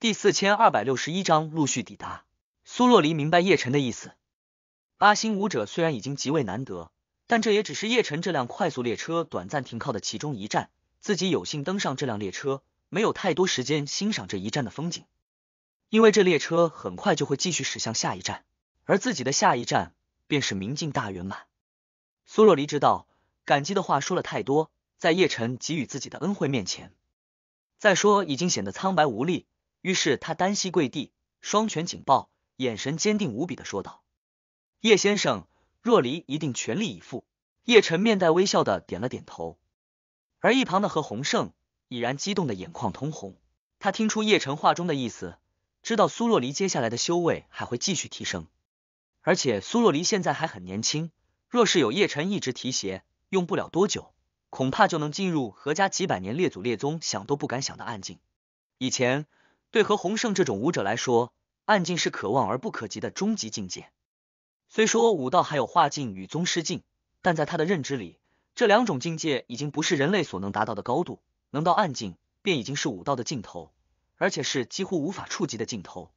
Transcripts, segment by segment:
第四千二百六十一章陆续抵达。苏洛黎明白叶晨的意思。八星武者虽然已经极为难得，但这也只是叶晨这辆快速列车短暂停靠的其中一站。自己有幸登上这辆列车，没有太多时间欣赏这一站的风景，因为这列车很快就会继续驶向下一站，而自己的下一站便是明镜大圆满。苏洛黎知道，感激的话说了太多，在叶晨给予自己的恩惠面前，再说已经显得苍白无力。于是他单膝跪地，双拳紧抱，眼神坚定无比的说道：“叶先生，若离一定全力以赴。”叶晨面带微笑的点了点头，而一旁的何鸿胜已然激动的眼眶通红。他听出叶晨话中的意思，知道苏若离接下来的修为还会继续提升，而且苏若离现在还很年轻，若是有叶晨一直提携，用不了多久，恐怕就能进入何家几百年列祖列宗想都不敢想的暗境。以前。对何洪胜这种武者来说，暗境是可望而不可及的终极境界。虽说武道还有化境与宗师境，但在他的认知里，这两种境界已经不是人类所能达到的高度。能到暗境，便已经是武道的尽头，而且是几乎无法触及的尽头。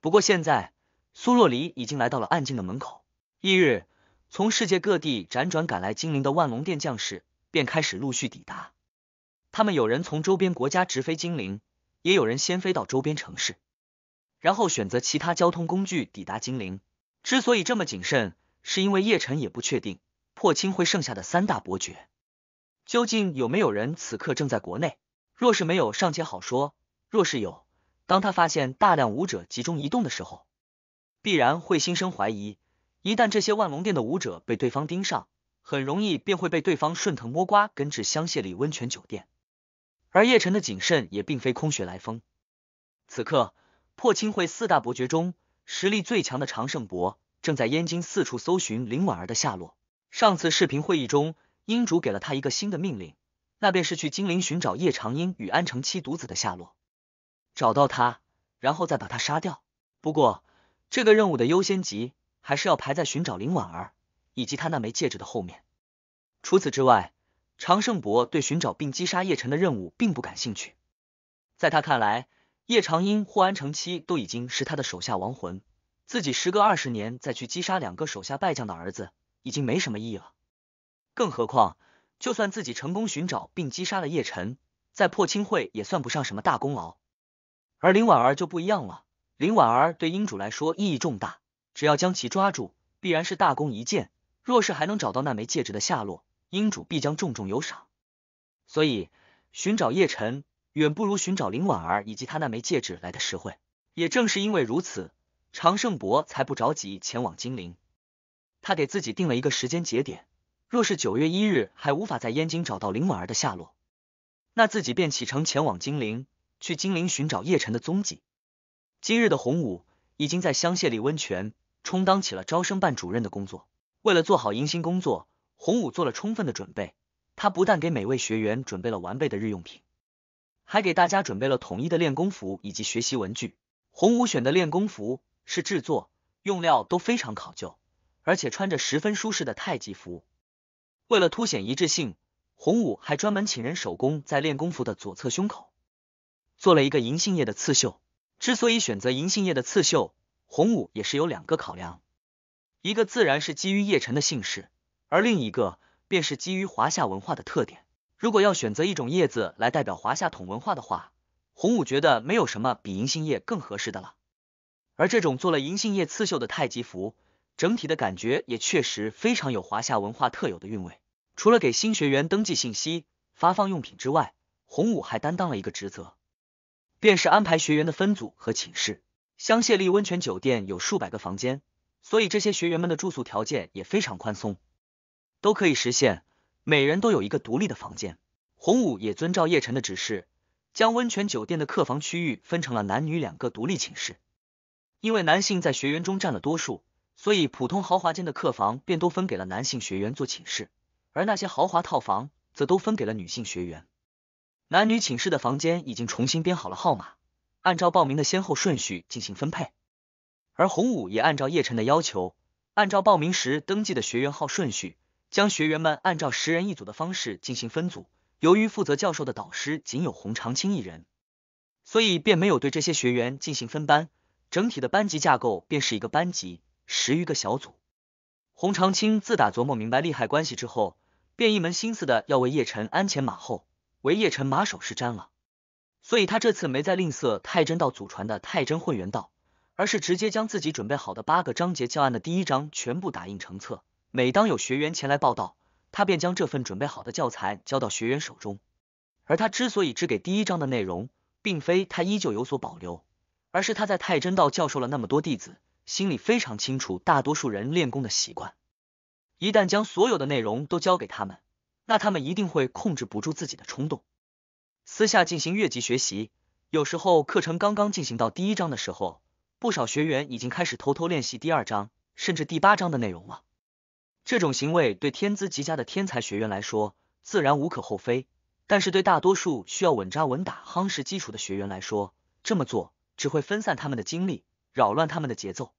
不过现在，苏洛离已经来到了暗境的门口。翌日，从世界各地辗转赶来金陵的万龙殿将士便开始陆续抵达。他们有人从周边国家直飞金陵。也有人先飞到周边城市，然后选择其他交通工具抵达金陵。之所以这么谨慎，是因为叶辰也不确定破青会剩下的三大伯爵究竟有没有人此刻正在国内。若是没有，尚且好说；若是有，当他发现大量武者集中移动的时候，必然会心生怀疑。一旦这些万龙殿的武者被对方盯上，很容易便会被对方顺藤摸瓜，根治香榭丽温泉酒店。而叶辰的谨慎也并非空穴来风。此刻，破青会四大伯爵中实力最强的常胜伯正在燕京四处搜寻林婉儿的下落。上次视频会议中，英主给了他一个新的命令，那便是去金陵寻找叶长英与安城七独子的下落，找到他，然后再把他杀掉。不过，这个任务的优先级还是要排在寻找林婉儿以及他那枚戒指的后面。除此之外。常胜伯对寻找并击杀叶晨的任务并不感兴趣，在他看来，叶长英霍安成七都已经是他的手下亡魂，自己时隔二十年再去击杀两个手下败将的儿子，已经没什么意义了。更何况，就算自己成功寻找并击杀了叶晨，在破清会也算不上什么大功劳。而林婉儿就不一样了，林婉儿对英主来说意义重大，只要将其抓住，必然是大功一件。若是还能找到那枚戒指的下落。英主必将重重有赏，所以寻找叶辰远不如寻找林婉儿以及他那枚戒指来的实惠。也正是因为如此，常胜博才不着急前往金陵。他给自己定了一个时间节点，若是九月一日还无法在燕京找到林婉儿的下落，那自己便启程前往金陵，去金陵寻找叶晨的踪迹。今日的洪武已经在香榭丽温泉充当起了招生办主任的工作，为了做好迎新工作。洪武做了充分的准备，他不但给每位学员准备了完备的日用品，还给大家准备了统一的练功服以及学习文具。洪武选的练功服是制作用料都非常考究，而且穿着十分舒适的太极服。为了凸显一致性，洪武还专门请人手工在练功服的左侧胸口做了一个银杏叶的刺绣。之所以选择银杏叶的刺绣，洪武也是有两个考量，一个自然是基于叶辰的姓氏。而另一个便是基于华夏文化的特点。如果要选择一种叶子来代表华夏统文化的话，洪武觉得没有什么比银杏叶更合适的了。而这种做了银杏叶刺绣的太极服，整体的感觉也确实非常有华夏文化特有的韵味。除了给新学员登记信息、发放用品之外，洪武还担当了一个职责，便是安排学员的分组和寝室。香榭丽温泉酒店有数百个房间，所以这些学员们的住宿条件也非常宽松。都可以实现，每人都有一个独立的房间。洪武也遵照叶晨的指示，将温泉酒店的客房区域分成了男女两个独立寝室。因为男性在学员中占了多数，所以普通豪华间的客房便都分给了男性学员做寝室，而那些豪华套房则都分给了女性学员。男女寝室的房间已经重新编好了号码，按照报名的先后顺序进行分配，而洪武也按照叶晨的要求，按照报名时登记的学员号顺序。将学员们按照十人一组的方式进行分组，由于负责教授的导师仅有洪长青一人，所以便没有对这些学员进行分班，整体的班级架构便是一个班级十余个小组。洪长青自打琢磨明白利害关系之后，便一门心思的要为叶晨鞍前马后，为叶晨马首是瞻了，所以他这次没再吝啬太真道祖传的太真混元道，而是直接将自己准备好的八个章节教案的第一章全部打印成册。每当有学员前来报到，他便将这份准备好的教材交到学员手中。而他之所以只给第一章的内容，并非他依旧有所保留，而是他在太真道教授了那么多弟子，心里非常清楚大多数人练功的习惯。一旦将所有的内容都交给他们，那他们一定会控制不住自己的冲动，私下进行越级学习。有时候课程刚刚进行到第一章的时候，不少学员已经开始偷偷练习第二章，甚至第八章的内容了。这种行为对天资极佳的天才学员来说，自然无可厚非；但是对大多数需要稳扎稳打、夯实基础的学员来说，这么做只会分散他们的精力，扰乱他们的节奏。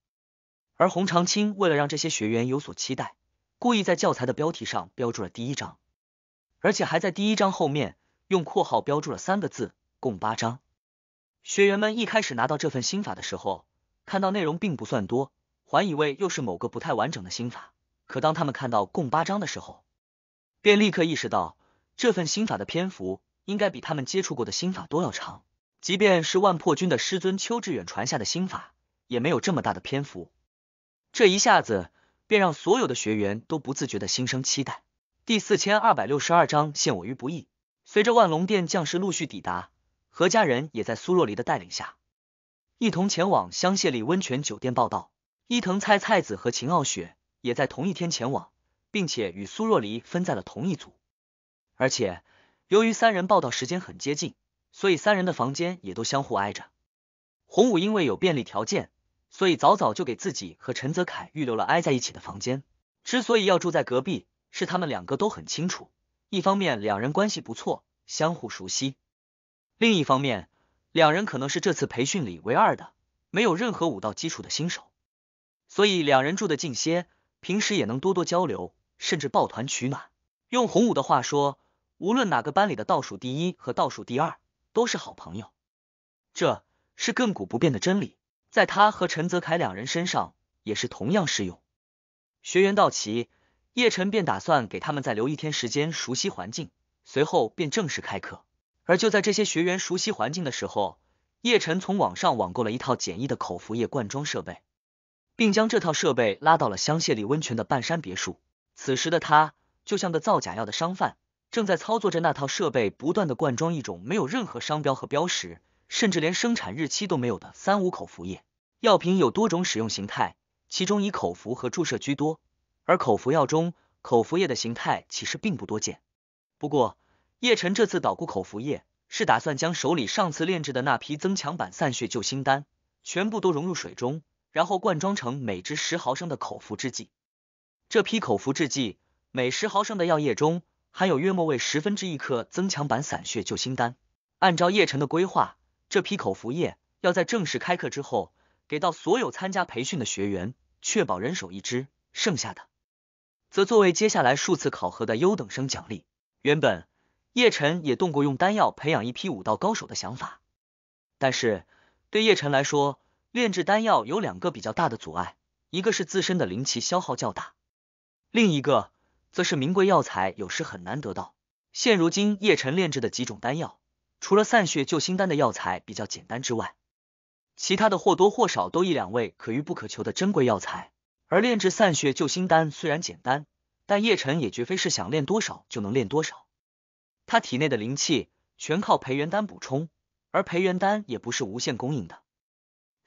而洪长青为了让这些学员有所期待，故意在教材的标题上标注了第一章，而且还在第一章后面用括号标注了三个字，共八章。学员们一开始拿到这份心法的时候，看到内容并不算多，还以为又是某个不太完整的心法。可当他们看到共八章的时候，便立刻意识到这份心法的篇幅应该比他们接触过的心法都要长，即便是万破军的师尊邱志远传下的心法也没有这么大的篇幅。这一下子便让所有的学员都不自觉的心生期待。第四千二百六十二章陷我于不义。随着万龙殿将士陆续抵达，何家人也在苏若离的带领下，一同前往香榭丽温泉酒店报道。伊藤菜菜子和秦傲雪。也在同一天前往，并且与苏若离分在了同一组。而且，由于三人报到时间很接近，所以三人的房间也都相互挨着。洪武因为有便利条件，所以早早就给自己和陈泽凯预留了挨在一起的房间。之所以要住在隔壁，是他们两个都很清楚：一方面两人关系不错，相互熟悉；另一方面两人可能是这次培训里唯二的没有任何武道基础的新手，所以两人住的近些。平时也能多多交流，甚至抱团取暖。用洪武的话说，无论哪个班里的倒数第一和倒数第二都是好朋友，这是亘古不变的真理，在他和陈泽凯两人身上也是同样适用。学员到齐，叶晨便打算给他们再留一天时间熟悉环境，随后便正式开课。而就在这些学员熟悉环境的时候，叶晨从网上网购了一套简易的口服液灌装设备。并将这套设备拉到了香榭丽温泉的半山别墅。此时的他就像个造假药的商贩，正在操作着那套设备，不断的灌装一种没有任何商标和标识，甚至连生产日期都没有的三五口服液。药品有多种使用形态，其中以口服和注射居多。而口服药中，口服液的形态其实并不多见。不过，叶晨这次捣鼓口服液，是打算将手里上次炼制的那批增强版散血救心丹，全部都融入水中。然后灌装成每支十毫升的口服制剂。这批口服制剂每十毫升的药液中含有约莫为十分之一克增强版散血救心丹。按照叶晨的规划，这批口服液要在正式开课之后给到所有参加培训的学员，确保人手一支。剩下的则作为接下来数次考核的优等生奖励。原本叶晨也动过用丹药培养一批武道高手的想法，但是对叶晨来说，炼制丹药有两个比较大的阻碍，一个是自身的灵气消耗较大，另一个则是名贵药材有时很难得到。现如今叶辰炼制的几种丹药，除了散血救心丹的药材比较简单之外，其他的或多或少都一两味可遇不可求的珍贵药材。而炼制散血救心丹虽然简单，但叶辰也绝非是想炼多少就能炼多少，他体内的灵气全靠培元丹补充，而培元丹也不是无限供应的。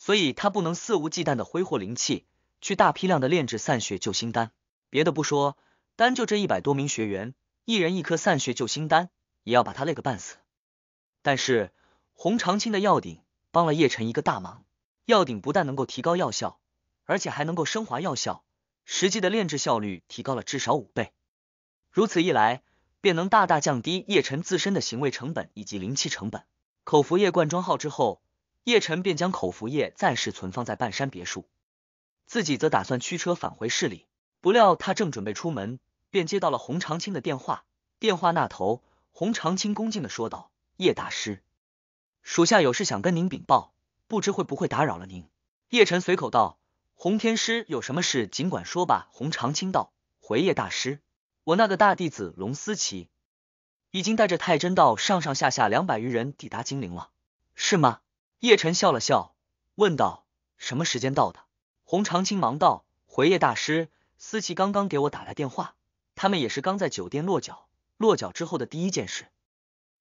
所以他不能肆无忌惮的挥霍灵气，去大批量的炼制散血救心丹。别的不说，单就这一百多名学员，一人一颗散血救心丹，也要把他累个半死。但是洪长青的药鼎帮了叶辰一个大忙，药鼎不但能够提高药效，而且还能够升华药效，实际的炼制效率提高了至少五倍。如此一来，便能大大降低叶辰自身的行为成本以及灵气成本。口服液灌装好之后。叶晨便将口服液暂时存放在半山别墅，自己则打算驱车返回市里。不料他正准备出门，便接到了洪长青的电话。电话那头，洪长青恭敬的说道：“叶大师，属下有事想跟您禀报，不知会不会打扰了您？”叶晨随口道：“洪天师有什么事，尽管说吧。”洪长青道：“回叶大师，我那个大弟子龙思琪，已经带着太真道上上下下两百余人抵达金陵了，是吗？”叶晨笑了笑，问道：“什么时间到的？”洪长青忙道：“回叶大师，思琪刚刚给我打来电话，他们也是刚在酒店落脚。落脚之后的第一件事，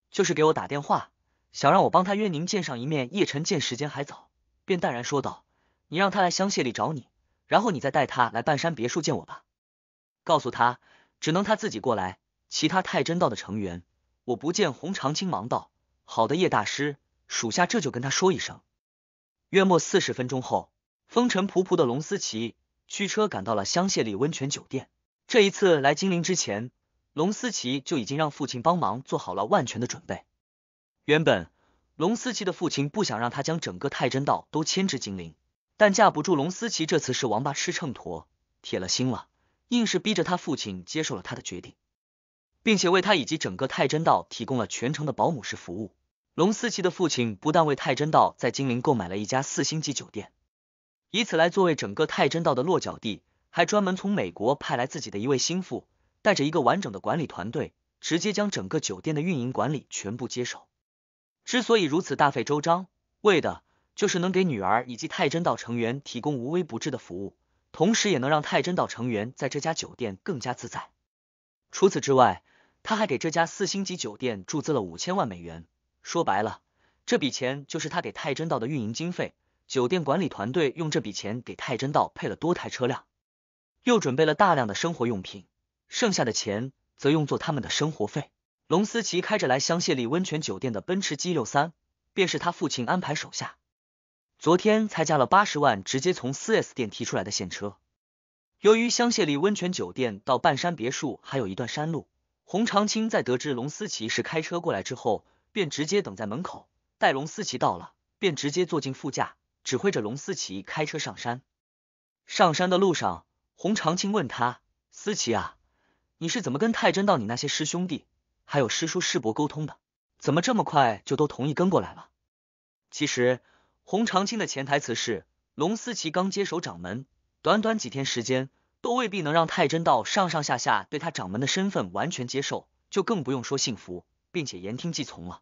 就是给我打电话，想让我帮他约您见上一面。”叶晨见时间还早，便淡然说道：“你让他来香榭里找你，然后你再带他来半山别墅见我吧。告诉他，只能他自己过来，其他太真道的成员，我不见。”洪长青忙道：“好的，叶大师。”属下这就跟他说一声。约莫四十分钟后，风尘仆仆的龙思琪驱车赶到了香榭丽温泉酒店。这一次来金陵之前，龙思琪就已经让父亲帮忙做好了万全的准备。原本龙思琪的父亲不想让他将整个太真道都牵制金陵，但架不住龙思琪这次是王八吃秤砣，铁了心了，硬是逼着他父亲接受了他的决定，并且为他以及整个太真道提供了全程的保姆式服务。龙思琪的父亲不但为泰真道在金陵购买了一家四星级酒店，以此来作为整个泰真道的落脚地，还专门从美国派来自己的一位心腹，带着一个完整的管理团队，直接将整个酒店的运营管理全部接手。之所以如此大费周章，为的就是能给女儿以及泰真道成员提供无微不至的服务，同时也能让泰真道成员在这家酒店更加自在。除此之外，他还给这家四星级酒店注资了五千万美元。说白了，这笔钱就是他给泰真道的运营经费。酒店管理团队用这笔钱给泰真道配了多台车辆，又准备了大量的生活用品，剩下的钱则用作他们的生活费。龙思琪开着来香榭丽温泉酒店的奔驰 G 六三，便是他父亲安排手下昨天才加了八十万直接从四 S 店提出来的现车。由于香榭丽温泉酒店到半山别墅还有一段山路，洪长青在得知龙思琪是开车过来之后。便直接等在门口，待龙思琪到了，便直接坐进副驾，指挥着龙思琪开车上山。上山的路上，洪长青问他：“思琪啊，你是怎么跟太真道你那些师兄弟，还有师叔师伯沟通的？怎么这么快就都同意跟过来了？”其实，洪长青的潜台词是，龙思琪刚接手掌门，短短几天时间，都未必能让太真道上上下下对他掌门的身份完全接受，就更不用说信服。并且言听计从了。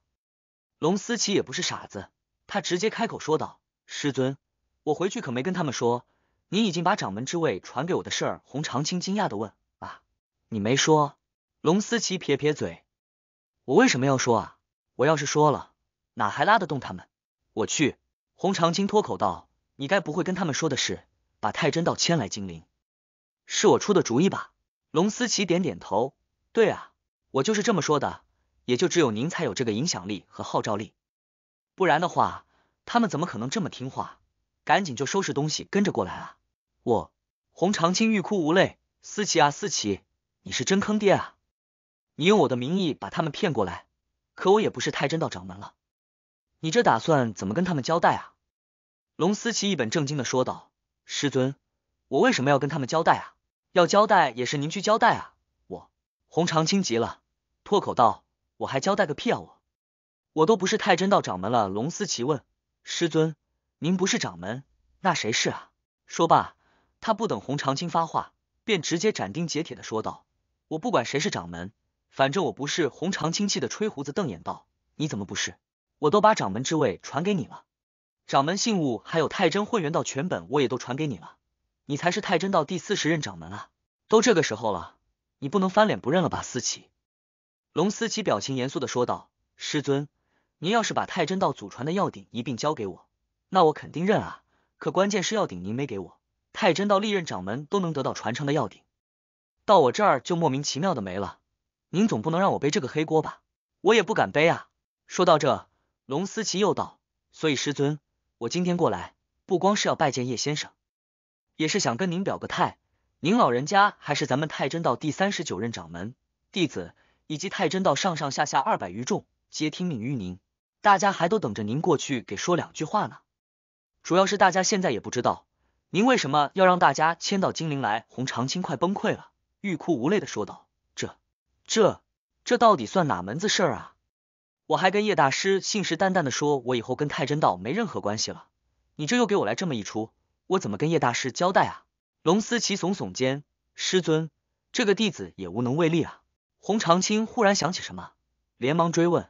龙思琪也不是傻子，他直接开口说道：“师尊，我回去可没跟他们说，你已经把掌门之位传给我的事儿。”洪长青惊讶的问：“啊，你没说？”龙思琪撇撇嘴：“我为什么要说啊？我要是说了，哪还拉得动他们？”我去！洪长青脱口道：“你该不会跟他们说的是把太真道迁来金陵，是我出的主意吧？”龙思琪点点头：“对啊，我就是这么说的。”也就只有您才有这个影响力和号召力，不然的话，他们怎么可能这么听话？赶紧就收拾东西跟着过来啊！我洪长青欲哭无泪，思琪啊思琪，你是真坑爹啊！你用我的名义把他们骗过来，可我也不是太真道掌门了，你这打算怎么跟他们交代啊？龙思琪一本正经的说道：“师尊，我为什么要跟他们交代啊？要交代也是您去交代啊！”我洪长青急了，脱口道。我还交代个屁啊！我，我都不是太真道掌门了。龙思琪问师尊：“您不是掌门，那谁是啊？”说罢，他不等洪长青发话，便直接斩钉截铁的说道：“我不管谁是掌门，反正我不是。”洪长青气的吹胡子瞪眼道：“你怎么不是？我都把掌门之位传给你了，掌门信物还有太真混元道全本我也都传给你了，你才是太真道第四十任掌门啊！都这个时候了，你不能翻脸不认了吧，思琪。”龙思琪表情严肃的说道：“师尊，您要是把太真道祖传的药鼎一并交给我，那我肯定认啊。可关键是药鼎您没给我，太真道历任掌门都能得到传承的药鼎，到我这儿就莫名其妙的没了。您总不能让我背这个黑锅吧？我也不敢背啊。”说到这，龙思琪又道：“所以师尊，我今天过来不光是要拜见叶先生，也是想跟您表个态。您老人家还是咱们太真道第三十九任掌门弟子。”以及太真道上上下下二百余众皆听命于您，大家还都等着您过去给说两句话呢。主要是大家现在也不知道您为什么要让大家迁到金陵来。洪长青快崩溃了，欲哭无泪的说道：“这、这、这到底算哪门子事儿啊？我还跟叶大师信誓旦旦的说，我以后跟太真道没任何关系了，你这又给我来这么一出，我怎么跟叶大师交代啊？”龙思琪耸耸肩：“师尊，这个弟子也无能为力啊。”洪长青忽然想起什么，连忙追问：“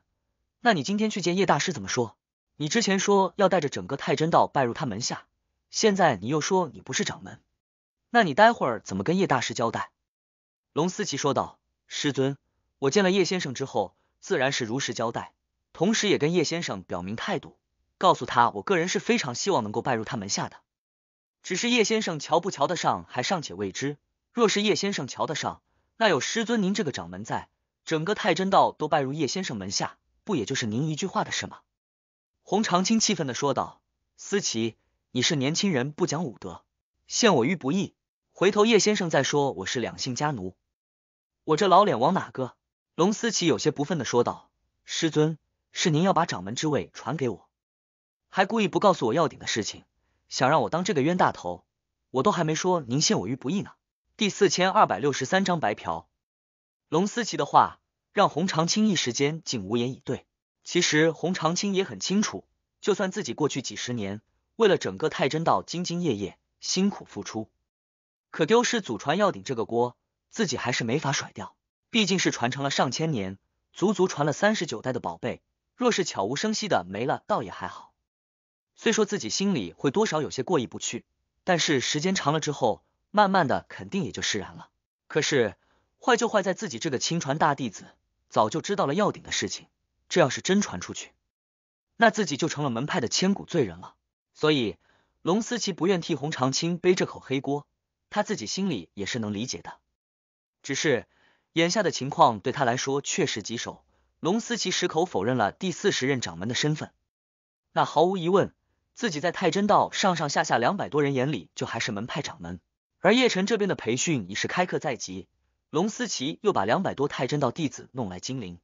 那你今天去见叶大师怎么说？你之前说要带着整个太真道拜入他门下，现在你又说你不是掌门，那你待会儿怎么跟叶大师交代？”龙思琪说道：“师尊，我见了叶先生之后，自然是如实交代，同时也跟叶先生表明态度，告诉他我个人是非常希望能够拜入他门下的。只是叶先生瞧不瞧得上，还尚且未知。若是叶先生瞧得上。”那有师尊您这个掌门在，整个太真道都拜入叶先生门下，不也就是您一句话的事吗？洪长青气愤的说道：“思琪，你是年轻人不讲武德，陷我于不义，回头叶先生再说我是两姓家奴，我这老脸往哪搁？”龙思琪有些不忿的说道：“师尊，是您要把掌门之位传给我，还故意不告诉我要顶的事情，想让我当这个冤大头，我都还没说您陷我于不义呢。”第四千二百六十三章白嫖。龙思琪的话让洪长青一时间竟无言以对。其实洪长青也很清楚，就算自己过去几十年为了整个太真道兢兢业业辛苦付出，可丢失祖传药鼎这个锅，自己还是没法甩掉。毕竟是传承了上千年，足足传了三十九代的宝贝，若是悄无声息的没了，倒也还好。虽说自己心里会多少有些过意不去，但是时间长了之后。慢慢的，肯定也就释然了。可是坏就坏在自己这个亲传大弟子早就知道了要顶的事情，这要是真传出去，那自己就成了门派的千古罪人了。所以龙思琪不愿替洪长青背这口黑锅，他自己心里也是能理解的。只是眼下的情况对他来说确实棘手。龙思琪矢口否认了第四十任掌门的身份，那毫无疑问，自己在太真道上上下下两百多人眼里就还是门派掌门。而叶晨这边的培训已是开课在即，龙思琪又把两百多太真道弟子弄来金陵，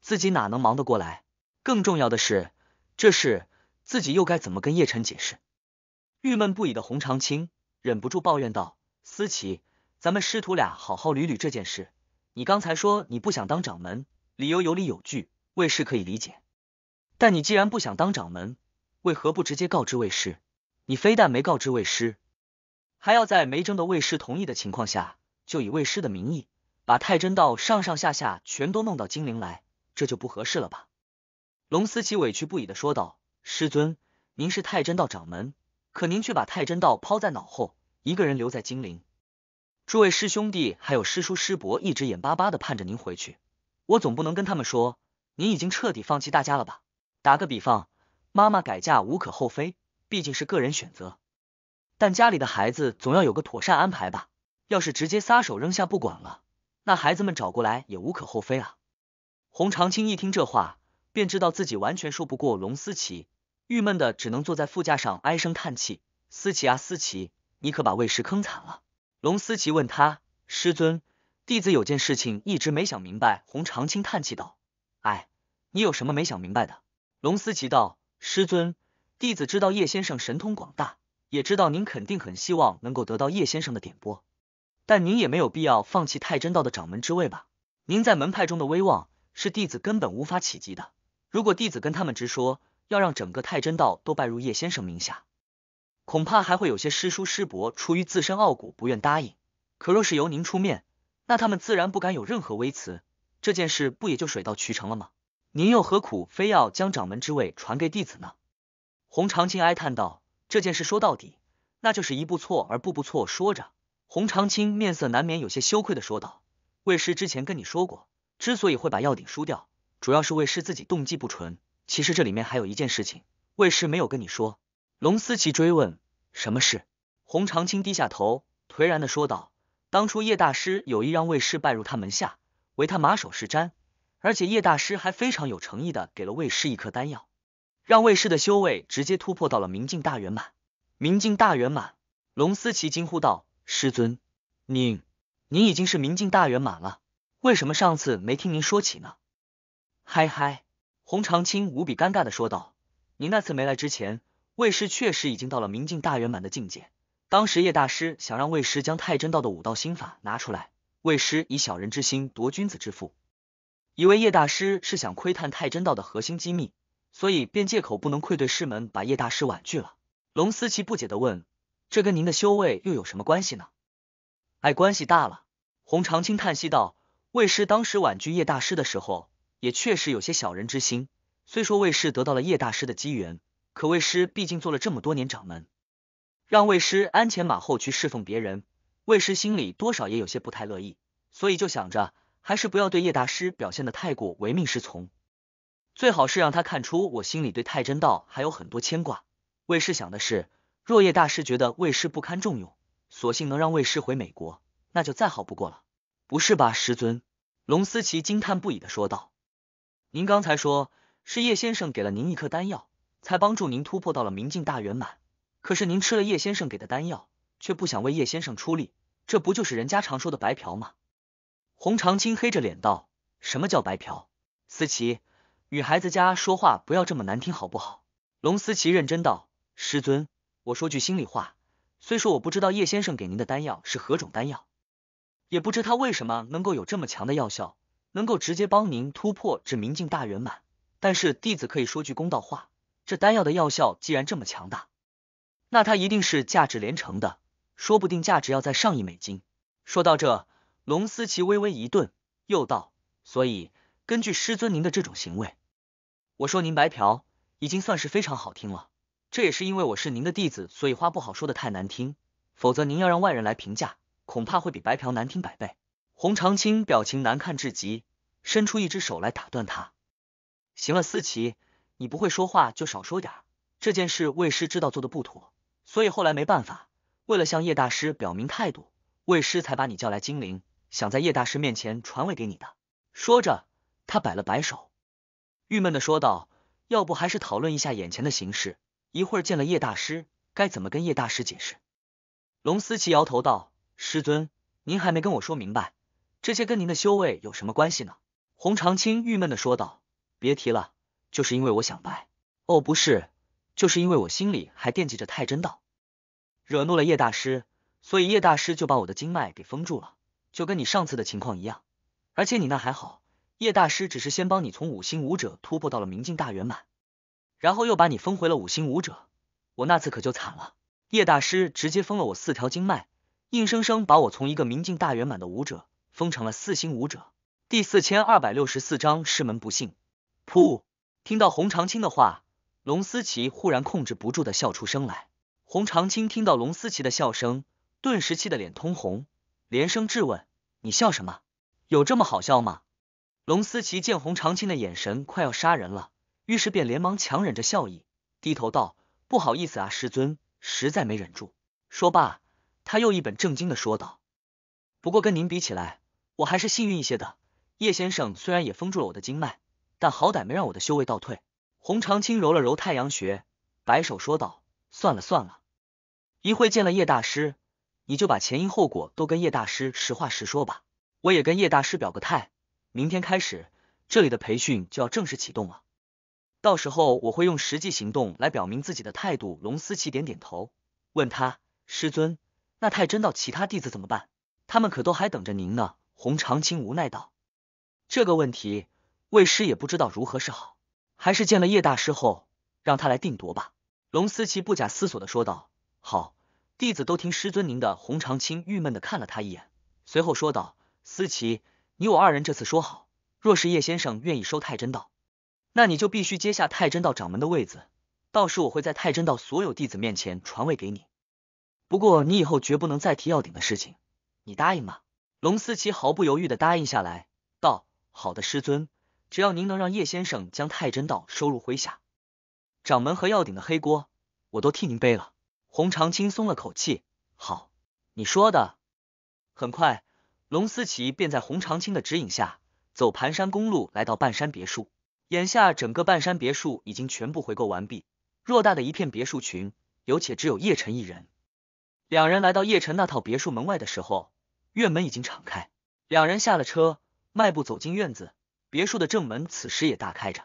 自己哪能忙得过来？更重要的是，这事自己又该怎么跟叶晨解释？郁闷不已的洪长青忍不住抱怨道：“思琪，咱们师徒俩好好捋捋这件事。你刚才说你不想当掌门，理由有理有据，魏师可以理解。但你既然不想当掌门，为何不直接告知魏师？你非但没告知魏师。”还要在没征得魏师同意的情况下，就以魏师的名义把太真道上上下下全都弄到金陵来，这就不合适了吧？龙思琪委屈不已的说道：“师尊，您是太真道掌门，可您却把太真道抛在脑后，一个人留在金陵。诸位师兄弟还有师叔师伯一直眼巴巴的盼着您回去，我总不能跟他们说您已经彻底放弃大家了吧？打个比方，妈妈改嫁无可厚非，毕竟是个人选择。”但家里的孩子总要有个妥善安排吧？要是直接撒手扔下不管了，那孩子们找过来也无可厚非啊。洪长青一听这话，便知道自己完全说不过龙思琪，郁闷的只能坐在副驾上唉声叹气。思琪啊思琪，你可把为师坑惨了。龙思琪问他师尊，弟子有件事情一直没想明白。洪长青叹气道：“哎，你有什么没想明白的？”龙思琪道：“师尊，弟子知道叶先生神通广大。”也知道您肯定很希望能够得到叶先生的点拨，但您也没有必要放弃太真道的掌门之位吧？您在门派中的威望是弟子根本无法企及的。如果弟子跟他们直说要让整个太真道都拜入叶先生名下，恐怕还会有些师叔师伯出于自身傲骨不愿答应。可若是由您出面，那他们自然不敢有任何微词，这件事不也就水到渠成了吗？您又何苦非要将掌门之位传给弟子呢？洪长青哀叹道。这件事说到底，那就是一步错而步步错。说着，洪长青面色难免有些羞愧的说道：“魏师之前跟你说过，之所以会把药鼎输掉，主要是魏师自己动机不纯。其实这里面还有一件事情，魏师没有跟你说。”龙思琪追问：“什么事？”洪长青低下头，颓然的说道：“当初叶大师有意让魏师拜入他门下，为他马首是瞻，而且叶大师还非常有诚意的给了魏师一颗丹药。”让魏师的修为直接突破到了明镜大圆满。明镜大圆满，龙思琪惊呼道：“师尊，您您已经是明镜大圆满了，为什么上次没听您说起呢？”嗨嗨，洪长青无比尴尬的说道：“你那次没来之前，魏师确实已经到了明镜大圆满的境界。当时叶大师想让魏师将太真道的武道心法拿出来，魏师以小人之心夺君子之腹，以为叶大师是想窥探太真道的核心机密。”所以便借口不能愧对师门，把叶大师婉拒了。龙思琪不解的问：“这跟您的修为又有什么关系呢？”哎，关系大了。洪长青叹息道：“魏师当时婉拒叶大师的时候，也确实有些小人之心。虽说魏师得到了叶大师的机缘，可魏师毕竟做了这么多年掌门，让魏师鞍前马后去侍奉别人，魏师心里多少也有些不太乐意。所以就想着，还是不要对叶大师表现的太过唯命是从。”最好是让他看出我心里对太真道还有很多牵挂。魏师想的是，若叶大师觉得魏师不堪重用，索性能让魏师回美国，那就再好不过了。不是吧，师尊？龙思琪惊叹不已的说道：“您刚才说是叶先生给了您一颗丹药，才帮助您突破到了明镜大圆满。可是您吃了叶先生给的丹药，却不想为叶先生出力，这不就是人家常说的白嫖吗？”洪长青黑着脸道：“什么叫白嫖？思琪。”女孩子家说话不要这么难听，好不好？龙思琪认真道：“师尊，我说句心里话，虽说我不知道叶先生给您的丹药是何种丹药，也不知他为什么能够有这么强的药效，能够直接帮您突破至明镜大圆满。但是弟子可以说句公道话，这丹药的药效既然这么强大，那它一定是价值连城的，说不定价值要在上亿美金。”说到这，龙思琪微微一顿，又道：“所以，根据师尊您的这种行为。”我说您白嫖已经算是非常好听了，这也是因为我是您的弟子，所以话不好说的太难听，否则您要让外人来评价，恐怕会比白嫖难听百倍。洪长青表情难看至极，伸出一只手来打断他：“行了，思琪，你不会说话就少说点这件事魏师知道做的不妥，所以后来没办法，为了向叶大师表明态度，魏师才把你叫来金陵，想在叶大师面前传位给你的。”说着，他摆了摆手。郁闷的说道：“要不还是讨论一下眼前的形势，一会儿见了叶大师，该怎么跟叶大师解释？”龙思琪摇头道：“师尊，您还没跟我说明白，这些跟您的修为有什么关系呢？”洪长青郁闷的说道：“别提了，就是因为我想拜。哦不是，就是因为我心里还惦记着太真道，惹怒了叶大师，所以叶大师就把我的经脉给封住了，就跟你上次的情况一样。而且你那还好。”叶大师只是先帮你从五星武者突破到了明镜大圆满，然后又把你封回了五星武者。我那次可就惨了，叶大师直接封了我四条经脉，硬生生把我从一个明镜大圆满的武者封成了四星武者。第四千二百六十四章师门不幸。噗！听到洪长青的话，龙思琪忽然控制不住的笑出声来。洪长青听到龙思琪的笑声，顿时气得脸通红，连声质问：“你笑什么？有这么好笑吗？”龙思琪见洪长青的眼神快要杀人了，于是便连忙强忍着笑意，低头道：“不好意思啊，师尊，实在没忍住。”说罢，他又一本正经的说道：“不过跟您比起来，我还是幸运一些的。叶先生虽然也封住了我的经脉，但好歹没让我的修为倒退。”洪长青揉了揉太阳穴，摆手说道：“算了算了，一会见了叶大师，你就把前因后果都跟叶大师实话实说吧，我也跟叶大师表个态。”明天开始，这里的培训就要正式启动了。到时候我会用实际行动来表明自己的态度。龙思琪点点头，问他师尊，那太真道其他弟子怎么办？他们可都还等着您呢。洪长青无奈道：“这个问题，魏师也不知道如何是好，还是见了叶大师后，让他来定夺吧。”龙思琪不假思索的说道：“好，弟子都听师尊您的。”洪长青郁闷的看了他一眼，随后说道：“思琪，你我二人这次说好，若是叶先生愿意收太真道，那你就必须接下太真道掌门的位子，到时我会在太真道所有弟子面前传位给你。不过你以后绝不能再提要鼎的事情，你答应吗？龙思琪毫不犹豫的答应下来，道：“好的，师尊，只要您能让叶先生将太真道收入麾下，掌门和药鼎的黑锅我都替您背了。”红长青松了口气，好，你说的。很快。龙思琪便在洪长青的指引下，走盘山公路来到半山别墅。眼下，整个半山别墅已经全部回购完毕，偌大的一片别墅群，有且只有叶晨一人。两人来到叶晨那套别墅门外的时候，院门已经敞开。两人下了车，迈步走进院子。别墅的正门此时也大开着。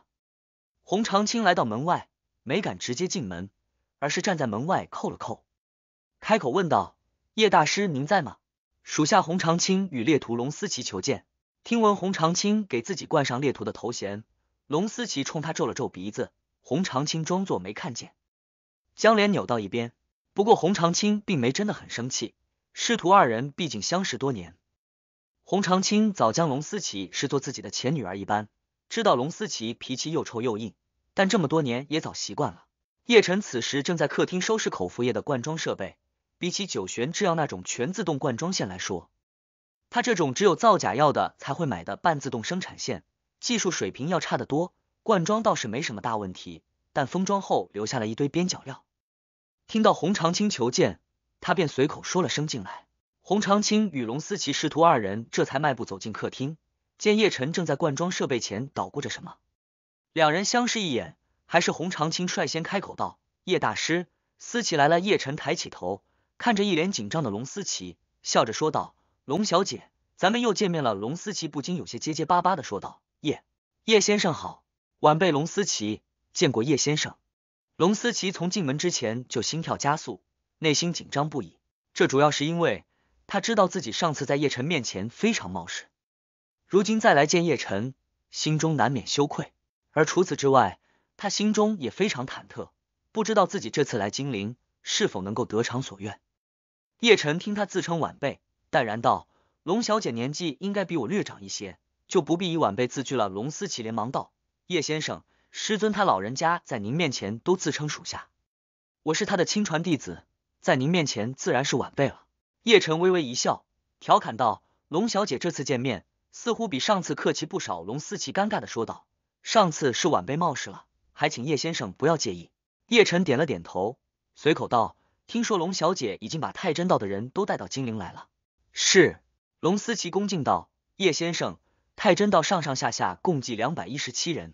洪长青来到门外，没敢直接进门，而是站在门外扣了扣，开口问道：“叶大师，您在吗？”属下洪长青与猎徒龙思琪求见。听闻洪长青给自己冠上猎徒的头衔，龙思琪冲他皱了皱鼻子。洪长青装作没看见，将脸扭到一边。不过洪长青并没真的很生气。师徒二人毕竟相识多年，洪长青早将龙思琪视作自己的前女儿一般。知道龙思琪脾气又臭又硬，但这么多年也早习惯了。叶晨此时正在客厅收拾口服液的灌装设备。比起九玄制药那种全自动灌装线来说，他这种只有造假药的才会买的半自动生产线技术水平要差得多。灌装倒是没什么大问题，但封装后留下了一堆边角料。听到洪长青求见，他便随口说了声进来。洪长青与龙思琪师徒二人这才迈步走进客厅，见叶晨正在灌装设备前捣鼓着什么，两人相视一眼，还是洪长青率先开口道：“叶大师，思琪来了。”叶晨抬起头。看着一脸紧张的龙思琪，笑着说道：“龙小姐，咱们又见面了。”龙思琪不禁有些结结巴巴的说道：“叶叶先生好，晚辈龙思琪见过叶先生。”龙思琪从进门之前就心跳加速，内心紧张不已。这主要是因为他知道自己上次在叶晨面前非常冒失，如今再来见叶晨，心中难免羞愧。而除此之外，他心中也非常忐忑，不知道自己这次来金陵是否能够得偿所愿。叶晨听他自称晚辈，淡然道：“龙小姐年纪应该比我略长一些，就不必以晚辈自居了。”龙思琪连忙道：“叶先生，师尊他老人家在您面前都自称属下，我是他的亲传弟子，在您面前自然是晚辈了。”叶晨微微一笑，调侃道：“龙小姐这次见面似乎比上次客气不少。”龙思琪尴尬的说道：“上次是晚辈冒失了，还请叶先生不要介意。”叶晨点了点头，随口道。听说龙小姐已经把太真道的人都带到金陵来了。是，龙思琪恭敬道：“叶先生，太真道上上下下共计两百一十七人，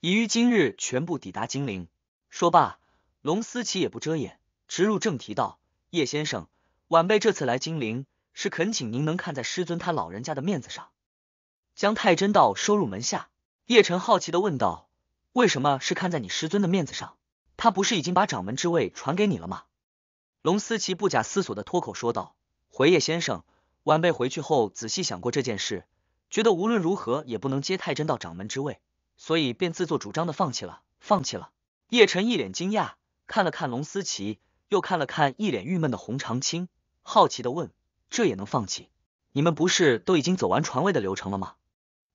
已于今日全部抵达金陵。”说罢，龙思琪也不遮掩，直入正题道：“叶先生，晚辈这次来金陵，是恳请您能看在师尊他老人家的面子上，将太真道收入门下。”叶辰好奇的问道：“为什么是看在你师尊的面子上？他不是已经把掌门之位传给你了吗？”龙思琪不假思索的脱口说道：“回叶先生，晚辈回去后仔细想过这件事，觉得无论如何也不能接太真道掌门之位，所以便自作主张的放弃了。放弃了。”叶晨一脸惊讶，看了看龙思琪，又看了看一脸郁闷的洪长青，好奇的问：“这也能放弃？你们不是都已经走完传位的流程了吗？”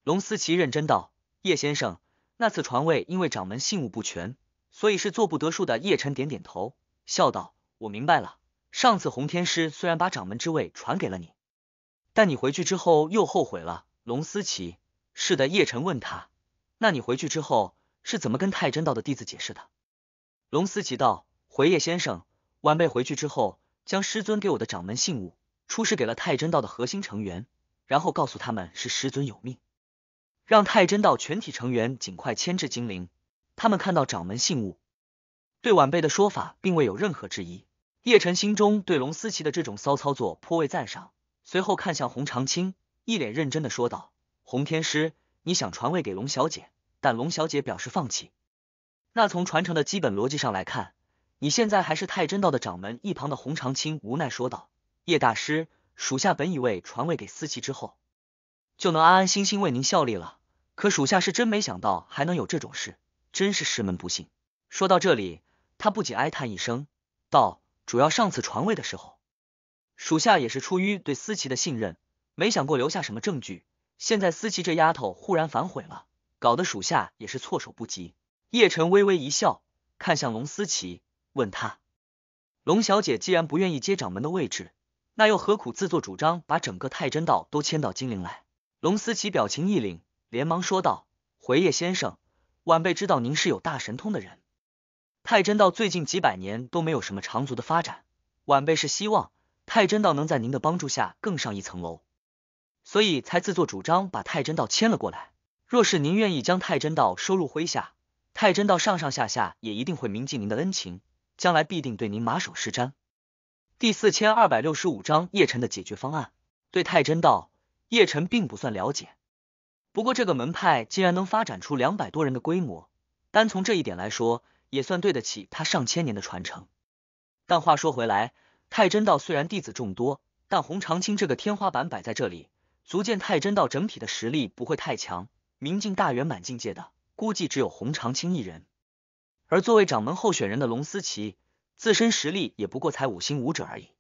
龙思琪认真道：“叶先生，那次传位因为掌门信物不全，所以是做不得数的。”叶晨点点头，笑道。我明白了，上次洪天师虽然把掌门之位传给了你，但你回去之后又后悔了。龙思琪，是的，叶晨问他，那你回去之后是怎么跟太真道的弟子解释的？龙思琪道：回叶先生，晚辈回去之后，将师尊给我的掌门信物出示给了太真道的核心成员，然后告诉他们是师尊有命，让太真道全体成员尽快牵制精灵。他们看到掌门信物。对晚辈的说法并未有任何质疑，叶晨心中对龙思琪的这种骚操作颇为赞赏。随后看向洪长青，一脸认真的说道：“洪天师，你想传位给龙小姐，但龙小姐表示放弃。那从传承的基本逻辑上来看，你现在还是太真道的掌门。”一旁的洪长青无奈说道：“叶大师，属下本以为传位给思琪之后，就能安安心心为您效力了，可属下是真没想到还能有这种事，真是师门不幸。”说到这里。他不禁哀叹一声，道：“主要上次传位的时候，属下也是出于对思琪的信任，没想过留下什么证据。现在思琪这丫头忽然反悔了，搞得属下也是措手不及。”叶辰微微一笑，看向龙思琪，问他：“龙小姐，既然不愿意接掌门的位置，那又何苦自作主张把整个太真道都迁到金陵来？”龙思琪表情一凛，连忙说道：“回叶先生，晚辈知道您是有大神通的人。”太真道最近几百年都没有什么长足的发展，晚辈是希望太真道能在您的帮助下更上一层楼，所以才自作主张把太真道迁了过来。若是您愿意将太真道收入麾下，太真道上上下下也一定会铭记您的恩情，将来必定对您马首是瞻。第四千二百六十五章叶辰的解决方案。对太真道，叶辰并不算了解，不过这个门派竟然能发展出两百多人的规模，单从这一点来说。也算对得起他上千年的传承。但话说回来，太真道虽然弟子众多，但洪长青这个天花板摆在这里，足见太真道整体的实力不会太强。明镜大圆满境界的，估计只有洪长青一人。而作为掌门候选人的龙思琪，自身实力也不过才五星武者而已。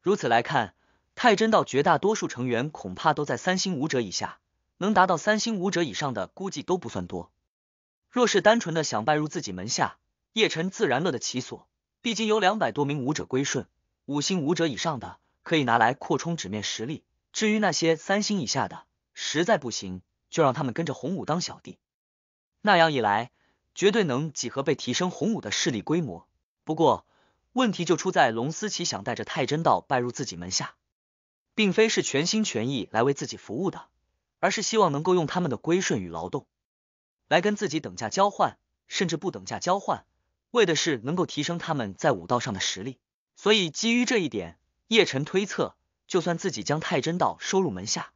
如此来看，太真道绝大多数成员恐怕都在三星武者以下，能达到三星武者以上的，估计都不算多。若是单纯的想拜入自己门下，叶辰自然乐得其所。毕竟有两百多名武者归顺，五星武者以上的可以拿来扩充纸面实力。至于那些三星以下的，实在不行，就让他们跟着洪武当小弟。那样一来，绝对能几何倍提升洪武的势力规模。不过，问题就出在龙思琪想带着太真道拜入自己门下，并非是全心全意来为自己服务的，而是希望能够用他们的归顺与劳动。来跟自己等价交换，甚至不等价交换，为的是能够提升他们在武道上的实力。所以基于这一点，叶辰推测，就算自己将太真道收入门下，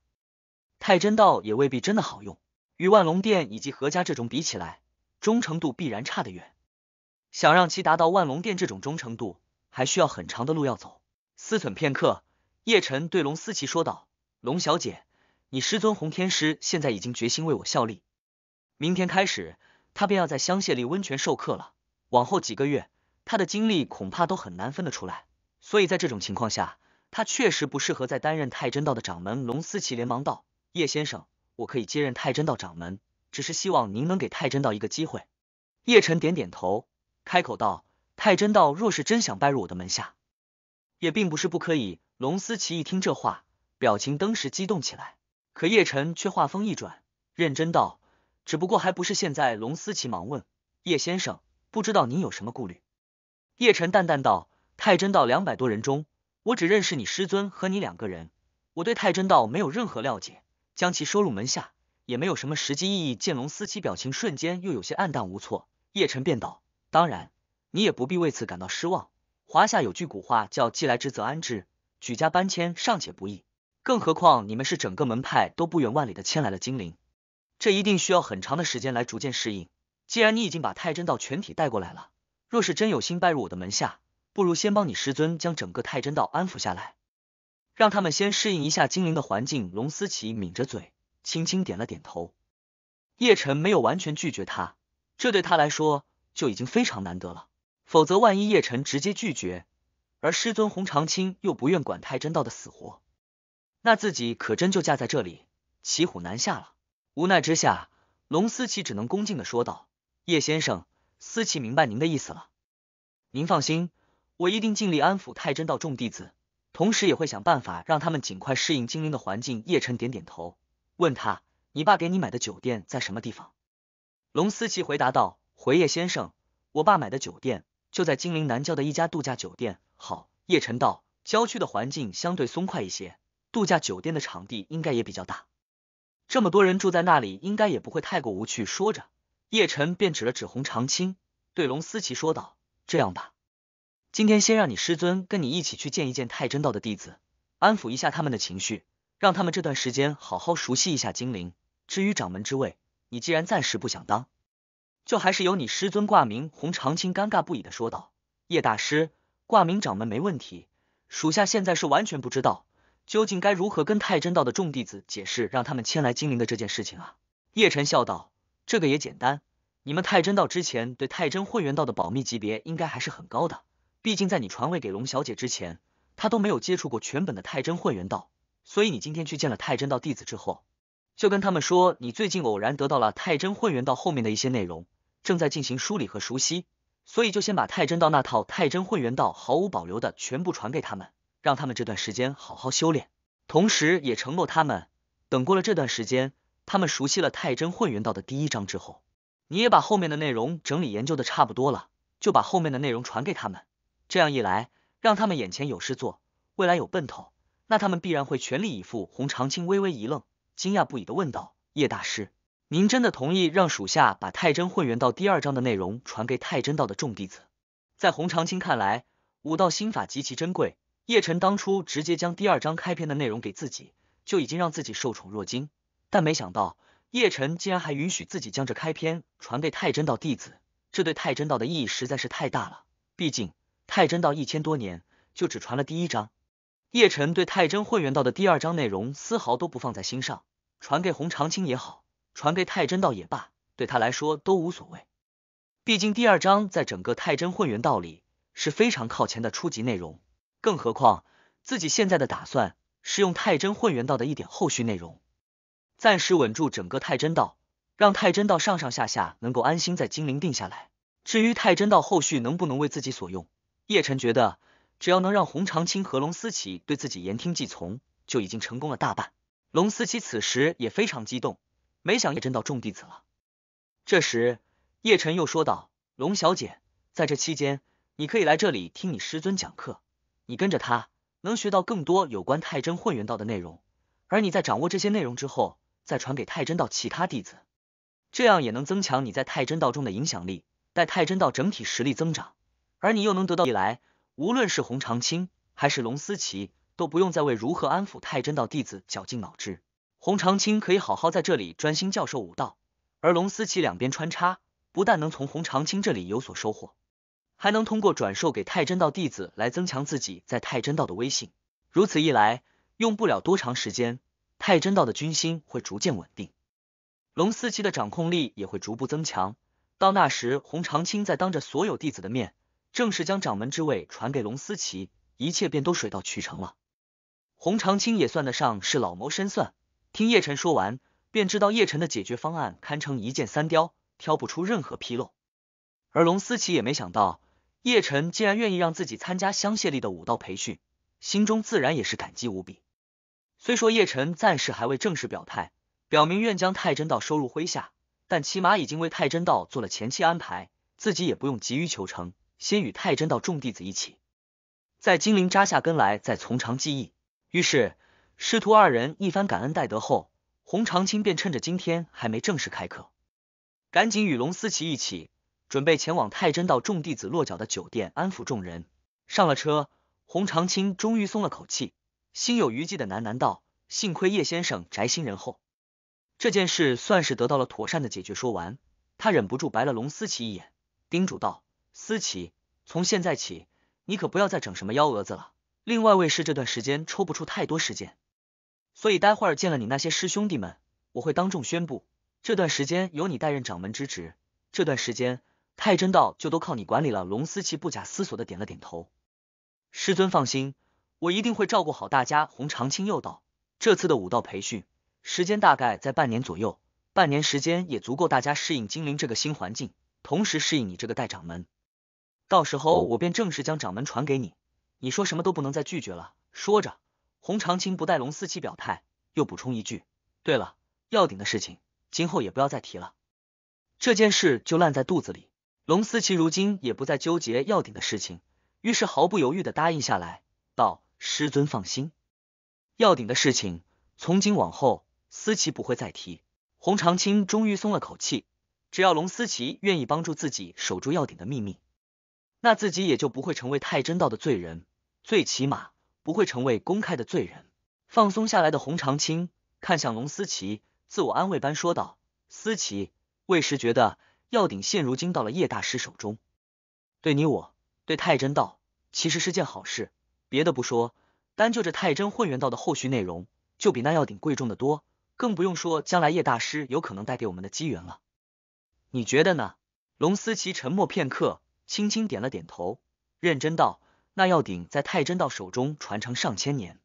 太真道也未必真的好用。与万龙殿以及何家这种比起来，忠诚度必然差得远。想让其达到万龙殿这种忠诚度，还需要很长的路要走。思忖片刻，叶晨对龙思琪说道：“龙小姐，你师尊洪天师现在已经决心为我效力。”明天开始，他便要在香榭丽温泉授课了。往后几个月，他的精力恐怕都很难分得出来。所以在这种情况下，他确实不适合再担任太真道的掌门。龙思琪连忙道：“叶先生，我可以接任太真道掌门，只是希望您能给太真道一个机会。”叶晨点点头，开口道：“太真道若是真想拜入我的门下，也并不是不可以。”龙思琪一听这话，表情登时激动起来。可叶晨却话锋一转，认真道。只不过还不是现在，龙思琪忙问叶先生：“不知道您有什么顾虑？”叶晨淡淡道：“太真道两百多人中，我只认识你师尊和你两个人，我对太真道没有任何了解，将其收入门下也没有什么实际意义。”见龙思琪表情瞬间又有些黯淡无措，叶晨便道：“当然，你也不必为此感到失望。华夏有句古话叫‘既来之则安之’，举家搬迁尚且不易，更何况你们是整个门派都不远万里的迁来了精灵，这一定需要很长的时间来逐渐适应。既然你已经把太真道全体带过来了，若是真有心拜入我的门下，不如先帮你师尊将整个太真道安抚下来，让他们先适应一下精灵的环境。龙思琪抿着嘴，轻轻点了点头。叶辰没有完全拒绝他，这对他来说就已经非常难得了。否则，万一叶辰直接拒绝，而师尊洪长青又不愿管太真道的死活，那自己可真就架在这里，骑虎难下了。无奈之下，龙思琪只能恭敬的说道：“叶先生，思琪明白您的意思了。您放心，我一定尽力安抚太真道众弟子，同时也会想办法让他们尽快适应精灵的环境。”叶晨点点头，问他：“你爸给你买的酒店在什么地方？”龙思琪回答道：“回叶先生，我爸买的酒店就在精灵南郊的一家度假酒店。”好，叶晨道：“郊区的环境相对松快一些，度假酒店的场地应该也比较大。”这么多人住在那里，应该也不会太过无趣。说着，叶晨便指了指洪长青，对龙思琪说道：“这样吧，今天先让你师尊跟你一起去见一见太真道的弟子，安抚一下他们的情绪，让他们这段时间好好熟悉一下精灵。至于掌门之位，你既然暂时不想当，就还是由你师尊挂名。”洪长青尴尬不已的说道：“叶大师挂名掌门没问题，属下现在是完全不知道。”究竟该如何跟太真道的众弟子解释，让他们迁来金陵的这件事情啊？叶晨笑道：“这个也简单，你们太真道之前对太真混元道的保密级别应该还是很高的，毕竟在你传位给龙小姐之前，她都没有接触过全本的太真混元道，所以你今天去见了太真道弟子之后，就跟他们说你最近偶然得到了太真混元道后面的一些内容，正在进行梳理和熟悉，所以就先把太真道那套太真混元道毫无保留的全部传给他们。”让他们这段时间好好修炼，同时也承诺他们，等过了这段时间，他们熟悉了太真混元道的第一章之后，你也把后面的内容整理研究的差不多了，就把后面的内容传给他们。这样一来，让他们眼前有事做，未来有奔头，那他们必然会全力以赴。洪长青微微一愣，惊讶不已的问道：“叶大师，您真的同意让属下把太真混元道第二章的内容传给太真道的众弟子？”在洪长青看来，武道心法极其珍贵。叶晨当初直接将第二章开篇的内容给自己，就已经让自己受宠若惊，但没想到叶晨竟然还允许自己将这开篇传给太真道弟子，这对太真道的意义实在是太大了。毕竟太真道一千多年就只传了第一章，叶晨对太真混元道的第二章内容丝毫都不放在心上，传给洪长青也好，传给太真道也罢，对他来说都无所谓。毕竟第二章在整个太真混元道里是非常靠前的初级内容。更何况，自己现在的打算是用太真混元道的一点后续内容，暂时稳住整个太真道，让太真道上上下下能够安心在金陵定下来。至于太真道后续能不能为自己所用，叶辰觉得只要能让洪长青和龙思琪对自己言听计从，就已经成功了大半。龙思琪此时也非常激动，没想叶真道众弟子了。这时，叶辰又说道：“龙小姐，在这期间，你可以来这里听你师尊讲课。”你跟着他，能学到更多有关太真混元道的内容，而你在掌握这些内容之后，再传给太真道其他弟子，这样也能增强你在太真道中的影响力，待太真道整体实力增长，而你又能得到。以来，无论是洪长青还是龙思琪，都不用再为如何安抚太真道弟子绞尽脑汁。洪长青可以好好在这里专心教授武道，而龙思琪两边穿插，不但能从洪长青这里有所收获。还能通过转授给太真道弟子来增强自己在太真道的威信，如此一来，用不了多长时间，太真道的军心会逐渐稳定，龙思琪的掌控力也会逐步增强。到那时，洪长青在当着所有弟子的面正式将掌门之位传给龙思琪，一切便都水到渠成了。洪长青也算得上是老谋深算，听叶晨说完，便知道叶晨的解决方案堪称一箭三雕，挑不出任何纰漏。而龙思琪也没想到。叶晨既然愿意让自己参加香榭丽的武道培训，心中自然也是感激无比。虽说叶晨暂时还未正式表态，表明愿将太真道收入麾下，但起码已经为太真道做了前期安排，自己也不用急于求成，先与太真道众弟子一起在金陵扎下根来，再从长计议。于是，师徒二人一番感恩戴德后，洪长青便趁着今天还没正式开课，赶紧与龙思琪一起。准备前往太真道众弟子落脚的酒店安抚众人，上了车，洪长青终于松了口气，心有余悸的喃喃道：“幸亏叶先生宅心仁厚，这件事算是得到了妥善的解决。”说完，他忍不住白了龙思琪一眼，叮嘱道：“思琪，从现在起，你可不要再整什么幺蛾子了。另外，卫士这段时间抽不出太多时间，所以待会儿见了你那些师兄弟们，我会当众宣布，这段时间由你代任掌门之职。这段时间。”太真道就都靠你管理了。龙思琪不假思索的点了点头。师尊放心，我一定会照顾好大家。洪长青又道：“这次的武道培训时间大概在半年左右，半年时间也足够大家适应精灵这个新环境，同时适应你这个代掌门。到时候我便正式将掌门传给你，你说什么都不能再拒绝了。”说着，洪长青不带龙思琪表态，又补充一句：“对了，药鼎的事情，今后也不要再提了，这件事就烂在肚子里。”龙思琪如今也不再纠结药鼎的事情，于是毫不犹豫的答应下来，道：“师尊放心，药鼎的事情从今往后思琪不会再提。”洪长青终于松了口气，只要龙思琪愿意帮助自己守住药鼎的秘密，那自己也就不会成为太真道的罪人，最起码不会成为公开的罪人。放松下来的洪长青看向龙思琪，自我安慰般说道：“思琪，为师觉得。”药鼎现如今到了叶大师手中，对你，我对太真道其实是件好事。别的不说，单就这太真混元道的后续内容，就比那药鼎贵重的多。更不用说将来叶大师有可能带给我们的机缘了。你觉得呢？龙思琪沉默片刻，轻轻点了点头，认真道：“那药鼎在太真道手中传承上千年，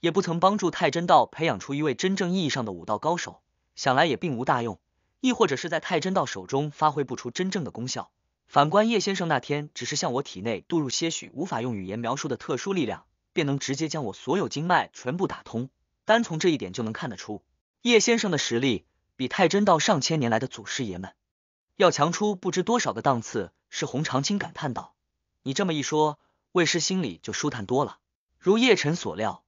也不曾帮助太真道培养出一位真正意义上的武道高手，想来也并无大用。”亦或者是在太真道手中发挥不出真正的功效。反观叶先生那天，只是向我体内注入些许无法用语言描述的特殊力量，便能直接将我所有经脉全部打通。单从这一点就能看得出，叶先生的实力比太真道上千年来的祖师爷们要强出不知多少个档次。是洪长青感叹道：“你这么一说，魏师心里就舒坦多了。”如叶辰所料，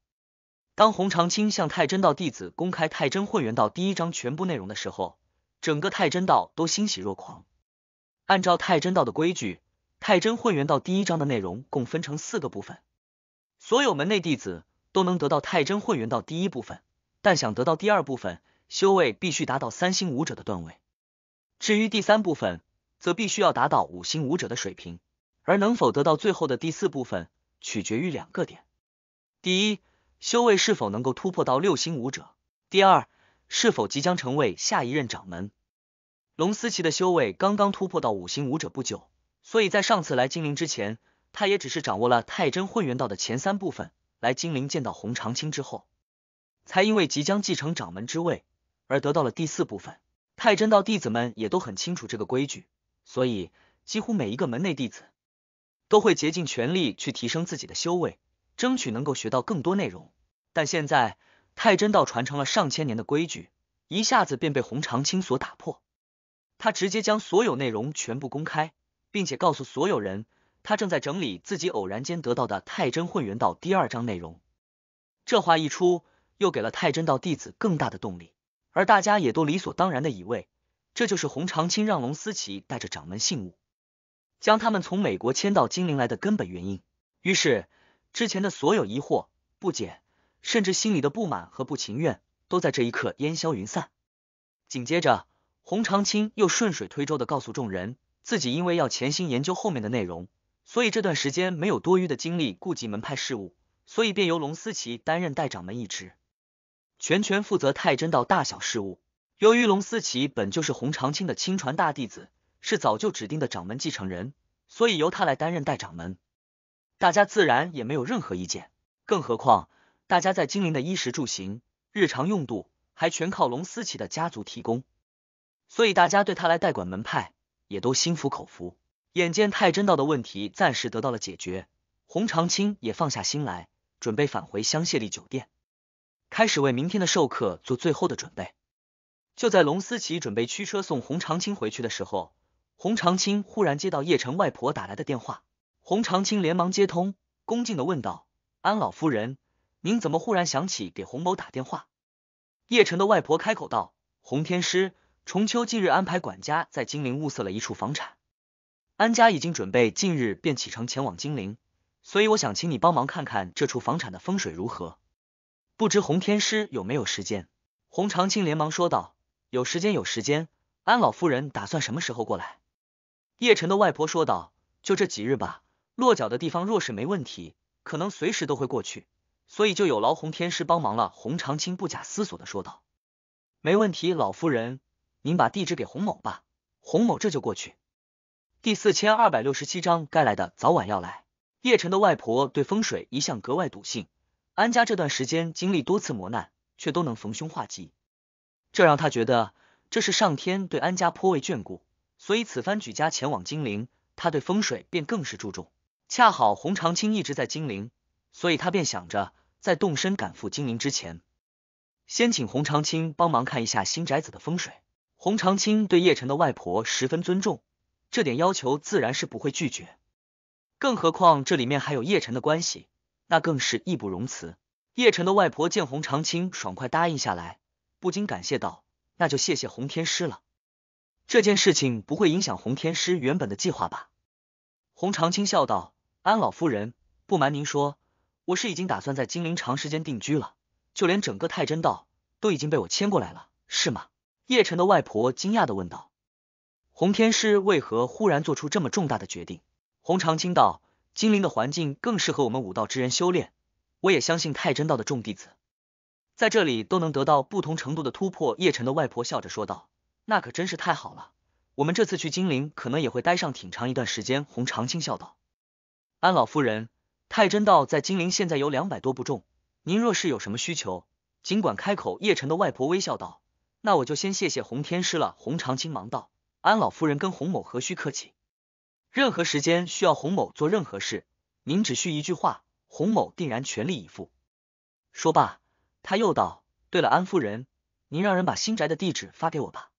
当洪长青向太真道弟子公开太真混元道第一章全部内容的时候。整个太真道都欣喜若狂。按照太真道的规矩，太真混元道第一章的内容共分成四个部分，所有门内弟子都能得到太真混元道第一部分，但想得到第二部分，修为必须达到三星武者的段位。至于第三部分，则必须要达到五星武者的水平。而能否得到最后的第四部分，取决于两个点：第一，修为是否能够突破到六星武者；第二。是否即将成为下一任掌门？龙思琪的修为刚刚突破到五星武者不久，所以在上次来金陵之前，他也只是掌握了太真混元道的前三部分。来金陵见到洪长青之后，才因为即将继承掌门之位而得到了第四部分。太真道弟子们也都很清楚这个规矩，所以几乎每一个门内弟子都会竭尽全力去提升自己的修为，争取能够学到更多内容。但现在。太真道传承了上千年的规矩，一下子便被洪长青所打破。他直接将所有内容全部公开，并且告诉所有人，他正在整理自己偶然间得到的太真混元道第二章内容。这话一出，又给了太真道弟子更大的动力，而大家也都理所当然的以为，这就是洪长青让龙思琪带着掌门信物，将他们从美国迁到金陵来的根本原因。于是，之前的所有疑惑不解。甚至心里的不满和不情愿都在这一刻烟消云散。紧接着，洪长青又顺水推舟的告诉众人，自己因为要潜心研究后面的内容，所以这段时间没有多余的精力顾及门派事务，所以便由龙思齐担任代掌门一职，全权负责太真道大小事务。由于龙思琪本就是洪长青的亲传大弟子，是早就指定的掌门继承人，所以由他来担任代掌门，大家自然也没有任何意见，更何况。大家在金陵的衣食住行、日常用度，还全靠龙思琪的家族提供，所以大家对他来代管门派，也都心服口服。眼见太真道的问题暂时得到了解决，洪长青也放下心来，准备返回香榭丽酒店，开始为明天的授课做最后的准备。就在龙思琪准备驱车送洪长青回去的时候，洪长青忽然接到叶城外婆打来的电话，洪长青连忙接通，恭敬的问道：“安老夫人。”您怎么忽然想起给洪某打电话？叶晨的外婆开口道：“洪天师，重秋近日安排管家在金陵物色了一处房产，安家已经准备近日便启程前往金陵，所以我想请你帮忙看看这处房产的风水如何，不知洪天师有没有时间？”洪长青连忙说道：“有时间，有时间。”安老夫人打算什么时候过来？叶晨的外婆说道：“就这几日吧，落脚的地方若是没问题，可能随时都会过去。”所以就有劳洪天师帮忙了。洪长青不假思索的说道：“没问题，老夫人，您把地址给洪某吧，洪某这就过去。”第四千二百六十七章该来的早晚要来。叶晨的外婆对风水一向格外笃信，安家这段时间经历多次磨难，却都能逢凶化吉，这让他觉得这是上天对安家颇为眷顾，所以此番举家前往金陵，他对风水便更是注重。恰好洪长青一直在金陵。所以他便想着，在动身赶赴金陵之前，先请洪长青帮忙看一下新宅子的风水。洪长青对叶晨的外婆十分尊重，这点要求自然是不会拒绝。更何况这里面还有叶晨的关系，那更是义不容辞。叶晨的外婆见洪长青爽快答应下来，不禁感谢道：“那就谢谢洪天师了。这件事情不会影响洪天师原本的计划吧？”洪长青笑道：“安老夫人，不瞒您说。”我是已经打算在金陵长时间定居了，就连整个太真道都已经被我牵过来了，是吗？叶辰的外婆惊讶的问道。洪天师为何忽然做出这么重大的决定？洪长青道，金陵的环境更适合我们武道之人修炼，我也相信太真道的众弟子在这里都能得到不同程度的突破。叶辰的外婆笑着说道，那可真是太好了，我们这次去金陵可能也会待上挺长一段时间。洪长青笑道，安老夫人。太真道在金陵现在有两百多部众，您若是有什么需求，尽管开口。叶晨的外婆微笑道：“那我就先谢谢洪天师了。”洪长青忙道：“安老夫人跟洪某何须客气，任何时间需要洪某做任何事，您只需一句话，洪某定然全力以赴。”说罢，他又道：“对了，安夫人，您让人把新宅的地址发给我吧，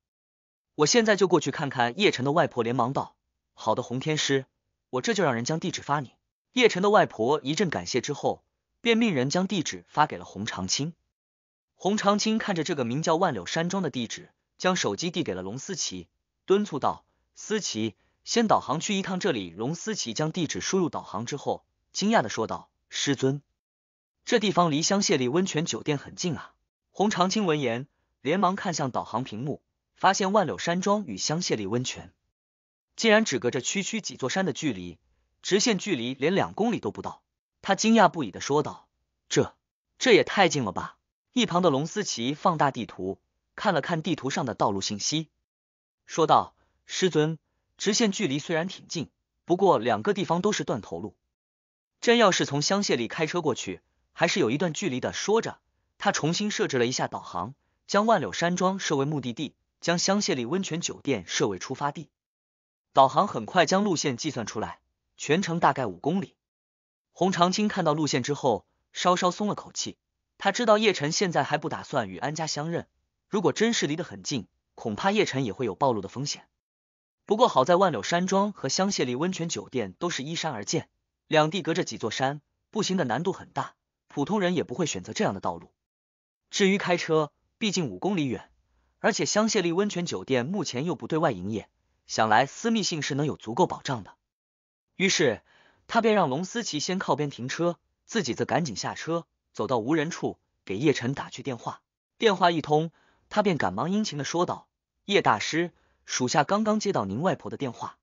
我现在就过去看看。”叶晨的外婆连忙道：“好的，洪天师，我这就让人将地址发你。”叶晨的外婆一阵感谢之后，便命人将地址发给了洪长青。洪长青看着这个名叫万柳山庄的地址，将手机递给了龙思琪，敦促道：“思琪，先导航去一趟这里。”龙思琪将地址输入导航之后，惊讶的说道：“师尊，这地方离香榭丽温泉酒店很近啊！”洪长青闻言，连忙看向导航屏幕，发现万柳山庄与香榭丽温泉竟然只隔着区区几座山的距离。直线距离连两公里都不到，他惊讶不已的说道：“这，这也太近了吧！”一旁的龙思琪放大地图，看了看地图上的道路信息，说道：“师尊，直线距离虽然挺近，不过两个地方都是断头路，真要是从香榭里开车过去，还是有一段距离的。”说着，他重新设置了一下导航，将万柳山庄设为目的地，将香榭里温泉酒店设为出发地，导航很快将路线计算出来。全程大概五公里。洪长青看到路线之后，稍稍松了口气。他知道叶晨现在还不打算与安家相认，如果真是离得很近，恐怕叶晨也会有暴露的风险。不过好在万柳山庄和香榭丽温泉酒店都是依山而建，两地隔着几座山，步行的难度很大，普通人也不会选择这样的道路。至于开车，毕竟五公里远，而且香榭丽温泉酒店目前又不对外营业，想来私密性是能有足够保障的。于是他便让龙思琪先靠边停车，自己则赶紧下车，走到无人处给叶晨打去电话。电话一通，他便赶忙殷勤的说道：“叶大师，属下刚刚接到您外婆的电话，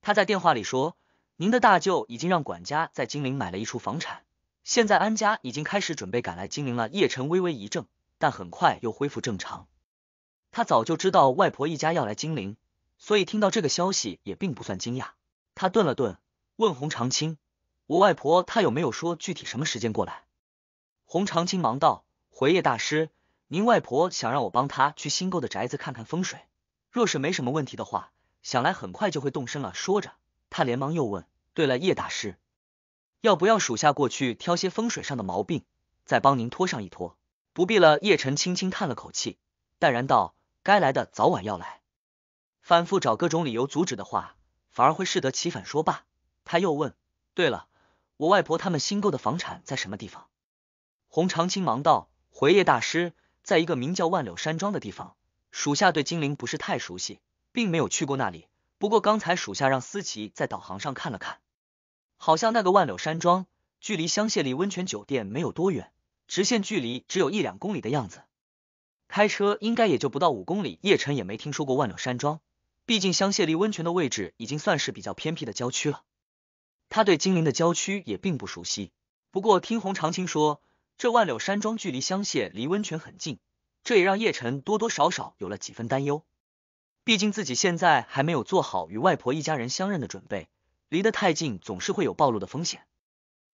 他在电话里说，您的大舅已经让管家在金陵买了一处房产，现在安家已经开始准备赶来金陵了。”叶晨微微一怔，但很快又恢复正常。他早就知道外婆一家要来金陵，所以听到这个消息也并不算惊讶。他顿了顿，问洪长青：“我外婆她有没有说具体什么时间过来？”洪长青忙道：“回叶大师，您外婆想让我帮她去新购的宅子看看风水，若是没什么问题的话，想来很快就会动身了。”说着，他连忙又问：“对了，叶大师，要不要属下过去挑些风水上的毛病，再帮您拖上一拖？”“不必了。”叶晨轻轻叹了口气，淡然道：“该来的早晚要来，反复找各种理由阻止的话。”反而会适得其反。说罢，他又问：“对了，我外婆他们新购的房产在什么地方？”洪长青忙道：“回叶大师，在一个名叫万柳山庄的地方。属下对金陵不是太熟悉，并没有去过那里。不过刚才属下让思琪在导航上看了看，好像那个万柳山庄距离香榭丽温泉酒店没有多远，直线距离只有一两公里的样子，开车应该也就不到五公里。叶辰也没听说过万柳山庄。”毕竟香榭丽温泉的位置已经算是比较偏僻的郊区了，他对金陵的郊区也并不熟悉。不过听洪长青说，这万柳山庄距离香榭离温泉很近，这也让叶晨多多少少有了几分担忧。毕竟自己现在还没有做好与外婆一家人相认的准备，离得太近总是会有暴露的风险。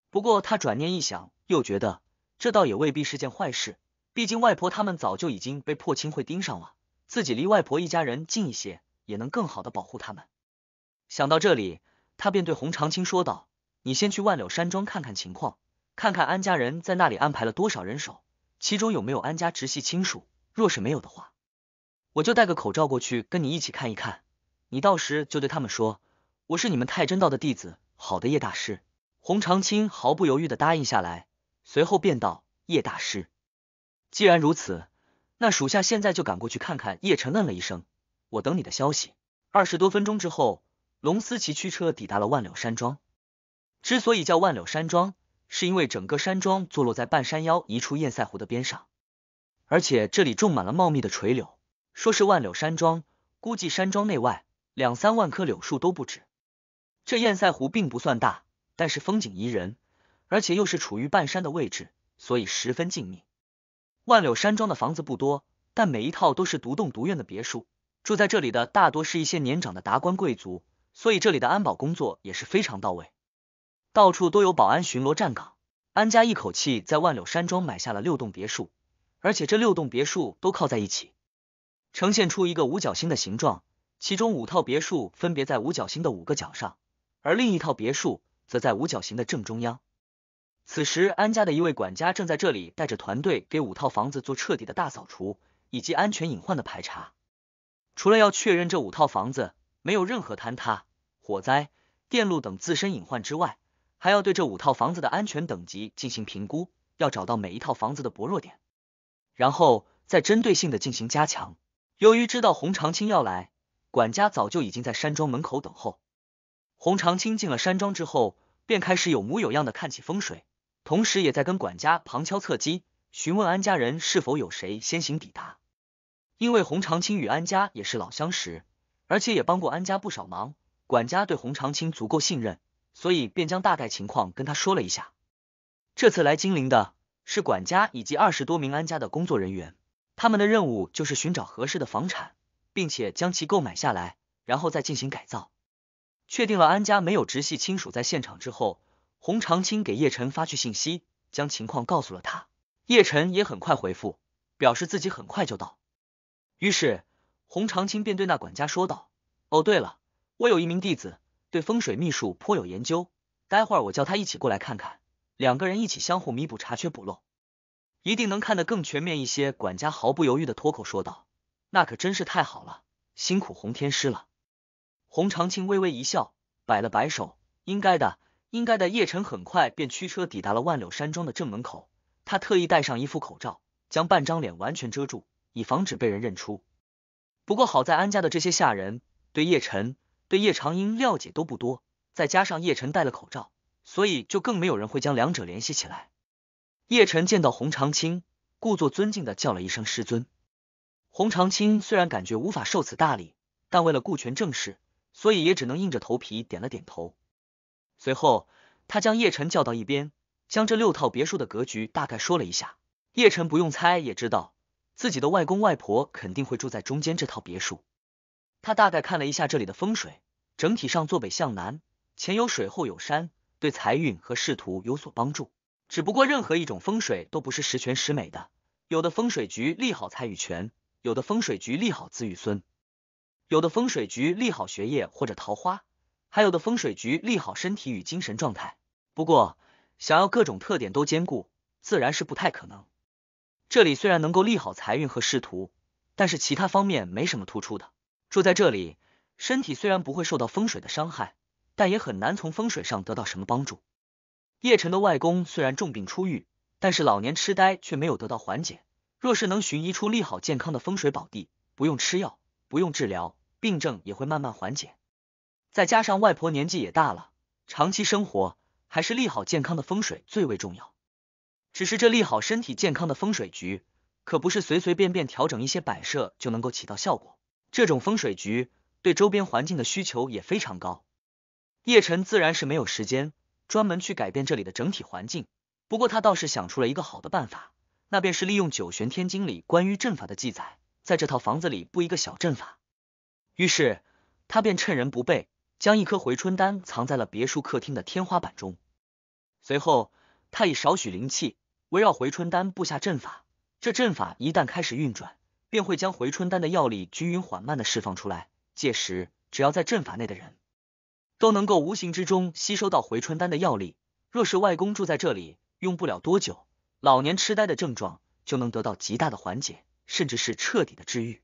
不过他转念一想，又觉得这倒也未必是件坏事。毕竟外婆他们早就已经被破青会盯上了，自己离外婆一家人近一些。也能更好的保护他们。想到这里，他便对洪长青说道：“你先去万柳山庄看看情况，看看安家人在那里安排了多少人手，其中有没有安家直系亲属。若是没有的话，我就戴个口罩过去跟你一起看一看。你到时就对他们说，我是你们太真道的弟子。”好的，叶大师。洪长青毫不犹豫的答应下来，随后便道：“叶大师，既然如此，那属下现在就赶过去看看。”叶晨嗯了一声。我等你的消息。二十多分钟之后，龙思琪驱车抵达了万柳山庄。之所以叫万柳山庄，是因为整个山庄坐落在半山腰一处堰塞湖的边上，而且这里种满了茂密的垂柳。说是万柳山庄，估计山庄内外两三万棵柳树都不止。这堰塞湖并不算大，但是风景宜人，而且又是处于半山的位置，所以十分静谧。万柳山庄的房子不多，但每一套都是独栋独院的别墅。住在这里的大多是一些年长的达官贵族，所以这里的安保工作也是非常到位，到处都有保安巡逻站岗。安家一口气在万柳山庄买下了六栋别墅，而且这六栋别墅都靠在一起，呈现出一个五角星的形状。其中五套别墅分别在五角星的五个角上，而另一套别墅则在五角星的正中央。此时，安家的一位管家正在这里带着团队给五套房子做彻底的大扫除以及安全隐患的排查。除了要确认这五套房子没有任何坍塌、火灾、电路等自身隐患之外，还要对这五套房子的安全等级进行评估，要找到每一套房子的薄弱点，然后再针对性的进行加强。由于知道洪长青要来，管家早就已经在山庄门口等候。洪长青进了山庄之后，便开始有模有样的看起风水，同时也在跟管家旁敲侧击询问安家人是否有谁先行抵达。因为洪长青与安家也是老相识，而且也帮过安家不少忙，管家对洪长青足够信任，所以便将大概情况跟他说了一下。这次来金陵的是管家以及二十多名安家的工作人员，他们的任务就是寻找合适的房产，并且将其购买下来，然后再进行改造。确定了安家没有直系亲属在现场之后，洪长青给叶晨发去信息，将情况告诉了他。叶晨也很快回复，表示自己很快就到。于是，洪长青便对那管家说道：“哦，对了，我有一名弟子，对风水秘术颇有研究，待会儿我叫他一起过来看看，两个人一起相互弥补查缺补漏，一定能看得更全面一些。”管家毫不犹豫的脱口说道：“那可真是太好了，辛苦洪天师了。”洪长青微微一笑，摆了摆手：“应该的，应该的。”叶晨很快便驱车抵达了万柳山庄的正门口，他特意戴上一副口罩，将半张脸完全遮住。以防止被人认出。不过好在安家的这些下人对叶晨、对叶长英了解都不多，再加上叶晨戴了口罩，所以就更没有人会将两者联系起来。叶晨见到洪长青，故作尊敬的叫了一声师尊。洪长青虽然感觉无法受此大礼，但为了顾全正事，所以也只能硬着头皮点了点头。随后，他将叶晨叫到一边，将这六套别墅的格局大概说了一下。叶晨不用猜也知道。自己的外公外婆肯定会住在中间这套别墅。他大概看了一下这里的风水，整体上坐北向南，前有水后有山，对财运和仕途有所帮助。只不过，任何一种风水都不是十全十美的。有的风水局利好财与权，有的风水局利好子与孙，有的风水局利好学业或者桃花，还有的风水局利好身体与精神状态。不过，想要各种特点都兼顾，自然是不太可能。这里虽然能够利好财运和仕途，但是其他方面没什么突出的。住在这里，身体虽然不会受到风水的伤害，但也很难从风水上得到什么帮助。叶辰的外公虽然重病初愈，但是老年痴呆却没有得到缓解。若是能寻一处利好健康的风水宝地，不用吃药，不用治疗，病症也会慢慢缓解。再加上外婆年纪也大了，长期生活还是利好健康的风水最为重要。只是这利好身体健康的风水局，可不是随随便便调整一些摆设就能够起到效果。这种风水局对周边环境的需求也非常高。叶晨自然是没有时间专门去改变这里的整体环境，不过他倒是想出了一个好的办法，那便是利用《九玄天经》里关于阵法的记载，在这套房子里布一个小阵法。于是他便趁人不备，将一颗回春丹藏在了别墅客厅的天花板中。随后他以少许灵气。围绕回春丹布下阵法，这阵法一旦开始运转，便会将回春丹的药力均匀缓慢的释放出来。届时，只要在阵法内的人，都能够无形之中吸收到回春丹的药力。若是外公住在这里，用不了多久，老年痴呆的症状就能得到极大的缓解，甚至是彻底的治愈。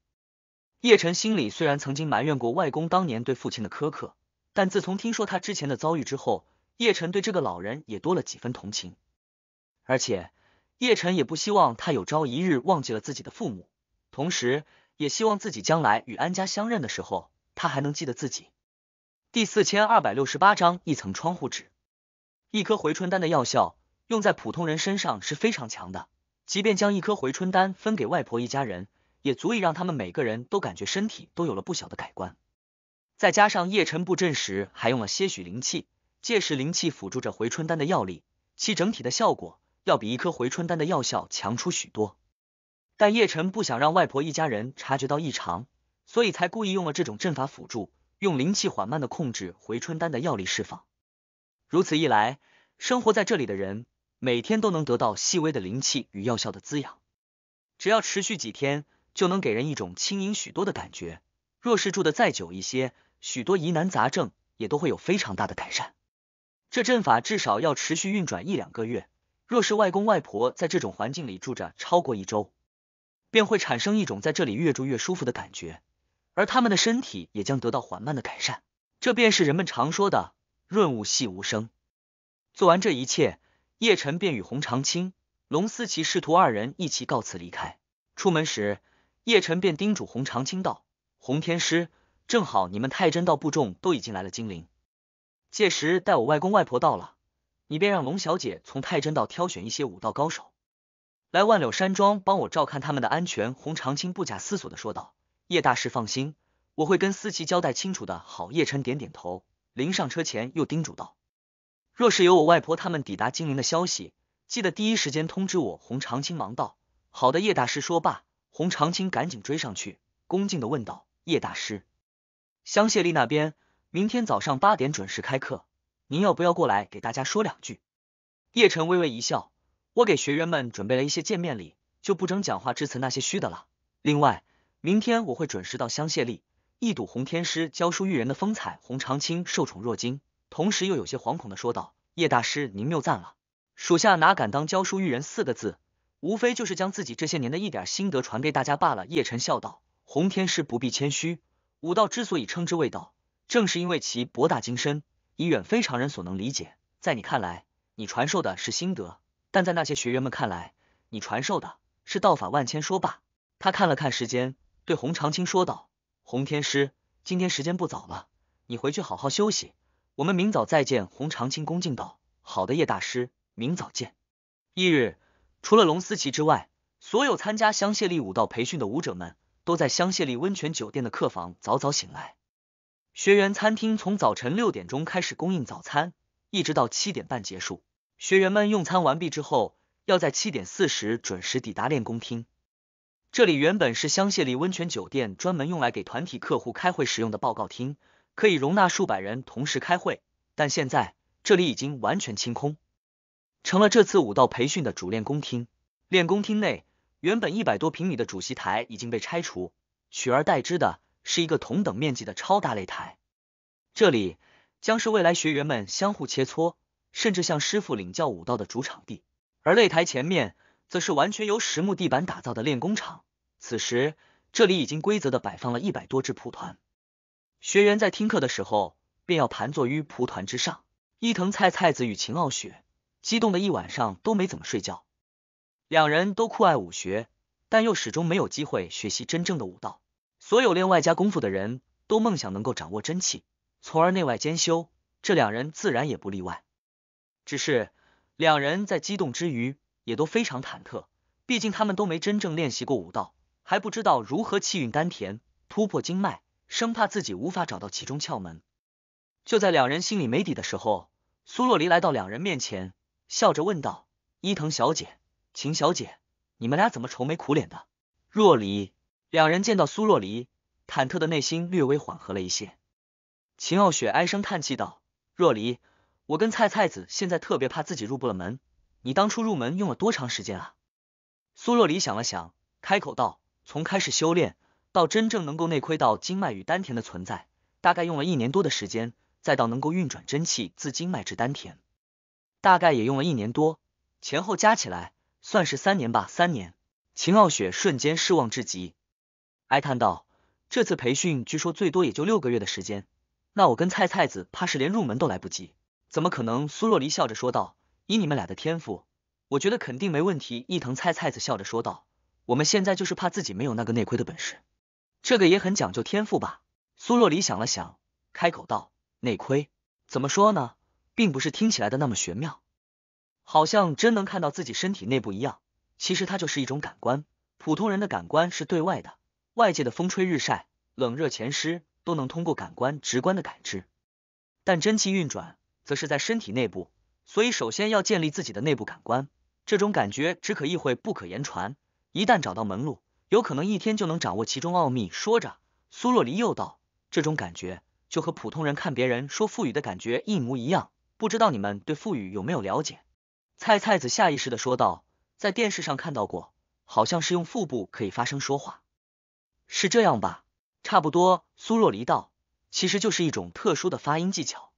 叶晨心里虽然曾经埋怨过外公当年对父亲的苛刻，但自从听说他之前的遭遇之后，叶晨对这个老人也多了几分同情，而且。叶晨也不希望他有朝一日忘记了自己的父母，同时也希望自己将来与安家相认的时候，他还能记得自己。第四千二百六十八章一层窗户纸。一颗回春丹的药效用在普通人身上是非常强的，即便将一颗回春丹分给外婆一家人，也足以让他们每个人都感觉身体都有了不小的改观。再加上叶晨布阵时还用了些许灵气，借势灵气辅助着回春丹的药力，其整体的效果。要比一颗回春丹的药效强出许多，但叶晨不想让外婆一家人察觉到异常，所以才故意用了这种阵法辅助，用灵气缓慢的控制回春丹的药力释放。如此一来，生活在这里的人每天都能得到细微的灵气与药效的滋养，只要持续几天，就能给人一种轻盈许多的感觉。若是住的再久一些，许多疑难杂症也都会有非常大的改善。这阵法至少要持续运转一两个月。若是外公外婆在这种环境里住着超过一周，便会产生一种在这里越住越舒服的感觉，而他们的身体也将得到缓慢的改善。这便是人们常说的润物细无声。做完这一切，叶晨便与洪长青、龙思琪师徒二人一起告辞离开。出门时，叶晨便叮嘱洪长青道：“洪天师，正好你们太真道部众都已经来了金陵，届时待我外公外婆到了。”你便让龙小姐从太真道挑选一些武道高手，来万柳山庄帮我照看他们的安全。洪长青不假思索的说道：“叶大师放心，我会跟思琪交代清楚的。”好，叶晨点点头，临上车前又叮嘱道：“若是有我外婆他们抵达金陵的消息，记得第一时间通知我。”洪长青忙道：“好的，叶大师。”说罢，洪长青赶紧追上去，恭敬的问道：“叶大师，香榭丽那边明天早上八点准时开课。”您要不要过来给大家说两句？叶晨微微一笑，我给学员们准备了一些见面礼，就不整讲话之词那些虚的了。另外，明天我会准时到香榭丽，一睹洪天师教书育人的风采。洪长青受宠若惊，同时又有些惶恐的说道：“叶大师，您谬赞了，属下哪敢当教书育人四个字？无非就是将自己这些年的一点心得传给大家罢了。”叶晨笑道：“洪天师不必谦虚，武道之所以称之为道，正是因为其博大精深。”已远非常人所能理解。在你看来，你传授的是心得；但在那些学员们看来，你传授的是道法万千。说罢，他看了看时间，对洪长青说道：“洪天师，今天时间不早了，你回去好好休息，我们明早再见。”洪长青恭敬道：“好的，叶大师，明早见。”翌日，除了龙思琪之外，所有参加香榭丽武道培训的舞者们，都在香榭丽温泉酒店的客房早早醒来。学员餐厅从早晨六点钟开始供应早餐，一直到七点半结束。学员们用餐完毕之后，要在七点四十准时抵达练功厅。这里原本是香榭丽温泉酒店专门用来给团体客户开会使用的报告厅，可以容纳数百人同时开会。但现在这里已经完全清空，成了这次武道培训的主练功厅。练功厅内原本一百多平米的主席台已经被拆除，取而代之的。是一个同等面积的超大擂台，这里将是未来学员们相互切磋，甚至向师傅领教武道的主场地。而擂台前面则是完全由实木地板打造的练功场。此时，这里已经规则的摆放了一百多只蒲团，学员在听课的时候便要盘坐于蒲团之上。伊藤菜菜子与秦傲雪激动的一晚上都没怎么睡觉，两人都酷爱武学，但又始终没有机会学习真正的武道。所有练外家功夫的人都梦想能够掌握真气，从而内外兼修。这两人自然也不例外。只是两人在激动之余，也都非常忐忑，毕竟他们都没真正练习过武道，还不知道如何气运丹田、突破经脉，生怕自己无法找到其中窍门。就在两人心里没底的时候，苏若离来到两人面前，笑着问道：“伊藤小姐，秦小姐，你们俩怎么愁眉苦脸的？”若离。两人见到苏若离，忐忑的内心略微缓和了一些。秦傲雪唉声叹气道：“若离，我跟菜菜子现在特别怕自己入不了门。你当初入门用了多长时间啊？”苏若离想了想，开口道：“从开始修炼到真正能够内窥到经脉与丹田的存在，大概用了一年多的时间；再到能够运转真气自经脉至丹田，大概也用了一年多。前后加起来，算是三年吧。三年。”秦傲雪瞬间失望至极。哀叹道：“这次培训据说最多也就六个月的时间，那我跟菜菜子怕是连入门都来不及。”“怎么可能？”苏若离笑着说道。“以你们俩的天赋，我觉得肯定没问题。”伊藤菜菜子笑着说道，“我们现在就是怕自己没有那个内窥的本事，这个也很讲究天赋吧？”苏若离想了想，开口道：“内窥怎么说呢？并不是听起来的那么玄妙，好像真能看到自己身体内部一样。其实它就是一种感官，普通人的感官是对外的。”外界的风吹日晒、冷热乾湿都能通过感官直观的感知，但真气运转则是在身体内部，所以首先要建立自己的内部感官。这种感觉只可意会不可言传。一旦找到门路，有可能一天就能掌握其中奥秘。说着，苏若离又道：“这种感觉就和普通人看别人说腹语的感觉一模一样。不知道你们对腹语有没有了解？”菜菜子下意识的说道：“在电视上看到过，好像是用腹部可以发声说话。”是这样吧，差不多。苏若离道，其实就是一种特殊的发音技巧，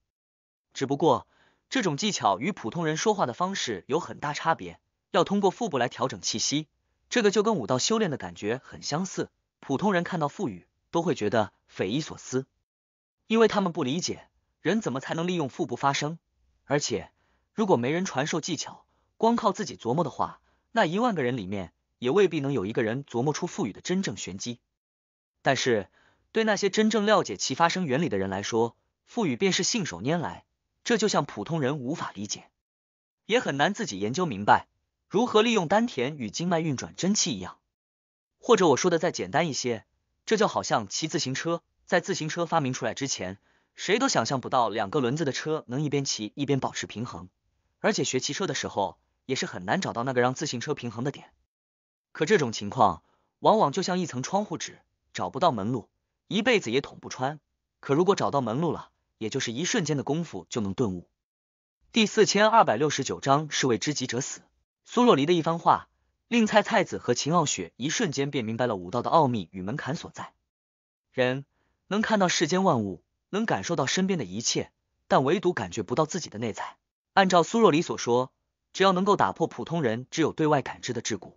只不过这种技巧与普通人说话的方式有很大差别，要通过腹部来调整气息。这个就跟武道修炼的感觉很相似。普通人看到腹语都会觉得匪夷所思，因为他们不理解人怎么才能利用腹部发声。而且，如果没人传授技巧，光靠自己琢磨的话，那一万个人里面也未必能有一个人琢磨出腹语的真正玄机。但是，对那些真正了解其发生原理的人来说，赋予便是信手拈来。这就像普通人无法理解，也很难自己研究明白如何利用丹田与经脉运转真气一样。或者我说的再简单一些，这就好像骑自行车，在自行车发明出来之前，谁都想象不到两个轮子的车能一边骑一边保持平衡，而且学骑车的时候也是很难找到那个让自行车平衡的点。可这种情况往往就像一层窗户纸。找不到门路，一辈子也捅不穿。可如果找到门路了，也就是一瞬间的功夫就能顿悟。第四千二百六十九章是为知己者死。苏洛离的一番话，令蔡菜子和秦傲雪一瞬间便明白了武道的奥秘与门槛所在。人能看到世间万物，能感受到身边的一切，但唯独感觉不到自己的内在。按照苏洛离所说，只要能够打破普通人只有对外感知的桎梏，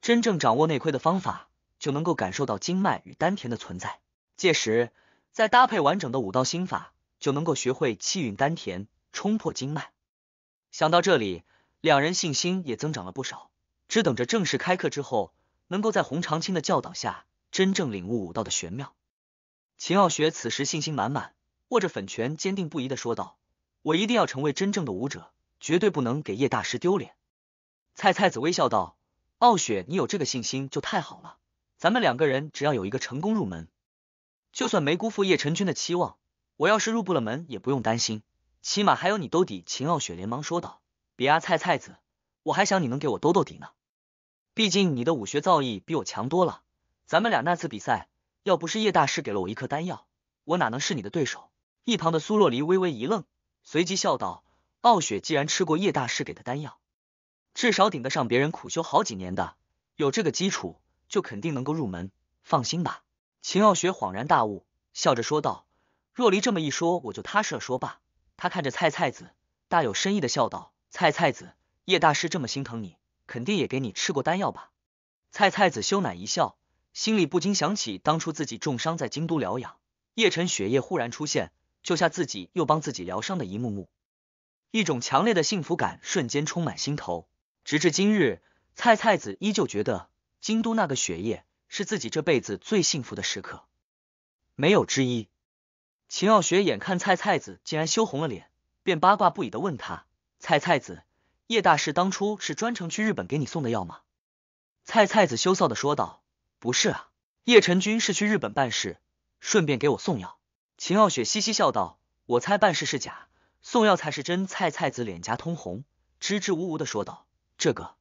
真正掌握内窥的方法。就能够感受到经脉与丹田的存在，届时再搭配完整的武道心法，就能够学会气运丹田，冲破经脉。想到这里，两人信心也增长了不少，只等着正式开课之后，能够在洪长青的教导下，真正领悟武道的玄妙。秦傲雪此时信心满满，握着粉拳，坚定不移的说道：“我一定要成为真正的武者，绝对不能给叶大师丢脸。”蔡菜子微笑道：“傲雪，你有这个信心就太好了。”咱们两个人只要有一个成功入门，就算没辜负叶辰君的期望。我要是入不了门，也不用担心，起码还有你兜底。秦傲雪连忙说道：“别啊，菜菜子，我还想你能给我兜兜底呢。毕竟你的武学造诣比我强多了。咱们俩那次比赛，要不是叶大师给了我一颗丹药，我哪能是你的对手？”一旁的苏洛离微微一愣，随即笑道：“傲雪既然吃过叶大师给的丹药，至少顶得上别人苦修好几年的。有这个基础。”就肯定能够入门，放心吧。秦傲雪恍然大悟，笑着说道：“若离这么一说，我就踏实了。”说罢，他看着菜菜子，大有深意的笑道：“菜菜子，叶大师这么心疼你，肯定也给你吃过丹药吧？”菜菜子羞赧一笑，心里不禁想起当初自己重伤在京都疗养，叶辰雪夜忽然出现，救下自己，又帮自己疗伤的一幕幕，一种强烈的幸福感瞬间充满心头。直至今日，菜菜子依旧觉得。京都那个雪夜是自己这辈子最幸福的时刻，没有之一。秦傲雪眼看蔡菜子竟然羞红了脸，便八卦不已的问他：“蔡菜子，叶大师当初是专程去日本给你送的药吗？”蔡菜子羞臊的说道：“不是啊，叶晨君是去日本办事，顺便给我送药。”秦傲雪嘻嘻笑道：“我猜办事是假，送药才是真。”蔡菜子脸颊通红，支支吾吾的说道：“这个，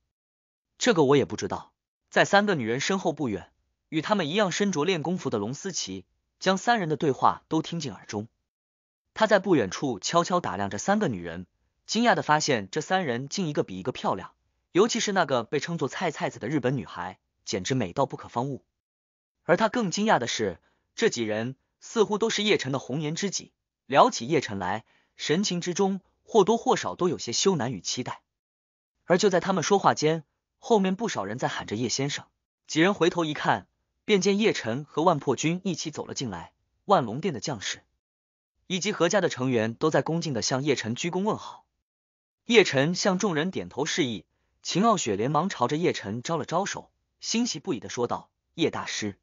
这个我也不知道。”在三个女人身后不远，与他们一样身着练功服的龙思琪将三人的对话都听进耳中。他在不远处悄悄打量着三个女人，惊讶的发现这三人竟一个比一个漂亮，尤其是那个被称作菜菜子的日本女孩，简直美到不可方物。而他更惊讶的是，这几人似乎都是叶晨的红颜知己，聊起叶晨来，神情之中或多或少都有些羞赧与期待。而就在他们说话间。后面不少人在喊着“叶先生”，几人回头一看，便见叶晨和万破军一起走了进来。万龙殿的将士以及何家的成员都在恭敬的向叶晨鞠躬问好。叶晨向众人点头示意，秦傲雪连忙朝着叶晨招了招手，欣喜不已的说道：“叶大师。”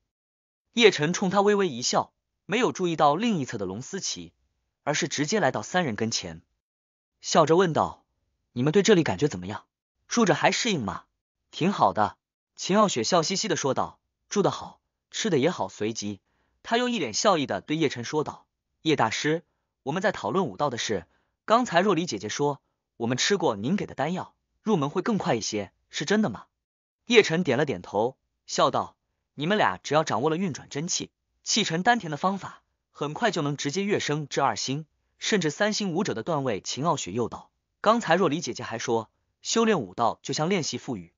叶晨冲他微微一笑，没有注意到另一侧的龙思琪，而是直接来到三人跟前，笑着问道：“你们对这里感觉怎么样？住着还适应吗？”挺好的，秦傲雪笑嘻嘻的说道：“住的好，吃的也好。”随即，他又一脸笑意的对叶晨说道：“叶大师，我们在讨论武道的事。刚才若离姐姐说，我们吃过您给的丹药，入门会更快一些，是真的吗？”叶晨点了点头，笑道：“你们俩只要掌握了运转真气、气沉丹田的方法，很快就能直接跃升至二星，甚至三星武者的段位。”秦傲雪又道：“刚才若离姐姐还说，修炼武道就像练习腹语。”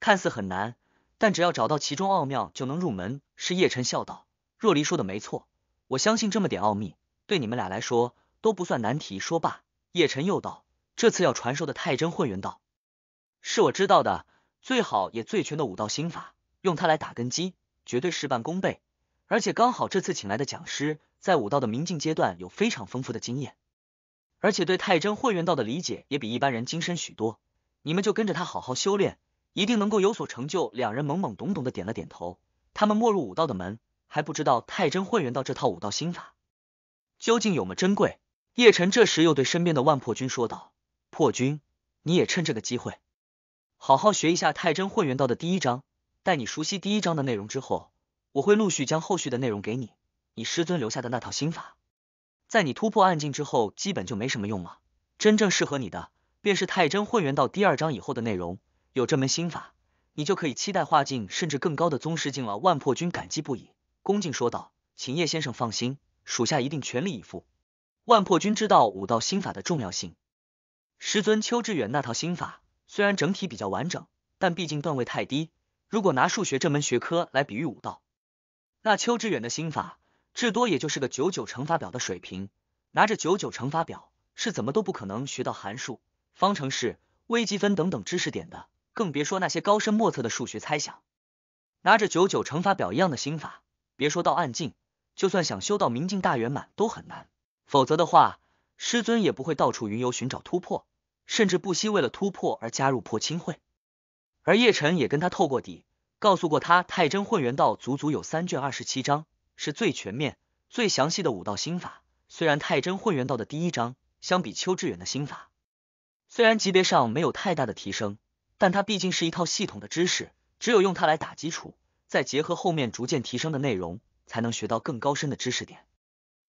看似很难，但只要找到其中奥妙，就能入门。是叶晨笑道：“若离说的没错，我相信这么点奥秘，对你们俩来说都不算难题。”说罢，叶晨又道：“这次要传授的太真混元道，是我知道的最好也最全的武道心法，用它来打根基，绝对事半功倍。而且刚好这次请来的讲师，在武道的明镜阶段有非常丰富的经验，而且对太真混元道的理解也比一般人精深许多。你们就跟着他好好修炼。”一定能够有所成就。两人懵懵懂懂的点了点头。他们没入武道的门，还不知道太真混元道这套武道心法究竟有么珍贵。叶辰这时又对身边的万破军说道：“破军，你也趁这个机会，好好学一下太真混元道的第一章。待你熟悉第一章的内容之后，我会陆续将后续的内容给你。你师尊留下的那套心法，在你突破暗境之后，基本就没什么用了。真正适合你的，便是太真混元道第二章以后的内容。”有这门心法，你就可以期待化境甚至更高的宗师境了。万破军感激不已，恭敬说道：“请叶先生放心，属下一定全力以赴。”万破军知道武道心法的重要性，师尊邱志远那套心法虽然整体比较完整，但毕竟段位太低。如果拿数学这门学科来比喻武道，那邱志远的心法至多也就是个九九乘法表的水平。拿着九九乘法表，是怎么都不可能学到函数、方程式、微积分等等知识点的。更别说那些高深莫测的数学猜想，拿着九九乘法表一样的心法，别说到暗境，就算想修到明镜大圆满都很难。否则的话，师尊也不会到处云游寻找突破，甚至不惜为了突破而加入破清会。而叶辰也跟他透过底，告诉过他，太真混元道足足有三卷二十七章，是最全面、最详细的武道心法。虽然太真混元道的第一章相比邱志远的心法，虽然级别上没有太大的提升。但它毕竟是一套系统的知识，只有用它来打基础，再结合后面逐渐提升的内容，才能学到更高深的知识点。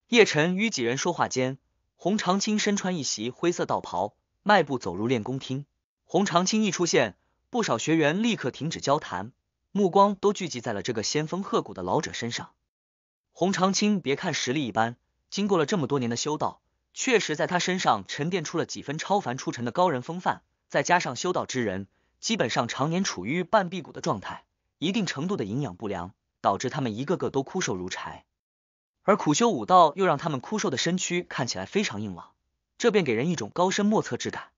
叶晨与几人说话间，洪长青身穿一袭灰色道袍，迈步走入练功厅。洪长青一出现，不少学员立刻停止交谈，目光都聚集在了这个仙风鹤骨的老者身上。洪长青别看实力一般，经过了这么多年的修道，确实在他身上沉淀出了几分超凡出尘的高人风范，再加上修道之人。基本上常年处于半辟谷的状态，一定程度的营养不良导致他们一个个都枯瘦如柴，而苦修武道又让他们枯瘦的身躯看起来非常硬朗，这便给人一种高深莫测之感。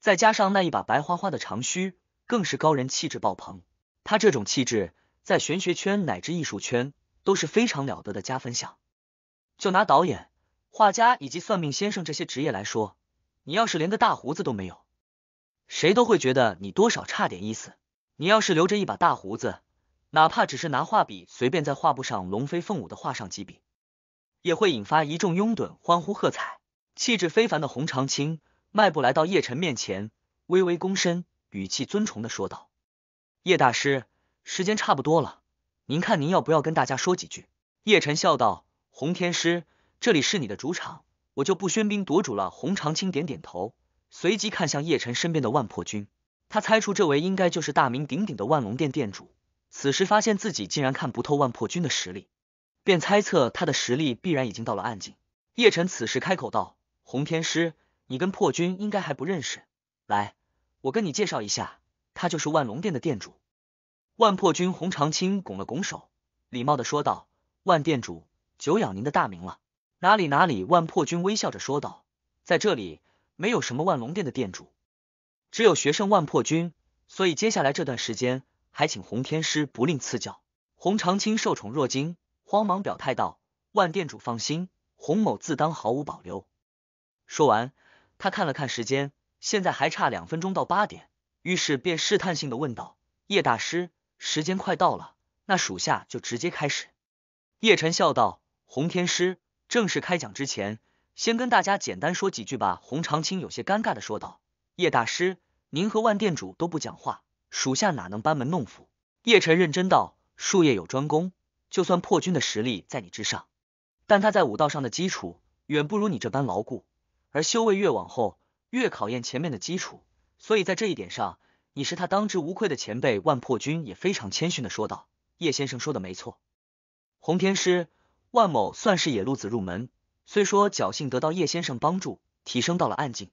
再加上那一把白花花的长须，更是高人气质爆棚。他这种气质在玄学圈乃至艺术圈都是非常了得的加分项。就拿导演、画家以及算命先生这些职业来说，你要是连个大胡子都没有。谁都会觉得你多少差点意思。你要是留着一把大胡子，哪怕只是拿画笔随便在画布上龙飞凤舞的画上几笔，也会引发一众拥趸欢呼喝彩。气质非凡的洪长青迈步来到叶晨面前，微微躬身，语气尊崇的说道：“叶大师，时间差不多了，您看您要不要跟大家说几句？”叶晨笑道：“洪天师，这里是你的主场，我就不喧宾夺主了。”洪长青点点头。随即看向叶晨身边的万破军，他猜出这位应该就是大名鼎鼎的万龙殿殿主。此时发现自己竟然看不透万破军的实力，便猜测他的实力必然已经到了暗境。叶晨此时开口道：“洪天师，你跟破军应该还不认识，来，我跟你介绍一下，他就是万龙殿的殿主。”万破军洪长青拱了拱手，礼貌的说道：“万殿主，久仰您的大名了。”“哪里哪里。”万破军微笑着说道：“在这里。”没有什么万龙殿的店主，只有学生万破军，所以接下来这段时间还请洪天师不吝赐教。洪长青受宠若惊，慌忙表态道：“万店主放心，洪某自当毫无保留。”说完，他看了看时间，现在还差两分钟到八点，于是便试探性的问道：“叶大师，时间快到了，那属下就直接开始。”叶晨笑道：“洪天师，正式开讲之前。”先跟大家简单说几句吧，洪长青有些尴尬的说道。叶大师，您和万店主都不讲话，属下哪能班门弄斧？叶晨认真道，术业有专攻，就算破军的实力在你之上，但他在武道上的基础远不如你这般牢固。而修为越往后，越考验前面的基础，所以在这一点上，你是他当之无愧的前辈。万破军也非常谦逊的说道，叶先生说的没错，洪天师，万某算是野路子入门。虽说侥幸得到叶先生帮助，提升到了暗境，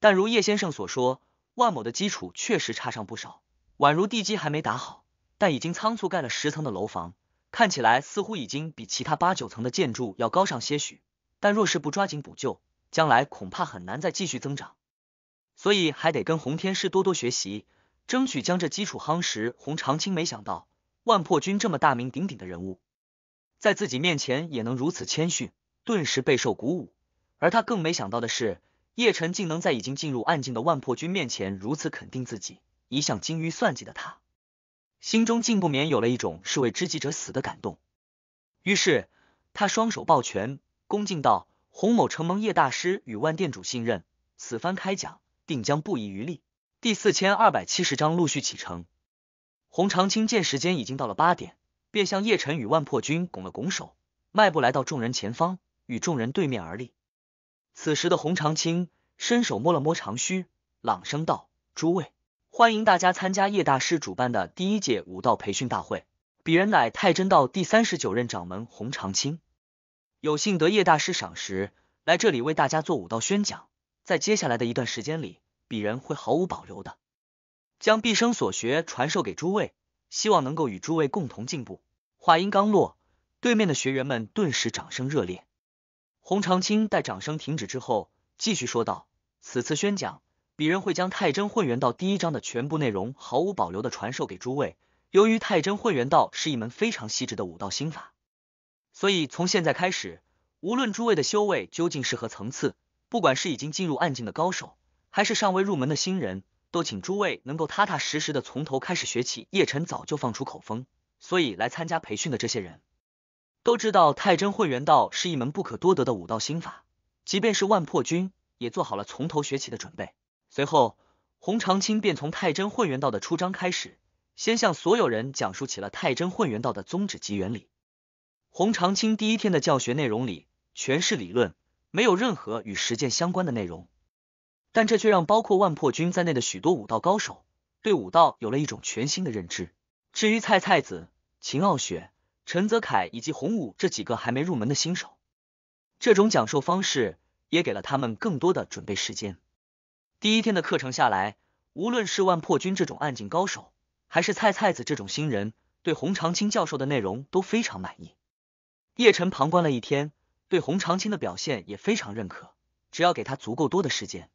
但如叶先生所说，万某的基础确实差上不少，宛如地基还没打好，但已经仓促盖了十层的楼房，看起来似乎已经比其他八九层的建筑要高上些许，但若是不抓紧补救，将来恐怕很难再继续增长，所以还得跟洪天师多多学习，争取将这基础夯实。洪长青没想到，万破军这么大名鼎鼎的人物，在自己面前也能如此谦逊。顿时备受鼓舞，而他更没想到的是，叶晨竟能在已经进入暗境的万破军面前如此肯定自己。一向精于算计的他，心中竟不免有了一种是为知己者死的感动。于是，他双手抱拳，恭敬道：“洪某承蒙叶大师与万店主信任，此番开讲，定将不遗余力。”第四千二百七十章陆续启程。洪长青见时间已经到了八点，便向叶晨与万破军拱了拱手，迈步来到众人前方。与众人对面而立，此时的洪长青伸手摸了摸长须，朗声道：“诸位，欢迎大家参加叶大师主办的第一届武道培训大会。鄙人乃太真道第三十九任掌门洪长青，有幸得叶大师赏识，来这里为大家做武道宣讲。在接下来的一段时间里，鄙人会毫无保留的将毕生所学传授给诸位，希望能够与诸位共同进步。”话音刚落，对面的学员们顿时掌声热烈。洪长青待掌声停止之后，继续说道：“此次宣讲，鄙人会将太真混元道第一章的全部内容毫无保留的传授给诸位。由于太真混元道是一门非常细致的武道心法，所以从现在开始，无论诸位的修为究竟是何层次，不管是已经进入暗境的高手，还是尚未入门的新人，都请诸位能够踏踏实实的从头开始学起。”叶辰早就放出口风，所以来参加培训的这些人。都知道太真混元道是一门不可多得的武道心法，即便是万破军也做好了从头学起的准备。随后，洪长青便从太真混元道的出章开始，先向所有人讲述起了太真混元道的宗旨及原理。洪长青第一天的教学内容里全是理论，没有任何与实践相关的内容，但这却让包括万破军在内的许多武道高手对武道有了一种全新的认知。至于蔡菜子、秦傲雪。陈泽凯以及洪武这几个还没入门的新手，这种讲授方式也给了他们更多的准备时间。第一天的课程下来，无论是万破军这种暗境高手，还是菜菜子这种新人，对洪长青教授的内容都非常满意。叶晨旁观了一天，对洪长青的表现也非常认可。只要给他足够多的时间，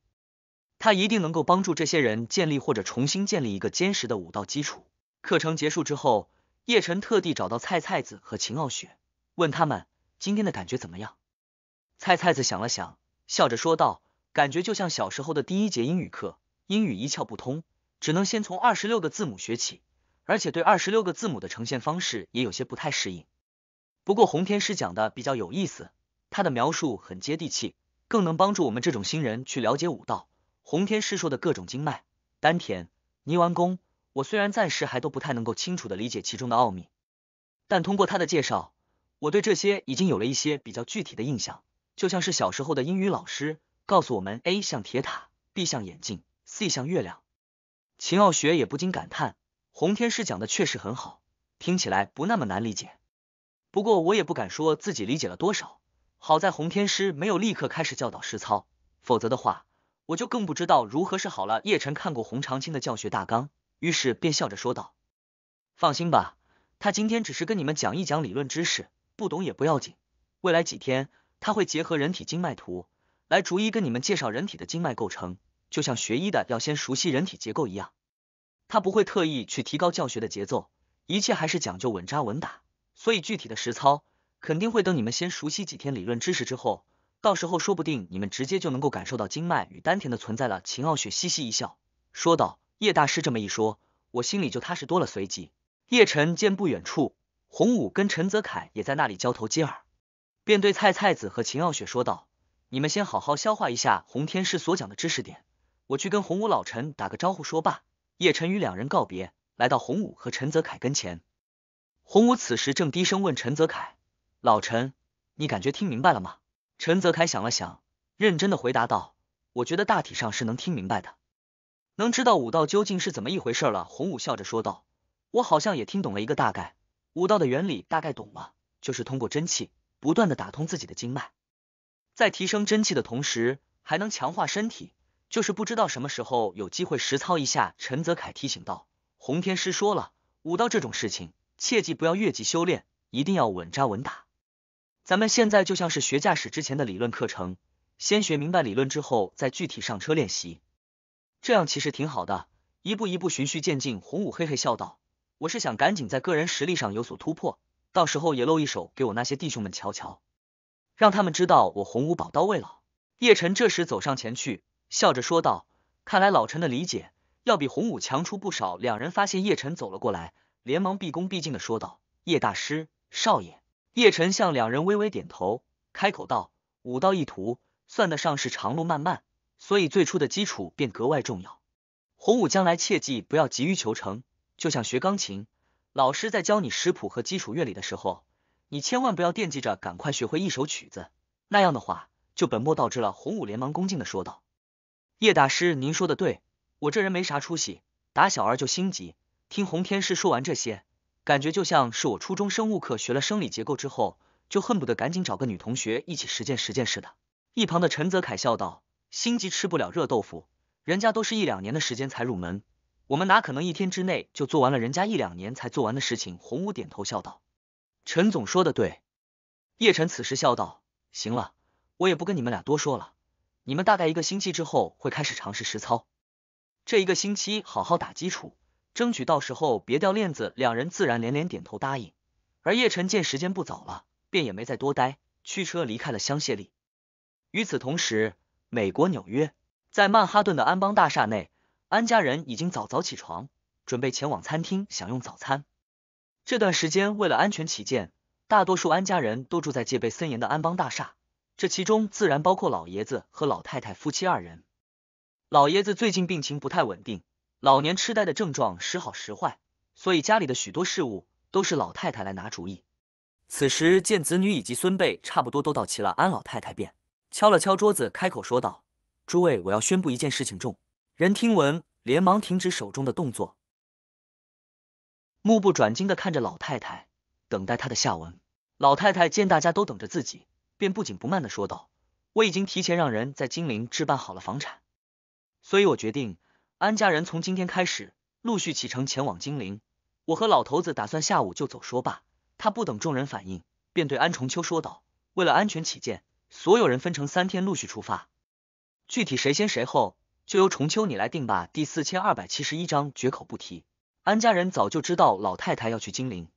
他一定能够帮助这些人建立或者重新建立一个坚实的武道基础。课程结束之后。叶晨特地找到菜菜子和秦傲雪，问他们今天的感觉怎么样。菜菜子想了想，笑着说道：“感觉就像小时候的第一节英语课，英语一窍不通，只能先从二十六个字母学起，而且对二十六个字母的呈现方式也有些不太适应。不过洪天师讲的比较有意思，他的描述很接地气，更能帮助我们这种新人去了解武道。洪天师说的各种经脉、丹田、泥丸宫。”我虽然暂时还都不太能够清楚的理解其中的奥秘，但通过他的介绍，我对这些已经有了一些比较具体的印象，就像是小时候的英语老师告诉我们，A 像铁塔，B 像眼镜，C 像月亮。秦傲学也不禁感叹，洪天师讲的确实很好，听起来不那么难理解。不过我也不敢说自己理解了多少，好在洪天师没有立刻开始教导实操，否则的话，我就更不知道如何是好了。叶晨看过洪长青的教学大纲。于是便笑着说道：“放心吧，他今天只是跟你们讲一讲理论知识，不懂也不要紧。未来几天，他会结合人体经脉图来逐一跟你们介绍人体的经脉构成，就像学医的要先熟悉人体结构一样。他不会特意去提高教学的节奏，一切还是讲究稳扎稳打。所以具体的实操肯定会等你们先熟悉几天理论知识之后，到时候说不定你们直接就能够感受到经脉与丹田的存在了。”秦傲雪嘻嘻一笑，说道。叶大师这么一说，我心里就踏实多了。随即，叶晨见不远处洪武跟陈泽凯也在那里交头接耳，便对蔡菜子和秦傲雪说道：“你们先好好消化一下洪天师所讲的知识点，我去跟洪武老臣打个招呼。”说罢，叶晨与两人告别，来到洪武和陈泽凯跟前。洪武此时正低声问陈泽凯：“老陈，你感觉听明白了吗？”陈泽凯想了想，认真的回答道：“我觉得大体上是能听明白的。”能知道武道究竟是怎么一回事了，洪武笑着说道：“我好像也听懂了一个大概，武道的原理大概懂了，就是通过真气不断的打通自己的经脉，在提升真气的同时还能强化身体，就是不知道什么时候有机会实操一下。”陈泽凯提醒道：“洪天师说了，武道这种事情，切记不要越级修炼，一定要稳扎稳打。咱们现在就像是学驾驶之前的理论课程，先学明白理论之后，再具体上车练习。”这样其实挺好的，一步一步循序渐进。洪武嘿嘿笑道：“我是想赶紧在个人实力上有所突破，到时候也露一手给我那些弟兄们瞧瞧，让他们知道我洪武宝刀未老。”叶晨这时走上前去，笑着说道：“看来老陈的理解要比洪武强出不少。”两人发现叶晨走了过来，连忙毕恭毕敬的说道：“叶大师，少爷。”叶晨向两人微微点头，开口道：“武道一途，算得上是长路漫漫。”所以最初的基础便格外重要。洪武将来切记不要急于求成。就像学钢琴，老师在教你识谱和基础乐理的时候，你千万不要惦记着赶快学会一首曲子，那样的话就本末倒置了。洪武连忙恭敬的说道：“叶大师，您说的对，我这人没啥出息，打小儿就心急。”听洪天师说完这些，感觉就像是我初中生物课学了生理结构之后，就恨不得赶紧找个女同学一起实践实践似的。一旁的陈泽凯笑道。心急吃不了热豆腐，人家都是一两年的时间才入门，我们哪可能一天之内就做完了人家一两年才做完的事情？洪武点头笑道：“陈总说的对。”叶晨此时笑道：“行了，我也不跟你们俩多说了，你们大概一个星期之后会开始尝试实操，这一个星期好好打基础，争取到时候别掉链子。”两人自然连连点头答应。而叶晨见时间不早了，便也没再多待，驱车离开了香榭里。与此同时，美国纽约，在曼哈顿的安邦大厦内，安家人已经早早起床，准备前往餐厅享用早餐。这段时间为了安全起见，大多数安家人都住在戒备森严的安邦大厦，这其中自然包括老爷子和老太太夫妻二人。老爷子最近病情不太稳定，老年痴呆的症状时好时坏，所以家里的许多事物都是老太太来拿主意。此时见子女以及孙辈差不多都到齐了，安老太太便。敲了敲桌子，开口说道：“诸位，我要宣布一件事情。”众人听闻，连忙停止手中的动作，目不转睛的看着老太太，等待她的下文。老太太见大家都等着自己，便不紧不慢的说道：“我已经提前让人在金陵置办好了房产，所以我决定安家人从今天开始陆续启程前往金陵。我和老头子打算下午就走。”说罢，他不等众人反应，便对安重秋说道：“为了安全起见。”所有人分成三天陆续出发，具体谁先谁后就由重秋你来定吧。第四千二百七十一章绝口不提。安家人早就知道老太太要去金陵，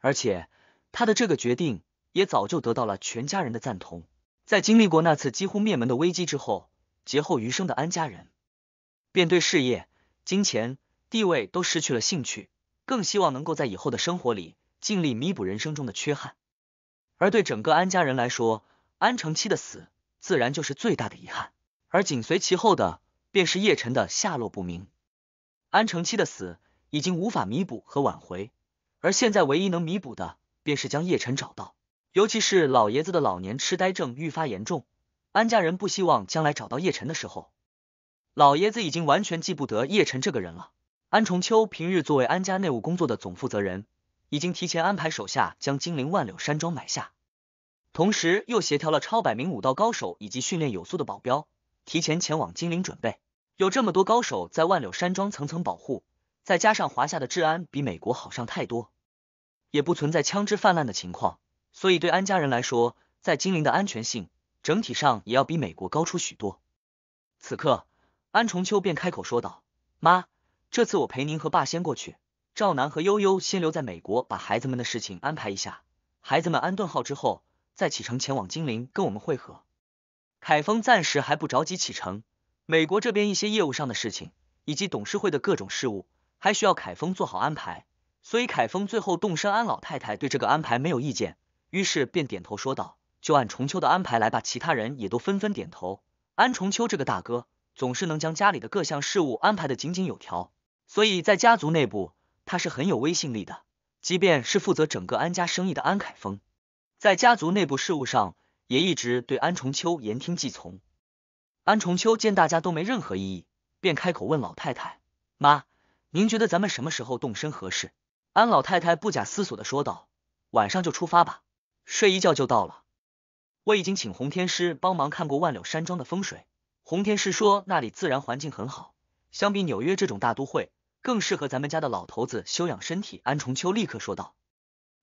而且他的这个决定也早就得到了全家人的赞同。在经历过那次几乎灭门的危机之后，劫后余生的安家人便对事业、金钱、地位都失去了兴趣，更希望能够在以后的生活里尽力弥补人生中的缺憾。而对整个安家人来说，安成七的死，自然就是最大的遗憾，而紧随其后的便是叶晨的下落不明。安成七的死已经无法弥补和挽回，而现在唯一能弥补的，便是将叶晨找到。尤其是老爷子的老年痴呆症愈发严重，安家人不希望将来找到叶晨的时候，老爷子已经完全记不得叶晨这个人了。安重秋平日作为安家内务工作的总负责人，已经提前安排手下将金陵万柳山庄买下。同时又协调了超百名武道高手以及训练有素的保镖，提前前往金陵准备。有这么多高手在万柳山庄层层保护，再加上华夏的治安比美国好上太多，也不存在枪支泛滥的情况，所以对安家人来说，在金陵的安全性整体上也要比美国高出许多。此刻，安重秋便开口说道：“妈，这次我陪您和爸先过去，赵楠和悠悠先留在美国，把孩子们的事情安排一下。孩子们安顿好之后。”再启程前往金陵跟我们会合。凯峰暂时还不着急启程，美国这边一些业务上的事情以及董事会的各种事务，还需要凯峰做好安排。所以凯峰最后动身，安老太太对这个安排没有意见，于是便点头说道：“就按重秋的安排来吧。”其他人也都纷纷点头。安重秋这个大哥总是能将家里的各项事务安排的井井有条，所以在家族内部他是很有威信力的。即便是负责整个安家生意的安凯峰。在家族内部事务上，也一直对安重秋言听计从。安重秋见大家都没任何异议，便开口问老太太：“妈，您觉得咱们什么时候动身合适？”安老太太不假思索的说道：“晚上就出发吧，睡一觉就到了。”我已经请洪天师帮忙看过万柳山庄的风水，洪天师说那里自然环境很好，相比纽约这种大都会，更适合咱们家的老头子休养身体。安重秋立刻说道：“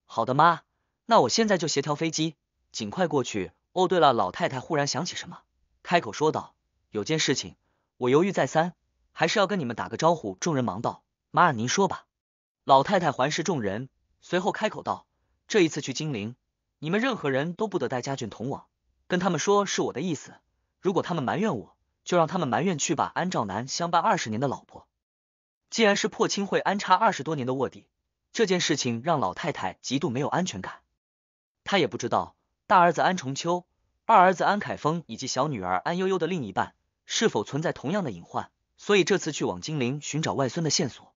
好的，妈。”那我现在就协调飞机，尽快过去。哦，对了，老太太忽然想起什么，开口说道：“有件事情，我犹豫再三，还是要跟你们打个招呼。”众人忙道：“妈，您说吧。”老太太环视众人，随后开口道：“这一次去金陵，你们任何人都不得带家眷同往，跟他们说是我的意思。如果他们埋怨我，就让他们埋怨去吧。”安兆南相伴二十年的老婆，既然是破青会安插二十多年的卧底，这件事情让老太太极度没有安全感。他也不知道大儿子安重秋、二儿子安凯峰以及小女儿安悠悠的另一半是否存在同样的隐患，所以这次去往金陵寻找外孙的线索，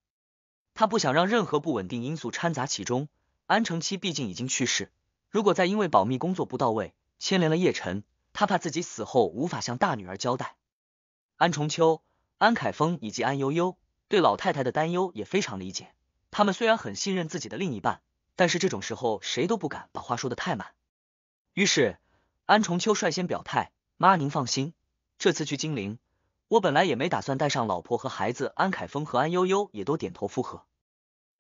他不想让任何不稳定因素掺杂其中。安成七毕竟已经去世，如果再因为保密工作不到位牵连了叶晨，他怕自己死后无法向大女儿交代。安重秋、安凯峰以及安悠悠对老太太的担忧也非常理解，他们虽然很信任自己的另一半。但是这种时候谁都不敢把话说的太满，于是安重秋率先表态：“妈，您放心，这次去金陵，我本来也没打算带上老婆和孩子。”安凯峰和安悠悠也都点头附和。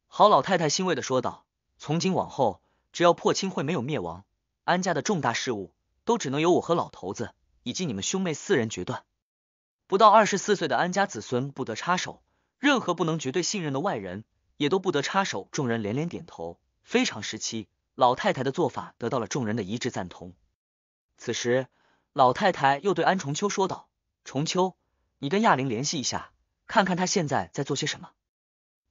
郝老太太欣慰的说道：“从今往后，只要破清会没有灭亡，安家的重大事务都只能由我和老头子以及你们兄妹四人决断，不到二十四岁的安家子孙不得插手，任何不能绝对信任的外人也都不得插手。”众人连连点头。非常时期，老太太的做法得到了众人的一致赞同。此时，老太太又对安重秋说道：“重秋，你跟亚玲联系一下，看看她现在在做些什么。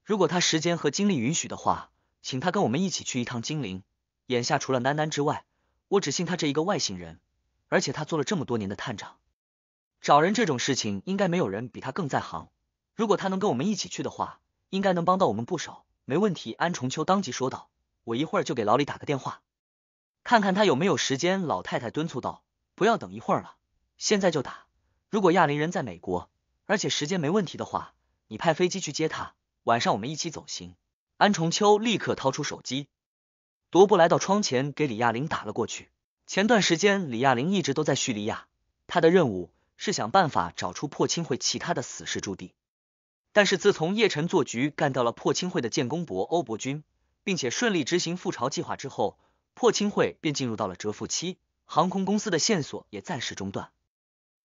如果她时间和精力允许的话，请她跟我们一起去一趟金陵。眼下除了楠楠之外，我只信她这一个外姓人，而且她做了这么多年的探长，找人这种事情应该没有人比她更在行。如果他能跟我们一起去的话，应该能帮到我们不少。”没问题，安重秋当即说道。我一会儿就给老李打个电话，看看他有没有时间。老太太敦促道：“不要等一会儿了，现在就打。如果亚林人在美国，而且时间没问题的话，你派飞机去接他，晚上我们一起走。”行。安重秋立刻掏出手机，踱步来到窗前，给李亚林打了过去。前段时间，李亚林一直都在叙利亚，他的任务是想办法找出破清会其他的死士驻地。但是自从叶晨做局干掉了破清会的建功伯欧伯钧。并且顺利执行复朝计划之后，破青会便进入到了蛰伏期，航空公司的线索也暂时中断。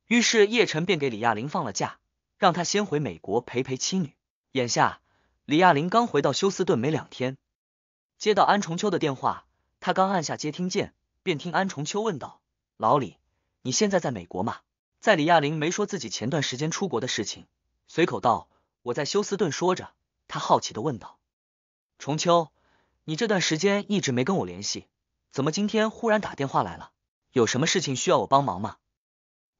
于是叶晨便给李亚玲放了假，让她先回美国陪陪妻女。眼下，李亚玲刚回到休斯顿没两天，接到安重秋的电话，他刚按下接听键，便听安重秋问道：“老李，你现在在美国吗？”在李亚玲没说自己前段时间出国的事情，随口道：“我在休斯顿。”说着，他好奇的问道：“重秋。”你这段时间一直没跟我联系，怎么今天忽然打电话来了？有什么事情需要我帮忙吗？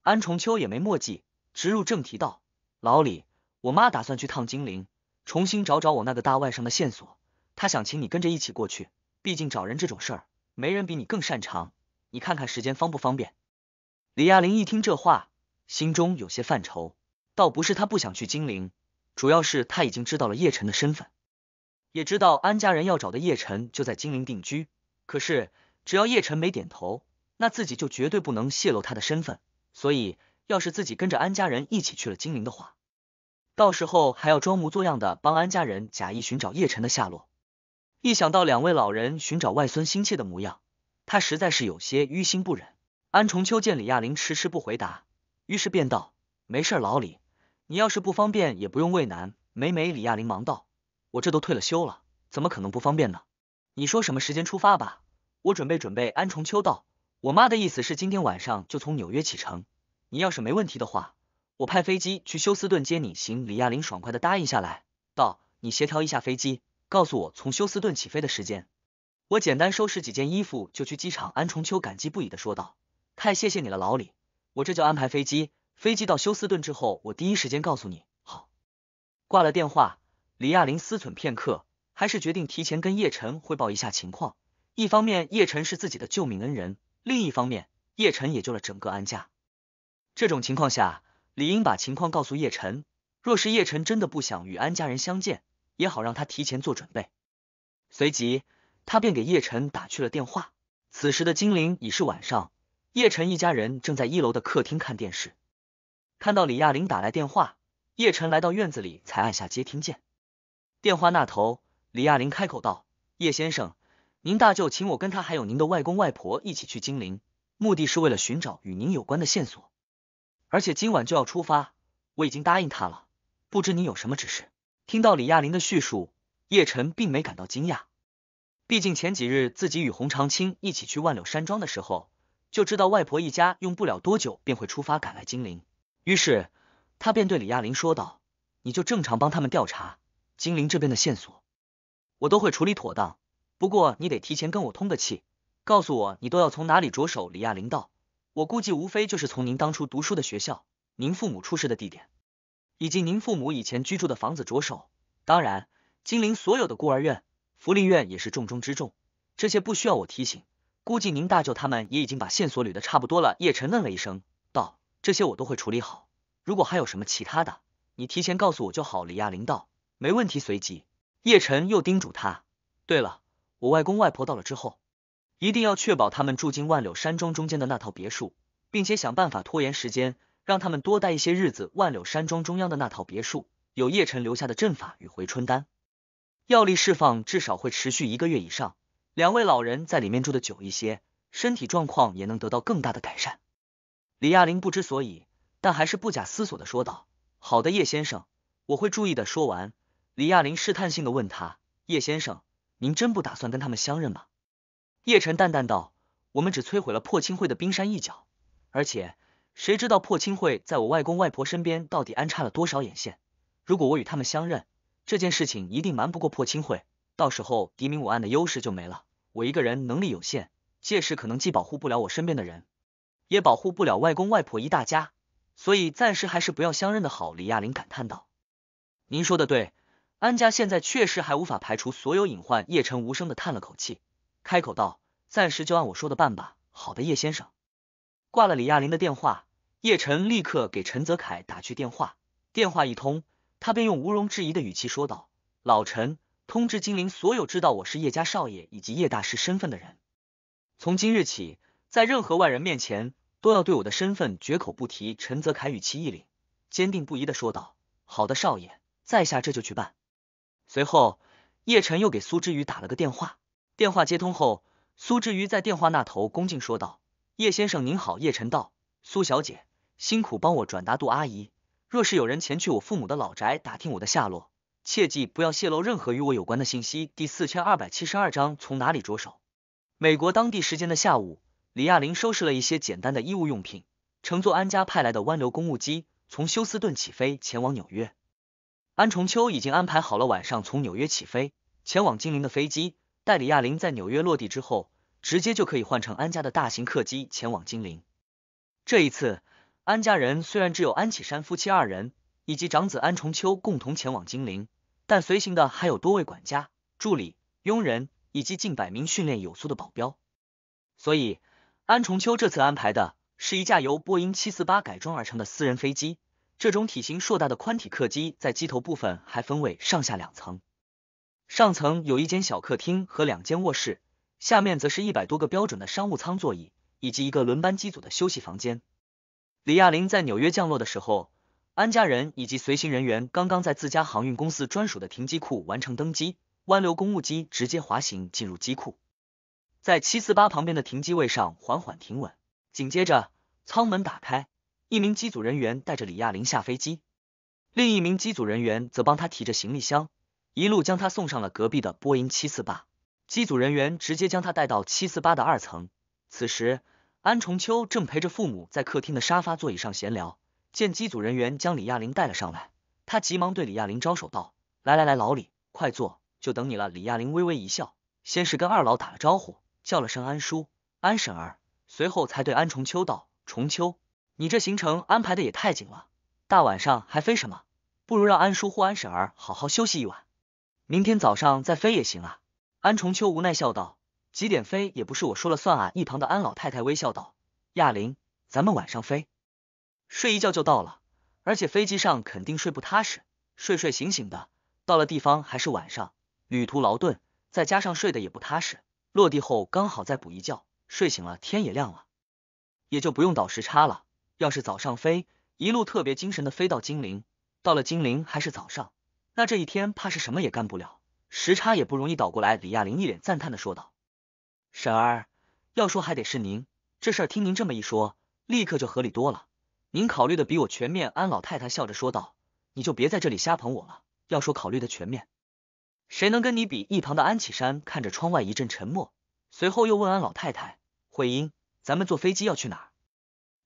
安重秋也没墨迹，直入正题道：“老李，我妈打算去趟金陵，重新找找我那个大外甥的线索，她想请你跟着一起过去。毕竟找人这种事儿，没人比你更擅长。你看看时间方不方便？”李亚玲一听这话，心中有些犯愁，倒不是她不想去金陵，主要是她已经知道了叶晨的身份。也知道安家人要找的叶晨就在金陵定居，可是只要叶晨没点头，那自己就绝对不能泄露他的身份。所以，要是自己跟着安家人一起去了金陵的话，到时候还要装模作样的帮安家人假意寻找叶晨的下落。一想到两位老人寻找外孙心切的模样，他实在是有些于心不忍。安重秋见李亚玲迟迟不回答，于是便道：“没事，老李，你要是不方便，也不用为难。”美美，李亚玲忙道。我这都退了休了，怎么可能不方便呢？你说什么时间出发吧，我准备准备。安重秋道，我妈的意思是今天晚上就从纽约启程。你要是没问题的话，我派飞机去休斯顿接你。行，李亚林爽快的答应下来，道，你协调一下飞机，告诉我从休斯顿起飞的时间。我简单收拾几件衣服就去机场。安重秋感激不已的说道，太谢谢你了，老李，我这就安排飞机。飞机到休斯顿之后，我第一时间告诉你。好，挂了电话。李亚林思忖片刻，还是决定提前跟叶晨汇报一下情况。一方面，叶晨是自己的救命恩人；另一方面，叶晨也救了整个安家。这种情况下，理应把情况告诉叶晨。若是叶晨真的不想与安家人相见，也好让他提前做准备。随即，他便给叶晨打去了电话。此时的金陵已是晚上，叶晨一家人正在一楼的客厅看电视。看到李亚玲打来电话，叶晨来到院子里，才按下接听键。电话那头，李亚林开口道：“叶先生，您大舅请我跟他还有您的外公外婆一起去金陵，目的是为了寻找与您有关的线索，而且今晚就要出发。我已经答应他了，不知您有什么指示？”听到李亚林的叙述，叶晨并没感到惊讶，毕竟前几日自己与洪长青一起去万柳山庄的时候，就知道外婆一家用不了多久便会出发赶来金陵，于是他便对李亚林说道：“你就正常帮他们调查。”精灵这边的线索，我都会处理妥当。不过你得提前跟我通个气，告诉我你都要从哪里着手。李亚林道：“我估计无非就是从您当初读书的学校、您父母出事的地点，以及您父母以前居住的房子着手。当然，精灵所有的孤儿院、福利院也是重中之重。这些不需要我提醒，估计您大舅他们也已经把线索捋的差不多了。”叶晨愣了一声，道：“这些我都会处理好。如果还有什么其他的，你提前告诉我就好。”李亚林道。没问题。随即，叶晨又叮嘱他：“对了，我外公外婆到了之后，一定要确保他们住进万柳山庄中间的那套别墅，并且想办法拖延时间，让他们多待一些日子。万柳山庄中央的那套别墅有叶晨留下的阵法与回春丹，药力释放至少会持续一个月以上。两位老人在里面住的久一些，身体状况也能得到更大的改善。”李亚玲不知所以，但还是不假思索的说道：“好的，叶先生，我会注意的。”说完。李亚林试探性的问他：“叶先生，您真不打算跟他们相认吗？”叶晨淡淡道：“我们只摧毁了破清会的冰山一角，而且谁知道破清会在我外公外婆身边到底安插了多少眼线？如果我与他们相认，这件事情一定瞒不过破清会，到时候敌明我暗的优势就没了。我一个人能力有限，届时可能既保护不了我身边的人，也保护不了外公外婆一大家，所以暂时还是不要相认的好。”李亚林感叹道：“您说的对。”安家现在确实还无法排除所有隐患，叶晨无声的叹了口气，开口道：“暂时就按我说的办吧。”好的，叶先生。挂了李亚玲的电话，叶晨立刻给陈泽凯打去电话。电话一通，他便用毋庸置疑的语气说道：“老陈，通知金陵所有知道我是叶家少爷以及叶大师身份的人，从今日起，在任何外人面前都要对我的身份绝口不提。”陈泽凯语气一凛，坚定不移的说道：“好的，少爷，在下这就去办。”随后，叶晨又给苏之瑜打了个电话。电话接通后，苏之瑜在电话那头恭敬说道：“叶先生您好，叶晨道，苏小姐辛苦帮我转达杜阿姨，若是有人前去我父母的老宅打听我的下落，切记不要泄露任何与我有关的信息。”第四千二百七十二章从哪里着手。美国当地时间的下午，李亚玲收拾了一些简单的衣物用品，乘坐安家派来的湾流公务机从休斯顿起飞，前往纽约。安重秋已经安排好了晚上从纽约起飞，前往金陵的飞机。待李亚林在纽约落地之后，直接就可以换成安家的大型客机前往金陵。这一次，安家人虽然只有安启山夫妻二人以及长子安重秋共同前往金陵，但随行的还有多位管家、助理、佣人以及近百名训练有素的保镖。所以，安重秋这次安排的是一架由波音七四八改装而成的私人飞机。这种体型硕大的宽体客机，在机头部分还分为上下两层，上层有一间小客厅和两间卧室，下面则是一百多个标准的商务舱座椅以及一个轮班机组的休息房间。李亚林在纽约降落的时候，安家人以及随行人员刚刚在自家航运公司专属的停机库完成登机，湾流公务机直接滑行进入机库，在七四八旁边的停机位上缓缓停稳，紧接着舱门打开。一名机组人员带着李亚林下飞机，另一名机组人员则帮他提着行李箱，一路将他送上了隔壁的波音七四八。机组人员直接将他带到七四八的二层。此时，安重秋正陪着父母在客厅的沙发座椅上闲聊。见机组人员将李亚林带了上来，他急忙对李亚林招手道：“来来来，老李，快坐，就等你了。”李亚林微微一笑，先是跟二老打了招呼，叫了声“安叔、安婶儿”，随后才对安重秋道：“重秋。”你这行程安排的也太紧了，大晚上还飞什么？不如让安叔或安婶儿好好休息一晚，明天早上再飞也行啊。安重秋无奈笑道：“几点飞也不是我说了算啊。”一旁的安老太太微笑道：“亚玲，咱们晚上飞，睡一觉就到了。而且飞机上肯定睡不踏实，睡睡醒醒的，到了地方还是晚上，旅途劳顿，再加上睡得也不踏实，落地后刚好再补一觉，睡醒了天也亮了，也就不用倒时差了。”要是早上飞，一路特别精神的飞到金陵，到了金陵还是早上，那这一天怕是什么也干不了，时差也不容易倒过来。李亚玲一脸赞叹的说道：“婶儿，要说还得是您，这事儿听您这么一说，立刻就合理多了。您考虑的比我全面。”安老太太笑着说道：“你就别在这里瞎捧我了，要说考虑的全面，谁能跟你比？”一旁的安启山看着窗外一阵沉默，随后又问安老太太：“慧英，咱们坐飞机要去哪儿？”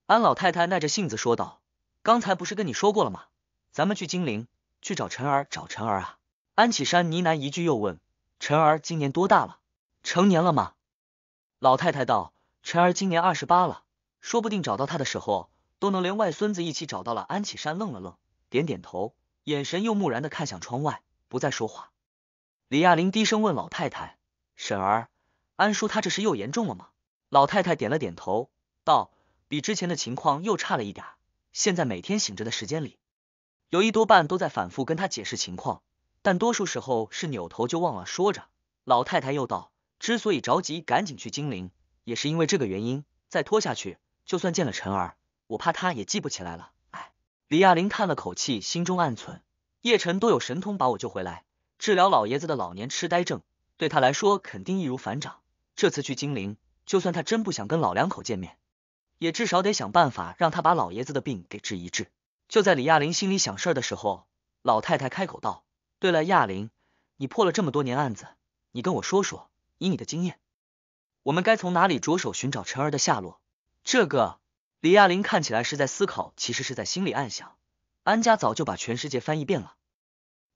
安老太太耐着性子说道：“刚才不是跟你说过了吗？咱们去金陵去找辰儿，找辰儿啊！”安启山呢喃一句，又问：“辰儿今年多大了？成年了吗？”老太太道：“辰儿今年二十八了，说不定找到他的时候，都能连外孙子一起找到了。”安启山愣了愣，点点头，眼神又木然的看向窗外，不再说话。李亚玲低声问老太太：“婶儿，安叔他这是又严重了吗？”老太太点了点头，道。比之前的情况又差了一点。现在每天醒着的时间里，有一多半都在反复跟他解释情况，但多数时候是扭头就忘了。说着，老太太又道：“之所以着急赶紧去金陵，也是因为这个原因。再拖下去，就算见了辰儿，我怕他也记不起来了。”哎，李亚玲叹了口气，心中暗存：叶辰都有神通把我救回来，治疗老爷子的老年痴呆症，对他来说肯定易如反掌。这次去金陵，就算他真不想跟老两口见面。也至少得想办法让他把老爷子的病给治一治。就在李亚玲心里想事儿的时候，老太太开口道：“对了，亚玲，你破了这么多年案子，你跟我说说，以你的经验，我们该从哪里着手寻找陈儿的下落？”这个李亚玲看起来是在思考，其实是在心里暗想：安家早就把全世界翻一遍了，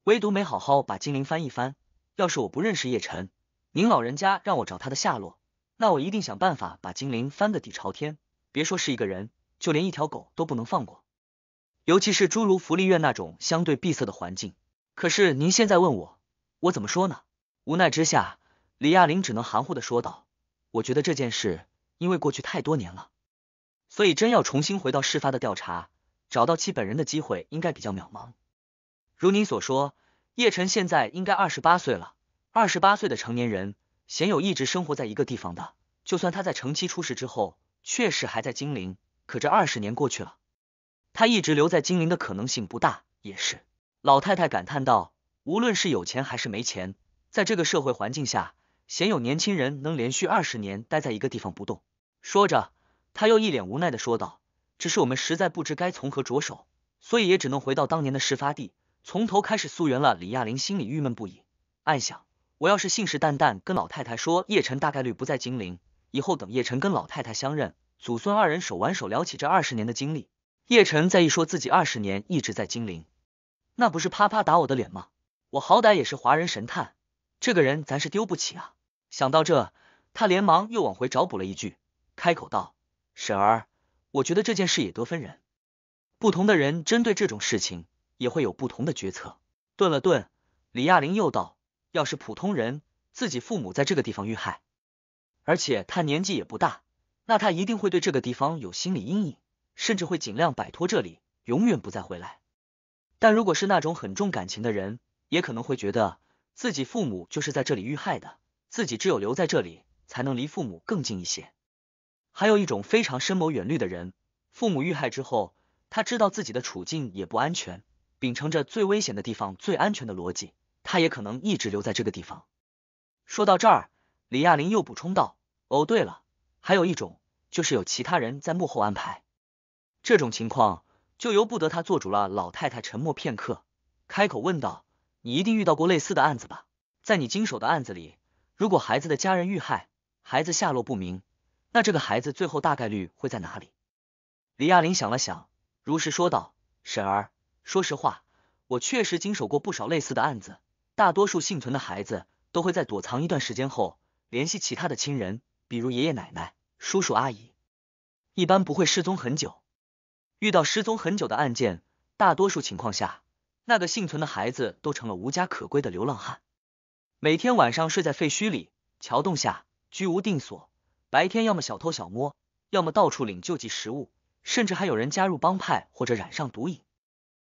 唯独没好好把金陵翻一翻。要是我不认识叶晨，您老人家让我找他的下落，那我一定想办法把金陵翻个底朝天。别说是一个人，就连一条狗都不能放过，尤其是诸如福利院那种相对闭塞的环境。可是您现在问我，我怎么说呢？无奈之下，李亚玲只能含糊的说道：“我觉得这件事，因为过去太多年了，所以真要重新回到事发的调查，找到其本人的机会应该比较渺茫。如您所说，叶晨现在应该二十八岁了。二十八岁的成年人，鲜有一直生活在一个地方的。就算他在成妻出事之后。”确实还在金陵，可这二十年过去了，他一直留在金陵的可能性不大。也是，老太太感叹道：“无论是有钱还是没钱，在这个社会环境下，鲜有年轻人能连续二十年待在一个地方不动。”说着，他又一脸无奈的说道：“只是我们实在不知该从何着手，所以也只能回到当年的事发地，从头开始溯源了。”李亚玲心里郁闷不已，暗想：“我要是信誓旦旦跟老太太说叶辰大概率不在金陵。”以后等叶晨跟老太太相认，祖孙二人手挽手聊起这二十年的经历，叶晨再一说自己二十年一直在金陵，那不是啪啪打我的脸吗？我好歹也是华人神探，这个人咱是丢不起啊！想到这，他连忙又往回找补了一句，开口道：“婶儿，我觉得这件事也得分人，不同的人针对这种事情也会有不同的决策。”顿了顿，李亚玲又道：“要是普通人，自己父母在这个地方遇害。”而且他年纪也不大，那他一定会对这个地方有心理阴影，甚至会尽量摆脱这里，永远不再回来。但如果是那种很重感情的人，也可能会觉得自己父母就是在这里遇害的，自己只有留在这里，才能离父母更近一些。还有一种非常深谋远虑的人，父母遇害之后，他知道自己的处境也不安全，秉承着最危险的地方最安全的逻辑，他也可能一直留在这个地方。说到这儿，李亚玲又补充道。哦，对了，还有一种就是有其他人在幕后安排，这种情况就由不得他做主了。老太太沉默片刻，开口问道：“你一定遇到过类似的案子吧？在你经手的案子里，如果孩子的家人遇害，孩子下落不明，那这个孩子最后大概率会在哪里？”李亚玲想了想，如实说道：“婶儿，说实话，我确实经手过不少类似的案子。大多数幸存的孩子都会在躲藏一段时间后联系其他的亲人。”比如爷爷奶奶、叔叔阿姨，一般不会失踪很久。遇到失踪很久的案件，大多数情况下，那个幸存的孩子都成了无家可归的流浪汉，每天晚上睡在废墟里、桥洞下，居无定所。白天要么小偷小摸，要么到处领救济食物，甚至还有人加入帮派或者染上毒瘾。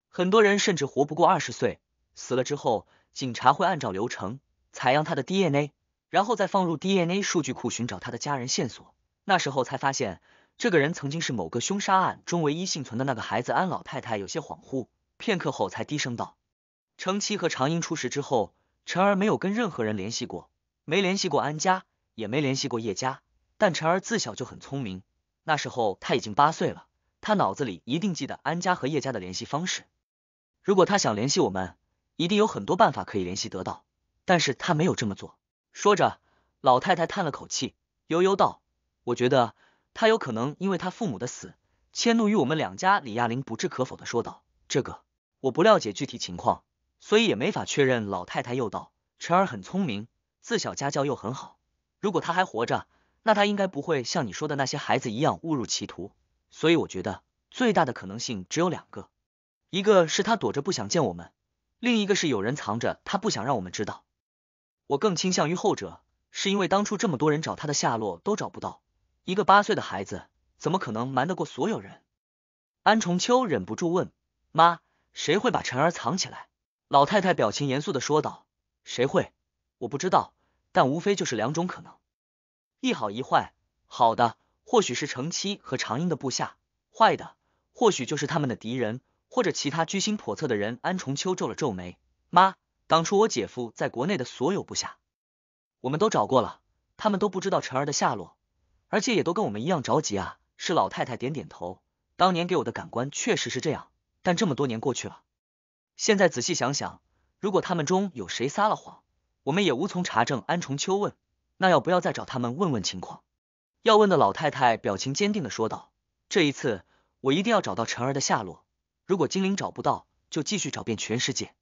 很多人甚至活不过二十岁，死了之后，警察会按照流程采样他的 DNA。然后再放入 DNA 数据库寻找他的家人线索。那时候才发现，这个人曾经是某个凶杀案中唯一幸存的那个孩子。安老太太有些恍惚，片刻后才低声道：“程七和常英出事之后，陈儿没有跟任何人联系过，没联系过安家，也没联系过叶家。但陈儿自小就很聪明，那时候他已经八岁了，他脑子里一定记得安家和叶家的联系方式。如果他想联系我们，一定有很多办法可以联系得到。但是他没有这么做。”说着，老太太叹了口气，悠悠道：“我觉得他有可能因为他父母的死，迁怒于我们两家。”李亚玲不置可否的说道：“这个我不了解具体情况，所以也没法确认。”老太太又道：“辰儿很聪明，自小家教又很好，如果他还活着，那他应该不会像你说的那些孩子一样误入歧途。所以我觉得最大的可能性只有两个，一个是他躲着不想见我们，另一个是有人藏着他不想让我们知道。”我更倾向于后者，是因为当初这么多人找他的下落都找不到，一个八岁的孩子怎么可能瞒得过所有人？安重秋忍不住问妈：“谁会把晨儿藏起来？”老太太表情严肃的说道：“谁会？我不知道，但无非就是两种可能，一好一坏。好的，或许是程七和长英的部下；坏的，或许就是他们的敌人或者其他居心叵测的人。”安重秋皱了皱眉，妈。当初我姐夫在国内的所有部下，我们都找过了，他们都不知道辰儿的下落，而且也都跟我们一样着急啊。是老太太点点头，当年给我的感官确实是这样，但这么多年过去了，现在仔细想想，如果他们中有谁撒了谎，我们也无从查证。安重秋问，那要不要再找他们问问情况？要问的老太太表情坚定的说道：“这一次我一定要找到辰儿的下落，如果精灵找不到，就继续找遍全世界。”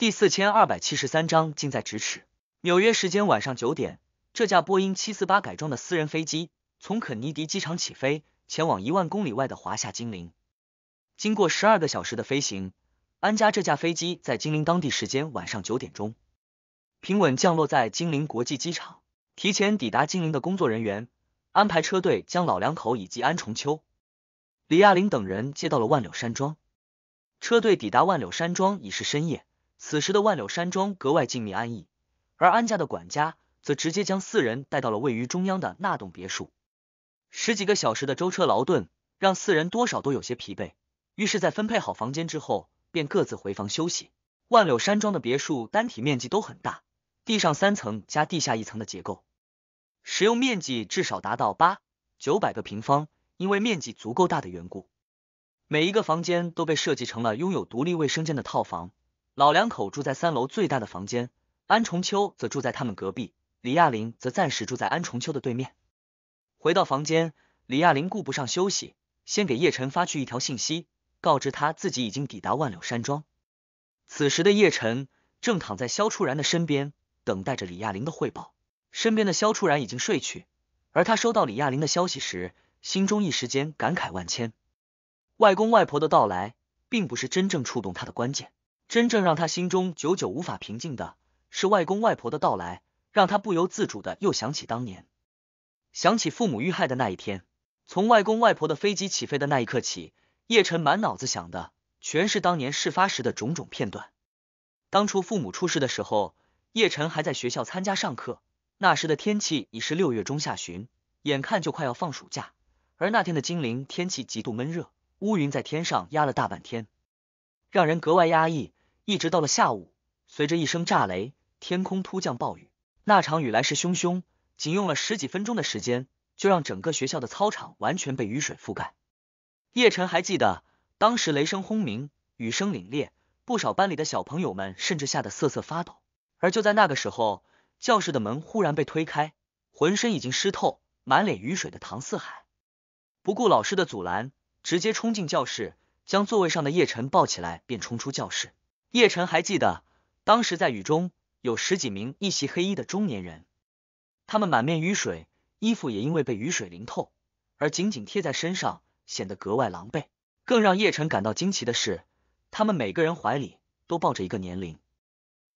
第四千二百七十三章近在咫尺。纽约时间晚上九点，这架波音七四八改装的私人飞机从肯尼迪机场起飞，前往一万公里外的华夏金陵。经过十二个小时的飞行，安家这架飞机在金陵当地时间晚上九点钟平稳降落在金陵国际机场。提前抵达金陵的工作人员安排车队将老两口以及安重秋、李亚玲等人接到了万柳山庄。车队抵达万柳山庄已是深夜。此时的万柳山庄格外静谧安逸，而安家的管家则直接将四人带到了位于中央的那栋别墅。十几个小时的舟车劳顿，让四人多少都有些疲惫，于是，在分配好房间之后，便各自回房休息。万柳山庄的别墅单体面积都很大，地上三层加地下一层的结构，使用面积至少达到八九百个平方。因为面积足够大的缘故，每一个房间都被设计成了拥有独立卫生间的套房。老两口住在三楼最大的房间，安重秋则住在他们隔壁，李亚玲则暂时住在安重秋的对面。回到房间，李亚玲顾不上休息，先给叶晨发去一条信息，告知他自己已经抵达万柳山庄。此时的叶晨正躺在萧楚然的身边，等待着李亚玲的汇报。身边的萧楚然已经睡去，而他收到李亚玲的消息时，心中一时间感慨万千。外公外婆的到来，并不是真正触动他的关键。真正让他心中久久无法平静的是外公外婆的到来，让他不由自主的又想起当年，想起父母遇害的那一天。从外公外婆的飞机起飞的那一刻起，叶晨满脑子想的全是当年事发时的种种片段。当初父母出事的时候，叶晨还在学校参加上课。那时的天气已是六月中下旬，眼看就快要放暑假，而那天的金陵天气极度闷热，乌云在天上压了大半天，让人格外压抑。一直到了下午，随着一声炸雷，天空突降暴雨。那场雨来势汹汹，仅用了十几分钟的时间，就让整个学校的操场完全被雨水覆盖。叶晨还记得，当时雷声轰鸣，雨声凛冽，不少班里的小朋友们甚至吓得瑟瑟发抖。而就在那个时候，教室的门忽然被推开，浑身已经湿透、满脸雨水的唐四海不顾老师的阻拦，直接冲进教室，将座位上的叶晨抱起来，便冲出教室。叶晨还记得，当时在雨中有十几名一袭黑衣的中年人，他们满面雨水，衣服也因为被雨水淋透而紧紧贴在身上，显得格外狼狈。更让叶晨感到惊奇的是，他们每个人怀里都抱着一个年龄、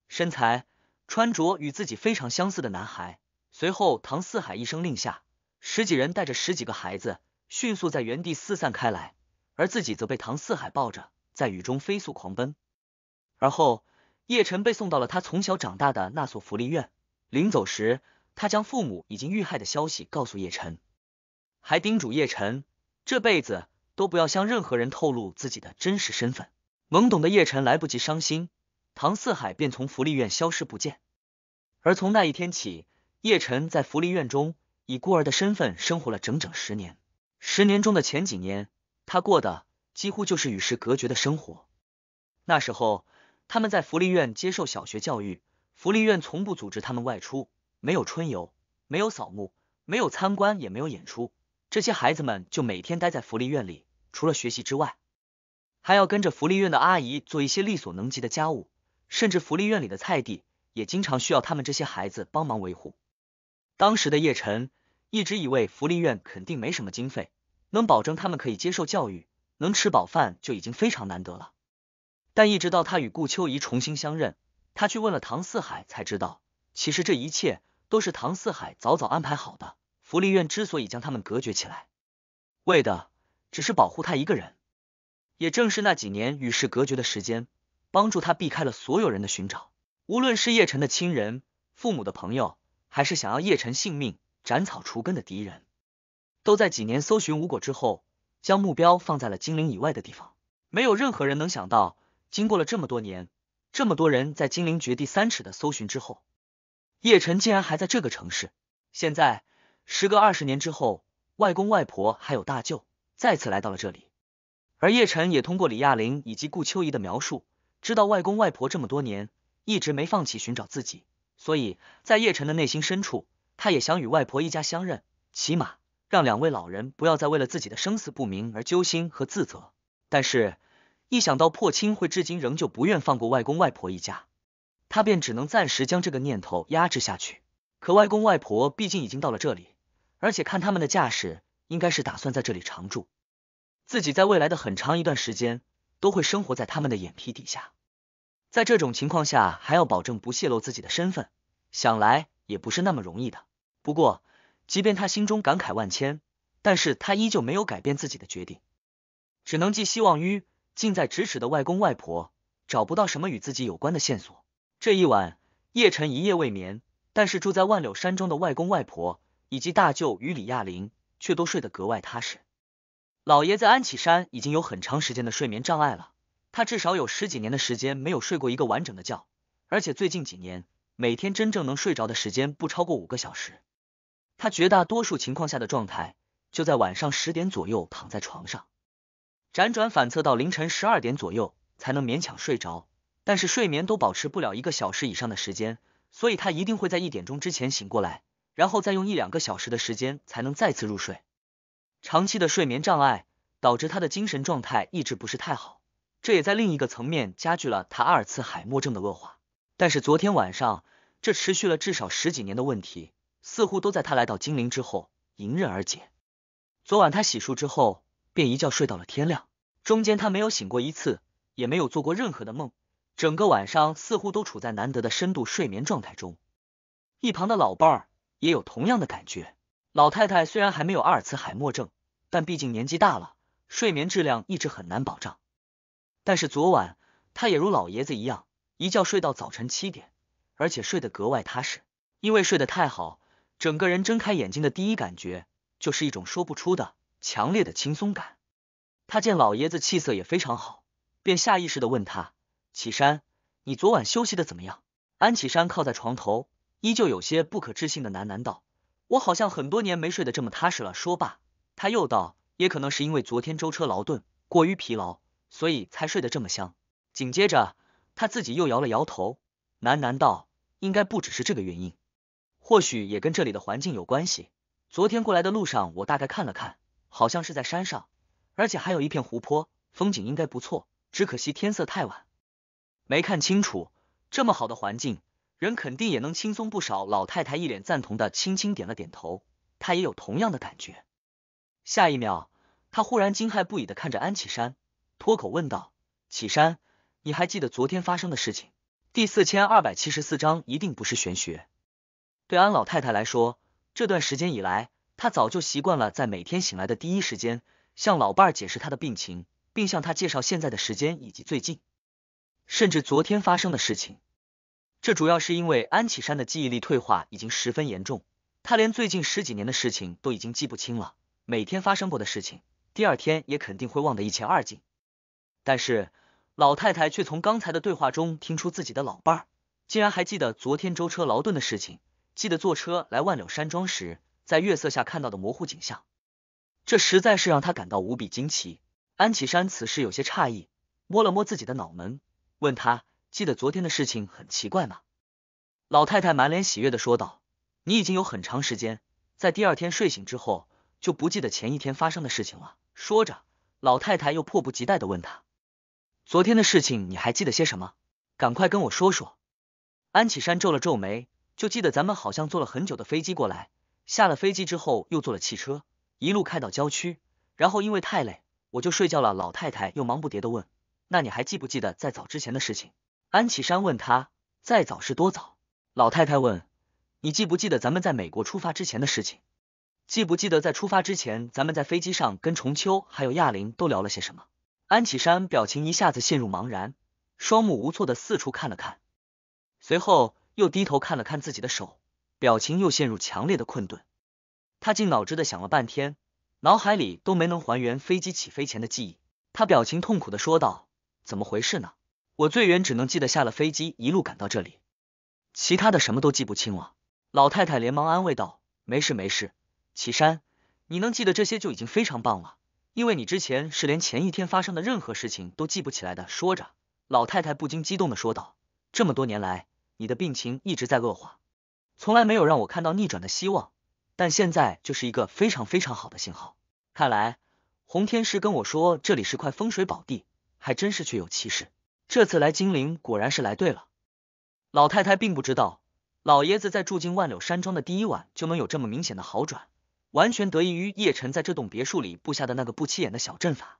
身材、穿着与自己非常相似的男孩。随后，唐四海一声令下，十几人带着十几个孩子迅速在原地四散开来，而自己则被唐四海抱着，在雨中飞速狂奔。而后，叶晨被送到了他从小长大的那所福利院。临走时，他将父母已经遇害的消息告诉叶晨，还叮嘱叶晨这辈子都不要向任何人透露自己的真实身份。懵懂的叶晨来不及伤心，唐四海便从福利院消失不见。而从那一天起，叶晨在福利院中以孤儿的身份生活了整整十年。十年中的前几年，他过的几乎就是与世隔绝的生活。那时候。他们在福利院接受小学教育，福利院从不组织他们外出，没有春游，没有扫墓，没有参观，也没有演出。这些孩子们就每天待在福利院里，除了学习之外，还要跟着福利院的阿姨做一些力所能及的家务，甚至福利院里的菜地也经常需要他们这些孩子帮忙维护。当时的叶晨一直以为福利院肯定没什么经费，能保证他们可以接受教育，能吃饱饭就已经非常难得了。但一直到他与顾秋怡重新相认，他去问了唐四海，才知道其实这一切都是唐四海早早安排好的。福利院之所以将他们隔绝起来，为的只是保护他一个人。也正是那几年与世隔绝的时间，帮助他避开了所有人的寻找。无论是叶晨的亲人、父母的朋友，还是想要叶晨性命、斩草除根的敌人，都在几年搜寻无果之后，将目标放在了金陵以外的地方。没有任何人能想到。经过了这么多年，这么多人在金陵掘地三尺的搜寻之后，叶晨竟然还在这个城市。现在，时隔二十年之后，外公外婆还有大舅再次来到了这里，而叶晨也通过李亚玲以及顾秋怡的描述，知道外公外婆这么多年一直没放弃寻找自己。所以在叶晨的内心深处，他也想与外婆一家相认，起码让两位老人不要再为了自己的生死不明而揪心和自责。但是。一想到破青会至今仍旧不愿放过外公外婆一家，他便只能暂时将这个念头压制下去。可外公外婆毕竟已经到了这里，而且看他们的架势，应该是打算在这里常住，自己在未来的很长一段时间都会生活在他们的眼皮底下。在这种情况下，还要保证不泄露自己的身份，想来也不是那么容易的。不过，即便他心中感慨万千，但是他依旧没有改变自己的决定，只能寄希望于。近在咫尺的外公外婆找不到什么与自己有关的线索。这一晚，叶晨一夜未眠，但是住在万柳山庄的外公外婆以及大舅与李亚玲却都睡得格外踏实。老爷子安启山已经有很长时间的睡眠障碍了，他至少有十几年的时间没有睡过一个完整的觉，而且最近几年每天真正能睡着的时间不超过五个小时。他绝大多数情况下的状态就在晚上十点左右躺在床上。辗转反侧到凌晨十二点左右才能勉强睡着，但是睡眠都保持不了一个小时以上的时间，所以他一定会在一点钟之前醒过来，然后再用一两个小时的时间才能再次入睡。长期的睡眠障碍导致他的精神状态一直不是太好，这也在另一个层面加剧了他阿尔茨海默症的恶化。但是昨天晚上，这持续了至少十几年的问题似乎都在他来到金陵之后迎刃而解。昨晚他洗漱之后。便一觉睡到了天亮，中间他没有醒过一次，也没有做过任何的梦，整个晚上似乎都处在难得的深度睡眠状态中。一旁的老伴儿也有同样的感觉。老太太虽然还没有阿尔茨海默症，但毕竟年纪大了，睡眠质量一直很难保障。但是昨晚她也如老爷子一样，一觉睡到早晨七点，而且睡得格外踏实。因为睡得太好，整个人睁开眼睛的第一感觉就是一种说不出的。强烈的轻松感，他见老爷子气色也非常好，便下意识的问他：“启山，你昨晚休息的怎么样？”安启山靠在床头，依旧有些不可置信的喃喃道：“我好像很多年没睡得这么踏实了。”说罢，他又道：“也可能是因为昨天舟车劳顿，过于疲劳，所以才睡得这么香。”紧接着，他自己又摇了摇头，喃喃道：“应该不只是这个原因，或许也跟这里的环境有关系。昨天过来的路上，我大概看了看。”好像是在山上，而且还有一片湖泊，风景应该不错。只可惜天色太晚，没看清楚。这么好的环境，人肯定也能轻松不少。老太太一脸赞同的轻轻点了点头，她也有同样的感觉。下一秒，她忽然惊骇不已的看着安启山，脱口问道：“启山，你还记得昨天发生的事情？”第四千二百七十四章一定不是玄学。对安老太太来说，这段时间以来。他早就习惯了在每天醒来的第一时间向老伴儿解释他的病情，并向他介绍现在的时间以及最近甚至昨天发生的事情。这主要是因为安启山的记忆力退化已经十分严重，他连最近十几年的事情都已经记不清了。每天发生过的事情，第二天也肯定会忘得一干二净。但是老太太却从刚才的对话中听出自己的老伴儿竟然还记得昨天舟车劳顿的事情，记得坐车来万柳山庄时。在月色下看到的模糊景象，这实在是让他感到无比惊奇。安启山此时有些诧异，摸了摸自己的脑门，问他：“记得昨天的事情很奇怪吗？”老太太满脸喜悦的说道：“你已经有很长时间，在第二天睡醒之后就不记得前一天发生的事情了。”说着，老太太又迫不及待的问他：“昨天的事情你还记得些什么？赶快跟我说说。”安启山皱了皱眉，就记得咱们好像坐了很久的飞机过来。下了飞机之后，又坐了汽车，一路开到郊区，然后因为太累，我就睡觉了。老太太又忙不迭的问：“那你还记不记得再早之前的事情？”安启山问他：“再早是多早？”老太太问：“你记不记得咱们在美国出发之前的事情？记不记得在出发之前，咱们在飞机上跟重秋还有亚玲都聊了些什么？”安启山表情一下子陷入茫然，双目无措的四处看了看，随后又低头看了看自己的手。表情又陷入强烈的困顿，他竟尽脑汁的想了半天，脑海里都没能还原飞机起飞前的记忆。他表情痛苦的说道：“怎么回事呢？我最远只能记得下了飞机，一路赶到这里，其他的什么都记不清了。”老太太连忙安慰道：“没事没事，岐山，你能记得这些就已经非常棒了，因为你之前是连前一天发生的任何事情都记不起来的。”说着，老太太不禁激动的说道：“这么多年来，你的病情一直在恶化。”从来没有让我看到逆转的希望，但现在就是一个非常非常好的信号。看来洪天师跟我说这里是块风水宝地，还真是确有其事。这次来金陵果然是来对了。老太太并不知道，老爷子在住进万柳山庄的第一晚就能有这么明显的好转，完全得益于叶晨在这栋别墅里布下的那个不起眼的小阵法。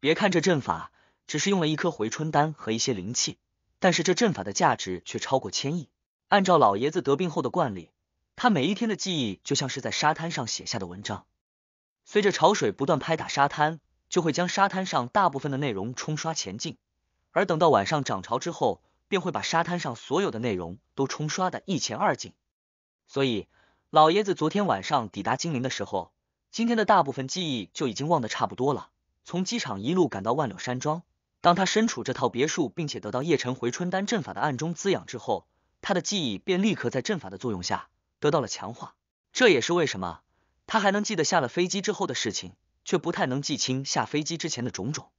别看这阵法只是用了一颗回春丹和一些灵气，但是这阵法的价值却超过千亿。按照老爷子得病后的惯例，他每一天的记忆就像是在沙滩上写下的文章，随着潮水不断拍打沙滩，就会将沙滩上大部分的内容冲刷前进。而等到晚上涨潮之后，便会把沙滩上所有的内容都冲刷的一乾二净。所以，老爷子昨天晚上抵达金陵的时候，今天的大部分记忆就已经忘得差不多了。从机场一路赶到万柳山庄，当他身处这套别墅，并且得到叶辰回春丹阵法的暗中滋养之后。他的记忆便立刻在阵法的作用下得到了强化，这也是为什么他还能记得下了飞机之后的事情，却不太能记清下飞机之前的种种。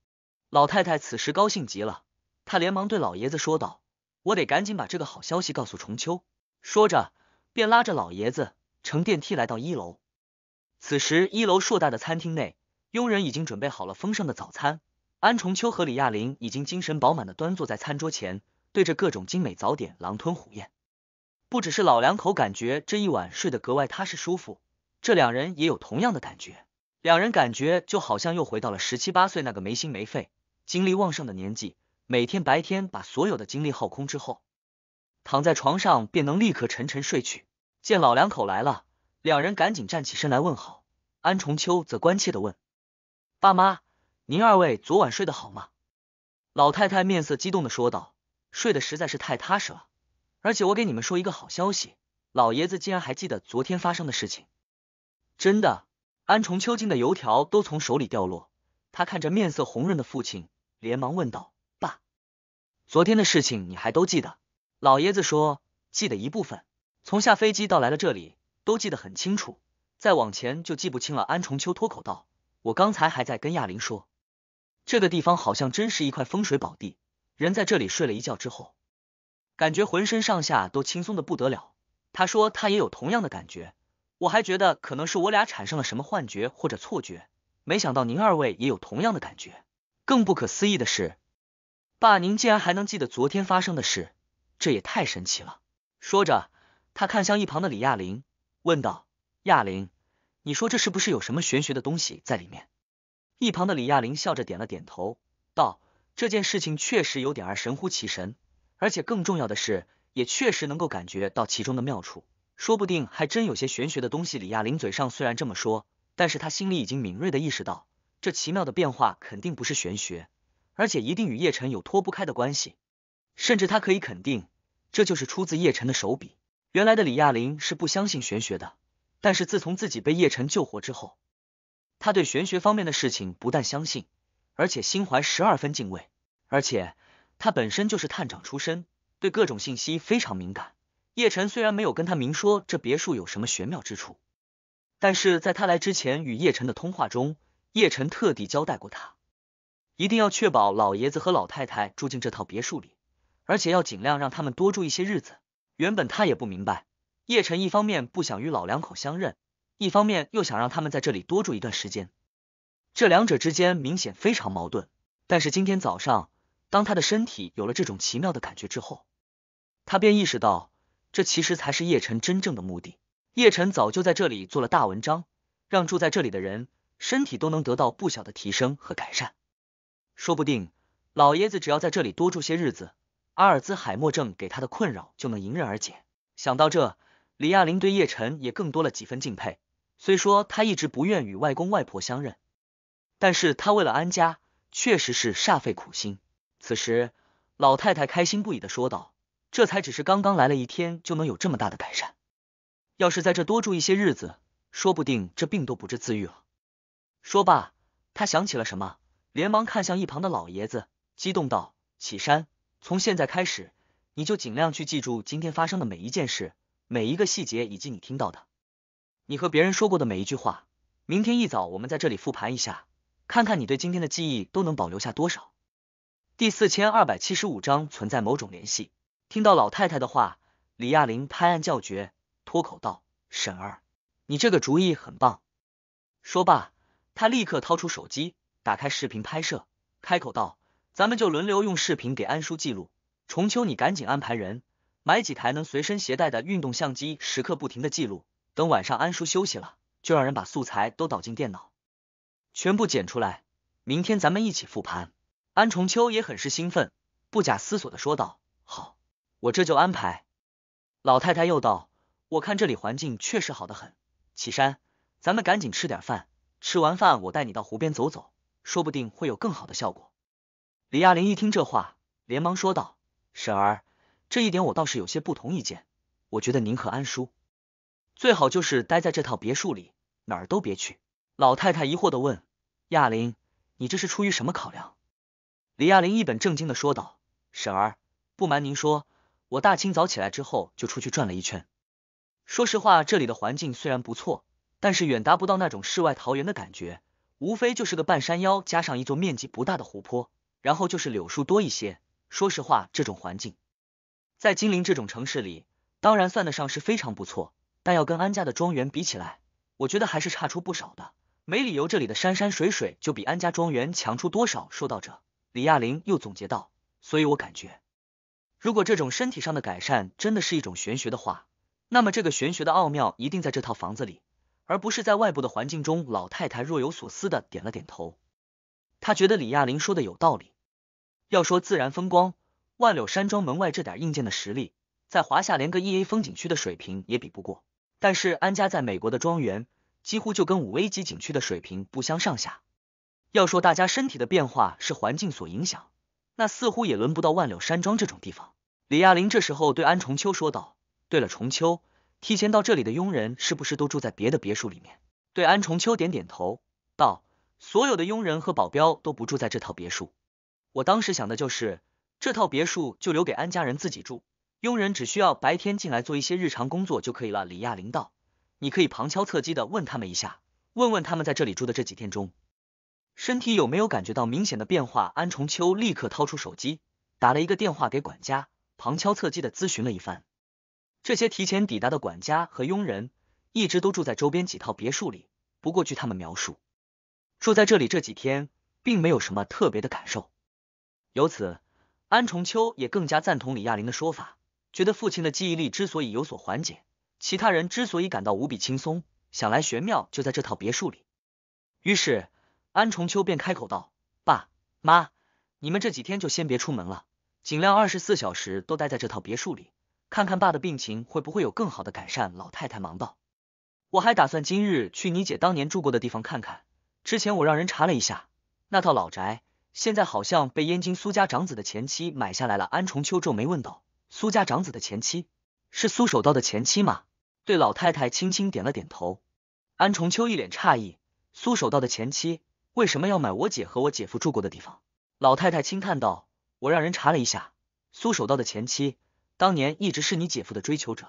老太太此时高兴极了，她连忙对老爷子说道：“我得赶紧把这个好消息告诉重秋。”说着，便拉着老爷子乘电梯来到一楼。此时，一楼硕大的餐厅内，佣人已经准备好了丰盛的早餐，安重秋和李亚玲已经精神饱满的端坐在餐桌前。对着各种精美早点狼吞虎咽，不只是老两口感觉这一晚睡得格外踏实舒服，这两人也有同样的感觉。两人感觉就好像又回到了十七八岁那个没心没肺、精力旺盛的年纪，每天白天把所有的精力耗空之后，躺在床上便能立刻沉沉睡去。见老两口来了，两人赶紧站起身来问好。安重秋则关切的问：“爸妈，您二位昨晚睡得好吗？”老太太面色激动的说道。睡得实在是太踏实了，而且我给你们说一个好消息，老爷子竟然还记得昨天发生的事情，真的。安崇秋惊的油条都从手里掉落，他看着面色红润的父亲，连忙问道：“爸，昨天的事情你还都记得？”老爷子说：“记得一部分，从下飞机到来了这里都记得很清楚，再往前就记不清了。”安崇秋脱口道：“我刚才还在跟亚玲说，这个地方好像真是一块风水宝地。”人在这里睡了一觉之后，感觉浑身上下都轻松的不得了。他说他也有同样的感觉，我还觉得可能是我俩产生了什么幻觉或者错觉。没想到您二位也有同样的感觉，更不可思议的是，爸您竟然还能记得昨天发生的事，这也太神奇了。说着，他看向一旁的李亚玲，问道：“亚玲，你说这是不是有什么玄学的东西在里面？”一旁的李亚玲笑着点了点头，道。这件事情确实有点儿神乎其神，而且更重要的是，也确实能够感觉到其中的妙处，说不定还真有些玄学的东西。李亚林嘴上虽然这么说，但是他心里已经敏锐的意识到，这奇妙的变化肯定不是玄学，而且一定与叶辰有脱不开的关系，甚至他可以肯定，这就是出自叶辰的手笔。原来的李亚林是不相信玄学的，但是自从自己被叶辰救活之后，他对玄学方面的事情不但相信。而且心怀十二分敬畏，而且他本身就是探长出身，对各种信息非常敏感。叶晨虽然没有跟他明说这别墅有什么玄妙之处，但是在他来之前与叶晨的通话中，叶晨特地交代过他，一定要确保老爷子和老太太住进这套别墅里，而且要尽量让他们多住一些日子。原本他也不明白，叶晨一方面不想与老两口相认，一方面又想让他们在这里多住一段时间。这两者之间明显非常矛盾，但是今天早上，当他的身体有了这种奇妙的感觉之后，他便意识到，这其实才是叶晨真正的目的。叶晨早就在这里做了大文章，让住在这里的人身体都能得到不小的提升和改善。说不定老爷子只要在这里多住些日子，阿尔兹海默症给他的困扰就能迎刃而解。想到这，李亚玲对叶晨也更多了几分敬佩。虽说他一直不愿与外公外婆相认。但是他为了安家，确实是煞费苦心。此时，老太太开心不已的说道：“这才只是刚刚来了一天，就能有这么大的改善。要是在这多住一些日子，说不定这病都不治自愈了。”说罢，她想起了什么，连忙看向一旁的老爷子，激动道：“启山，从现在开始，你就尽量去记住今天发生的每一件事、每一个细节，以及你听到的，你和别人说过的每一句话。明天一早，我们在这里复盘一下。”看看你对今天的记忆都能保留下多少。第四千二百七十五章存在某种联系。听到老太太的话，李亚玲拍案叫绝，脱口道：“婶儿，你这个主意很棒。”说罢，他立刻掏出手机，打开视频拍摄，开口道：“咱们就轮流用视频给安叔记录。重秋，你赶紧安排人买几台能随身携带的运动相机，时刻不停的记录。等晚上安叔休息了，就让人把素材都导进电脑。”全部剪出来，明天咱们一起复盘。安重秋也很是兴奋，不假思索的说道：“好，我这就安排。”老太太又道：“我看这里环境确实好得很，启山，咱们赶紧吃点饭。吃完饭，我带你到湖边走走，说不定会有更好的效果。”李亚玲一听这话，连忙说道：“婶儿，这一点我倒是有些不同意见。我觉得您和安叔最好就是待在这套别墅里，哪儿都别去。”老太太疑惑的问。亚玲，你这是出于什么考量？李亚玲一本正经的说道：“婶儿，不瞒您说，我大清早起来之后就出去转了一圈。说实话，这里的环境虽然不错，但是远达不到那种世外桃源的感觉。无非就是个半山腰加上一座面积不大的湖泊，然后就是柳树多一些。说实话，这种环境在金陵这种城市里，当然算得上是非常不错。但要跟安家的庄园比起来，我觉得还是差出不少的。”没理由，这里的山山水水就比安家庄园强出多少。说到这，李亚玲又总结道：“所以我感觉，如果这种身体上的改善真的是一种玄学的话，那么这个玄学的奥妙一定在这套房子里，而不是在外部的环境中。”老太太若有所思的点了点头，她觉得李亚玲说的有道理。要说自然风光，万柳山庄门外这点硬件的实力，在华夏连个一 A 风景区的水平也比不过。但是安家在美国的庄园。几乎就跟五 A 级景区的水平不相上下。要说大家身体的变化是环境所影响，那似乎也轮不到万柳山庄这种地方。李亚林这时候对安重秋说道：“对了，重秋，提前到这里的佣人是不是都住在别的别墅里面？”对，安重秋点点头，道：“所有的佣人和保镖都不住在这套别墅。我当时想的就是，这套别墅就留给安家人自己住，佣人只需要白天进来做一些日常工作就可以了。”李亚林道。你可以旁敲侧击的问他们一下，问问他们在这里住的这几天中，身体有没有感觉到明显的变化。安重秋立刻掏出手机，打了一个电话给管家，旁敲侧击的咨询了一番。这些提前抵达的管家和佣人一直都住在周边几套别墅里，不过据他们描述，住在这里这几天并没有什么特别的感受。由此，安重秋也更加赞同李亚玲的说法，觉得父亲的记忆力之所以有所缓解。其他人之所以感到无比轻松，想来玄妙就在这套别墅里。于是安重秋便开口道：“爸，妈，你们这几天就先别出门了，尽量二十四小时都待在这套别墅里，看看爸的病情会不会有更好的改善。”老太太忙道：“我还打算今日去你姐当年住过的地方看看。之前我让人查了一下，那套老宅现在好像被燕京苏家长子的前妻买下来了。”安重秋皱眉问道：“苏家长子的前妻是苏守道的前妻吗？”对老太太轻轻点了点头，安重秋一脸诧异：“苏守道的前妻为什么要买我姐和我姐夫住过的地方？”老太太轻叹道：“我让人查了一下，苏守道的前妻当年一直是你姐夫的追求者，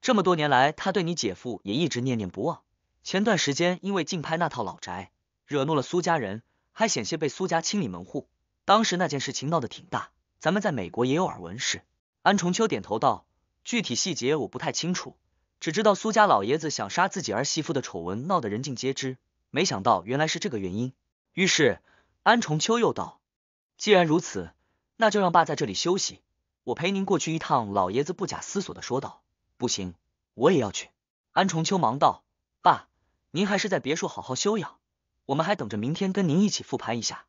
这么多年来，他对你姐夫也一直念念不忘。前段时间因为竞拍那套老宅，惹怒了苏家人，还险些被苏家清理门户。当时那件事情闹得挺大，咱们在美国也有耳闻。”是安重秋点头道：“具体细节我不太清楚。”只知道苏家老爷子想杀自己儿媳妇的丑闻闹得人尽皆知，没想到原来是这个原因。于是安重秋又道：“既然如此，那就让爸在这里休息，我陪您过去一趟。”老爷子不假思索的说道：“不行，我也要去。”安重秋忙道：“爸，您还是在别墅好好休养，我们还等着明天跟您一起复盘一下，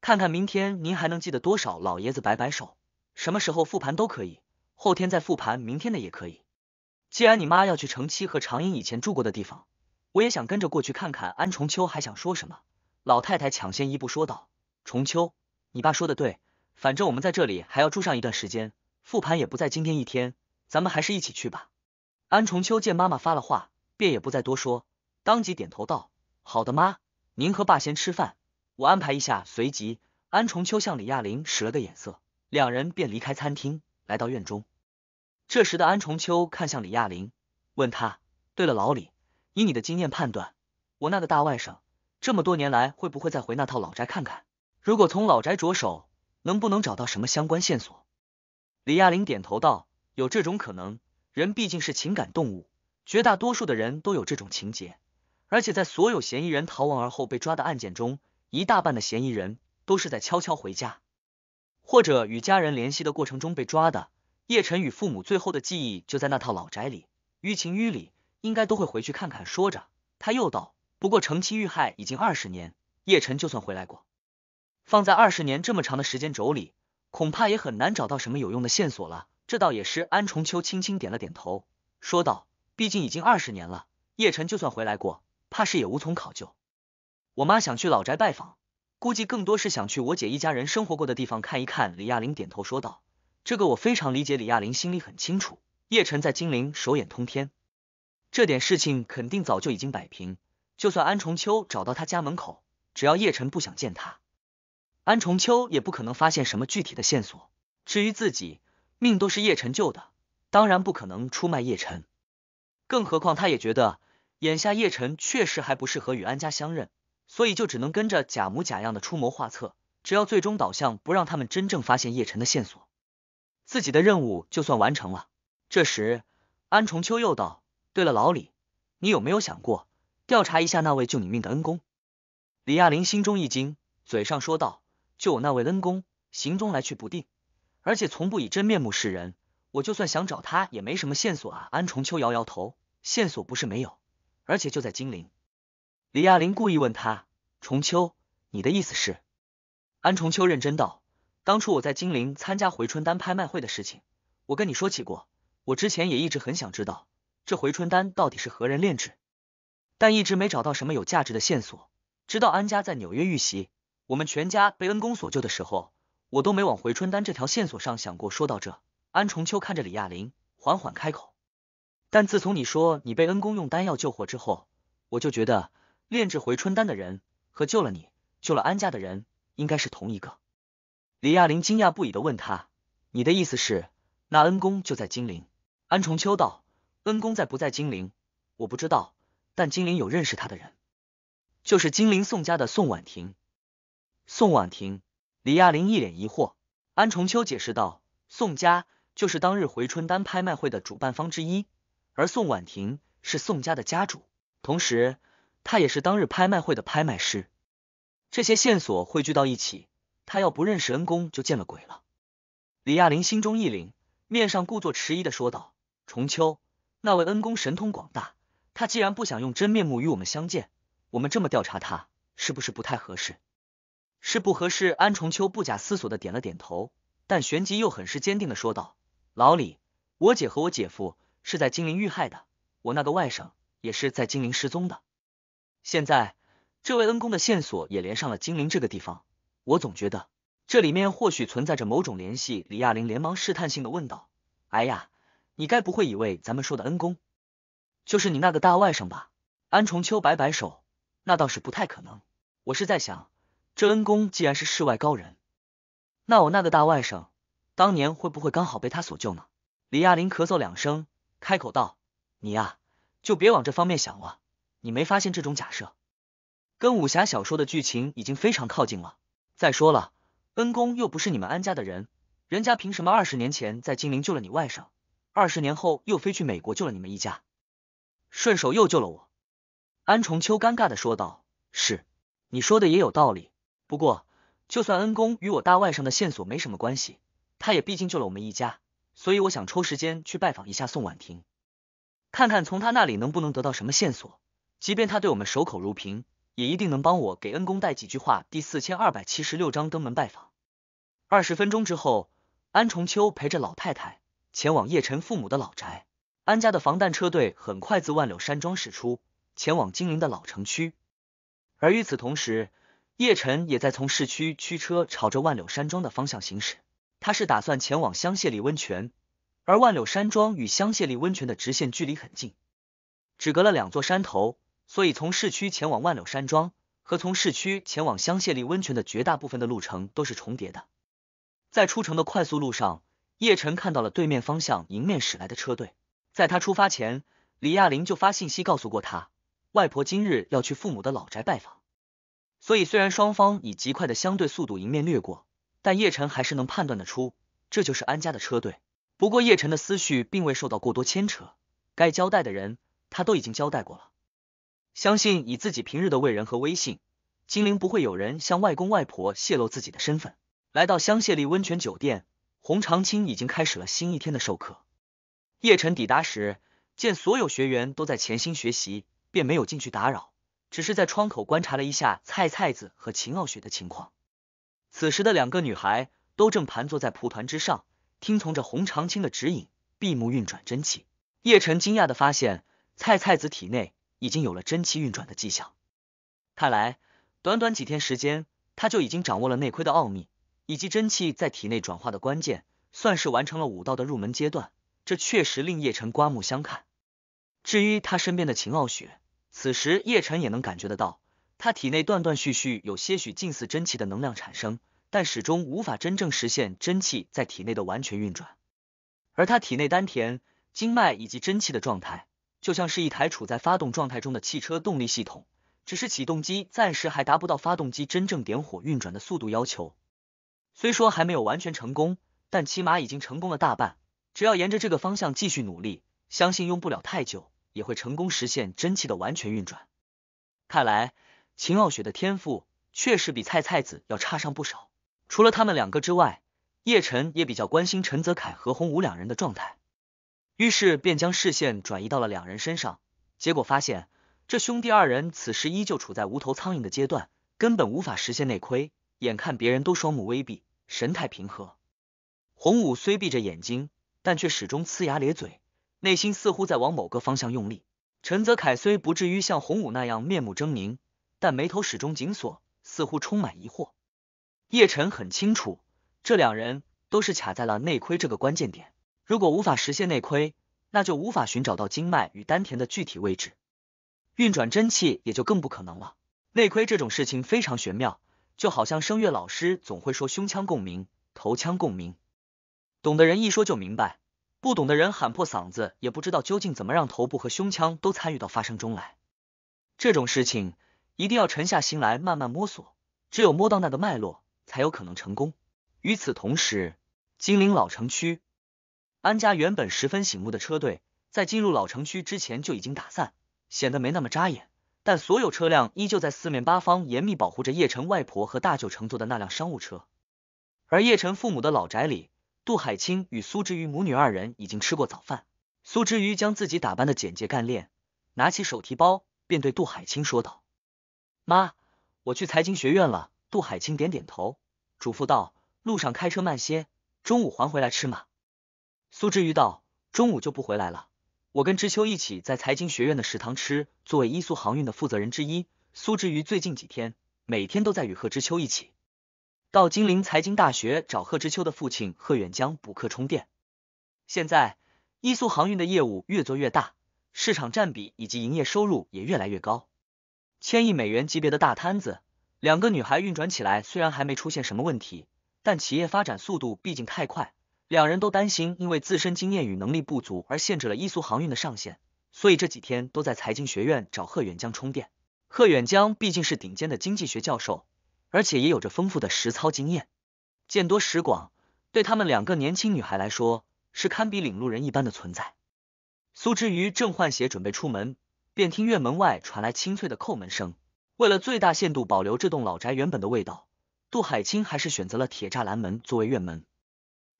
看看明天您还能记得多少。”老爷子摆摆手：“什么时候复盘都可以，后天再复盘，明天的也可以。”既然你妈要去城七和长英以前住过的地方，我也想跟着过去看看。安重秋还想说什么，老太太抢先一步说道：“重秋，你爸说的对，反正我们在这里还要住上一段时间，复盘也不在今天一天，咱们还是一起去吧。”安重秋见妈妈发了话，便也不再多说，当即点头道：“好的，妈，您和爸先吃饭，我安排一下。”随即，安重秋向李亚玲使了个眼色，两人便离开餐厅，来到院中。这时的安重秋看向李亚林，问他：“对了，老李，以你的经验判断，我那个大外甥这么多年来会不会再回那套老宅看看？如果从老宅着手，能不能找到什么相关线索？”李亚林点头道：“有这种可能。人毕竟是情感动物，绝大多数的人都有这种情节。而且在所有嫌疑人逃亡而后被抓的案件中，一大半的嫌疑人都是在悄悄回家或者与家人联系的过程中被抓的。”叶晨与父母最后的记忆就在那套老宅里，于情于理，应该都会回去看看。说着，他又道：“不过程七遇害已经二十年，叶晨就算回来过，放在二十年这么长的时间轴里，恐怕也很难找到什么有用的线索了。”这倒也是，安重秋轻轻点了点头，说道：“毕竟已经二十年了，叶晨就算回来过，怕是也无从考究。”我妈想去老宅拜访，估计更多是想去我姐一家人生活过的地方看一看。”李亚玲点头说道。这个我非常理解，李亚玲心里很清楚，叶晨在金陵手眼通天，这点事情肯定早就已经摆平。就算安重秋找到他家门口，只要叶晨不想见他，安重秋也不可能发现什么具体的线索。至于自己，命都是叶晨救的，当然不可能出卖叶晨。更何况他也觉得眼下叶晨确实还不适合与安家相认，所以就只能跟着假模假样的出谋划策，只要最终导向不让他们真正发现叶晨的线索。自己的任务就算完成了。这时，安重秋又道：“对了，老李，你有没有想过调查一下那位救你命的恩公？”李亚林心中一惊，嘴上说道：“救我那位恩公，行踪来去不定，而且从不以真面目示人，我就算想找他，也没什么线索啊。”安重秋摇摇头：“线索不是没有，而且就在金陵。”李亚林故意问他：“重秋，你的意思是？”安重秋认真道。当初我在金陵参加回春丹拍卖会的事情，我跟你说起过。我之前也一直很想知道这回春丹到底是何人炼制，但一直没找到什么有价值的线索。直到安家在纽约遇袭，我们全家被恩公所救的时候，我都没往回春丹这条线索上想过。说到这，安重秋看着李亚林，缓缓开口：“但自从你说你被恩公用丹药救活之后，我就觉得炼制回春丹的人和救了你、救了安家的人应该是同一个。”李亚玲惊讶不已的问他：“你的意思是，那恩公就在金陵？”安重秋道：“恩公在不在金陵，我不知道，但金陵有认识他的人，就是金陵宋家的宋婉婷。”宋婉婷。李亚玲一脸疑惑。安重秋解释道：“宋家就是当日回春丹拍卖会的主办方之一，而宋婉婷是宋家的家主，同时她也是当日拍卖会的拍卖师。”这些线索汇聚到一起。他要不认识恩公，就见了鬼了。李亚林心中一凛，面上故作迟疑的说道：“重秋，那位恩公神通广大，他既然不想用真面目与我们相见，我们这么调查他，是不是不太合适？”是不合适。安重秋不假思索的点了点头，但旋即又很是坚定的说道：“老李，我姐和我姐夫是在金陵遇害的，我那个外甥也是在金陵失踪的，现在这位恩公的线索也连上了金陵这个地方。”我总觉得这里面或许存在着某种联系，李亚林连忙试探性的问道：“哎呀，你该不会以为咱们说的恩公就是你那个大外甥吧？”安重秋摆摆手：“那倒是不太可能。我是在想，这恩公既然是世外高人，那我那个大外甥当年会不会刚好被他所救呢？”李亚林咳嗽两声，开口道：“你呀，就别往这方面想了。你没发现这种假设跟武侠小说的剧情已经非常靠近了？”再说了，恩公又不是你们安家的人，人家凭什么二十年前在金陵救了你外甥，二十年后又飞去美国救了你们一家，顺手又救了我？安重秋尴尬的说道。是，你说的也有道理。不过，就算恩公与我大外甥的线索没什么关系，他也毕竟救了我们一家，所以我想抽时间去拜访一下宋婉婷，看看从他那里能不能得到什么线索，即便他对我们守口如瓶。也一定能帮我给恩公带几句话。第四千二百七十六章登门拜访。二十分钟之后，安重秋陪着老太太前往叶晨父母的老宅。安家的防弹车队很快自万柳山庄驶出，前往金陵的老城区。而与此同时，叶晨也在从市区驱车朝着万柳山庄的方向行驶。他是打算前往香榭丽温泉，而万柳山庄与香榭丽温泉的直线距离很近，只隔了两座山头。所以，从市区前往万柳山庄和从市区前往香榭丽温泉的绝大部分的路程都是重叠的。在出城的快速路上，叶晨看到了对面方向迎面驶来的车队。在他出发前，李亚玲就发信息告诉过他，外婆今日要去父母的老宅拜访。所以，虽然双方以极快的相对速度迎面掠过，但叶晨还是能判断得出，这就是安家的车队。不过，叶晨的思绪并未受到过多牵扯，该交代的人他都已经交代过了。相信以自己平日的为人和威信，金陵不会有人向外公外婆泄露自己的身份。来到香榭丽温泉酒店，洪长青已经开始了新一天的授课。叶晨抵达时，见所有学员都在潜心学习，便没有进去打扰，只是在窗口观察了一下菜菜子和秦傲雪的情况。此时的两个女孩都正盘坐在蒲团之上，听从着洪长青的指引，闭目运转真气。叶晨惊讶的发现，菜菜子体内。已经有了真气运转的迹象，看来短短几天时间，他就已经掌握了内窥的奥秘，以及真气在体内转化的关键，算是完成了武道的入门阶段。这确实令叶晨刮目相看。至于他身边的秦傲雪，此时叶晨也能感觉得到，他体内断断续续有些许近似真气的能量产生，但始终无法真正实现真气在体内的完全运转。而他体内丹田、经脉以及真气的状态。就像是一台处在发动状态中的汽车动力系统，只是启动机暂时还达不到发动机真正点火运转的速度要求。虽说还没有完全成功，但起码已经成功了大半。只要沿着这个方向继续努力，相信用不了太久也会成功实现真气的完全运转。看来秦傲雪的天赋确实比菜菜子要差上不少。除了他们两个之外，叶晨也比较关心陈泽凯和洪武两人的状态。于是便将视线转移到了两人身上，结果发现这兄弟二人此时依旧处在无头苍蝇的阶段，根本无法实现内窥。眼看别人都双目微闭，神态平和，洪武虽闭着眼睛，但却始终呲牙咧嘴，内心似乎在往某个方向用力。陈泽凯虽不至于像洪武那样面目狰狞，但眉头始终紧锁，似乎充满疑惑。叶辰很清楚，这两人都是卡在了内窥这个关键点。如果无法实现内窥，那就无法寻找到经脉与丹田的具体位置，运转真气也就更不可能了。内窥这种事情非常玄妙，就好像声乐老师总会说胸腔共鸣、头腔共鸣，懂的人一说就明白，不懂的人喊破嗓子也不知道究竟怎么让头部和胸腔都参与到发声中来。这种事情一定要沉下心来慢慢摸索，只有摸到那个脉络，才有可能成功。与此同时，金陵老城区。安家原本十分醒目的车队，在进入老城区之前就已经打散，显得没那么扎眼。但所有车辆依旧在四面八方严密保护着叶晨外婆和大舅乘坐的那辆商务车。而叶晨父母的老宅里，杜海清与苏之瑜母女二人已经吃过早饭。苏之瑜将自己打扮的简洁干练，拿起手提包，便对杜海清说道：“妈，我去财经学院了。”杜海清点点头，嘱咐道：“路上开车慢些，中午还回来吃吗？”苏之瑜道：“中午就不回来了，我跟知秋一起在财经学院的食堂吃。作为伊苏航运的负责人之一，苏之瑜最近几天每天都在与贺知秋一起到金陵财经大学找贺知秋的父亲贺远江补课充电。现在伊苏航运的业务越做越大，市场占比以及营业收入也越来越高，千亿美元级别的大摊子，两个女孩运转起来虽然还没出现什么问题，但企业发展速度毕竟太快。”两人都担心，因为自身经验与能力不足而限制了伊苏航运的上限，所以这几天都在财经学院找贺远江充电。贺远江毕竟是顶尖的经济学教授，而且也有着丰富的实操经验，见多识广，对他们两个年轻女孩来说是堪比领路人一般的存在。苏之瑜正换鞋准备出门，便听院门外传来清脆的叩门声。为了最大限度保留这栋老宅原本的味道，杜海清还是选择了铁栅栏门作为院门。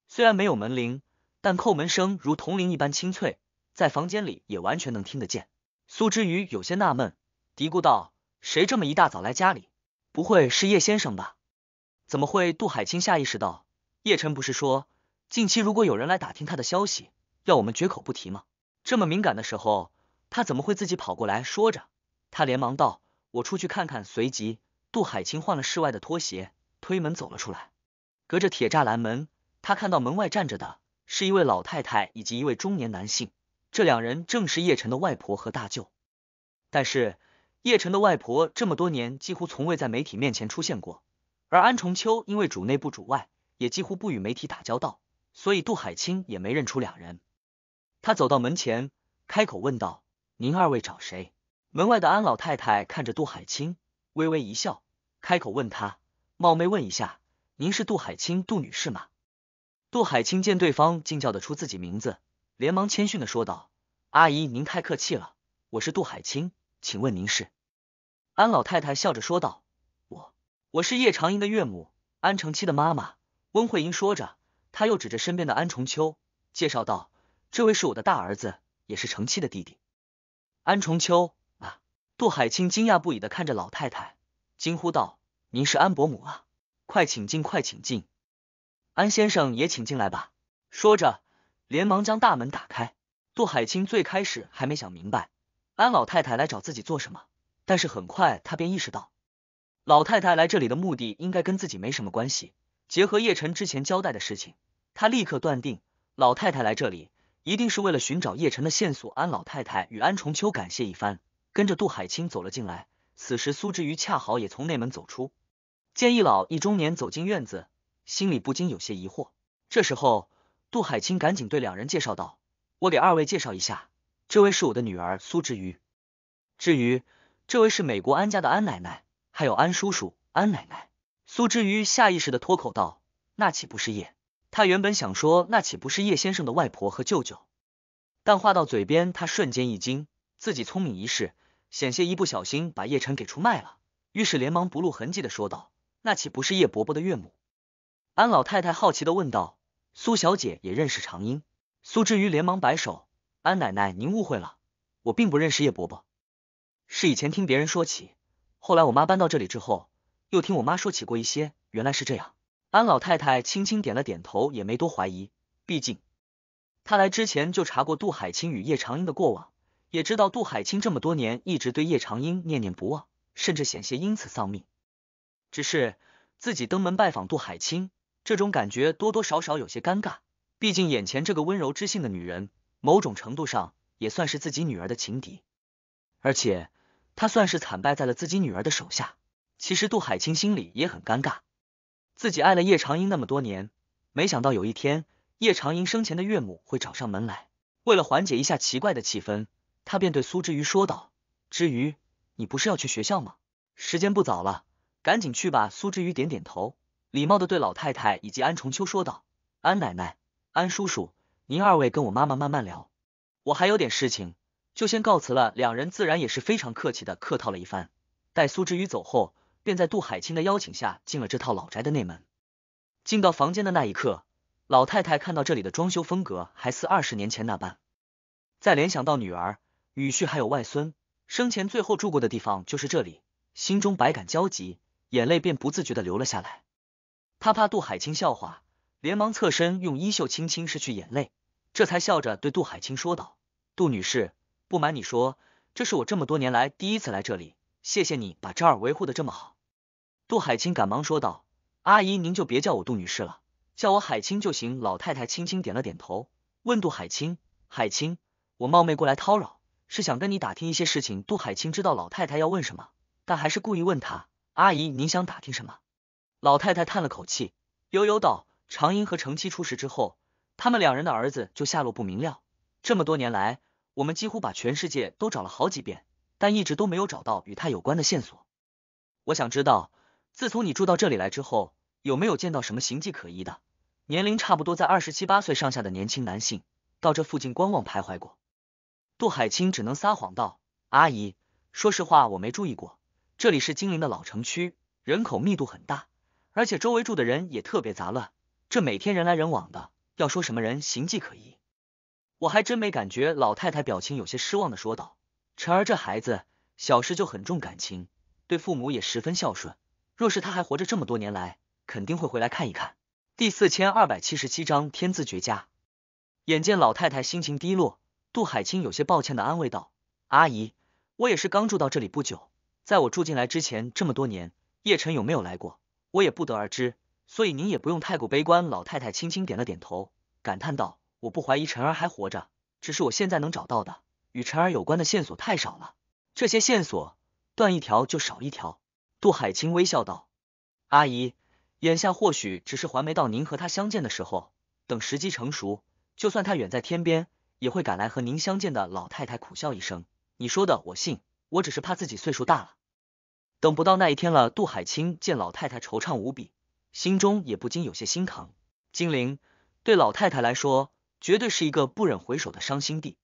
虽然没有门铃，但叩门声如铜铃一般清脆，在房间里也完全能听得见。苏之余有些纳闷，嘀咕道：“谁这么一大早来家里？不会是叶先生吧？”怎么会？杜海清下意识道：“叶晨不是说近期如果有人来打听他的消息，要我们绝口不提吗？这么敏感的时候，他怎么会自己跑过来？说着，他连忙道：“我出去看看。”随即，杜海清换了室外的拖鞋，推门走了出来，隔着铁栅栏门。他看到门外站着的是一位老太太以及一位中年男性，这两人正是叶晨的外婆和大舅。但是叶晨的外婆这么多年几乎从未在媒体面前出现过，而安重秋因为主内不主外，也几乎不与媒体打交道，所以杜海清也没认出两人。他走到门前，开口问道：“您二位找谁？”门外的安老太太看着杜海清，微微一笑，开口问他：“冒昧问一下，您是杜海清杜女士吗？”杜海清见对方竟叫得出自己名字，连忙谦逊的说道：“阿姨，您太客气了，我是杜海清，请问您是？”安老太太笑着说道：“我，我是叶长英的岳母，安成七的妈妈。”温慧英说着，她又指着身边的安重秋，介绍道：“这位是我的大儿子，也是成七的弟弟。”安重秋啊！杜海清惊讶不已的看着老太太，惊呼道：“您是安伯母啊！快请进，快请进。”安先生也请进来吧。说着，连忙将大门打开。杜海清最开始还没想明白，安老太太来找自己做什么，但是很快他便意识到，老太太来这里的目的应该跟自己没什么关系。结合叶晨之前交代的事情，他立刻断定，老太太来这里一定是为了寻找叶晨的线索。安老太太与安重秋感谢一番，跟着杜海清走了进来。此时，苏之余恰好也从内门走出，见一老一中年走进院子。心里不禁有些疑惑，这时候，杜海清赶紧对两人介绍道：“我给二位介绍一下，这位是我的女儿苏之瑜，至于这位是美国安家的安奶奶，还有安叔叔。”安奶奶苏之瑜下意识的脱口道：“那岂不是叶？”他原本想说“那岂不是叶先生的外婆和舅舅”，但话到嘴边，他瞬间一惊，自己聪明一世，险些一不小心把叶晨给出卖了，于是连忙不露痕迹的说道：“那岂不是叶伯伯的岳母？”安老太太好奇的问道：“苏小姐也认识长英？”苏之瑜连忙摆手：“安奶奶，您误会了，我并不认识叶伯伯，是以前听别人说起，后来我妈搬到这里之后，又听我妈说起过一些。原来是这样。”安老太太轻轻点了点头，也没多怀疑，毕竟她来之前就查过杜海清与叶长英的过往，也知道杜海清这么多年一直对叶长英念念不忘，甚至险些因此丧命。只是自己登门拜访杜海清。这种感觉多多少少有些尴尬，毕竟眼前这个温柔知性的女人，某种程度上也算是自己女儿的情敌，而且她算是惨败在了自己女儿的手下。其实杜海清心里也很尴尬，自己爱了叶长英那么多年，没想到有一天叶长英生前的岳母会找上门来。为了缓解一下奇怪的气氛，他便对苏之瑜说道：“之瑜，你不是要去学校吗？时间不早了，赶紧去吧。”苏之瑜点点头。礼貌的对老太太以及安重秋说道：“安奶奶，安叔叔，您二位跟我妈妈慢慢聊，我还有点事情，就先告辞了。”两人自然也是非常客气的客套了一番。待苏之宇走后，便在杜海清的邀请下进了这套老宅的内门。进到房间的那一刻，老太太看到这里的装修风格还似二十年前那般，再联想到女儿、女婿还有外孙生前最后住过的地方就是这里，心中百感交集，眼泪便不自觉的流了下来。他怕杜海清笑话，连忙侧身用衣袖轻轻拭去眼泪，这才笑着对杜海清说道：“杜女士，不瞒你说，这是我这么多年来第一次来这里，谢谢你把这儿维护的这么好。”杜海清赶忙说道：“阿姨，您就别叫我杜女士了，叫我海清就行。”老太太轻轻点了点头，问杜海清：“海清，我冒昧过来叨扰，是想跟你打听一些事情。”杜海清知道老太太要问什么，但还是故意问他：“阿姨，您想打听什么？”老太太叹了口气，悠悠道：“常英和程七出事之后，他们两人的儿子就下落不明了。这么多年来，我们几乎把全世界都找了好几遍，但一直都没有找到与他有关的线索。我想知道，自从你住到这里来之后，有没有见到什么形迹可疑的、年龄差不多在二十七八岁上下的年轻男性，到这附近观望徘徊过？”杜海清只能撒谎道：“阿姨，说实话，我没注意过。这里是金陵的老城区，人口密度很大。”而且周围住的人也特别杂乱，这每天人来人往的，要说什么人形迹可疑，我还真没感觉。老太太表情有些失望的说道：“晨儿这孩子，小时就很重感情，对父母也十分孝顺。若是他还活着，这么多年来肯定会回来看一看。”第四千二百七十七章天字绝佳。眼见老太太心情低落，杜海清有些抱歉的安慰道：“阿姨，我也是刚住到这里不久，在我住进来之前这么多年，叶晨有没有来过？”我也不得而知，所以您也不用太过悲观。老太太轻轻点了点头，感叹道：“我不怀疑晨儿还活着，只是我现在能找到的与晨儿有关的线索太少了，这些线索断一条就少一条。”杜海清微笑道：“阿姨，眼下或许只是还没到您和他相见的时候，等时机成熟，就算他远在天边，也会赶来和您相见的。”老太太苦笑一声：“你说的我信，我只是怕自己岁数大了。”等不到那一天了。杜海清见老太太惆怅无比，心中也不禁有些心疼。金陵对老太太来说，绝对是一个不忍回首的伤心地。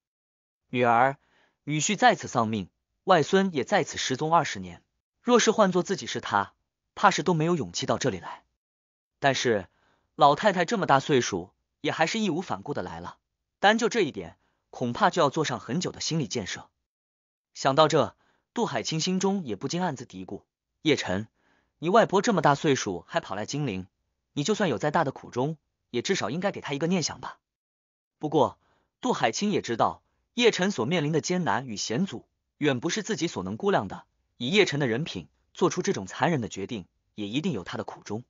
女儿、女婿再次丧命，外孙也再次失踪二十年。若是换做自己是他，怕是都没有勇气到这里来。但是老太太这么大岁数，也还是义无反顾的来了。单就这一点，恐怕就要做上很久的心理建设。想到这。杜海清心中也不禁暗自嘀咕：“叶晨，你外婆这么大岁数还跑来金陵，你就算有再大的苦衷，也至少应该给她一个念想吧。”不过，杜海清也知道叶晨所面临的艰难与险阻远不是自己所能估量的。以叶晨的人品，做出这种残忍的决定，也一定有他的苦衷。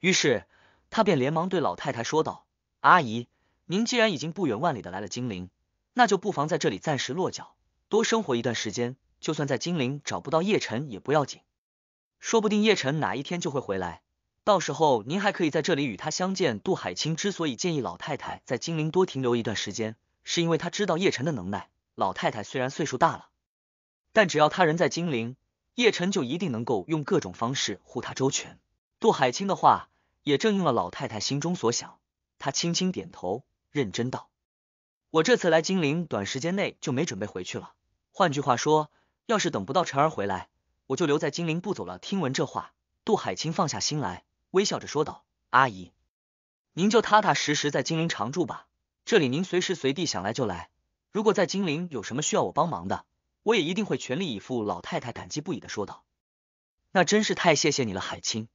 于是，他便连忙对老太太说道：“阿姨，您既然已经不远万里的来了金陵，那就不妨在这里暂时落脚，多生活一段时间。”就算在金陵找不到叶辰也不要紧，说不定叶辰哪一天就会回来，到时候您还可以在这里与他相见。杜海清之所以建议老太太在金陵多停留一段时间，是因为他知道叶晨的能耐。老太太虽然岁数大了，但只要他人在金陵，叶晨就一定能够用各种方式护他周全。杜海清的话也正应了老太太心中所想，她轻轻点头，认真道：“我这次来金陵，短时间内就没准备回去了。换句话说。”要是等不到晨儿回来，我就留在金陵不走了。听闻这话，杜海清放下心来，微笑着说道：“阿姨，您就踏踏实实在金陵常住吧，这里您随时随地想来就来。如果在金陵有什么需要我帮忙的，我也一定会全力以赴。”老太太感激不已的说道：“那真是太谢谢你了，海清。”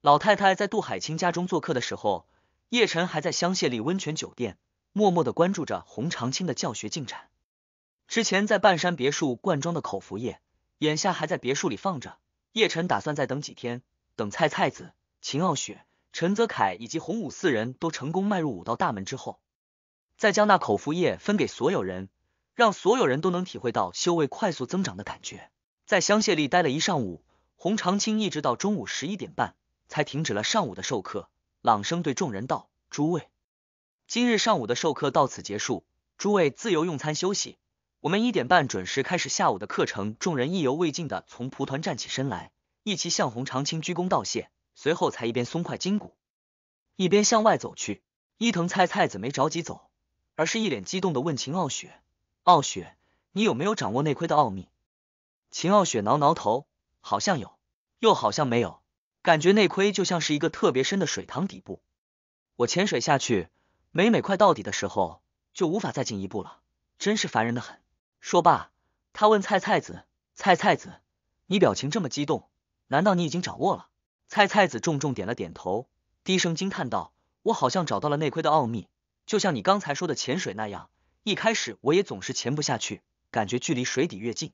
老太太在杜海清家中做客的时候，叶晨还在香榭丽温泉酒店，默默的关注着洪长青的教学进展。之前在半山别墅灌装的口服液，眼下还在别墅里放着。叶晨打算再等几天，等蔡菜子、秦傲雪、陈泽凯以及洪武四人都成功迈入五道大门之后，再将那口服液分给所有人，让所有人都能体会到修为快速增长的感觉。在香榭丽待了一上午，洪长青一直到中午十一点半才停止了上午的授课，朗声对众人道：“诸位，今日上午的授课到此结束，诸位自由用餐休息。”我们一点半准时开始下午的课程，众人意犹未尽的从蒲团站起身来，一起向洪长青鞠躬道谢，随后才一边松快筋骨，一边向外走去。伊藤菜菜子没着急走，而是一脸激动的问秦傲雪：“傲雪，你有没有掌握内窥的奥秘？”秦傲雪挠挠头，好像有，又好像没有，感觉内窥就像是一个特别深的水塘底部，我潜水下去，每每快到底的时候，就无法再进一步了，真是烦人的很。说罢，他问菜菜子：“菜菜子，你表情这么激动，难道你已经掌握了？”菜菜子重重点了点头，低声惊叹道：“我好像找到了内窥的奥秘，就像你刚才说的潜水那样。一开始我也总是潜不下去，感觉距离水底越近，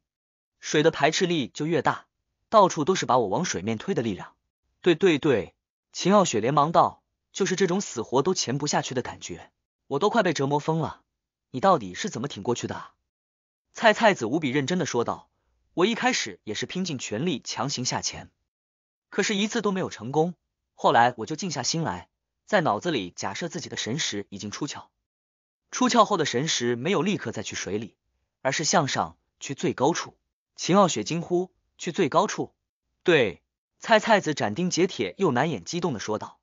水的排斥力就越大，到处都是把我往水面推的力量。”“对对对！”秦傲雪连忙道：“就是这种死活都潜不下去的感觉，我都快被折磨疯了。你到底是怎么挺过去的？”菜菜子无比认真的说道：“我一开始也是拼尽全力强行下潜，可是，一次都没有成功。后来，我就静下心来，在脑子里假设自己的神识已经出窍。出窍后的神识没有立刻再去水里，而是向上去最高处。”秦傲雪惊呼：“去最高处？”对，菜菜子斩钉截铁又难掩激动的说道：“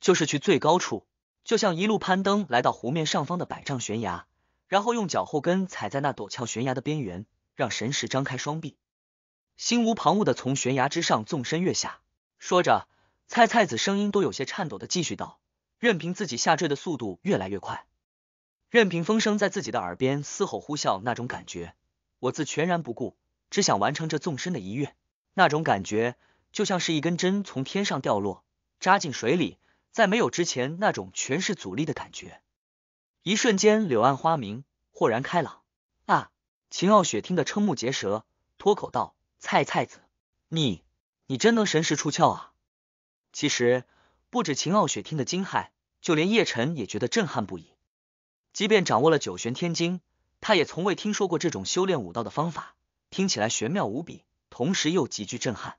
就是去最高处，就像一路攀登，来到湖面上方的百丈悬崖。”然后用脚后跟踩在那陡峭悬崖的边缘，让神石张开双臂，心无旁骛的从悬崖之上纵身跃下。说着，菜菜子声音都有些颤抖的继续道：“任凭自己下坠的速度越来越快，任凭风声在自己的耳边嘶吼呼啸，那种感觉，我自全然不顾，只想完成这纵身的一跃。那种感觉，就像是一根针从天上掉落，扎进水里，在没有之前那种全是阻力的感觉。”一瞬间，柳暗花明，豁然开朗啊！秦傲雪听得瞠目结舌，脱口道：“菜菜子，你你真能神识出窍啊！”其实不止秦傲雪听得惊骇，就连叶辰也觉得震撼不已。即便掌握了九玄天经，他也从未听说过这种修炼武道的方法，听起来玄妙无比，同时又极具震撼。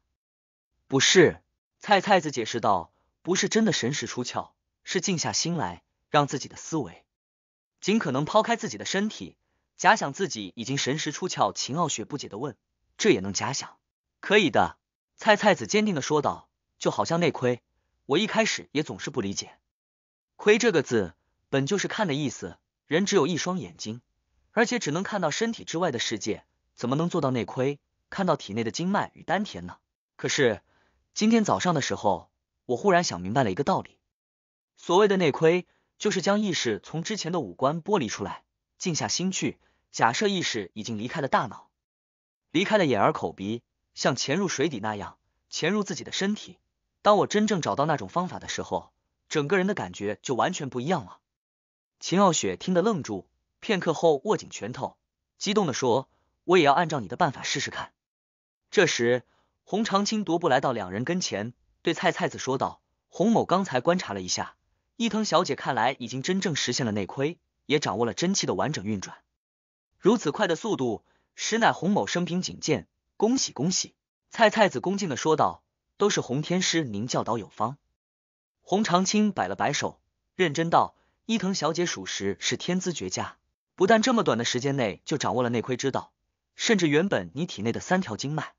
不是菜菜子解释道：“不是真的神识出窍，是静下心来，让自己的思维。”尽可能抛开自己的身体，假想自己已经神识出窍。秦傲雪不解的问：“这也能假想？”可以的，蔡蔡子坚定的说道：“就好像内窥，我一开始也总是不理解，窥这个字本就是看的意思，人只有一双眼睛，而且只能看到身体之外的世界，怎么能做到内窥，看到体内的经脉与丹田呢？可是今天早上的时候，我忽然想明白了一个道理，所谓的内窥。”就是将意识从之前的五官剥离出来，静下心去，假设意识已经离开了大脑，离开了眼、耳、口、鼻，像潜入水底那样潜入自己的身体。当我真正找到那种方法的时候，整个人的感觉就完全不一样了。秦傲雪听得愣住，片刻后握紧拳头，激动的说：“我也要按照你的办法试试看。”这时，洪长青踱步来到两人跟前，对蔡菜子说道：“洪某刚才观察了一下。”伊藤小姐看来已经真正实现了内窥，也掌握了真气的完整运转。如此快的速度，实乃洪某生平仅见。恭喜恭喜！蔡蔡子恭敬的说道：“都是洪天师您教导有方。”洪长青摆了摆手，认真道：“伊藤小姐属实是天资绝佳，不但这么短的时间内就掌握了内窥之道，甚至原本你体内的三条经脉，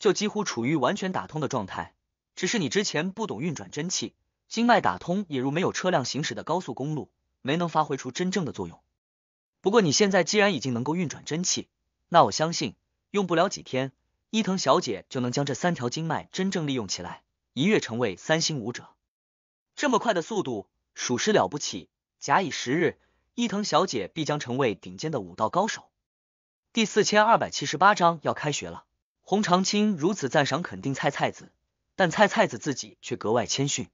就几乎处于完全打通的状态。只是你之前不懂运转真气。”经脉打通也如没有车辆行驶的高速公路，没能发挥出真正的作用。不过你现在既然已经能够运转真气，那我相信用不了几天，伊藤小姐就能将这三条经脉真正利用起来，一跃成为三星武者。这么快的速度，属实了不起。假以时日，伊藤小姐必将成为顶尖的武道高手。第四千二百七十八章要开学了，洪长青如此赞赏肯定菜菜子，但菜菜子自己却格外谦逊。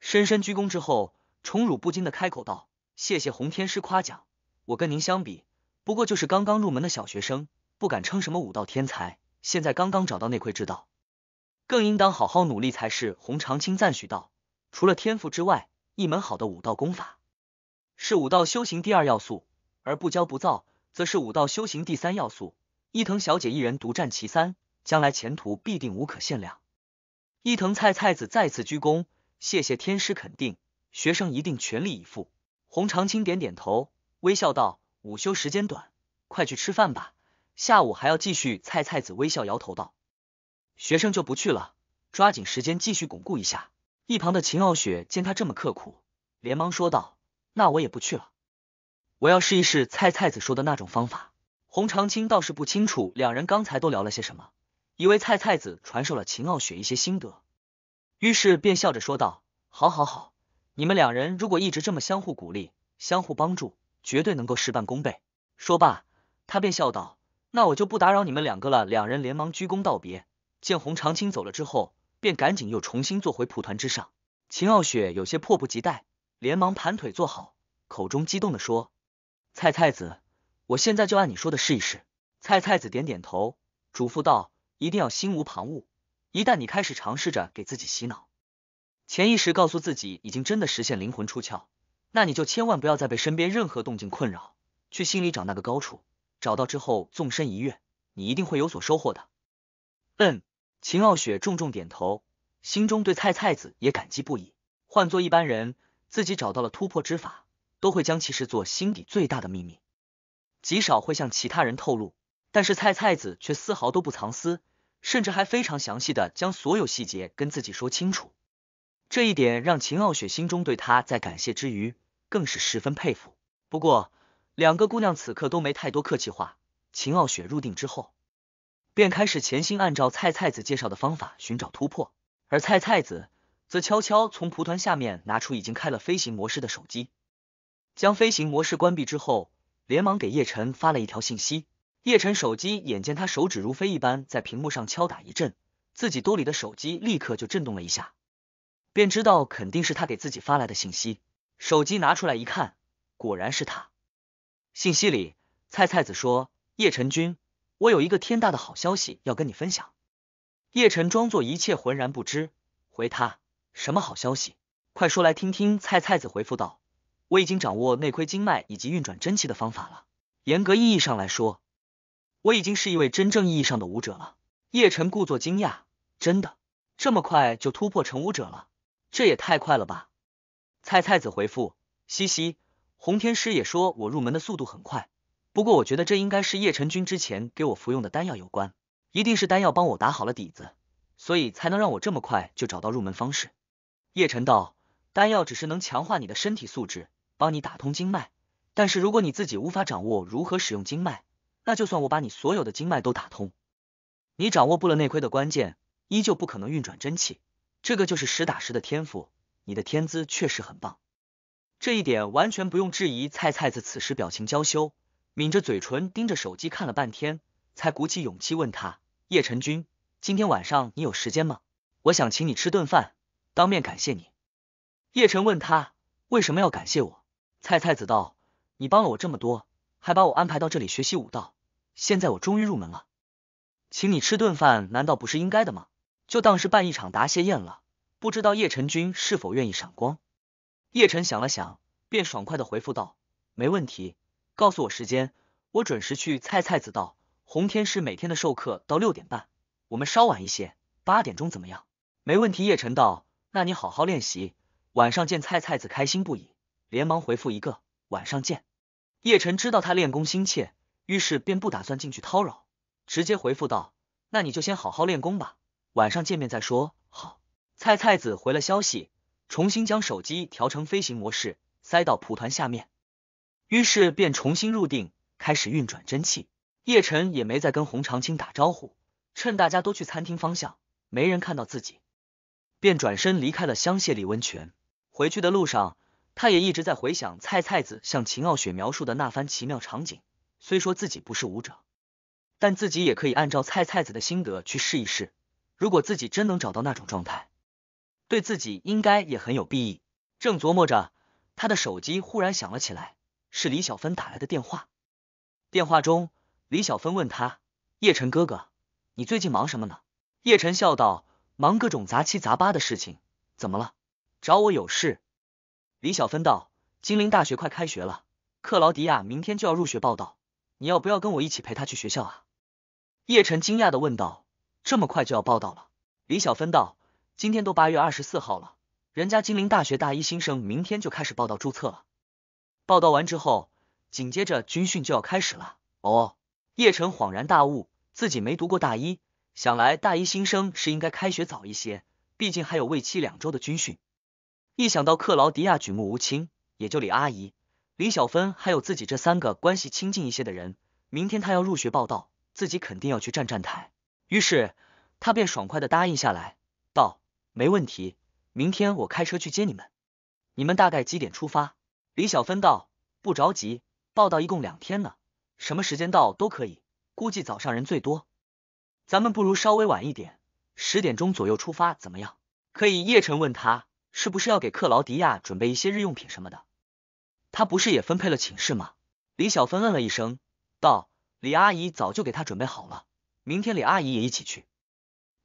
深深鞠躬之后，宠辱不惊的开口道：“谢谢洪天师夸奖，我跟您相比，不过就是刚刚入门的小学生，不敢称什么武道天才。现在刚刚找到内窥之道，更应当好好努力才是。”洪长青赞许道：“除了天赋之外，一门好的武道功法是武道修行第二要素，而不骄不躁则是武道修行第三要素。伊藤小姐一人独占其三，将来前途必定无可限量。”伊藤菜菜子再次鞠躬。谢谢天师肯定，学生一定全力以赴。洪长青点点头，微笑道：“午休时间短，快去吃饭吧，下午还要继续。”菜菜子微笑摇头道：“学生就不去了，抓紧时间继续巩固一下。”一旁的秦傲雪见他这么刻苦，连忙说道：“那我也不去了，我要试一试菜菜子说的那种方法。”洪长青倒是不清楚两人刚才都聊了些什么，以为菜菜子传授了秦傲雪一些心得。于是便笑着说道：“好好好，你们两人如果一直这么相互鼓励、相互帮助，绝对能够事半功倍。”说罢，他便笑道：“那我就不打扰你们两个了。”两人连忙鞠躬道别。见洪长青走了之后，便赶紧又重新坐回蒲团之上。秦傲雪有些迫不及待，连忙盘腿坐好，口中激动的说：“蔡太子，我现在就按你说的试一试。”蔡太子点点头，嘱咐道：“一定要心无旁骛。”一旦你开始尝试着给自己洗脑，潜意识告诉自己已经真的实现灵魂出窍，那你就千万不要再被身边任何动静困扰，去心里找那个高处，找到之后纵身一跃，你一定会有所收获的。嗯，秦傲雪重重点头，心中对菜菜子也感激不已。换做一般人，自己找到了突破之法，都会将其视作心底最大的秘密，极少会向其他人透露。但是菜菜子却丝毫都不藏私。甚至还非常详细的将所有细节跟自己说清楚，这一点让秦傲雪心中对他在感谢之余，更是十分佩服。不过，两个姑娘此刻都没太多客气话。秦傲雪入定之后，便开始潜心按照菜菜子介绍的方法寻找突破，而菜菜子则悄悄从蒲团下面拿出已经开了飞行模式的手机，将飞行模式关闭之后，连忙给叶晨发了一条信息。叶晨手机，眼见他手指如飞一般在屏幕上敲打一阵，自己兜里的手机立刻就震动了一下，便知道肯定是他给自己发来的信息。手机拿出来一看，果然是他。信息里，菜菜子说：“叶晨君，我有一个天大的好消息要跟你分享。”叶晨装作一切浑然不知，回他：“什么好消息？快说来听听。”菜菜子回复道：“我已经掌握内窥经脉以及运转真气的方法了。严格意义上来说。”我已经是一位真正意义上的武者了。叶晨故作惊讶，真的这么快就突破成武者了？这也太快了吧！菜菜子回复：嘻嘻，洪天师也说我入门的速度很快。不过我觉得这应该是叶晨君之前给我服用的丹药有关，一定是丹药帮我打好了底子，所以才能让我这么快就找到入门方式。叶晨道：丹药只是能强化你的身体素质，帮你打通经脉，但是如果你自己无法掌握如何使用经脉。那就算我把你所有的经脉都打通，你掌握不了内亏的关键，依旧不可能运转真气。这个就是实打实的天赋，你的天资确实很棒，这一点完全不用质疑。菜菜子此时表情娇羞，抿着嘴唇盯着手机看了半天，才鼓起勇气问他：叶晨君，今天晚上你有时间吗？我想请你吃顿饭，当面感谢你。叶晨问他为什么要感谢我？菜菜子道：你帮了我这么多，还把我安排到这里学习武道。现在我终于入门了，请你吃顿饭，难道不是应该的吗？就当是办一场答谢宴了。不知道叶晨君是否愿意赏光？叶晨想了想，便爽快的回复道：“没问题，告诉我时间，我准时去。”菜菜子道：“洪天师每天的授课到六点半，我们稍晚一些，八点钟怎么样？”“没问题。”叶晨道。“那你好好练习，晚上见。”菜菜子开心不已，连忙回复一个：“晚上见。”叶晨知道他练功心切。于是便不打算进去叨扰，直接回复道：“那你就先好好练功吧，晚上见面再说。”好，菜菜子回了消息，重新将手机调成飞行模式，塞到蒲团下面。于是便重新入定，开始运转真气。叶辰也没再跟洪长青打招呼，趁大家都去餐厅方向，没人看到自己，便转身离开了香榭丽温泉。回去的路上，他也一直在回想菜菜子向秦傲雪描述的那番奇妙场景。虽说自己不是舞者，但自己也可以按照菜菜子的心得去试一试。如果自己真能找到那种状态，对自己应该也很有裨益。正琢磨着，他的手机忽然响了起来，是李小芬打来的电话。电话中，李小芬问他：“叶晨哥哥，你最近忙什么呢？”叶晨笑道：“忙各种杂七杂八的事情。”怎么了？找我有事？李小芬道：“金陵大学快开学了，克劳迪亚明天就要入学报道。”你要不要跟我一起陪他去学校啊？叶晨惊讶的问道。这么快就要报到了？李小芬道。今天都八月二十四号了，人家金陵大学大一新生明天就开始报到注册了。报道完之后，紧接着军训就要开始了。哦，叶晨恍然大悟，自己没读过大一，想来大一新生是应该开学早一些，毕竟还有为期两周的军训。一想到克劳迪亚举目无亲，也就李阿姨。李小芬还有自己这三个关系亲近一些的人，明天她要入学报道，自己肯定要去站站台。于是她便爽快的答应下来，道：“没问题，明天我开车去接你们，你们大概几点出发？”李小芬道：“不着急，报道一共两天呢，什么时间到都可以。估计早上人最多，咱们不如稍微晚一点，十点钟左右出发怎么样？”可以。叶晨问他：“是不是要给克劳迪亚准备一些日用品什么的？”他不是也分配了寝室吗？李小芬嗯了一声，道：“李阿姨早就给他准备好了，明天李阿姨也一起去，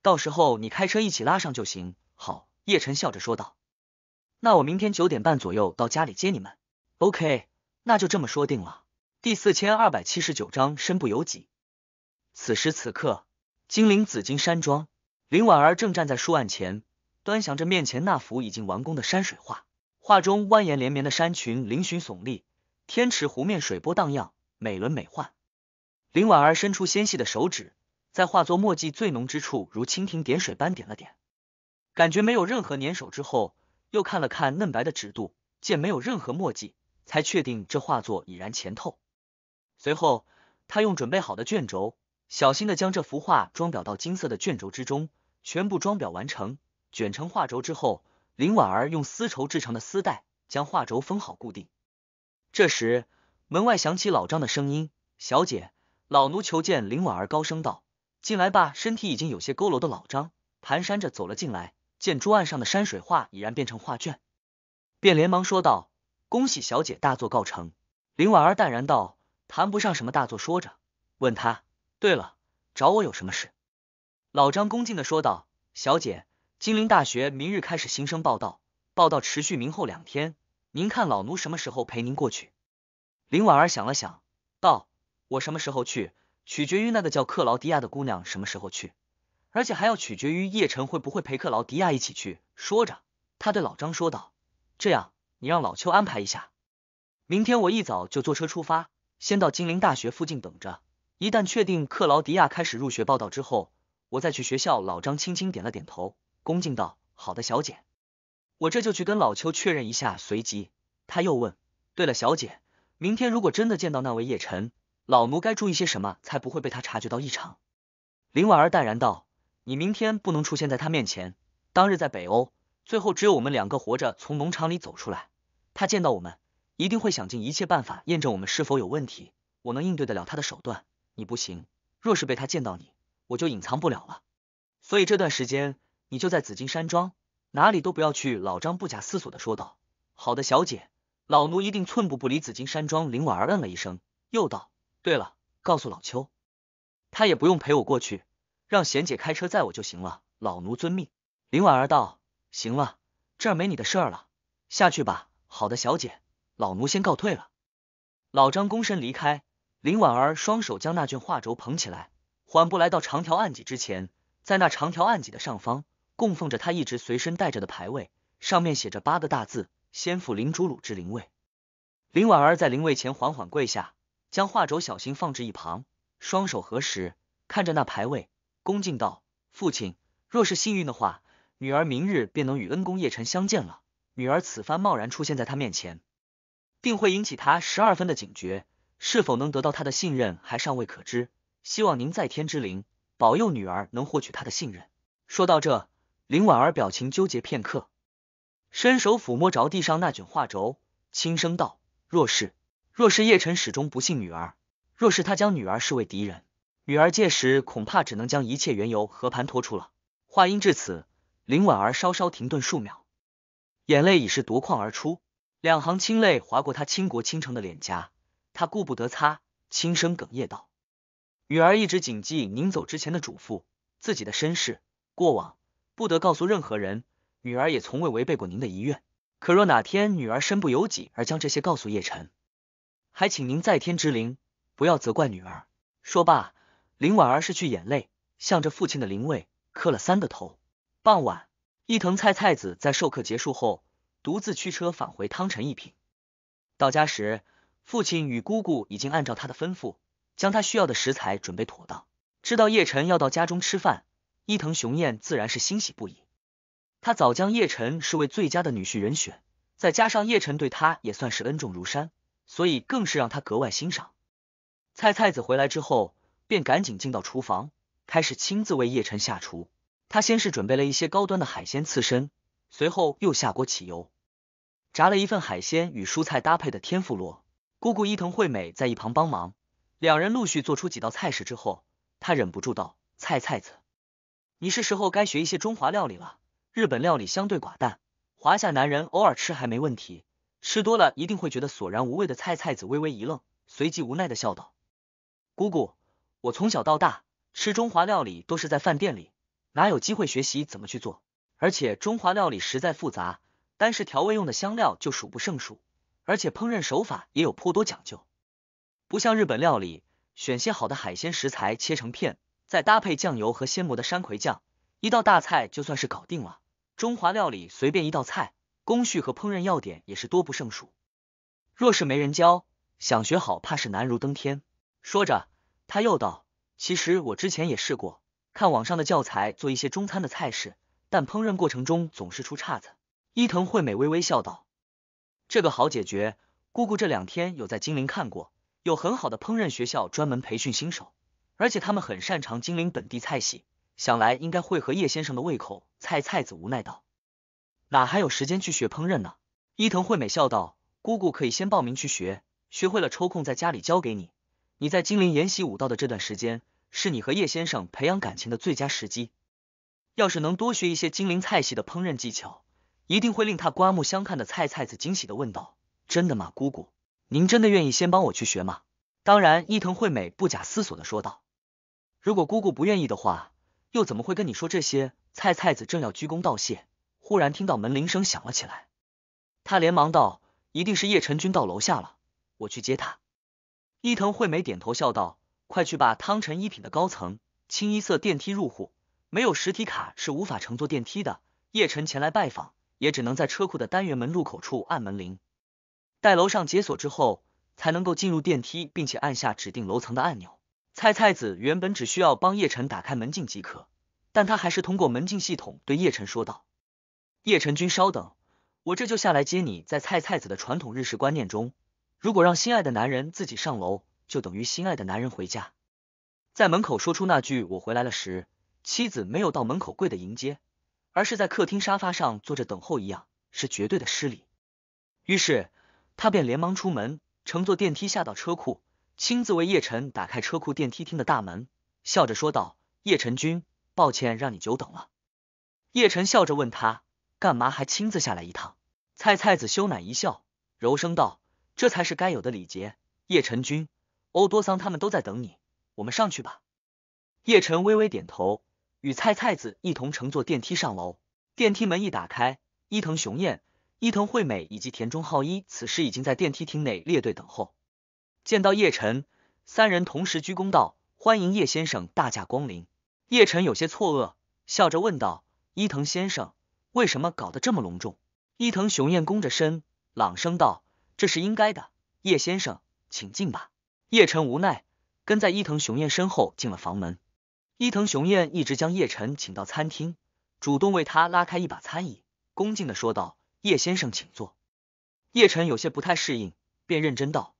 到时候你开车一起拉上就行。”好，叶晨笑着说道：“那我明天九点半左右到家里接你们。” OK，那就这么说定了。第四千二百七十九章身不由己。此时此刻，金陵紫金山庄，林婉儿正站在书案前，端详着面前那幅已经完工的山水画。画中蜿蜒连绵的山群嶙峋耸立，天池湖面水波荡漾，美轮美奂。林婉儿伸出纤细的手指，在画作墨迹最浓之处，如蜻蜓点水般点了点，感觉没有任何粘手。之后又看了看嫩白的指肚，见没有任何墨迹，才确定这画作已然前透。随后，他用准备好的卷轴，小心的将这幅画装裱到金色的卷轴之中，全部装裱完成，卷成画轴之后。林婉儿用丝绸制成的丝带将画轴封好固定。这时，门外响起老张的声音：“小姐，老奴求见。”林婉儿高声道：“进来吧。”身体已经有些佝偻的老张，蹒跚着走了进来。见桌案上的山水画已然变成画卷，便连忙说道：“恭喜小姐大作告成。”林婉儿淡然道：“谈不上什么大作。”说着，问他：“对了，找我有什么事？”老张恭敬的说道：“小姐。”金陵大学明日开始新生报道，报道持续明后两天。您看老奴什么时候陪您过去？林婉儿想了想，道：“我什么时候去，取决于那个叫克劳迪亚的姑娘什么时候去，而且还要取决于叶晨会不会陪克劳迪亚一起去。”说着，他对老张说道：“这样，你让老邱安排一下，明天我一早就坐车出发，先到金陵大学附近等着。一旦确定克劳迪亚开始入学报道之后，我再去学校。”老张轻轻点了点头。恭敬道：“好的，小姐，我这就去跟老邱确认一下。”随即他又问：“对了，小姐，明天如果真的见到那位叶晨，老奴该注意些什么，才不会被他察觉到异常？”林婉儿淡然道：“你明天不能出现在他面前。当日在北欧，最后只有我们两个活着从农场里走出来。他见到我们，一定会想尽一切办法验证我们是否有问题。我能应对得了他的手段，你不行。若是被他见到你，我就隐藏不了了。所以这段时间。”你就在紫金山庄，哪里都不要去。”老张不假思索的说道。“好的，小姐，老奴一定寸步不离紫金山庄。”林婉儿嗯了一声，又道：“对了，告诉老邱，他也不用陪我过去，让贤姐开车载我就行了。”老奴遵命。林婉儿道：“行了，这儿没你的事儿了，下去吧。”“好的，小姐，老奴先告退了。”老张躬身离开。林婉儿双手将那卷画轴捧起来，缓步来到长条案几之前，在那长条案几的上方。供奉着他一直随身带着的牌位，上面写着八个大字：“先父林主鲁之灵位。”林婉儿在灵位前缓缓跪下，将画轴小心放置一旁，双手合十，看着那牌位，恭敬道：“父亲，若是幸运的话，女儿明日便能与恩公叶晨相见了。女儿此番贸然出现在他面前，定会引起他十二分的警觉，是否能得到他的信任还尚未可知。希望您在天之灵保佑女儿能获取他的信任。”说到这。林婉儿表情纠结片刻，伸手抚摸着地上那卷画轴，轻声道：“若是，若是叶辰始终不信女儿，若是他将女儿视为敌人，女儿届时恐怕只能将一切缘由和盘托出了。”话音至此，林婉儿稍稍停顿数秒，眼泪已是夺眶而出，两行清泪划过她倾国倾城的脸颊，她顾不得擦，轻声哽咽道：“女儿一直谨记您走之前的嘱咐，自己的身世过往。”不得告诉任何人，女儿也从未违背过您的遗愿。可若哪天女儿身不由己而将这些告诉叶晨，还请您在天之灵不要责怪女儿。说罢，林婉儿拭去眼泪，向着父亲的灵位磕了三个头。傍晚，伊藤菜菜子在授课结束后，独自驱车返回汤臣一品。到家时，父亲与姑姑已经按照他的吩咐，将他需要的食材准备妥当。知道叶晨要到家中吃饭。伊藤雄彦自然是欣喜不已，他早将叶晨视为最佳的女婿人选，再加上叶晨对他也算是恩重如山，所以更是让他格外欣赏。菜菜子回来之后，便赶紧进到厨房，开始亲自为叶晨下厨。他先是准备了一些高端的海鲜刺身，随后又下锅起油，炸了一份海鲜与蔬菜搭配的天妇罗。姑姑伊藤惠美在一旁帮忙，两人陆续做出几道菜式之后，他忍不住道：“菜菜子。”你是时候该学一些中华料理了。日本料理相对寡淡，华夏男人偶尔吃还没问题，吃多了一定会觉得索然无味的。菜菜子微微一愣，随即无奈的笑道：“姑姑，我从小到大吃中华料理都是在饭店里，哪有机会学习怎么去做？而且中华料理实在复杂，单是调味用的香料就数不胜数，而且烹饪手法也有颇多讲究，不像日本料理，选些好的海鲜食材切成片。”再搭配酱油和鲜磨的山葵酱，一道大菜就算是搞定了。中华料理随便一道菜，工序和烹饪要点也是多不胜数。若是没人教，想学好怕是难如登天。说着，他又道：“其实我之前也试过，看网上的教材做一些中餐的菜式，但烹饪过程中总是出岔子。”伊藤惠美微微笑道：“这个好解决，姑姑这两天有在金陵看过，有很好的烹饪学校专门培训新手。”而且他们很擅长精灵本地菜系，想来应该会合叶先生的胃口。菜菜子无奈道：“哪还有时间去学烹饪呢？”伊藤惠美笑道：“姑姑可以先报名去学，学会了抽空在家里教给你。你在精灵研习武道的这段时间，是你和叶先生培养感情的最佳时机。要是能多学一些精灵菜系的烹饪技巧，一定会令他刮目相看的。”菜菜子惊喜的问道：“真的吗？姑姑，您真的愿意先帮我去学吗？”当然，伊藤惠美不假思索的说道。如果姑姑不愿意的话，又怎么会跟你说这些？菜菜子正要鞠躬道谢，忽然听到门铃声响了起来，他连忙道：“一定是叶晨君到楼下了，我去接他。”伊藤惠美点头笑道：“快去吧。”汤臣一品的高层，清一色电梯入户，没有实体卡是无法乘坐电梯的。叶晨前来拜访，也只能在车库的单元门入口处按门铃，待楼上解锁之后，才能够进入电梯，并且按下指定楼层的按钮。菜菜子原本只需要帮叶晨打开门禁即可，但他还是通过门禁系统对叶晨说道：“叶晨君，稍等，我这就下来接你。”在菜菜子的传统日式观念中，如果让心爱的男人自己上楼，就等于心爱的男人回家。在门口说出那句“我回来了”时，妻子没有到门口跪的迎接，而是在客厅沙发上坐着等候，一样是绝对的失礼。于是他便连忙出门，乘坐电梯下到车库。亲自为叶晨打开车库电梯厅的大门，笑着说道：“叶晨君，抱歉让你久等了。”叶晨笑着问他：“干嘛还亲自下来一趟？”菜菜子羞赧一笑，柔声道：“这才是该有的礼节。”叶晨君，欧多桑他们都在等你，我们上去吧。叶晨微微点头，与菜菜子一同乘坐电梯上楼。电梯门一打开，伊藤雄彦、伊藤惠美以及田中浩一此时已经在电梯厅内列队等候。见到叶晨，三人同时鞠躬道：“欢迎叶先生大驾光临。”叶晨有些错愕，笑着问道：“伊藤先生，为什么搞得这么隆重？”伊藤雄彦弓着身，朗声道：“这是应该的，叶先生，请进吧。”叶晨无奈，跟在伊藤雄彦身后进了房门。伊藤雄彦一直将叶晨请到餐厅，主动为他拉开一把餐椅，恭敬的说道：“叶先生，请坐。”叶晨有些不太适应，便认真道。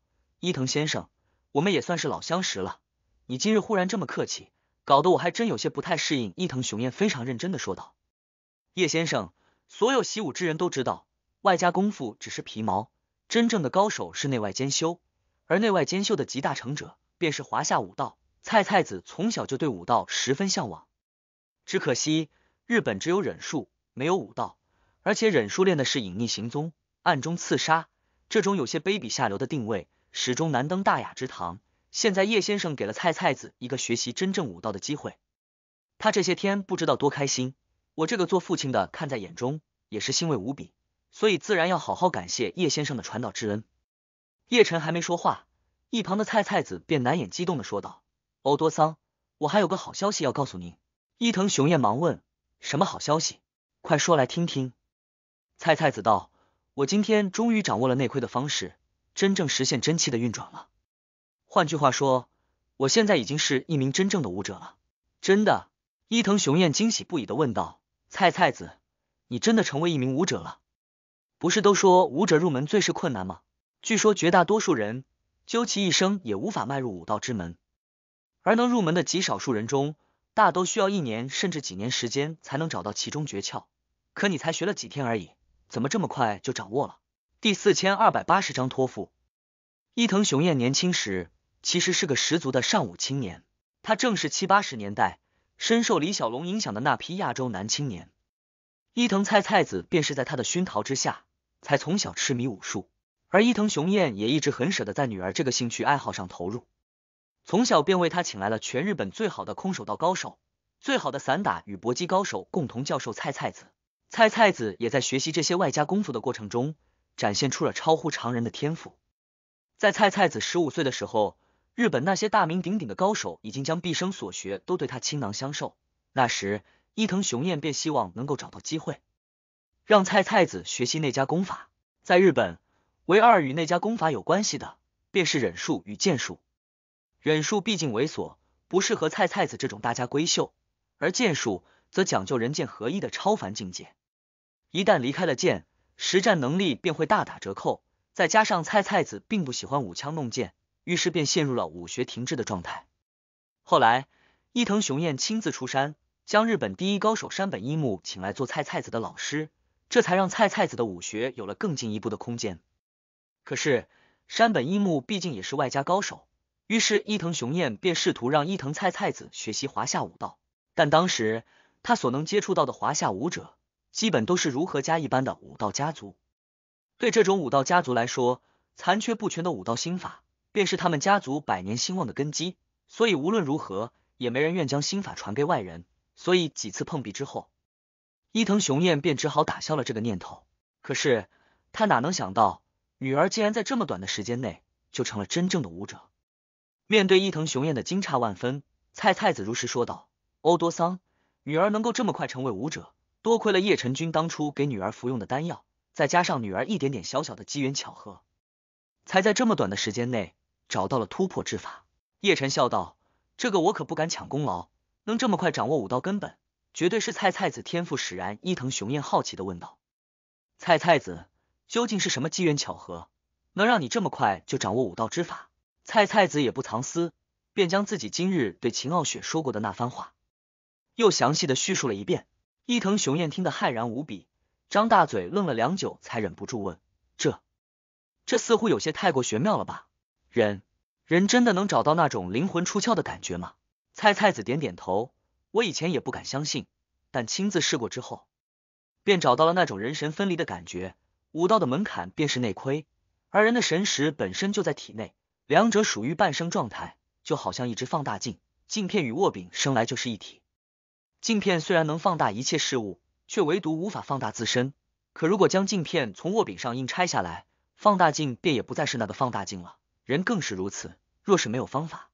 伊藤先生，我们也算是老相识了。你今日忽然这么客气，搞得我还真有些不太适应。”伊藤雄彦非常认真的说道。“叶先生，所有习武之人都知道，外家功夫只是皮毛，真正的高手是内外兼修。而内外兼修的集大成者，便是华夏武道。蔡太子从小就对武道十分向往，只可惜日本只有忍术，没有武道，而且忍术练的是隐匿行踪、暗中刺杀这种有些卑鄙下流的定位。”始终难登大雅之堂。现在叶先生给了菜菜子一个学习真正武道的机会，他这些天不知道多开心。我这个做父亲的看在眼中，也是欣慰无比，所以自然要好好感谢叶先生的传道之恩。叶晨还没说话，一旁的菜菜子便难掩激动的说道：“欧多桑，我还有个好消息要告诉您。”伊藤雄彦忙问：“什么好消息？快说来听听。”菜菜子道：“我今天终于掌握了内窥的方式。”真正实现真气的运转了。换句话说，我现在已经是一名真正的武者了。真的，伊藤雄彦惊喜不已的问道：“菜菜子，你真的成为一名武者了？不是都说武者入门最是困难吗？据说绝大多数人，究其一生也无法迈入武道之门，而能入门的极少数人中，大都需要一年甚至几年时间才能找到其中诀窍。可你才学了几天而已，怎么这么快就掌握了？”第四千二百八十章托付。伊藤雄彦年轻时其实是个十足的尚武青年，他正是七八十年代深受李小龙影响的那批亚洲男青年。伊藤菜菜子便是在他的熏陶之下，才从小痴迷武术。而伊藤雄彦也一直很舍得在女儿这个兴趣爱好上投入，从小便为他请来了全日本最好的空手道高手、最好的散打与搏击高手共同教授菜菜子。菜菜子也在学习这些外加功夫的过程中。展现出了超乎常人的天赋。在菜菜子十五岁的时候，日本那些大名鼎鼎的高手已经将毕生所学都对他倾囊相授。那时，伊藤雄彦便希望能够找到机会，让菜菜子学习内家功法。在日本，唯二与内家功法有关系的，便是忍术与剑术。忍术毕竟猥琐，不适合菜菜子这种大家闺秀，而剑术则讲究人剑合一的超凡境界。一旦离开了剑，实战能力便会大打折扣，再加上菜菜子并不喜欢舞枪弄剑，于是便陷入了武学停滞的状态。后来，伊藤雄彦亲自出山，将日本第一高手山本一木请来做菜菜子的老师，这才让菜菜子的武学有了更进一步的空间。可是，山本一木毕竟也是外家高手，于是伊藤雄彦便试图让伊藤菜菜子学习华夏武道，但当时他所能接触到的华夏武者。基本都是如何家一般的武道家族，对这种武道家族来说，残缺不全的武道心法便是他们家族百年兴旺的根基，所以无论如何也没人愿将心法传给外人。所以几次碰壁之后，伊藤雄彦便只好打消了这个念头。可是他哪能想到，女儿竟然在这么短的时间内就成了真正的武者？面对伊藤雄彦的惊诧万分，蔡太子如实说道：“欧多桑，女儿能够这么快成为武者。”多亏了叶晨君当初给女儿服用的丹药，再加上女儿一点点小小的机缘巧合，才在这么短的时间内找到了突破之法。叶晨笑道：“这个我可不敢抢功劳，能这么快掌握武道根本，绝对是菜菜子天赋使然。”伊藤雄彦好奇的问道：“菜菜子究竟是什么机缘巧合，能让你这么快就掌握武道之法？”菜菜子也不藏私，便将自己今日对秦傲雪说过的那番话，又详细的叙述了一遍。伊藤雄彦听得骇然无比，张大嘴，愣了良久，才忍不住问：“这，这似乎有些太过玄妙了吧？人，人真的能找到那种灵魂出窍的感觉吗？”菜菜子点点头：“我以前也不敢相信，但亲自试过之后，便找到了那种人神分离的感觉。武道的门槛便是内窥，而人的神识本身就在体内，两者属于半生状态，就好像一只放大镜，镜片与握柄生来就是一体。”镜片虽然能放大一切事物，却唯独无法放大自身。可如果将镜片从握柄上硬拆下来，放大镜便也不再是那个放大镜了。人更是如此。若是没有方法，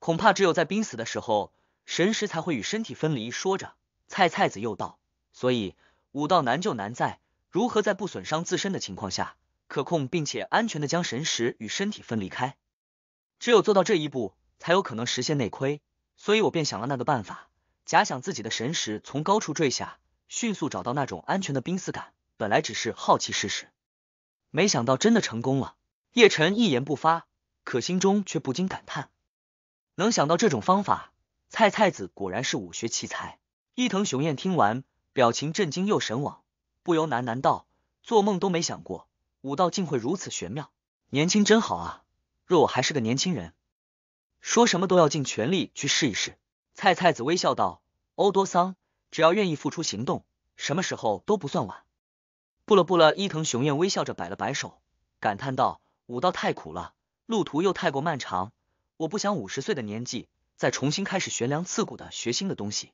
恐怕只有在濒死的时候，神识才会与身体分离。说着，菜菜子又道：“所以武道难就难在如何在不损伤自身的情况下，可控并且安全的将神识与身体分离开。只有做到这一步，才有可能实现内窥。所以我便想了那个办法。”假想自己的神识从高处坠下，迅速找到那种安全的濒死感。本来只是好奇试试，没想到真的成功了。叶晨一言不发，可心中却不禁感叹：能想到这种方法，菜菜子果然是武学奇才。伊藤雄彦听完，表情震惊又神往，不由喃喃道：“做梦都没想过，武道竟会如此玄妙。年轻真好啊！若我还是个年轻人，说什么都要尽全力去试一试。”菜菜子微笑道：“欧多桑，只要愿意付出行动，什么时候都不算晚。”不了不了，伊藤雄彦微笑着摆了摆手，感叹道：“武道太苦了，路途又太过漫长，我不想五十岁的年纪再重新开始悬梁刺股的学新的东西。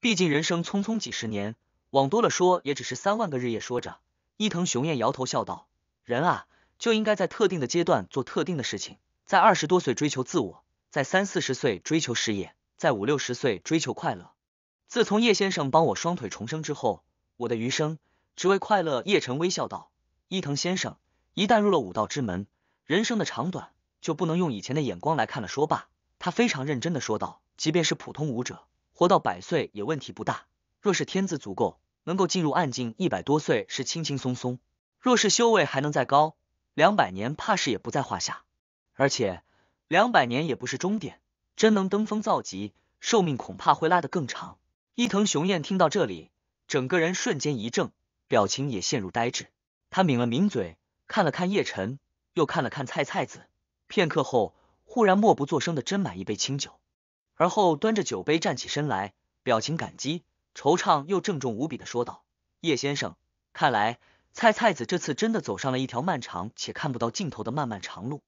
毕竟人生匆匆几十年，往多了说也只是三万个日夜。”说着，伊藤雄彦摇头笑道：“人啊，就应该在特定的阶段做特定的事情，在二十多岁追求自我，在三四十岁追求事业。”在五六十岁追求快乐。自从叶先生帮我双腿重生之后，我的余生只为快乐。叶晨微笑道：“伊藤先生，一旦入了武道之门，人生的长短就不能用以前的眼光来看了。”说罢，他非常认真的说道：“即便是普通武者，活到百岁也问题不大。若是天资足够，能够进入暗境，一百多岁是轻轻松松。若是修为还能再高，两百年怕是也不在话下。而且，两百年也不是终点。”真能登峰造极，寿命恐怕会拉得更长。伊藤雄彦听到这里，整个人瞬间一怔，表情也陷入呆滞。他抿了抿嘴，看了看叶晨，又看了看菜菜子，片刻后，忽然默不作声的斟满一杯清酒，而后端着酒杯站起身来，表情感激、惆怅又郑重无比的说道：“叶先生，看来菜菜子这次真的走上了一条漫长且看不到尽头的漫漫长路。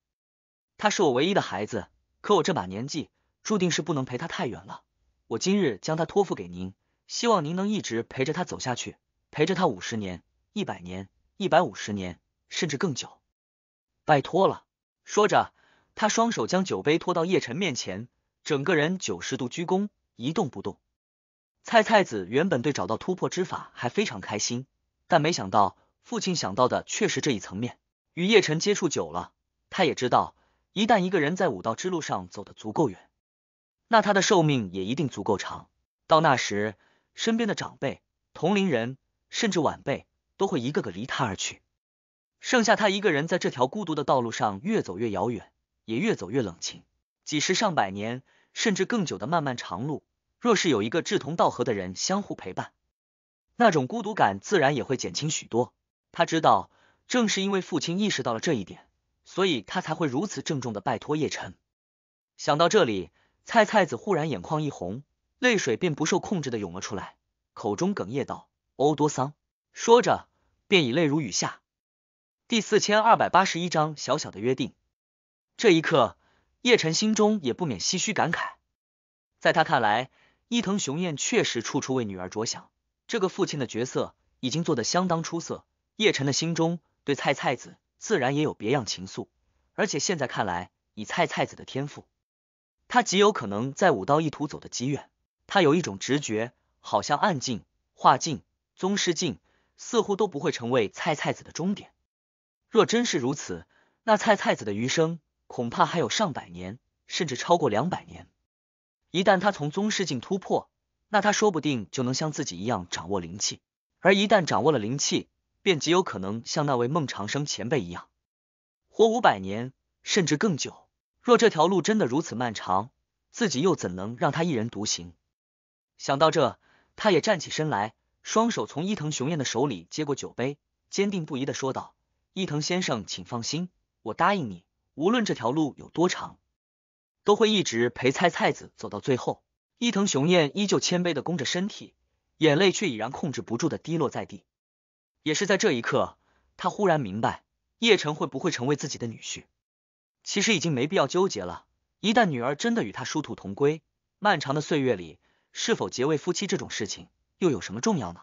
他是我唯一的孩子。”可我这把年纪，注定是不能陪他太远了。我今日将他托付给您，希望您能一直陪着他走下去，陪着他五十年、一百年、一百五十年，甚至更久。拜托了。说着，他双手将酒杯托到叶晨面前，整个人九十度鞠躬，一动不动。蔡菜子原本对找到突破之法还非常开心，但没想到父亲想到的却是这一层面。与叶晨接触久了，他也知道。一旦一个人在武道之路上走得足够远，那他的寿命也一定足够长。到那时，身边的长辈、同龄人，甚至晚辈，都会一个个离他而去，剩下他一个人在这条孤独的道路上越走越遥远，也越走越冷清。几十、上百年，甚至更久的漫漫长路，若是有一个志同道合的人相互陪伴，那种孤独感自然也会减轻许多。他知道，正是因为父亲意识到了这一点。所以他才会如此郑重的拜托叶辰。想到这里，菜菜子忽然眼眶一红，泪水便不受控制的涌了出来，口中哽咽道：“欧多桑。”说着，便已泪如雨下。第四千二百八十一章小小的约定。这一刻，叶晨心中也不免唏嘘感慨。在他看来，伊藤雄彦确实处处为女儿着想，这个父亲的角色已经做得相当出色。叶晨的心中对菜菜子。自然也有别样情愫，而且现在看来，以菜菜子的天赋，他极有可能在武道一途走得极远。他有一种直觉，好像暗境、化境、宗师境，似乎都不会成为菜菜子的终点。若真是如此，那菜菜子的余生恐怕还有上百年，甚至超过两百年。一旦他从宗师境突破，那他说不定就能像自己一样掌握灵气。而一旦掌握了灵气，便极有可能像那位孟长生前辈一样，活五百年甚至更久。若这条路真的如此漫长，自己又怎能让他一人独行？想到这，他也站起身来，双手从伊藤雄彦的手里接过酒杯，坚定不移的说道：“伊藤先生，请放心，我答应你，无论这条路有多长，都会一直陪菜菜子走到最后。”伊藤雄彦依旧谦卑的弓着身体，眼泪却已然控制不住的滴落在地。也是在这一刻，他忽然明白，叶晨会不会成为自己的女婿，其实已经没必要纠结了。一旦女儿真的与他殊途同归，漫长的岁月里，是否结为夫妻这种事情又有什么重要呢？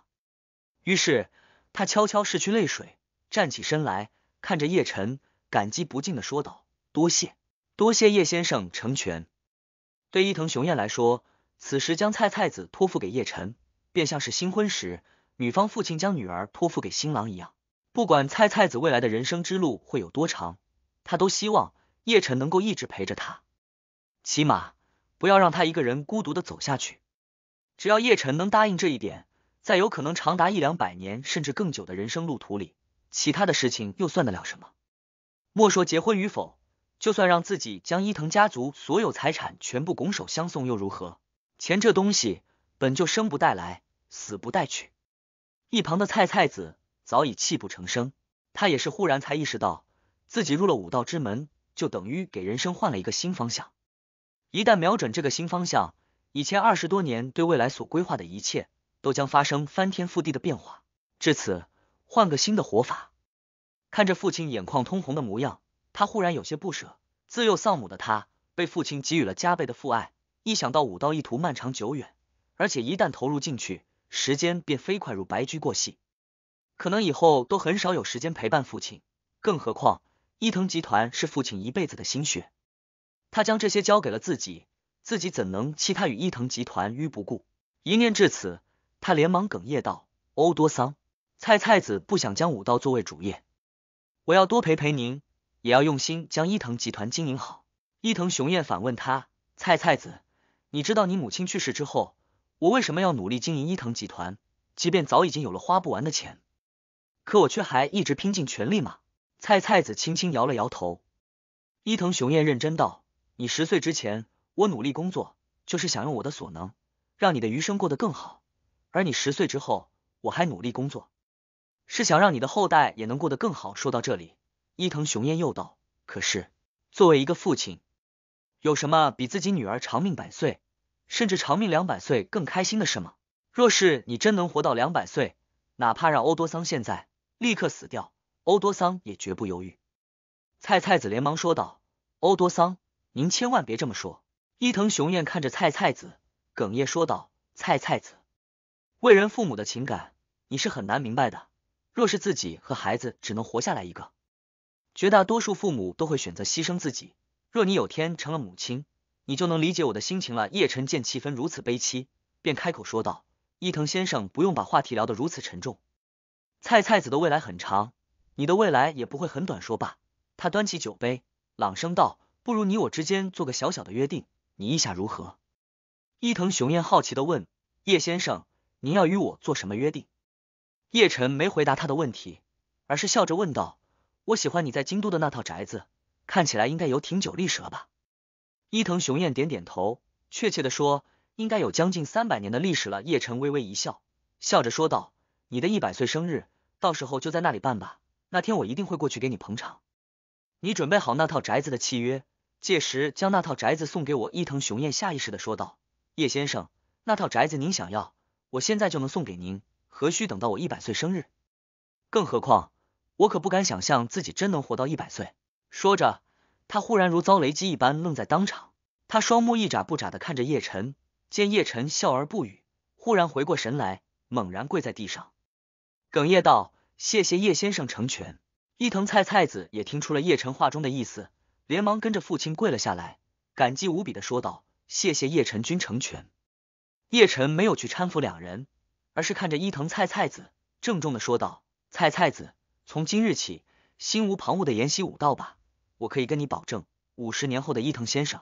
于是，他悄悄拭去泪水，站起身来，看着叶晨，感激不尽的说道：“多谢，多谢叶先生成全。”对伊藤雄彦来说，此时将菜菜子托付给叶晨，便像是新婚时。女方父亲将女儿托付给新郎一样，不管蔡蔡子未来的人生之路会有多长，他都希望叶晨能够一直陪着他，起码不要让他一个人孤独的走下去。只要叶晨能答应这一点，在有可能长达一两百年甚至更久的人生路途里，其他的事情又算得了什么？莫说结婚与否，就算让自己将伊藤家族所有财产全部拱手相送又如何？钱这东西本就生不带来，死不带去。一旁的菜菜子早已泣不成声，他也是忽然才意识到自己入了武道之门，就等于给人生换了一个新方向。一旦瞄准这个新方向，以前二十多年对未来所规划的一切都将发生翻天覆地的变化。至此，换个新的活法。看着父亲眼眶通红的模样，他忽然有些不舍。自幼丧母的他，被父亲给予了加倍的父爱。一想到武道一途漫长久远，而且一旦投入进去。时间便飞快如白驹过隙，可能以后都很少有时间陪伴父亲，更何况伊藤集团是父亲一辈子的心血，他将这些交给了自己，自己怎能弃他与伊藤集团于不顾？一念至此，他连忙哽咽道：“欧多桑，菜菜子不想将武道作为主业，我要多陪陪您，也要用心将伊藤集团经营好。”伊藤雄彦反问他：“菜菜子，你知道你母亲去世之后？”我为什么要努力经营伊藤集团？即便早已经有了花不完的钱，可我却还一直拼尽全力吗？菜菜子轻轻摇了摇头。伊藤雄彦认真道：“你十岁之前，我努力工作，就是想用我的所能，让你的余生过得更好。而你十岁之后，我还努力工作，是想让你的后代也能过得更好。”说到这里，伊藤雄彦又道：“可是，作为一个父亲，有什么比自己女儿长命百岁？”甚至长命两百岁更开心的是吗？若是你真能活到两百岁，哪怕让欧多桑现在立刻死掉，欧多桑也绝不犹豫。菜菜子连忙说道：“欧多桑，您千万别这么说。”伊藤雄彦看着菜菜子，哽咽说道：“菜菜子，为人父母的情感，你是很难明白的。若是自己和孩子只能活下来一个，绝大多数父母都会选择牺牲自己。若你有天成了母亲。”你就能理解我的心情了。叶晨见气氛如此悲戚，便开口说道：“伊藤先生，不用把话题聊得如此沉重。菜菜子的未来很长，你的未来也不会很短。”说罢，他端起酒杯，朗声道：“不如你我之间做个小小的约定，你意下如何？”伊藤雄彦好奇的问：“叶先生，您要与我做什么约定？”叶晨没回答他的问题，而是笑着问道：“我喜欢你在京都的那套宅子，看起来应该有挺久历史了吧？”伊藤雄彦点点头，确切的说，应该有将近三百年的历史了。叶晨微微一笑，笑着说道：“你的一百岁生日，到时候就在那里办吧。那天我一定会过去给你捧场。你准备好那套宅子的契约，届时将那套宅子送给我。”伊藤雄彦下意识的说道：“叶先生，那套宅子您想要，我现在就能送给您，何须等到我一百岁生日？更何况，我可不敢想象自己真能活到一百岁。”说着。他忽然如遭雷击一般愣在当场，他双目一眨不眨的看着叶晨，见叶晨笑而不语，忽然回过神来，猛然跪在地上，哽咽道：“谢谢叶先生成全。”伊藤菜菜子也听出了叶晨话中的意思，连忙跟着父亲跪了下来，感激无比的说道：“谢谢叶晨君成全。”叶晨没有去搀扶两人，而是看着伊藤菜菜子，郑重的说道：“菜菜子，从今日起，心无旁骛的研习武道吧。”我可以跟你保证，五十年后的伊藤先生，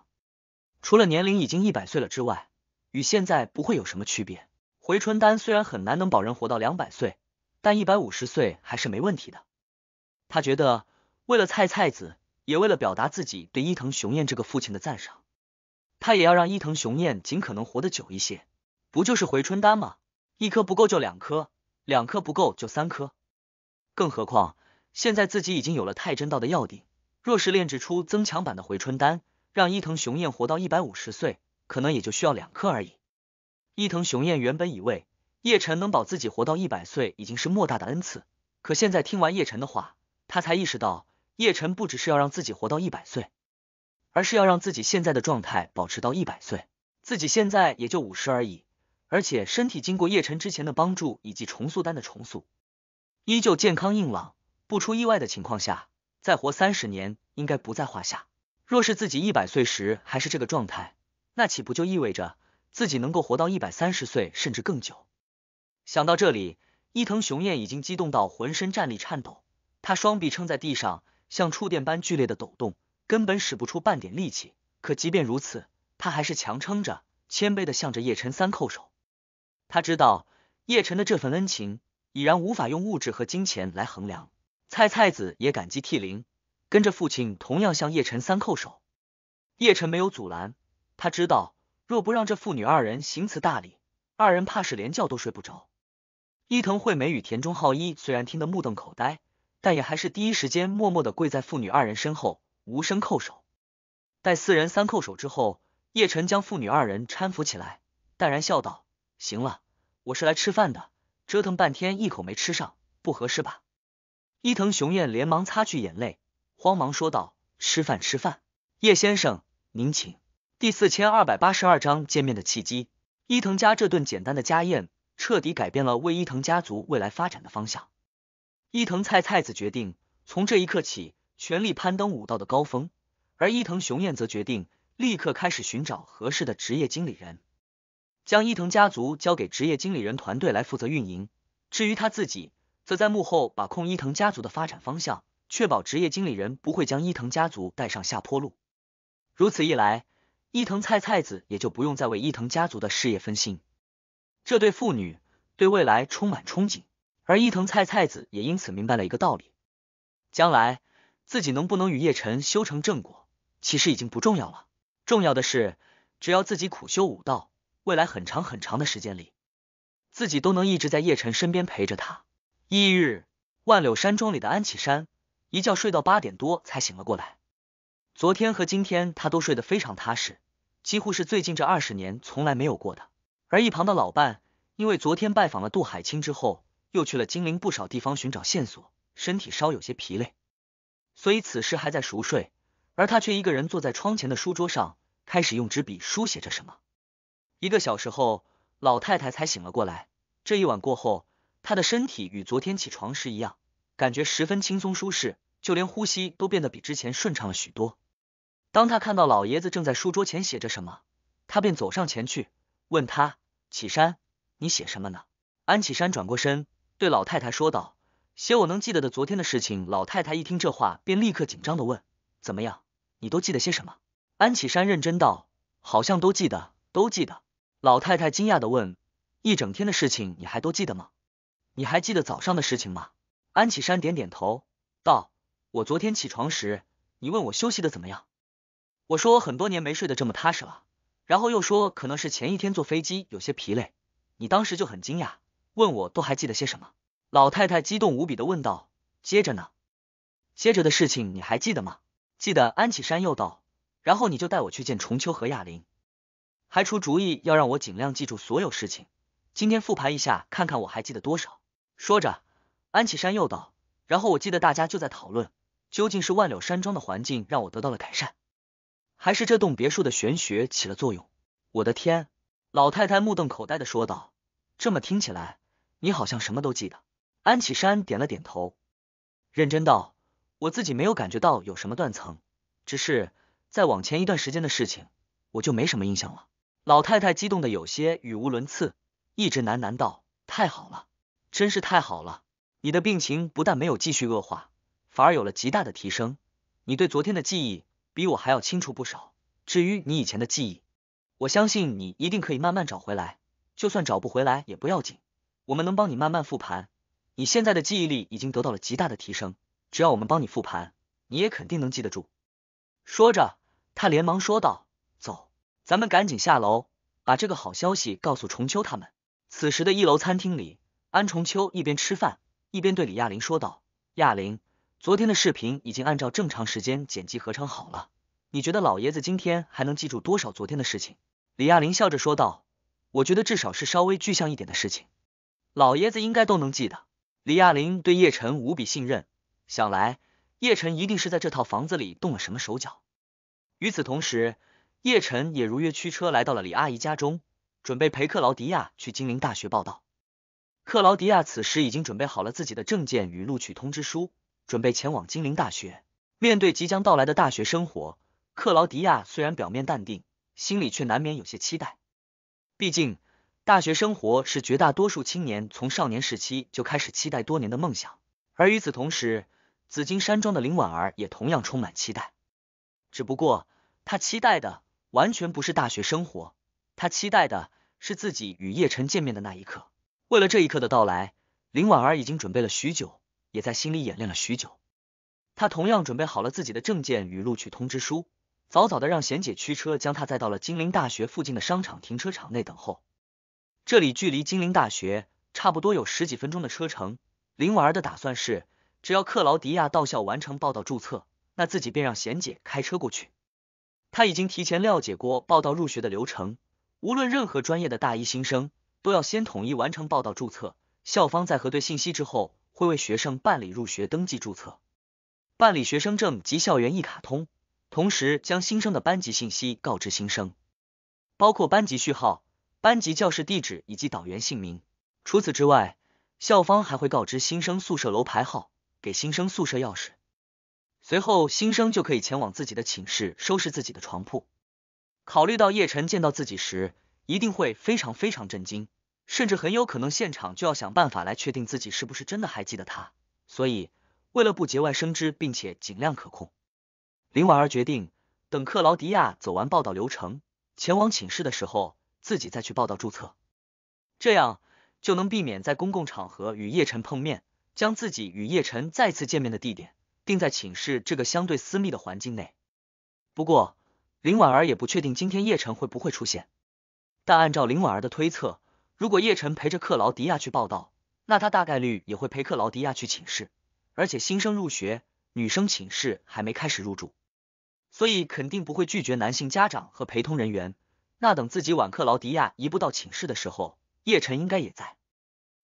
除了年龄已经一百岁了之外，与现在不会有什么区别。回春丹虽然很难能保人活到两百岁，但一百五十岁还是没问题的。他觉得，为了菜菜子，也为了表达自己对伊藤雄彦这个父亲的赞赏，他也要让伊藤雄彦尽可能活得久一些。不就是回春丹吗？一颗不够就两颗，两颗不够就三颗。更何况现在自己已经有了太真道的药鼎。若是炼制出增强版的回春丹，让伊藤雄彦活到一百五十岁，可能也就需要两颗而已。伊藤雄彦原本以为叶晨能保自己活到一百岁已经是莫大的恩赐，可现在听完叶晨的话，他才意识到叶晨不只是要让自己活到一百岁，而是要让自己现在的状态保持到一百岁。自己现在也就五十而已，而且身体经过叶晨之前的帮助以及重塑丹的重塑，依旧健康硬朗，不出意外的情况下。再活三十年应该不在话下。若是自己一百岁时还是这个状态，那岂不就意味着自己能够活到一百三十岁甚至更久？想到这里，伊藤雄彦已经激动到浑身站立颤抖，他双臂撑在地上，像触电般剧烈的抖动，根本使不出半点力气。可即便如此，他还是强撑着，谦卑的向着叶辰三叩首。他知道叶辰的这份恩情已然无法用物质和金钱来衡量。菜菜子也感激涕零，跟着父亲同样向叶辰三叩首。叶辰没有阻拦，他知道若不让这父女二人行此大礼，二人怕是连觉都睡不着。伊藤惠美与田中浩一虽然听得目瞪口呆，但也还是第一时间默默的跪在父女二人身后，无声叩首。待四人三叩首之后，叶晨将父女二人搀扶起来，淡然笑道：“行了，我是来吃饭的，折腾半天一口没吃上，不合适吧？”伊藤雄彦连忙擦去眼泪，慌忙说道：“吃饭，吃饭，叶先生，您请。”第四千二百八十二章见面的契机。伊藤家这顿简单的家宴，彻底改变了为伊藤家族未来发展的方向。伊藤菜菜子决定从这一刻起，全力攀登武道的高峰，而伊藤雄彦则决定立刻开始寻找合适的职业经理人，将伊藤家族交给职业经理人团队来负责运营。至于他自己。则在幕后把控伊藤家族的发展方向，确保职业经理人不会将伊藤家族带上下坡路。如此一来，伊藤菜菜子也就不用再为伊藤家族的事业分心。这对父女对未来充满憧憬，而伊藤菜菜子也因此明白了一个道理：将来自己能不能与叶晨修成正果，其实已经不重要了。重要的是，只要自己苦修武道，未来很长很长的时间里，自己都能一直在叶晨身边陪着他。翌日，万柳山庄里的安启山一觉睡到八点多才醒了过来。昨天和今天他都睡得非常踏实，几乎是最近这二十年从来没有过的。而一旁的老伴因为昨天拜访了杜海清之后，又去了金陵不少地方寻找线索，身体稍有些疲累，所以此时还在熟睡。而他却一个人坐在窗前的书桌上，开始用纸笔书写着什么。一个小时后，老太太才醒了过来。这一晚过后。他的身体与昨天起床时一样，感觉十分轻松舒适，就连呼吸都变得比之前顺畅了许多。当他看到老爷子正在书桌前写着什么，他便走上前去，问他：“启山，你写什么呢？”安启山转过身对老太太说道：“写我能记得的昨天的事情。”老太太一听这话，便立刻紧张的问：“怎么样？你都记得些什么？”安启山认真道：“好像都记得，都记得。”老太太惊讶的问：“一整天的事情你还都记得吗？”你还记得早上的事情吗？安启山点点头，道：“我昨天起床时，你问我休息的怎么样，我说我很多年没睡得这么踏实了，然后又说可能是前一天坐飞机有些疲累。你当时就很惊讶，问我都还记得些什么。”老太太激动无比的问道：“接着呢？接着的事情你还记得吗？”记得，安启山又道：“然后你就带我去见重秋和亚玲，还出主意要让我尽量记住所有事情，今天复盘一下，看看我还记得多少。”说着，安启山又道，然后我记得大家就在讨论，究竟是万柳山庄的环境让我得到了改善，还是这栋别墅的玄学起了作用。我的天！老太太目瞪口呆的说道。这么听起来，你好像什么都记得。安启山点了点头，认真道：“我自己没有感觉到有什么断层，只是在往前一段时间的事情，我就没什么印象了。”老太太激动的有些语无伦次，一直喃喃道：“太好了。”真是太好了！你的病情不但没有继续恶化，反而有了极大的提升。你对昨天的记忆比我还要清楚不少。至于你以前的记忆，我相信你一定可以慢慢找回来。就算找不回来也不要紧，我们能帮你慢慢复盘。你现在的记忆力已经得到了极大的提升，只要我们帮你复盘，你也肯定能记得住。说着，他连忙说道：“走，咱们赶紧下楼，把这个好消息告诉重秋他们。”此时的一楼餐厅里。安重秋一边吃饭，一边对李亚玲说道：“亚玲，昨天的视频已经按照正常时间剪辑合成好了，你觉得老爷子今天还能记住多少昨天的事情？”李亚玲笑着说道：“我觉得至少是稍微具象一点的事情，老爷子应该都能记得。”李亚玲对叶晨无比信任，想来叶晨一定是在这套房子里动了什么手脚。与此同时，叶晨也如约驱车来到了李阿姨家中，准备陪克劳迪亚去金陵大学报道。克劳迪亚此时已经准备好了自己的证件与录取通知书，准备前往金陵大学。面对即将到来的大学生活，克劳迪亚虽然表面淡定，心里却难免有些期待。毕竟，大学生活是绝大多数青年从少年时期就开始期待多年的梦想。而与此同时，紫金山庄的林婉儿也同样充满期待。只不过，她期待的完全不是大学生活，她期待的是自己与叶晨见面的那一刻。为了这一刻的到来，林婉儿已经准备了许久，也在心里演练了许久。她同样准备好了自己的证件与录取通知书，早早的让贤姐驱车将她载到了金陵大学附近的商场停车场内等候。这里距离金陵大学差不多有十几分钟的车程。林婉儿的打算是，只要克劳迪亚到校完成报到注册，那自己便让贤姐开车过去。她已经提前了解过报道入学的流程，无论任何专业的大一新生。都要先统一完成报道注册，校方在核对信息之后，会为学生办理入学登记注册，办理学生证及校园一卡通，同时将新生的班级信息告知新生，包括班级序号、班级教室地址以及导员姓名。除此之外，校方还会告知新生宿舍楼牌号，给新生宿舍钥匙。随后，新生就可以前往自己的寝室收拾自己的床铺。考虑到叶晨见到自己时，一定会非常非常震惊，甚至很有可能现场就要想办法来确定自己是不是真的还记得他。所以，为了不节外生枝，并且尽量可控，林婉儿决定等克劳迪亚走完报道流程，前往寝室的时候，自己再去报道注册，这样就能避免在公共场合与叶晨碰面。将自己与叶晨再次见面的地点定在寝室这个相对私密的环境内。不过，林婉儿也不确定今天叶晨会不会出现。但按照林婉儿的推测，如果叶晨陪着克劳迪亚去报道，那他大概率也会陪克劳迪亚去寝室。而且新生入学，女生寝室还没开始入住，所以肯定不会拒绝男性家长和陪同人员。那等自己晚克劳迪亚移步到寝室的时候，叶晨应该也在。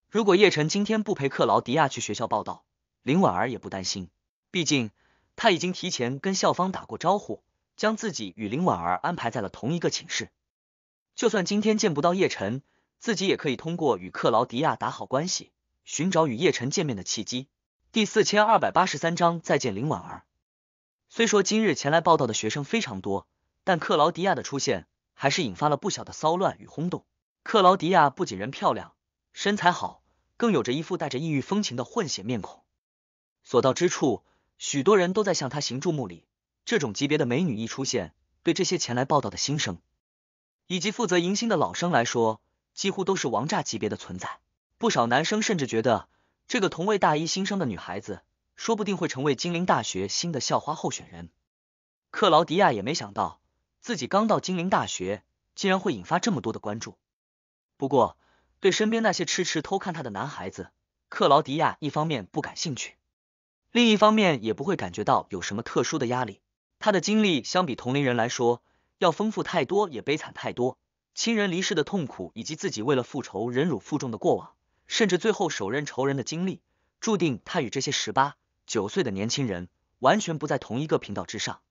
如果叶晨今天不陪克劳迪亚去学校报道，林婉儿也不担心，毕竟他已经提前跟校方打过招呼，将自己与林婉儿安排在了同一个寝室。就算今天见不到叶晨，自己也可以通过与克劳迪亚打好关系，寻找与叶晨见面的契机。第四千二百八十三章再见林婉儿。虽说今日前来报道的学生非常多，但克劳迪亚的出现还是引发了不小的骚乱与轰动。克劳迪亚不仅人漂亮、身材好，更有着一副带着异域风情的混血面孔，所到之处，许多人都在向他行注目礼。这种级别的美女一出现，对这些前来报道的新生。以及负责迎新的老生来说，几乎都是王炸级别的存在。不少男生甚至觉得，这个同为大一新生的女孩子，说不定会成为金陵大学新的校花候选人。克劳迪亚也没想到，自己刚到金陵大学，竟然会引发这么多的关注。不过，对身边那些痴痴偷看她的男孩子，克劳迪亚一方面不感兴趣，另一方面也不会感觉到有什么特殊的压力。她的经历相比同龄人来说。要丰富太多，也悲惨太多。亲人离世的痛苦，以及自己为了复仇忍辱负重的过往，甚至最后手刃仇人的经历，注定他与这些十八、九岁的年轻人完全不在同一个频道之上。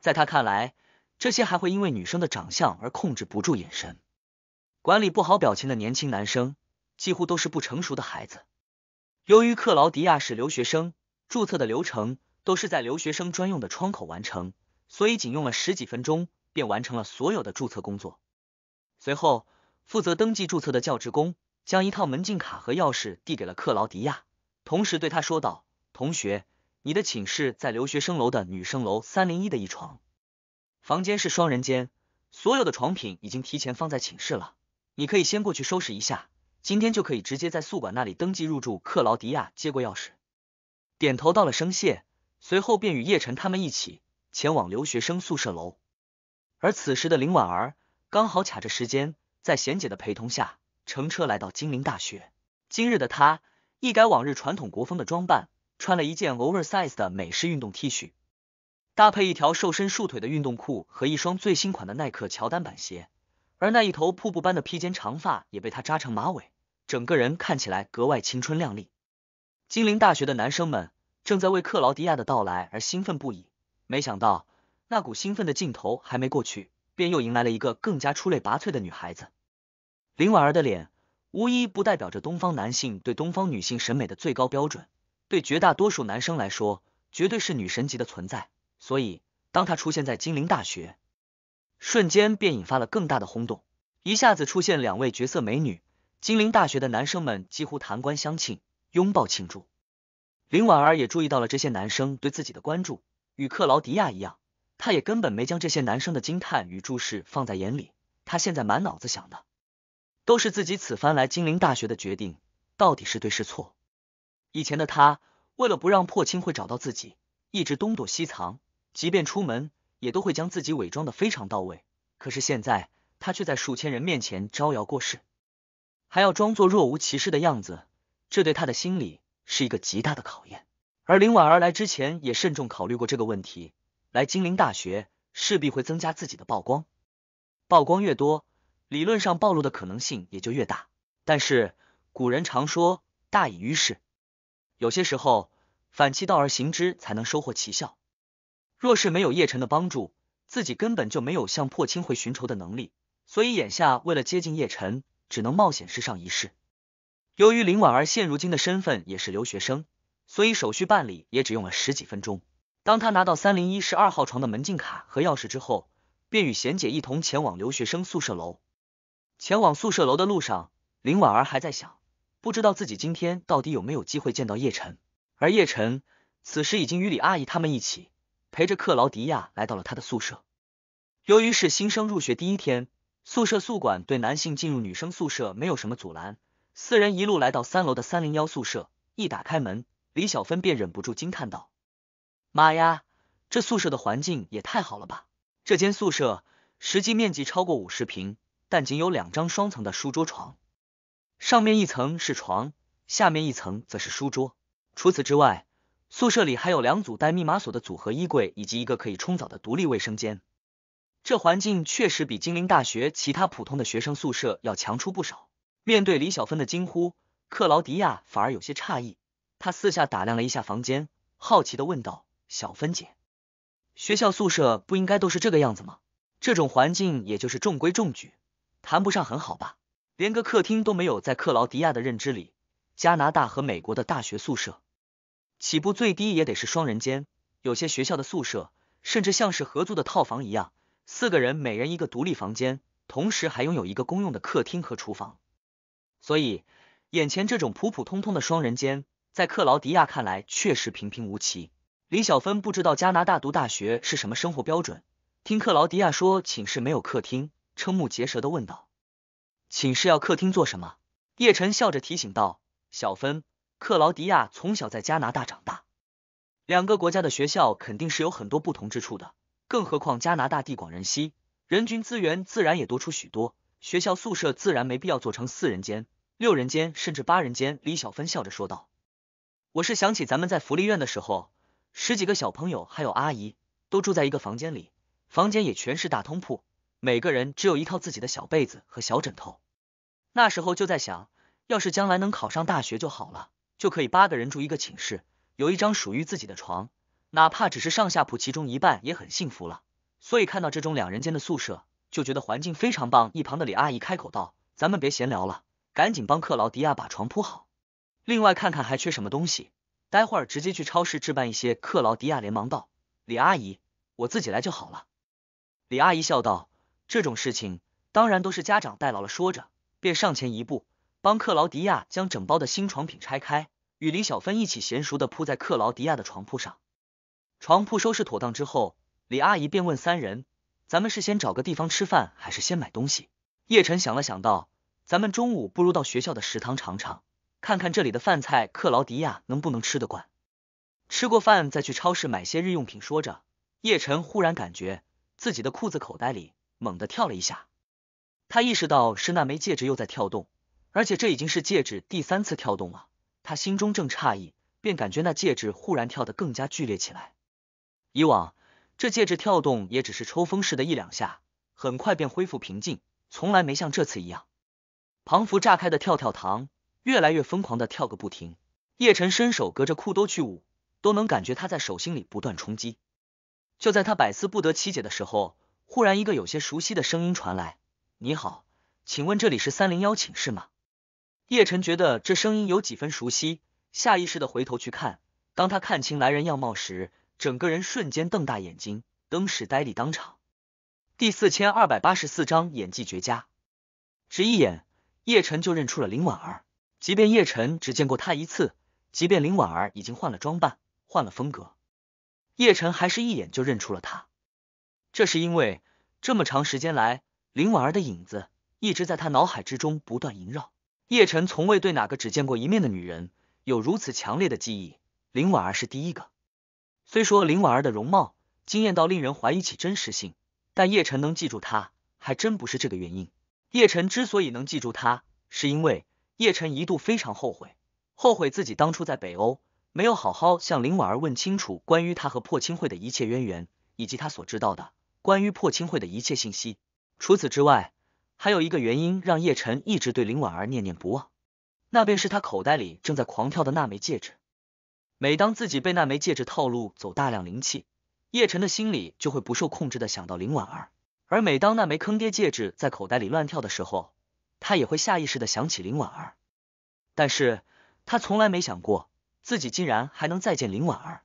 在他看来，这些还会因为女生的长相而控制不住眼神，管理不好表情的年轻男生，几乎都是不成熟的孩子。由于克劳迪亚是留学生，注册的流程都是在留学生专用的窗口完成，所以仅用了十几分钟。便完成了所有的注册工作，随后负责登记注册的教职工将一套门禁卡和钥匙递给了克劳迪亚，同时对他说道：“同学，你的寝室在留学生楼的女生楼三零一的一床，房间是双人间，所有的床品已经提前放在寝室了，你可以先过去收拾一下，今天就可以直接在宿管那里登记入住。”克劳迪亚接过钥匙，点头道了声谢，随后便与叶晨他们一起前往留学生宿舍楼。而此时的林婉儿刚好卡着时间，在贤姐的陪同下乘车来到金陵大学。今日的她一改往日传统国风的装扮，穿了一件 o v e r s i z e 的美式运动 T 恤，搭配一条瘦身束腿的运动裤和一双最新款的耐克乔丹板鞋。而那一头瀑布般的披肩长发也被她扎成马尾，整个人看起来格外青春靓丽。金陵大学的男生们正在为克劳迪亚的到来而兴奋不已，没想到。那股兴奋的劲头还没过去，便又迎来了一个更加出类拔萃的女孩子——林婉儿的脸，无一不代表着东方男性对东方女性审美的最高标准。对绝大多数男生来说，绝对是女神级的存在。所以，当她出现在金陵大学，瞬间便引发了更大的轰动。一下子出现两位绝色美女，金陵大学的男生们几乎弹冠相庆，拥抱庆祝。林婉儿也注意到了这些男生对自己的关注，与克劳迪亚一样。他也根本没将这些男生的惊叹与注视放在眼里。他现在满脑子想的，都是自己此番来金陵大学的决定到底是对是错。以前的他为了不让破青会找到自己，一直东躲西藏，即便出门也都会将自己伪装的非常到位。可是现在他却在数千人面前招摇过市，还要装作若无其事的样子，这对他的心理是一个极大的考验。而林婉儿来之前也慎重考虑过这个问题。来金陵大学势必会增加自己的曝光，曝光越多，理论上暴露的可能性也就越大。但是古人常说“大以于事”，有些时候反其道而行之才能收获奇效。若是没有叶辰的帮助，自己根本就没有向破青会寻仇的能力。所以眼下为了接近叶晨，只能冒险试上一试。由于林婉儿现如今的身份也是留学生，所以手续办理也只用了十几分钟。当他拿到三零一室二号床的门禁卡和钥匙之后，便与贤姐一同前往留学生宿舍楼。前往宿舍楼的路上，林婉儿还在想，不知道自己今天到底有没有机会见到叶晨。而叶晨此时已经与李阿姨他们一起，陪着克劳迪亚来到了他的宿舍。由于是新生入学第一天，宿舍宿管对男性进入女生宿舍没有什么阻拦。四人一路来到三楼的三零幺宿舍，一打开门，李小芬便忍不住惊叹道。妈呀，这宿舍的环境也太好了吧！这间宿舍实际面积超过五十平，但仅有两张双层的书桌床，上面一层是床，下面一层则是书桌。除此之外，宿舍里还有两组带密码锁的组合衣柜，以及一个可以冲澡的独立卫生间。这环境确实比金陵大学其他普通的学生宿舍要强出不少。面对李小芬的惊呼，克劳迪亚反而有些诧异，他四下打量了一下房间，好奇的问道。小芬姐，学校宿舍不应该都是这个样子吗？这种环境也就是中规中矩，谈不上很好吧。连个客厅都没有。在克劳迪亚的认知里，加拿大和美国的大学宿舍起步最低也得是双人间，有些学校的宿舍甚至像是合租的套房一样，四个人每人一个独立房间，同时还拥有一个公用的客厅和厨房。所以，眼前这种普普通通的双人间，在克劳迪亚看来确实平平无奇。李小芬不知道加拿大读大学是什么生活标准，听克劳迪亚说寝室没有客厅，瞠目结舌的问道：“寝室要客厅做什么？”叶晨笑着提醒道：“小芬，克劳迪亚从小在加拿大长大，两个国家的学校肯定是有很多不同之处的。更何况加拿大地广人稀，人均资源自然也多出许多，学校宿舍自然没必要做成四人间、六人间甚至八人间。”李小芬笑着说道：“我是想起咱们在福利院的时候。”十几个小朋友还有阿姨都住在一个房间里，房间也全是大通铺，每个人只有一套自己的小被子和小枕头。那时候就在想，要是将来能考上大学就好了，就可以八个人住一个寝室，有一张属于自己的床，哪怕只是上下铺其中一半，也很幸福了。所以看到这种两人间的宿舍，就觉得环境非常棒。一旁的李阿姨开口道：“咱们别闲聊了，赶紧帮克劳迪亚把床铺好，另外看看还缺什么东西。”待会儿直接去超市置办一些。克劳迪亚连忙道：“李阿姨，我自己来就好了。”李阿姨笑道：“这种事情当然都是家长代劳了。”说着，便上前一步，帮克劳迪亚将整包的新床品拆开，与李小芬一起娴熟的铺在克劳迪亚的床铺上。床铺收拾妥当之后，李阿姨便问三人：“咱们是先找个地方吃饭，还是先买东西？”叶晨想了想道：“咱们中午不如到学校的食堂尝尝。”看看这里的饭菜，克劳迪亚能不能吃得惯？吃过饭再去超市买些日用品。说着，叶晨忽然感觉自己的裤子口袋里猛地跳了一下，他意识到是那枚戒指又在跳动，而且这已经是戒指第三次跳动了。他心中正诧异，便感觉那戒指忽然跳得更加剧烈起来。以往这戒指跳动也只是抽风似的一两下，很快便恢复平静，从来没像这次一样。庞福炸开的跳跳糖。越来越疯狂的跳个不停，叶晨伸手隔着裤兜去捂，都能感觉他在手心里不断冲击。就在他百思不得其解的时候，忽然一个有些熟悉的声音传来：“你好，请问这里是三零幺寝室吗？”叶晨觉得这声音有几分熟悉，下意识的回头去看。当他看清来人样貌时，整个人瞬间瞪大眼睛，登时呆立当场。第四千二百八十四章演技绝佳，只一眼，叶晨就认出了林婉儿。即便叶晨只见过她一次，即便林婉儿已经换了装扮、换了风格，叶晨还是一眼就认出了她。这是因为这么长时间来，林婉儿的影子一直在他脑海之中不断萦绕。叶晨从未对哪个只见过一面的女人有如此强烈的记忆，林婉儿是第一个。虽说林婉儿的容貌惊艳到令人怀疑起真实性，但叶晨能记住她，还真不是这个原因。叶晨之所以能记住她，是因为。叶晨一度非常后悔，后悔自己当初在北欧没有好好向林婉儿问清楚关于他和破清会的一切渊源，以及他所知道的关于破清会的一切信息。除此之外，还有一个原因让叶晨一直对林婉儿念念不忘，那便是他口袋里正在狂跳的那枚戒指。每当自己被那枚戒指套路走大量灵气，叶晨的心里就会不受控制的想到林婉儿。而每当那枚坑爹戒指在口袋里乱跳的时候，他也会下意识的想起林婉儿，但是他从来没想过自己竟然还能再见林婉儿，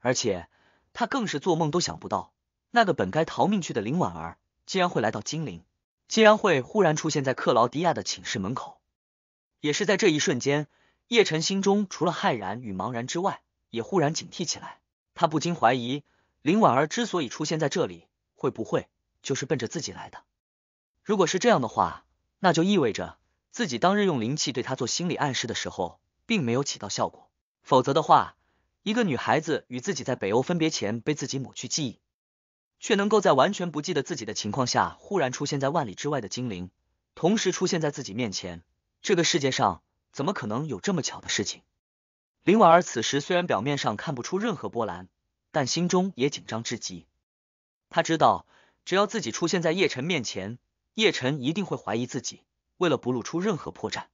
而且他更是做梦都想不到，那个本该逃命去的林婉儿，竟然会来到金陵，竟然会忽然出现在克劳迪亚的寝室门口。也是在这一瞬间，叶晨心中除了骇然与茫然之外，也忽然警惕起来。他不禁怀疑，林婉儿之所以出现在这里，会不会就是奔着自己来的？如果是这样的话，那就意味着自己当日用灵气对他做心理暗示的时候，并没有起到效果。否则的话，一个女孩子与自己在北欧分别前被自己抹去记忆，却能够在完全不记得自己的情况下，忽然出现在万里之外的精灵，同时出现在自己面前，这个世界上怎么可能有这么巧的事情？林婉儿此时虽然表面上看不出任何波澜，但心中也紧张至极。他知道，只要自己出现在叶晨面前。叶晨一定会怀疑自己，为了不露出任何破绽，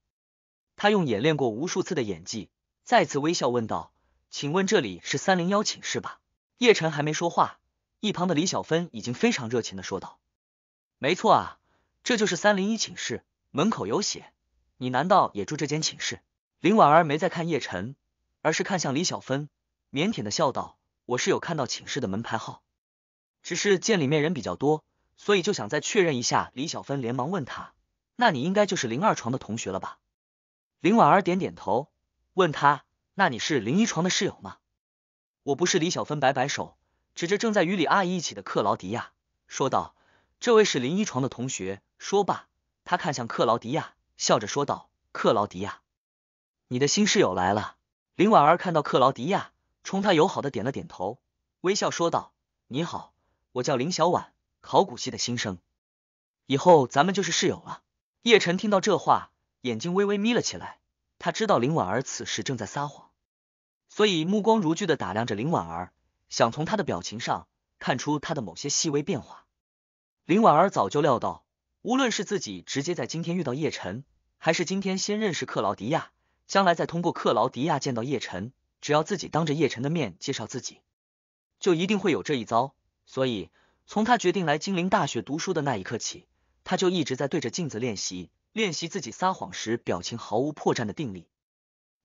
他用演练过无数次的演技，再次微笑问道：“请问这里是三零幺寝室吧？”叶晨还没说话，一旁的李小芬已经非常热情的说道：“没错啊，这就是三零一寝室，门口有写。你难道也住这间寝室？”林婉儿没再看叶晨，而是看向李小芬，腼腆的笑道：“我是有看到寝室的门牌号，只是见里面人比较多。”所以就想再确认一下，李小芬连忙问他：“那你应该就是零二床的同学了吧？”林婉儿点点头，问他：“那你是零一床的室友吗？”我不是李小芬摆摆手，指着正在与李阿姨一起的克劳迪亚说道：“这位是零一床的同学。”说罢，他看向克劳迪亚，笑着说道：“克劳迪亚，你的新室友来了。”林婉儿看到克劳迪亚，冲他友好的点了点头，微笑说道：“你好，我叫林小婉。”考古系的新生，以后咱们就是室友了。叶晨听到这话，眼睛微微眯了起来。他知道林婉儿此时正在撒谎，所以目光如炬的打量着林婉儿，想从她的表情上看出他的某些细微变化。林婉儿早就料到，无论是自己直接在今天遇到叶晨，还是今天先认识克劳迪亚，将来再通过克劳迪亚见到叶晨，只要自己当着叶晨的面介绍自己，就一定会有这一遭。所以。从他决定来金陵大学读书的那一刻起，他就一直在对着镜子练习，练习自己撒谎时表情毫无破绽的定力。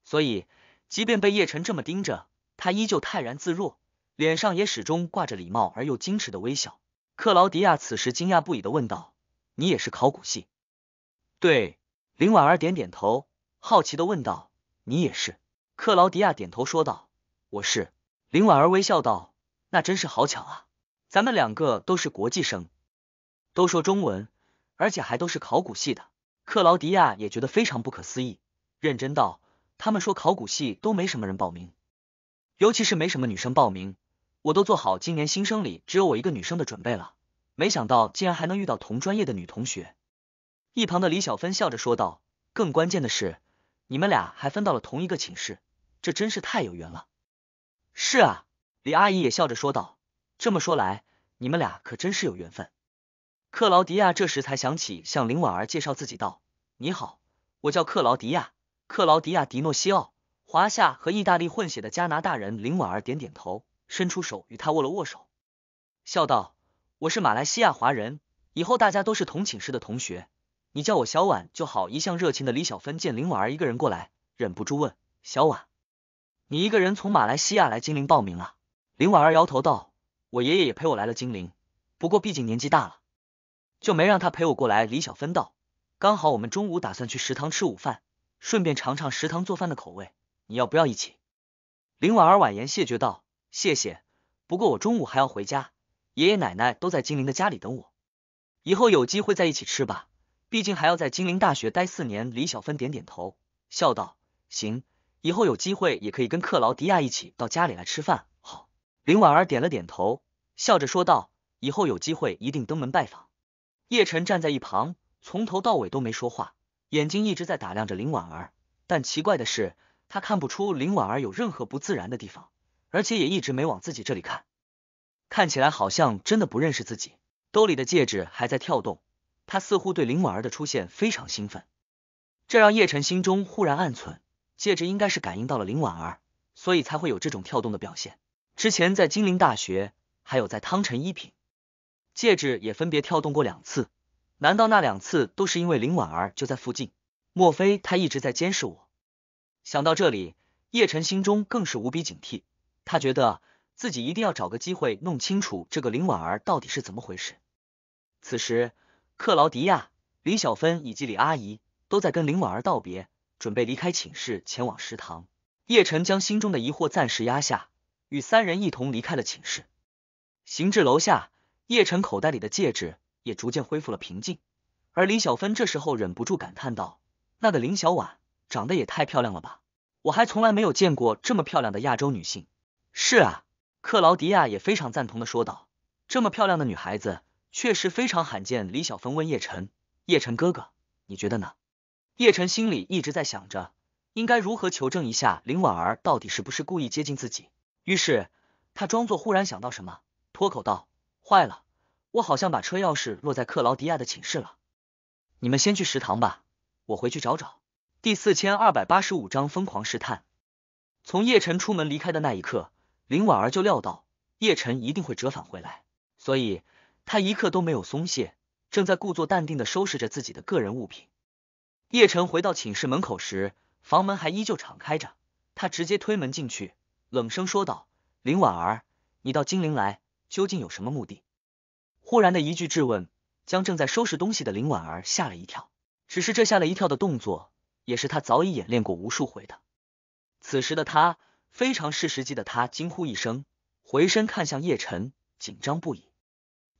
所以，即便被叶晨这么盯着，他依旧泰然自若，脸上也始终挂着礼貌而又矜持的微笑。克劳迪亚此时惊讶不已的问道：“你也是考古系？”对，林婉儿点点头，好奇的问道：“你也是？”克劳迪亚点头说道：“我是。”林婉儿微笑道：“那真是好巧啊。”咱们两个都是国际生，都说中文，而且还都是考古系的。克劳迪亚也觉得非常不可思议，认真道：“他们说考古系都没什么人报名，尤其是没什么女生报名。我都做好今年新生里只有我一个女生的准备了，没想到竟然还能遇到同专业的女同学。”一旁的李小芬笑着说道：“更关键的是，你们俩还分到了同一个寝室，这真是太有缘了。”是啊，李阿姨也笑着说道。这么说来，你们俩可真是有缘分。克劳迪亚这时才想起向林婉儿介绍自己道：“你好，我叫克劳迪亚，克劳迪亚·迪诺西奥，华夏和意大利混血的加拿大人。”林婉儿点点头，伸出手与他握了握手，笑道：“我是马来西亚华人，以后大家都是同寝室的同学，你叫我小婉就好。”一向热情的李小芬见林婉儿一个人过来，忍不住问：“小婉，你一个人从马来西亚来金陵报名了？”林婉儿摇头道。我爷爷也陪我来了金陵，不过毕竟年纪大了，就没让他陪我过来。李小芬道：“刚好我们中午打算去食堂吃午饭，顺便尝尝食堂做饭的口味，你要不要一起？”林婉儿婉言谢绝道：“谢谢，不过我中午还要回家，爷爷奶奶都在金陵的家里等我。以后有机会在一起吃吧，毕竟还要在金陵大学待四年。”李小芬点点头，笑道：“行，以后有机会也可以跟克劳迪亚一起到家里来吃饭。”好，林婉儿点了点头。笑着说道：“以后有机会一定登门拜访。”叶晨站在一旁，从头到尾都没说话，眼睛一直在打量着林婉儿。但奇怪的是，他看不出林婉儿有任何不自然的地方，而且也一直没往自己这里看，看起来好像真的不认识自己。兜里的戒指还在跳动，他似乎对林婉儿的出现非常兴奋，这让叶晨心中忽然暗存：戒指应该是感应到了林婉儿，所以才会有这种跳动的表现。之前在金陵大学。还有在汤臣一品，戒指也分别跳动过两次，难道那两次都是因为林婉儿就在附近？莫非她一直在监视我？想到这里，叶晨心中更是无比警惕，他觉得自己一定要找个机会弄清楚这个林婉儿到底是怎么回事。此时，克劳迪亚、李小芬以及李阿姨都在跟林婉儿道别，准备离开寝室前往食堂。叶晨将心中的疑惑暂时压下，与三人一同离开了寝室。行至楼下，叶辰口袋里的戒指也逐渐恢复了平静。而林小芬这时候忍不住感叹道：“那个林小婉长得也太漂亮了吧，我还从来没有见过这么漂亮的亚洲女性。”是啊，克劳迪亚也非常赞同的说道：“这么漂亮的女孩子确实非常罕见。”李小芬问叶晨：“叶晨哥哥，你觉得呢？”叶晨心里一直在想着应该如何求证一下林婉儿到底是不是故意接近自己，于是他装作忽然想到什么。脱口道：“坏了，我好像把车钥匙落在克劳迪亚的寝室了。你们先去食堂吧，我回去找找。”第四千二百八十五章疯狂试探。从叶晨出门离开的那一刻，林婉儿就料到叶晨一定会折返回来，所以他一刻都没有松懈，正在故作淡定的收拾着自己的个人物品。叶晨回到寝室门口时，房门还依旧敞开着，他直接推门进去，冷声说道：“林婉儿，你到金陵来。”究竟有什么目的？忽然的一句质问，将正在收拾东西的林婉儿吓了一跳。只是这吓了一跳的动作，也是他早已演练过无数回的。此时的他，非常是时机的他惊呼一声，回身看向叶晨，紧张不已，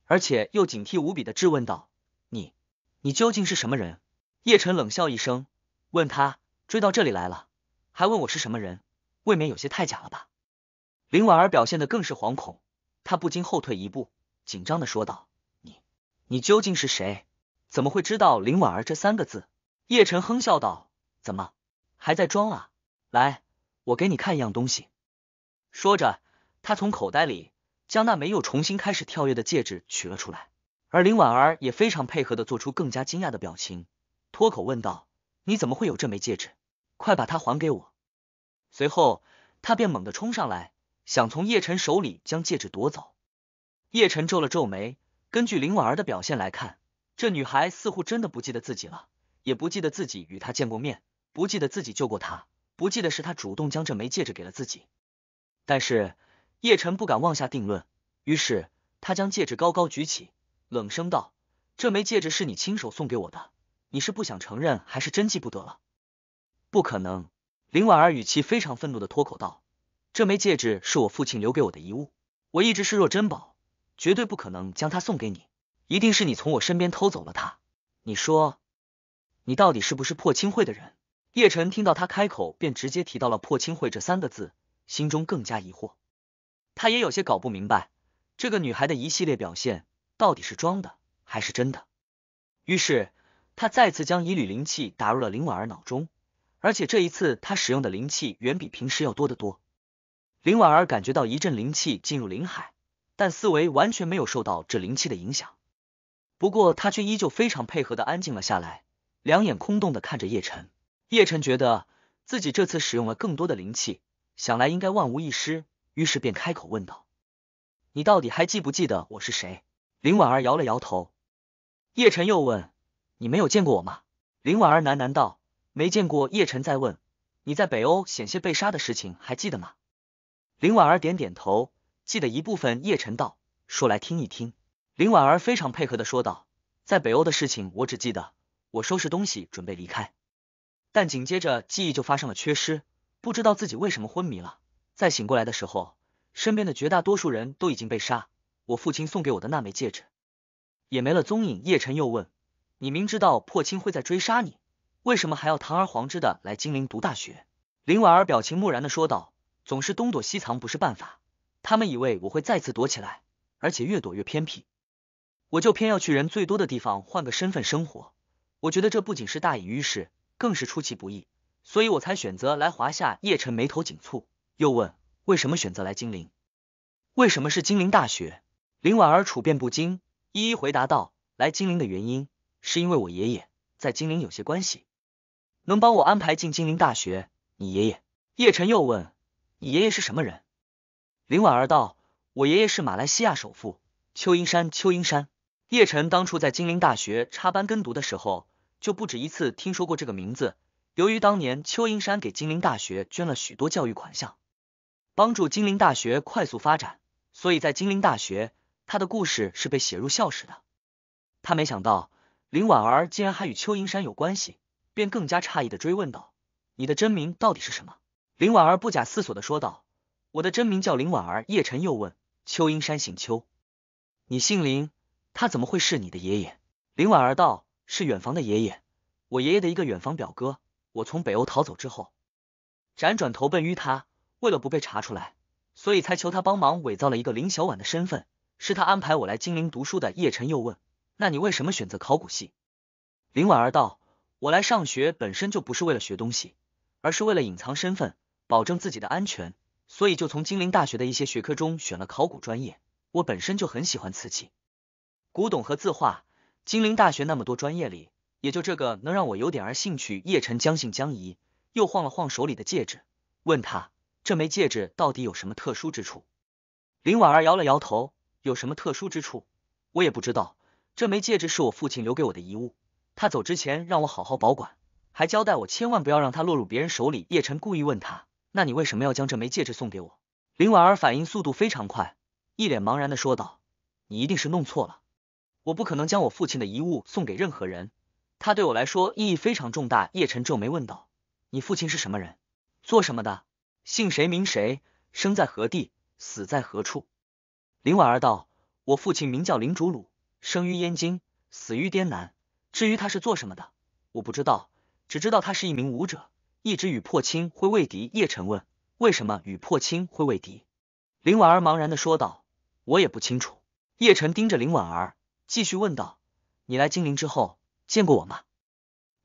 而且又警惕无比的质问道：“你，你究竟是什么人？”叶晨冷笑一声，问他：“追到这里来了，还问我是什么人，未免有些太假了吧？”林婉儿表现的更是惶恐。他不禁后退一步，紧张的说道：“你，你究竟是谁？怎么会知道林婉儿这三个字？”叶晨哼笑道：“怎么，还在装啊？来，我给你看一样东西。”说着，他从口袋里将那枚又重新开始跳跃的戒指取了出来，而林婉儿也非常配合的做出更加惊讶的表情，脱口问道：“你怎么会有这枚戒指？快把它还给我！”随后，他便猛地冲上来。想从叶晨手里将戒指夺走，叶晨皱了皱眉。根据林婉儿的表现来看，这女孩似乎真的不记得自己了，也不记得自己与她见过面，不记得自己救过她，不记得是她主动将这枚戒指给了自己。但是叶晨不敢妄下定论，于是他将戒指高高举起，冷声道：“这枚戒指是你亲手送给我的，你是不想承认，还是真记不得了？”不可能！林婉儿语气非常愤怒的脱口道。这枚戒指是我父亲留给我的遗物，我一直视若珍宝，绝对不可能将它送给你。一定是你从我身边偷走了它。你说，你到底是不是破青会的人？叶晨听到他开口，便直接提到了破青会这三个字，心中更加疑惑。他也有些搞不明白，这个女孩的一系列表现到底是装的还是真的。于是他再次将一缕灵气打入了林婉儿脑中，而且这一次他使用的灵气远比平时要多得多。林婉儿感觉到一阵灵气进入林海，但思维完全没有受到这灵气的影响。不过她却依旧非常配合的安静了下来，两眼空洞的看着叶晨。叶晨觉得自己这次使用了更多的灵气，想来应该万无一失，于是便开口问道：“你到底还记不记得我是谁？”林婉儿摇了摇头。叶晨又问：“你没有见过我吗？”林婉儿喃喃道：“没见过。”叶晨再问：“你在北欧险些被杀的事情还记得吗？”林婉儿点点头，记得一部分。叶晨道：“说来听一听。”林婉儿非常配合的说道：“在北欧的事情，我只记得我收拾东西准备离开，但紧接着记忆就发生了缺失，不知道自己为什么昏迷了。再醒过来的时候，身边的绝大多数人都已经被杀，我父亲送给我的那枚戒指也没了踪影。”叶晨又问：“你明知道破青会在追杀你，为什么还要堂而皇之的来金陵读大学？”林婉儿表情木然的说道。总是东躲西藏不是办法，他们以为我会再次躲起来，而且越躲越偏僻，我就偏要去人最多的地方换个身份生活。我觉得这不仅是大隐于市，更是出其不意，所以我才选择来华夏。叶晨眉头紧蹙，又问：为什么选择来金陵？为什么是金陵大学？林婉儿处变不惊，一一回答道：来金陵的原因是因为我爷爷在金陵有些关系，能帮我安排进金陵大学。你爷爷？叶晨又问。你爷爷是什么人？林婉儿道：“我爷爷是马来西亚首富邱英山。邱英山，叶晨当初在金陵大学插班跟读的时候，就不止一次听说过这个名字。由于当年邱英山给金陵大学捐了许多教育款项，帮助金陵大学快速发展，所以在金陵大学，他的故事是被写入校史的。他没想到林婉儿竟然还与邱英山有关系，便更加诧异的追问道：你的真名到底是什么？”林婉儿不假思索的说道：“我的真名叫林婉儿。”叶晨又问：“邱英山姓邱，你姓林，他怎么会是你的爷爷？”林婉儿道：“是远房的爷爷，我爷爷的一个远房表哥。我从北欧逃走之后，辗转投奔于他，为了不被查出来，所以才求他帮忙伪造了一个林小婉的身份，是他安排我来金陵读书的。”叶晨又问：“那你为什么选择考古系？”林婉儿道：“我来上学本身就不是为了学东西，而是为了隐藏身份。”保证自己的安全，所以就从金陵大学的一些学科中选了考古专业。我本身就很喜欢瓷器、古董和字画。金陵大学那么多专业里，也就这个能让我有点儿兴趣。叶晨将信将疑，又晃了晃手里的戒指，问他：“这枚戒指到底有什么特殊之处？”林婉儿摇了摇头：“有什么特殊之处，我也不知道。这枚戒指是我父亲留给我的遗物，他走之前让我好好保管，还交代我千万不要让他落入别人手里。”叶晨故意问他。那你为什么要将这枚戒指送给我？林婉儿反应速度非常快，一脸茫然的说道：“你一定是弄错了，我不可能将我父亲的遗物送给任何人，他对我来说意义非常重大。”叶晨皱眉问道：“你父亲是什么人？做什么的？姓谁名谁？生在何地？死在何处？”林婉儿道：“我父亲名叫林竹鲁，生于燕京，死于滇南。至于他是做什么的，我不知道，只知道他是一名武者。”一直与破青会为敌。叶晨问：“为什么与破青会为敌？”林婉儿茫然的说道：“我也不清楚。”叶晨盯着林婉儿，继续问道：“你来金陵之后见过我吗？”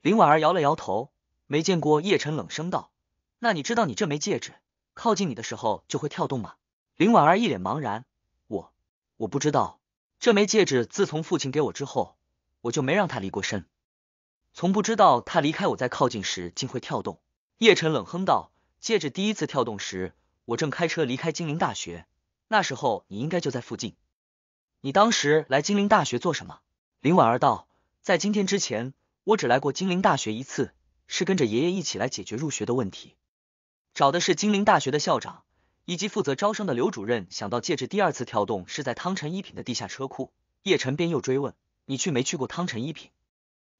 林婉儿摇了摇头：“没见过。”叶晨冷声道：“那你知道你这枚戒指靠近你的时候就会跳动吗？”林婉儿一脸茫然：“我我不知道。这枚戒指自从父亲给我之后，我就没让他离过身，从不知道他离开我在靠近时竟会跳动。”叶晨冷哼道：“戒指第一次跳动时，我正开车离开金陵大学，那时候你应该就在附近。你当时来金陵大学做什么？”林婉儿道：“在今天之前，我只来过金陵大学一次，是跟着爷爷一起来解决入学的问题，找的是金陵大学的校长以及负责招生的刘主任。”想到戒指第二次跳动是在汤臣一品的地下车库，叶晨便又追问：“你去没去过汤臣一品？”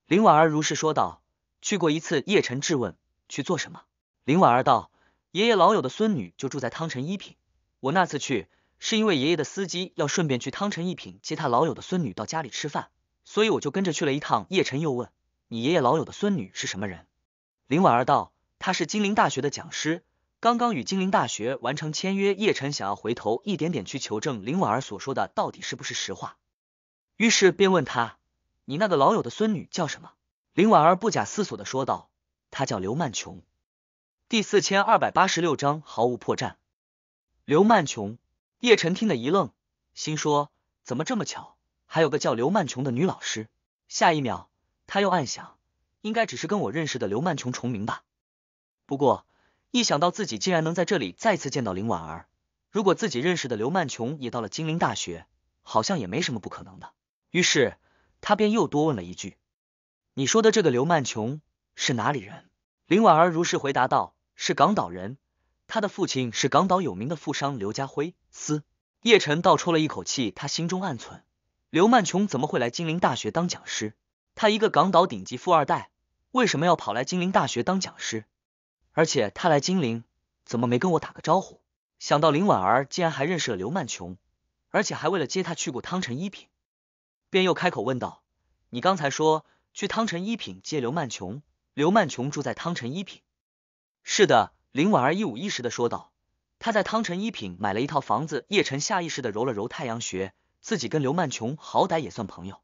林婉儿如是说道：“去过一次。”叶晨质问。去做什么？林婉儿道：“爷爷老友的孙女就住在汤臣一品。我那次去，是因为爷爷的司机要顺便去汤臣一品接他老友的孙女到家里吃饭，所以我就跟着去了一趟。”叶晨又问：“你爷爷老友的孙女是什么人？”林婉儿道：“她是金陵大学的讲师，刚刚与金陵大学完成签约。”叶晨想要回头一点点去求证林婉儿所说的到底是不是实话，于是便问他：“你那个老友的孙女叫什么？”林婉儿不假思索的说道。她叫刘曼琼。第四千二百八十六章毫无破绽。刘曼琼，叶晨听得一愣，心说怎么这么巧，还有个叫刘曼琼的女老师？下一秒，他又暗想，应该只是跟我认识的刘曼琼重名吧。不过，一想到自己竟然能在这里再次见到林婉儿，如果自己认识的刘曼琼也到了金陵大学，好像也没什么不可能的。于是，他便又多问了一句：“你说的这个刘曼琼？”是哪里人？林婉儿如实回答道：“是港岛人，他的父亲是港岛有名的富商刘家辉。”嘶，叶晨倒抽了一口气，他心中暗存：刘曼琼怎么会来金陵大学当讲师？他一个港岛顶级富二代，为什么要跑来金陵大学当讲师？而且他来金陵，怎么没跟我打个招呼？想到林婉儿竟然还认识了刘曼琼，而且还为了接他去过汤臣一品，便又开口问道：“你刚才说去汤臣一品接刘曼琼？”刘曼琼住在汤臣一品，是的，林婉儿一五一十的说道，她在汤臣一品买了一套房子。叶晨下意识的揉了揉太阳穴，自己跟刘曼琼好歹也算朋友，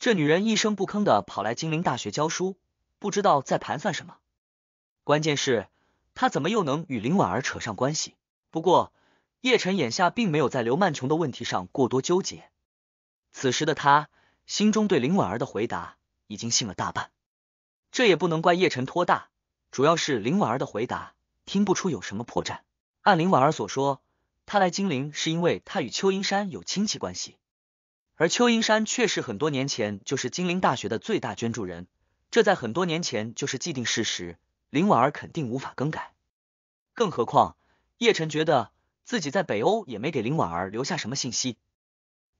这女人一声不吭的跑来金陵大学教书，不知道在盘算什么。关键是她怎么又能与林婉儿扯上关系？不过叶晨眼下并没有在刘曼琼的问题上过多纠结，此时的他心中对林婉儿的回答已经信了大半。这也不能怪叶晨托大，主要是林婉儿的回答听不出有什么破绽。按林婉儿所说，她来金陵是因为她与邱银山有亲戚关系，而邱银山确实很多年前就是金陵大学的最大捐助人，这在很多年前就是既定事实，林婉儿肯定无法更改。更何况，叶晨觉得自己在北欧也没给林婉儿留下什么信息，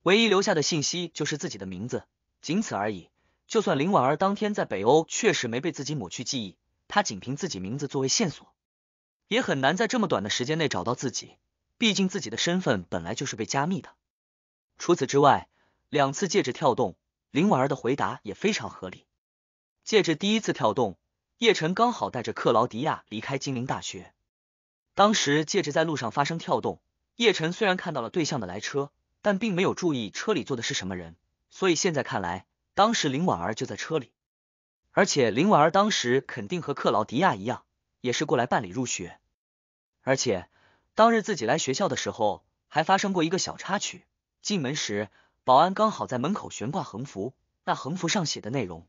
唯一留下的信息就是自己的名字，仅此而已。就算林婉儿当天在北欧确实没被自己抹去记忆，她仅凭自己名字作为线索，也很难在这么短的时间内找到自己。毕竟自己的身份本来就是被加密的。除此之外，两次戒指跳动，林婉儿的回答也非常合理。戒指第一次跳动，叶晨刚好带着克劳迪亚离开金陵大学，当时戒指在路上发生跳动，叶晨虽然看到了对象的来车，但并没有注意车里坐的是什么人，所以现在看来。当时林婉儿就在车里，而且林婉儿当时肯定和克劳迪亚一样，也是过来办理入学。而且当日自己来学校的时候，还发生过一个小插曲。进门时，保安刚好在门口悬挂横幅，那横幅上写的内容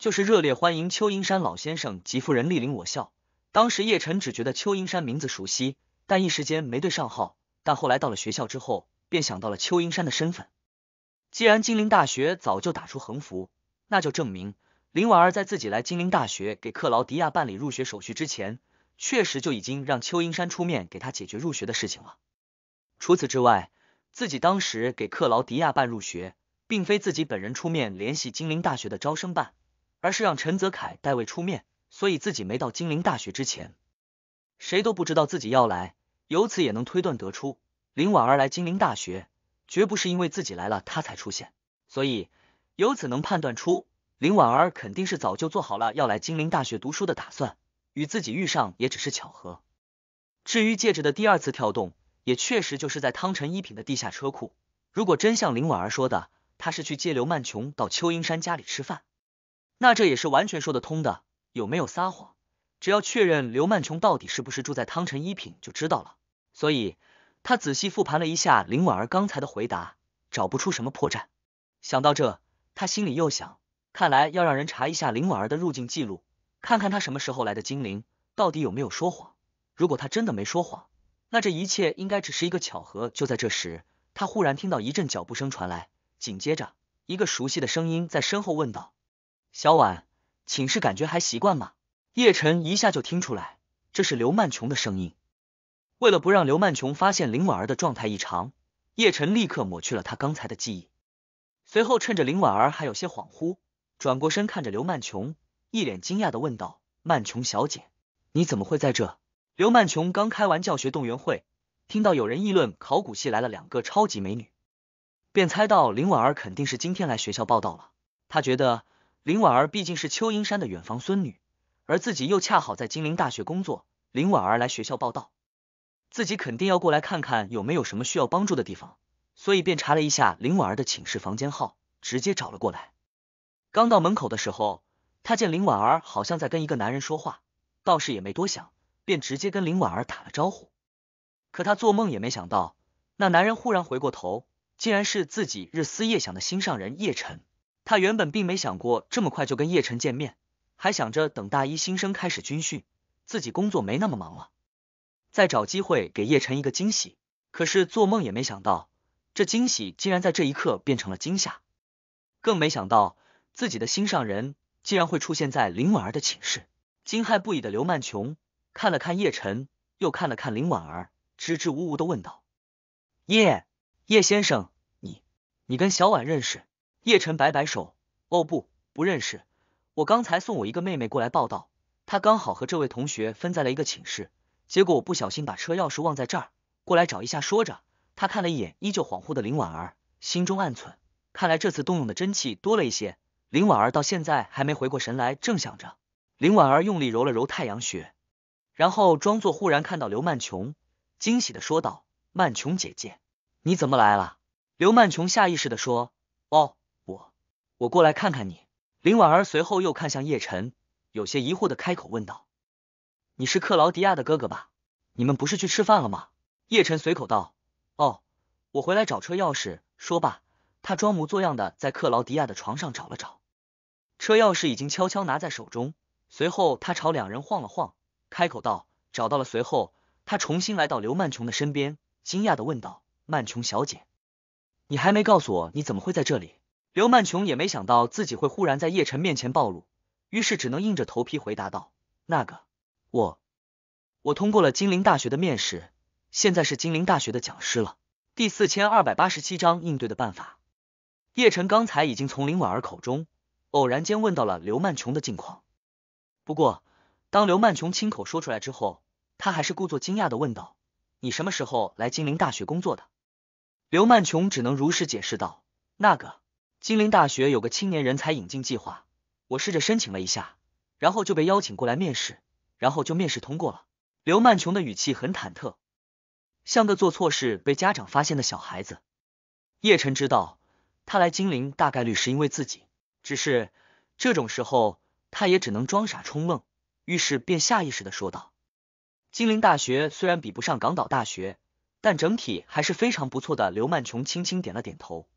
就是热烈欢迎邱英山老先生及夫人莅临我校。当时叶晨只觉得邱英山名字熟悉，但一时间没对上号，但后来到了学校之后，便想到了邱英山的身份。既然金陵大学早就打出横幅，那就证明林婉儿在自己来金陵大学给克劳迪亚办理入学手续之前，确实就已经让邱英山出面给他解决入学的事情了。除此之外，自己当时给克劳迪亚办入学，并非自己本人出面联系金陵大学的招生办，而是让陈泽凯代为出面，所以自己没到金陵大学之前，谁都不知道自己要来。由此也能推断得出，林婉儿来金陵大学。绝不是因为自己来了，他才出现，所以由此能判断出林婉儿肯定是早就做好了要来金陵大学读书的打算，与自己遇上也只是巧合。至于戒指的第二次跳动，也确实就是在汤臣一品的地下车库。如果真像林婉儿说的，她是去接刘曼琼到邱英山家里吃饭，那这也是完全说得通的。有没有撒谎，只要确认刘曼琼到底是不是住在汤臣一品就知道了。所以。他仔细复盘了一下林婉儿刚才的回答，找不出什么破绽。想到这，他心里又想，看来要让人查一下林婉儿的入境记录，看看她什么时候来的金陵，到底有没有说谎。如果她真的没说谎，那这一切应该只是一个巧合。就在这时，他忽然听到一阵脚步声传来，紧接着一个熟悉的声音在身后问道：“小婉，寝室感觉还习惯吗？”叶晨一下就听出来，这是刘曼琼的声音。为了不让刘曼琼发现林婉儿的状态异常，叶晨立刻抹去了她刚才的记忆。随后，趁着林婉儿还有些恍惚，转过身看着刘曼琼，一脸惊讶的问道：“曼琼小姐，你怎么会在这？”刘曼琼刚开完教学动员会，听到有人议论考古系来了两个超级美女，便猜到林婉儿肯定是今天来学校报道了。她觉得林婉儿毕竟是秋英山的远房孙女，而自己又恰好在金陵大学工作，林婉儿来学校报道。自己肯定要过来看看有没有什么需要帮助的地方，所以便查了一下林婉儿的寝室房间号，直接找了过来。刚到门口的时候，他见林婉儿好像在跟一个男人说话，倒是也没多想，便直接跟林婉儿打了招呼。可他做梦也没想到，那男人忽然回过头，竟然是自己日思夜想的心上人叶晨。他原本并没想过这么快就跟叶晨见面，还想着等大一新生开始军训，自己工作没那么忙了。再找机会给叶晨一个惊喜，可是做梦也没想到，这惊喜竟然在这一刻变成了惊吓，更没想到自己的心上人竟然会出现在林婉儿的寝室。惊骇不已的刘曼琼看了看叶晨，又看了看林婉儿，支支吾吾的问道：“叶叶先生，你你跟小婉认识？”叶晨摆摆手：“哦不，不认识。我刚才送我一个妹妹过来报道，她刚好和这位同学分在了一个寝室。”结果我不小心把车钥匙忘在这儿，过来找一下。说着，他看了一眼依旧恍惚的林婉儿，心中暗忖，看来这次动用的真气多了一些。林婉儿到现在还没回过神来，正想着，林婉儿用力揉了揉太阳穴，然后装作忽然看到刘曼琼，惊喜的说道：“曼琼姐姐，你怎么来了？”刘曼琼下意识的说：“哦，我，我过来看看你。”林婉儿随后又看向叶晨，有些疑惑的开口问道。你是克劳迪亚的哥哥吧？你们不是去吃饭了吗？叶晨随口道。哦，我回来找车钥匙。说罢，他装模作样的在克劳迪亚的床上找了找，车钥匙已经悄悄拿在手中。随后，他朝两人晃了晃，开口道：“找到了。”随后，他重新来到刘曼琼的身边，惊讶的问道：“曼琼小姐，你还没告诉我你怎么会在这里？”刘曼琼也没想到自己会忽然在叶晨面前暴露，于是只能硬着头皮回答道：“那个。”我我通过了金陵大学的面试，现在是金陵大学的讲师了。第四千二百八十七章应对的办法。叶晨刚才已经从林婉儿口中偶然间问到了刘曼琼的近况，不过当刘曼琼亲口说出来之后，他还是故作惊讶的问道：“你什么时候来金陵大学工作的？”刘曼琼只能如实解释道：“那个金陵大学有个青年人才引进计划，我试着申请了一下，然后就被邀请过来面试。”然后就面试通过了。刘曼琼的语气很忐忑，像个做错事被家长发现的小孩子。叶晨知道他来金陵大概率是因为自己，只是这种时候他也只能装傻充愣，于是便下意识的说道：“金陵大学虽然比不上港岛大学，但整体还是非常不错的。”刘曼琼轻轻点了点头，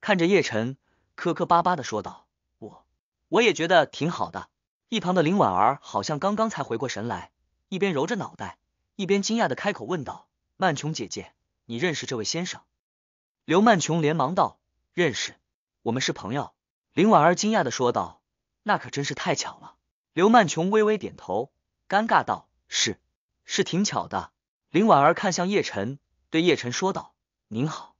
看着叶晨，磕磕巴巴的说道：“我我也觉得挺好的。”一旁的林婉儿好像刚刚才回过神来，一边揉着脑袋，一边惊讶的开口问道：“曼琼姐姐，你认识这位先生？”刘曼琼连忙道：“认识，我们是朋友。”林婉儿惊讶的说道：“那可真是太巧了。”刘曼琼微微点头，尴尬道：“是，是挺巧的。”林婉儿看向叶晨，对叶晨说道：“您好，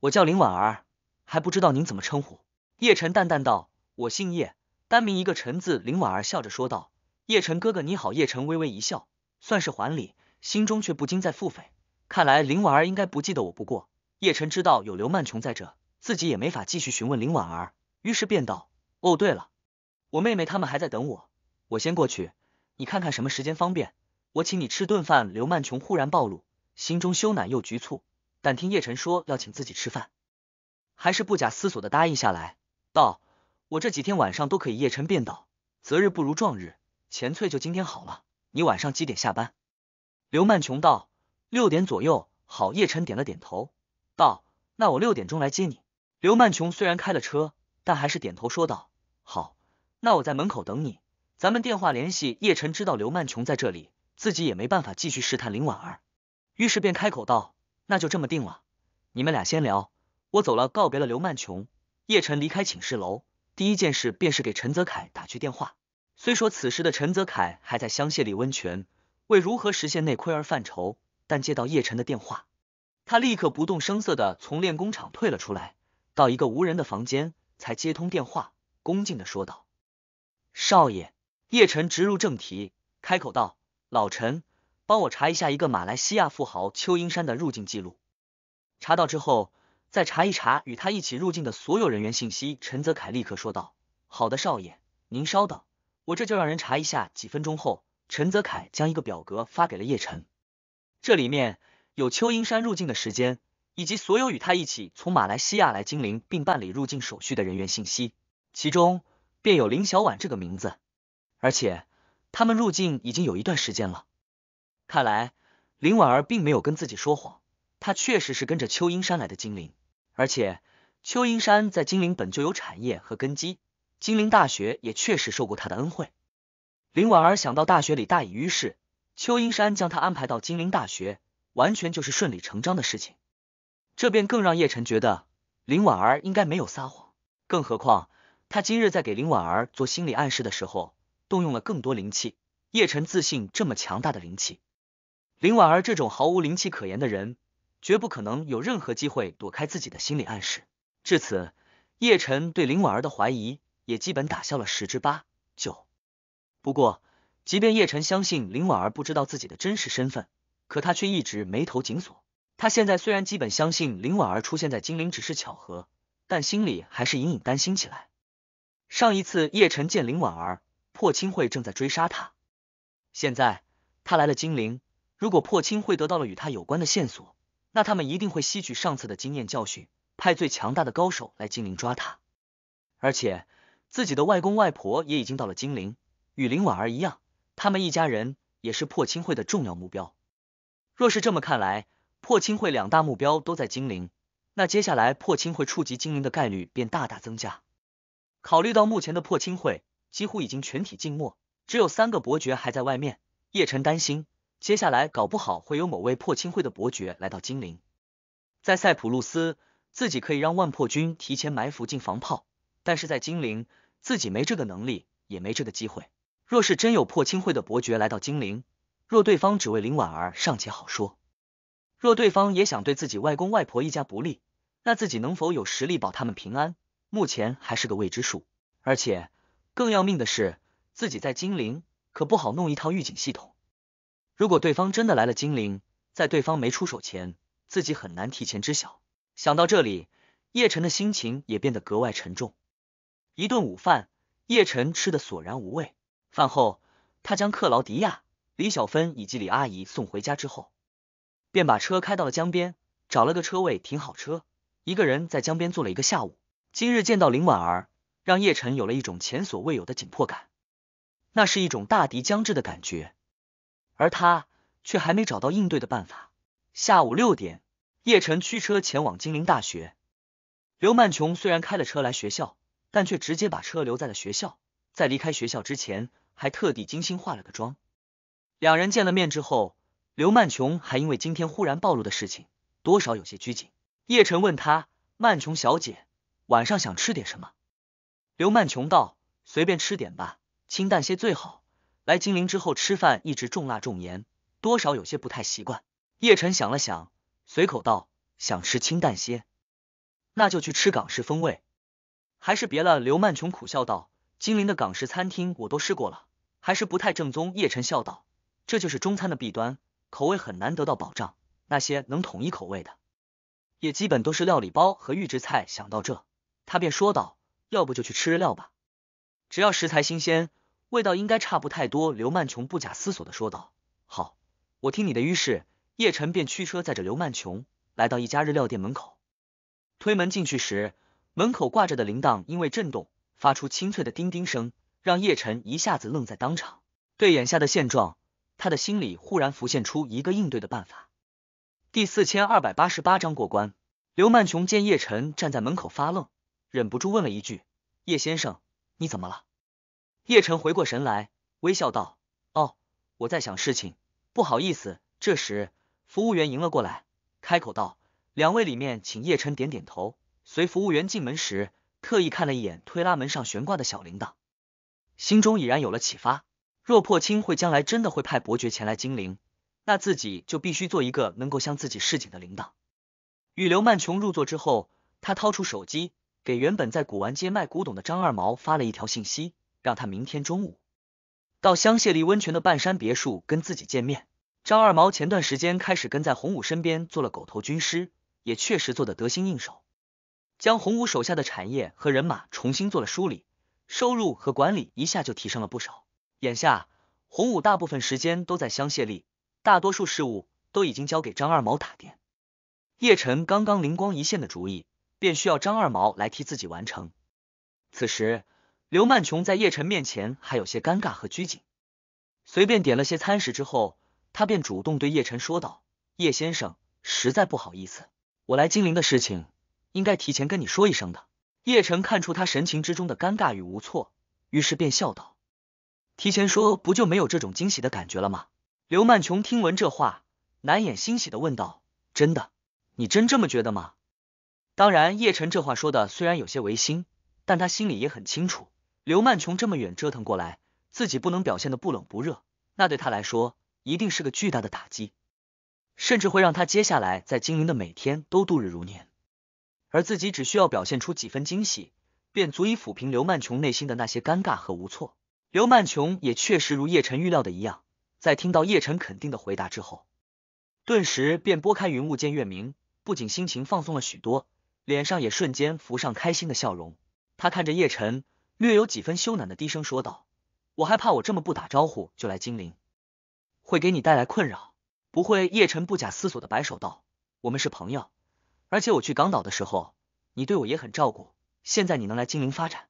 我叫林婉儿，还不知道您怎么称呼。”叶晨淡淡道：“我姓叶。”单名一个陈字，林婉儿笑着说道：“叶晨哥哥，你好。”叶晨微微一笑，算是还礼，心中却不禁在腹诽，看来林婉儿应该不记得我。不过，叶晨知道有刘曼琼在这，自己也没法继续询问林婉儿，于是便道：“哦，对了，我妹妹他们还在等我，我先过去。你看看什么时间方便，我请你吃顿饭。”刘曼琼忽然暴露，心中羞赧又局促，但听叶晨说要请自己吃饭，还是不假思索的答应下来，道。我这几天晚上都可以夜辰便道，择日不如撞日，前翠就今天好了。你晚上几点下班？刘曼琼道：“六点左右。”好，叶晨点了点头，道：“那我六点钟来接你。”刘曼琼虽然开了车，但还是点头说道：“好，那我在门口等你，咱们电话联系。”叶晨知道刘曼琼在这里，自己也没办法继续试探林婉儿，于是便开口道：“那就这么定了，你们俩先聊，我走了。”告别了刘曼琼，叶晨离开寝室楼。第一件事便是给陈泽凯打去电话。虽说此时的陈泽凯还在香榭里温泉为如何实现内窥而犯愁，但接到叶晨的电话，他立刻不动声色的从练功场退了出来，到一个无人的房间才接通电话，恭敬的说道：“少爷。”叶晨直入正题，开口道：“老陈，帮我查一下一个马来西亚富豪邱英山的入境记录。”查到之后。再查一查与他一起入境的所有人员信息，陈泽凯立刻说道：“好的，少爷，您稍等，我这就让人查一下。”几分钟后，陈泽凯将一个表格发给了叶晨，这里面有邱英山入境的时间，以及所有与他一起从马来西亚来金陵并办理入境手续的人员信息，其中便有林小婉这个名字，而且他们入境已经有一段时间了。看来林婉儿并没有跟自己说谎，她确实是跟着邱英山来的金陵。而且邱英山在金陵本就有产业和根基，金陵大学也确实受过他的恩惠。林婉儿想到大学里大隐于市，邱英山将他安排到金陵大学，完全就是顺理成章的事情。这便更让叶晨觉得林婉儿应该没有撒谎。更何况他今日在给林婉儿做心理暗示的时候，动用了更多灵气。叶晨自信，这么强大的灵气，林婉儿这种毫无灵气可言的人。绝不可能有任何机会躲开自己的心理暗示。至此，叶晨对林婉儿的怀疑也基本打消了十之八九。不过，即便叶晨相信林婉儿不知道自己的真实身份，可他却一直眉头紧锁。他现在虽然基本相信林婉儿出现在金陵只是巧合，但心里还是隐隐担心起来。上一次叶晨见林婉儿，破清会正在追杀他。现在他来了金陵，如果破清会得到了与他有关的线索，那他们一定会吸取上次的经验教训，派最强大的高手来金陵抓他。而且自己的外公外婆也已经到了金陵，与林婉儿一样，他们一家人也是破青会的重要目标。若是这么看来，破青会两大目标都在金陵，那接下来破青会触及金陵的概率便大大增加。考虑到目前的破青会几乎已经全体静默，只有三个伯爵还在外面，叶晨担心。接下来搞不好会有某位破清会的伯爵来到精灵，在塞浦路斯自己可以让万破军提前埋伏进防炮，但是在精灵自己没这个能力，也没这个机会。若是真有破清会的伯爵来到精灵，若对方只为林婉儿尚且好说，若对方也想对自己外公外婆一家不利，那自己能否有实力保他们平安，目前还是个未知数。而且更要命的是，自己在精灵可不好弄一套预警系统。如果对方真的来了，精灵在对方没出手前，自己很难提前知晓。想到这里，叶晨的心情也变得格外沉重。一顿午饭，叶晨吃得索然无味。饭后，他将克劳迪亚、李小芬以及李阿姨送回家之后，便把车开到了江边，找了个车位停好车，一个人在江边坐了一个下午。今日见到林婉儿，让叶晨有了一种前所未有的紧迫感，那是一种大敌将至的感觉。而他却还没找到应对的办法。下午六点，叶晨驱车前往金陵大学。刘曼琼虽然开了车来学校，但却直接把车留在了学校。在离开学校之前，还特地精心化了个妆。两人见了面之后，刘曼琼还因为今天忽然暴露的事情，多少有些拘谨。叶晨问他：“曼琼小姐，晚上想吃点什么？”刘曼琼道：“随便吃点吧，清淡些最好。”来金陵之后吃饭一直重辣重盐，多少有些不太习惯。叶辰想了想，随口道：“想吃清淡些，那就去吃港式风味。”还是别了。刘曼琼苦笑道：“金陵的港式餐厅我都试过了，还是不太正宗。”叶晨笑道：“这就是中餐的弊端，口味很难得到保障。那些能统一口味的，也基本都是料理包和预制菜。”想到这，他便说道：“要不就去吃日料吧，只要食材新鲜。”味道应该差不太多，刘曼琼不假思索的说道。好，我听你的。于是叶晨便驱车载着刘曼琼来到一家日料店门口。推门进去时，门口挂着的铃铛因为震动发出清脆的叮叮声，让叶晨一下子愣在当场。对眼下的现状，他的心里忽然浮现出一个应对的办法。第四千二百八十八章过关。刘曼琼见叶晨站在门口发愣，忍不住问了一句：“叶先生，你怎么了？”叶晨回过神来，微笑道：“哦，我在想事情，不好意思。”这时，服务员迎了过来，开口道：“两位里面请。”叶晨点点头，随服务员进门时，特意看了一眼推拉门上悬挂的小铃铛，心中已然有了启发。若破青会将来真的会派伯爵前来金陵，那自己就必须做一个能够向自己示警的铃铛。与刘曼琼入座之后，他掏出手机，给原本在古玩街卖古董的张二毛发了一条信息。让他明天中午到香榭丽温泉的半山别墅跟自己见面。张二毛前段时间开始跟在洪武身边做了狗头军师，也确实做的得心应手，将洪武手下的产业和人马重新做了梳理，收入和管理一下就提升了不少。眼下，洪武大部分时间都在香榭丽，大多数事务都已经交给张二毛打点。叶晨刚刚灵光一现的主意，便需要张二毛来替自己完成。此时。刘曼琼在叶晨面前还有些尴尬和拘谨，随便点了些餐食之后，他便主动对叶晨说道：“叶先生，实在不好意思，我来金陵的事情应该提前跟你说一声的。”叶晨看出他神情之中的尴尬与无措，于是便笑道：“提前说不就没有这种惊喜的感觉了吗？”刘曼琼听闻这话，难掩欣喜的问道：“真的？你真这么觉得吗？”当然，叶晨这话说的虽然有些违心，但他心里也很清楚。刘曼琼这么远折腾过来，自己不能表现的不冷不热，那对他来说一定是个巨大的打击，甚至会让他接下来在经营的每天都度日如年。而自己只需要表现出几分惊喜，便足以抚平刘曼琼内心的那些尴尬和无措。刘曼琼也确实如叶晨预料的一样，在听到叶晨肯定的回答之后，顿时便拨开云雾见月明，不仅心情放松了许多，脸上也瞬间浮上开心的笑容。他看着叶晨。略有几分羞赧的低声说道：“我还怕我这么不打招呼就来金陵，会给你带来困扰。”不会，叶辰不假思索的摆手道：“我们是朋友，而且我去港岛的时候，你对我也很照顾。现在你能来金陵发展，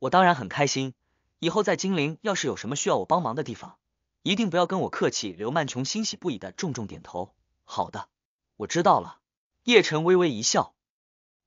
我当然很开心。以后在金陵要是有什么需要我帮忙的地方，一定不要跟我客气。”刘曼琼欣喜不已的重重点头：“好的，我知道了。”叶晨微微一笑，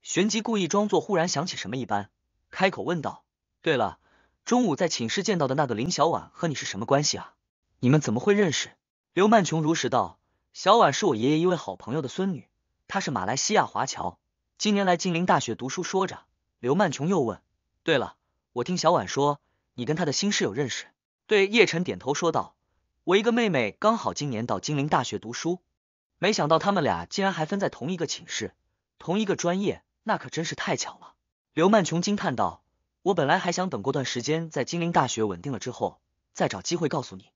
旋即故意装作忽然想起什么一般，开口问道。对了，中午在寝室见到的那个林小婉和你是什么关系啊？你们怎么会认识？刘曼琼如实道：“小婉是我爷爷一位好朋友的孙女，她是马来西亚华侨，今年来金陵大学读书。”说着，刘曼琼又问：“对了，我听小婉说你跟她的新室友认识？”对，叶晨点头说道：“我一个妹妹刚好今年到金陵大学读书，没想到他们俩竟然还分在同一个寝室，同一个专业，那可真是太巧了。”刘曼琼惊叹道。我本来还想等过段时间，在金陵大学稳定了之后，再找机会告诉你，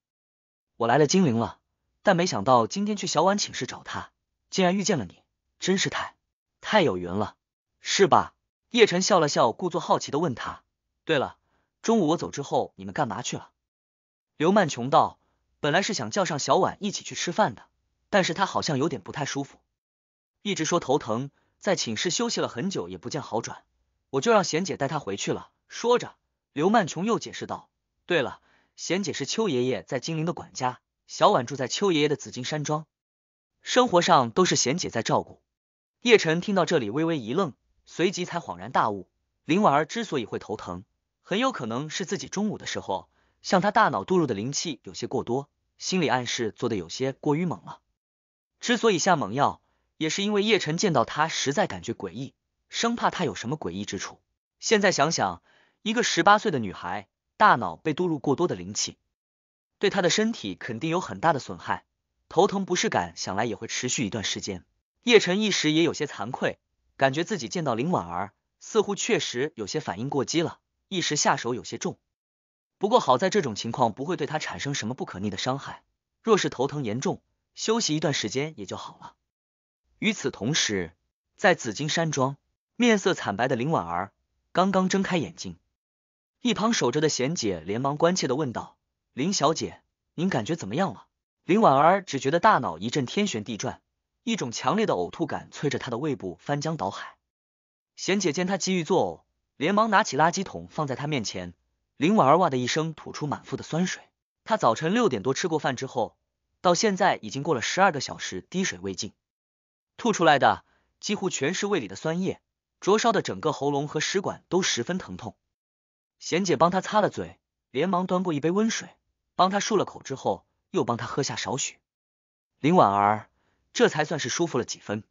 我来了金陵了。但没想到今天去小婉寝室找她，竟然遇见了你，真是太，太有缘了，是吧？叶晨笑了笑，故作好奇的问他。对了，中午我走之后，你们干嘛去了？刘曼琼道，本来是想叫上小婉一起去吃饭的，但是她好像有点不太舒服，一直说头疼，在寝室休息了很久也不见好转，我就让贤姐带她回去了。说着，刘曼琼又解释道：“对了，贤姐是邱爷爷在金陵的管家，小婉住在邱爷爷的紫金山庄，生活上都是贤姐在照顾。”叶晨听到这里微微一愣，随即才恍然大悟。林婉儿之所以会头疼，很有可能是自己中午的时候向他大脑注入的灵气有些过多，心理暗示做的有些过于猛了。之所以下猛药，也是因为叶晨见到他实在感觉诡异，生怕他有什么诡异之处。现在想想。一个十八岁的女孩，大脑被注入过多的灵气，对她的身体肯定有很大的损害，头疼不适感想来也会持续一段时间。叶晨一时也有些惭愧，感觉自己见到林婉儿，似乎确实有些反应过激了，一时下手有些重。不过好在这种情况不会对她产生什么不可逆的伤害，若是头疼严重，休息一段时间也就好了。与此同时，在紫金山庄，面色惨白的林婉儿刚刚睁开眼睛。一旁守着的贤姐连忙关切的问道：“林小姐，您感觉怎么样了？”林婉儿只觉得大脑一阵天旋地转，一种强烈的呕吐感催着她的胃部翻江倒海。贤姐见她急于作呕，连忙拿起垃圾桶放在她面前。林婉儿哇的一声吐出满腹的酸水。她早晨六点多吃过饭之后，到现在已经过了十二个小时，滴水未进，吐出来的几乎全是胃里的酸液，灼烧的整个喉咙和食管都十分疼痛。贤姐帮他擦了嘴，连忙端过一杯温水，帮他漱了口之后，又帮他喝下少许。林婉儿这才算是舒服了几分。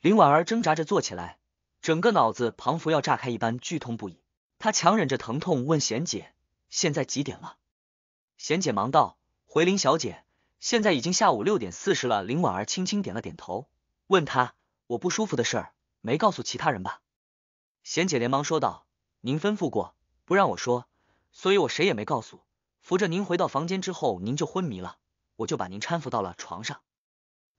林婉儿挣扎着坐起来，整个脑子彷佛要炸开一般，剧痛不已。她强忍着疼痛问贤姐：“现在几点了？”贤姐忙道：“回林小姐，现在已经下午六点四十了。”林婉儿轻轻点了点头，问她：“我不舒服的事儿没告诉其他人吧？”贤姐连忙说道：“您吩咐过。”不让我说，所以我谁也没告诉。扶着您回到房间之后，您就昏迷了，我就把您搀扶到了床上，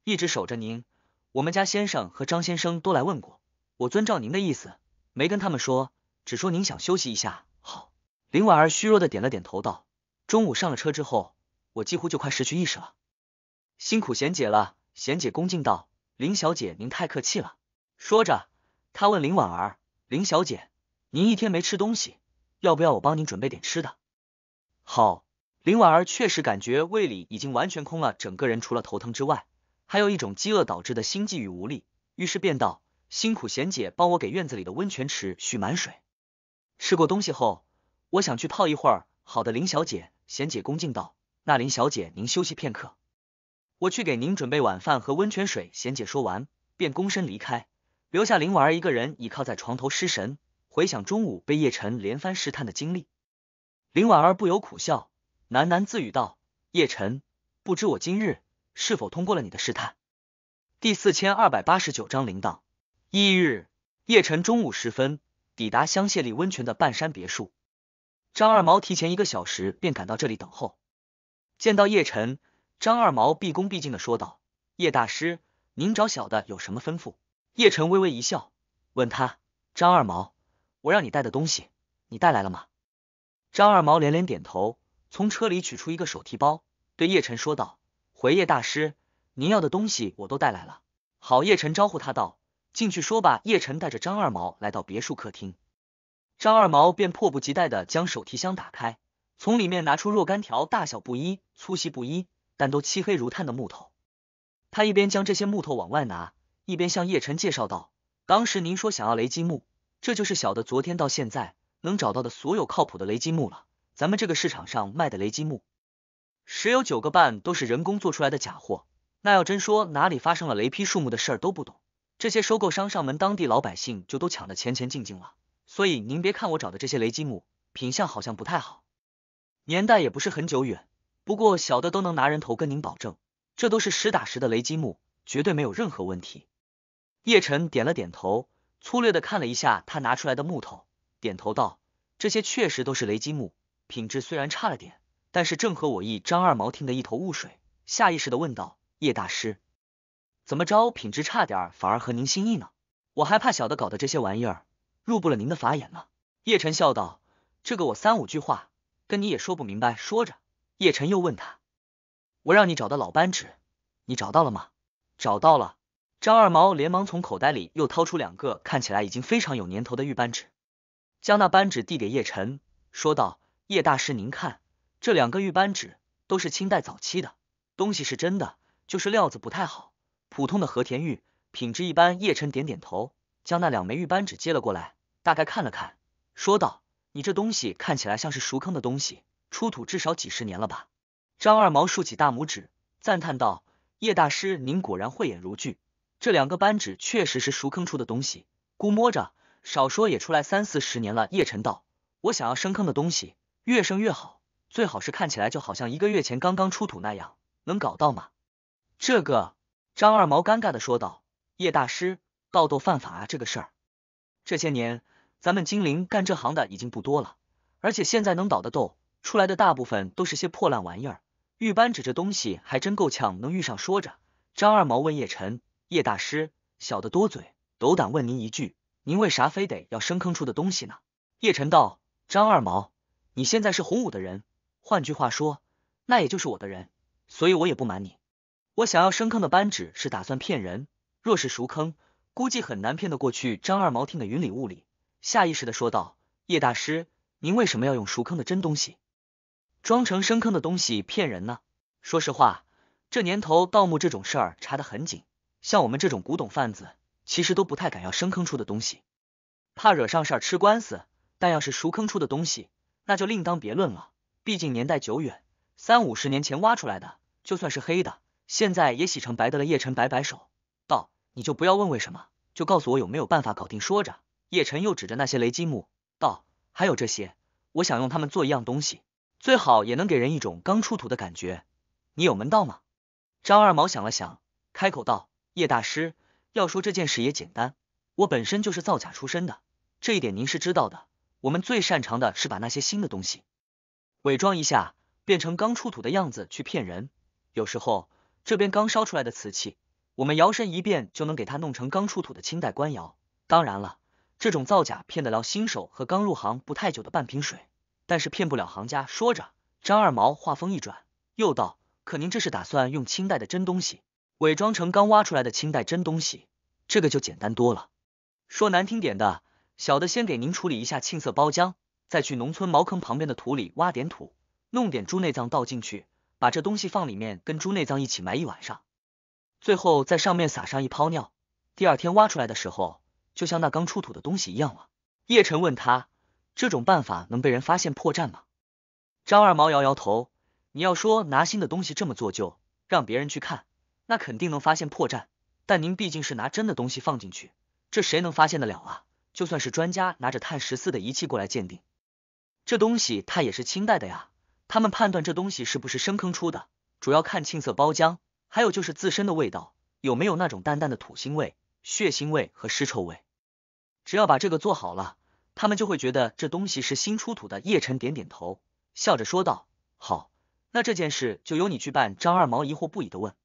一直守着您。我们家先生和张先生都来问过我，遵照您的意思，没跟他们说，只说您想休息一下。好，林婉儿虚弱的点了点头，道：“中午上了车之后，我几乎就快失去意识了。辛苦贤姐了。”贤姐恭敬道：“林小姐，您太客气了。”说着，她问林婉儿：“林小姐，您一天没吃东西？”要不要我帮您准备点吃的？好，林婉儿确实感觉胃里已经完全空了，整个人除了头疼之外，还有一种饥饿导致的心悸与无力，于是便道：“辛苦贤姐帮我给院子里的温泉池蓄满水。”吃过东西后，我想去泡一会儿。好的，林小姐，贤姐恭敬道：“那林小姐您休息片刻，我去给您准备晚饭和温泉水。”贤姐说完便躬身离开，留下林婉儿一个人倚靠在床头失神。回想中午被叶晨连番试探的经历，林婉儿不由苦笑，喃喃自语道：“叶晨，不知我今日是否通过了你的试探。”第四千二百八十九章铃铛。翌日，叶晨中午时分抵达香榭丽温泉的半山别墅，张二毛提前一个小时便赶到这里等候。见到叶晨，张二毛毕恭毕敬的说道：“叶大师，您找小的有什么吩咐？”叶晨微微一笑，问他：“张二毛。”我让你带的东西，你带来了吗？张二毛连连点头，从车里取出一个手提包，对叶晨说道：“回叶大师，您要的东西我都带来了。”好，叶晨招呼他道：“进去说吧。”叶晨带着张二毛来到别墅客厅，张二毛便迫不及待的将手提箱打开，从里面拿出若干条大小不一、粗细不一，但都漆黑如炭的木头。他一边将这些木头往外拿，一边向叶晨介绍道：“当时您说想要雷击木。”这就是小的昨天到现在能找到的所有靠谱的雷击木了。咱们这个市场上卖的雷击木，十有九个半都是人工做出来的假货。那要真说哪里发生了雷劈树木的事儿都不懂，这些收购商上门，当地老百姓就都抢得前前进进了。所以您别看我找的这些雷击木品相好像不太好，年代也不是很久远，不过小的都能拿人头跟您保证，这都是实打实的雷击木，绝对没有任何问题。叶晨点了点头。粗略的看了一下他拿出来的木头，点头道：“这些确实都是雷击木，品质虽然差了点，但是正合我意。”张二毛听得一头雾水，下意识的问道：“叶大师，怎么着品质差点反而合您心意呢？我还怕小的搞的这些玩意儿入不了您的法眼呢。”叶晨笑道：“这个我三五句话跟你也说不明白。”说着，叶晨又问他：“我让你找的老扳指，你找到了吗？”找到了。张二毛连忙从口袋里又掏出两个看起来已经非常有年头的玉扳指，将那扳指递给叶晨，说道：“叶大师，您看，这两个玉扳指都是清代早期的东西，是真的，就是料子不太好，普通的和田玉，品质一般。”叶晨点点头，将那两枚玉扳指接了过来，大概看了看，说道：“你这东西看起来像是熟坑的东西，出土至少几十年了吧？”张二毛竖起大拇指，赞叹道：“叶大师，您果然慧眼如炬。”这两个扳指确实是熟坑出的东西，估摸着少说也出来三四十年了。叶晨道：“我想要生坑的东西，越生越好，最好是看起来就好像一个月前刚刚出土那样，能搞到吗？”这个张二毛尴尬的说道：“叶大师，盗斗犯法啊，这个事儿，这些年咱们金陵干这行的已经不多了，而且现在能倒的斗出来的大部分都是些破烂玩意儿，玉扳指这东西还真够呛能遇上。”说着，张二毛问叶晨。叶大师，小的多嘴，斗胆问您一句，您为啥非得要深坑出的东西呢？叶晨道：“张二毛，你现在是洪武的人，换句话说，那也就是我的人，所以我也不瞒你，我想要深坑的扳指，是打算骗人。若是熟坑，估计很难骗得过去。”张二毛听得云里雾里，下意识的说道：“叶大师，您为什么要用熟坑的真东西，装成深坑的东西骗人呢？说实话，这年头盗墓这种事儿查得很紧。”像我们这种古董贩子，其实都不太敢要深坑出的东西，怕惹上事儿吃官司。但要是熟坑出的东西，那就另当别论了，毕竟年代久远，三五十年前挖出来的，就算是黑的，现在也洗成白的了。叶晨摆摆手道：“你就不要问为什么，就告诉我有没有办法搞定。”说着，叶晨又指着那些雷击木道：“还有这些，我想用它们做一样东西，最好也能给人一种刚出土的感觉。你有门道吗？”张二毛想了想，开口道。叶大师，要说这件事也简单，我本身就是造假出身的，这一点您是知道的。我们最擅长的是把那些新的东西伪装一下，变成刚出土的样子去骗人。有时候这边刚烧出来的瓷器，我们摇身一变就能给它弄成刚出土的清代官窑。当然了，这种造假骗得了新手和刚入行不太久的半瓶水，但是骗不了行家。说着，张二毛话锋一转，又道：“可您这是打算用清代的真东西？”伪装成刚挖出来的清代真东西，这个就简单多了。说难听点的，小的先给您处理一下青色包浆，再去农村茅坑旁边的土里挖点土，弄点猪内脏倒进去，把这东西放里面，跟猪内脏一起埋一晚上，最后在上面撒上一泡尿。第二天挖出来的时候，就像那刚出土的东西一样了。叶辰问他，这种办法能被人发现破绽吗？张二毛摇摇头。你要说拿新的东西这么做，旧，让别人去看。那肯定能发现破绽，但您毕竟是拿真的东西放进去，这谁能发现得了啊？就算是专家拿着碳十四的仪器过来鉴定，这东西它也是清代的呀。他们判断这东西是不是深坑出的，主要看青色包浆，还有就是自身的味道，有没有那种淡淡的土腥味、血腥味和尸臭味。只要把这个做好了，他们就会觉得这东西是新出土的。叶辰点点头，笑着说道：“好，那这件事就由你去办。”张二毛疑惑不已的问。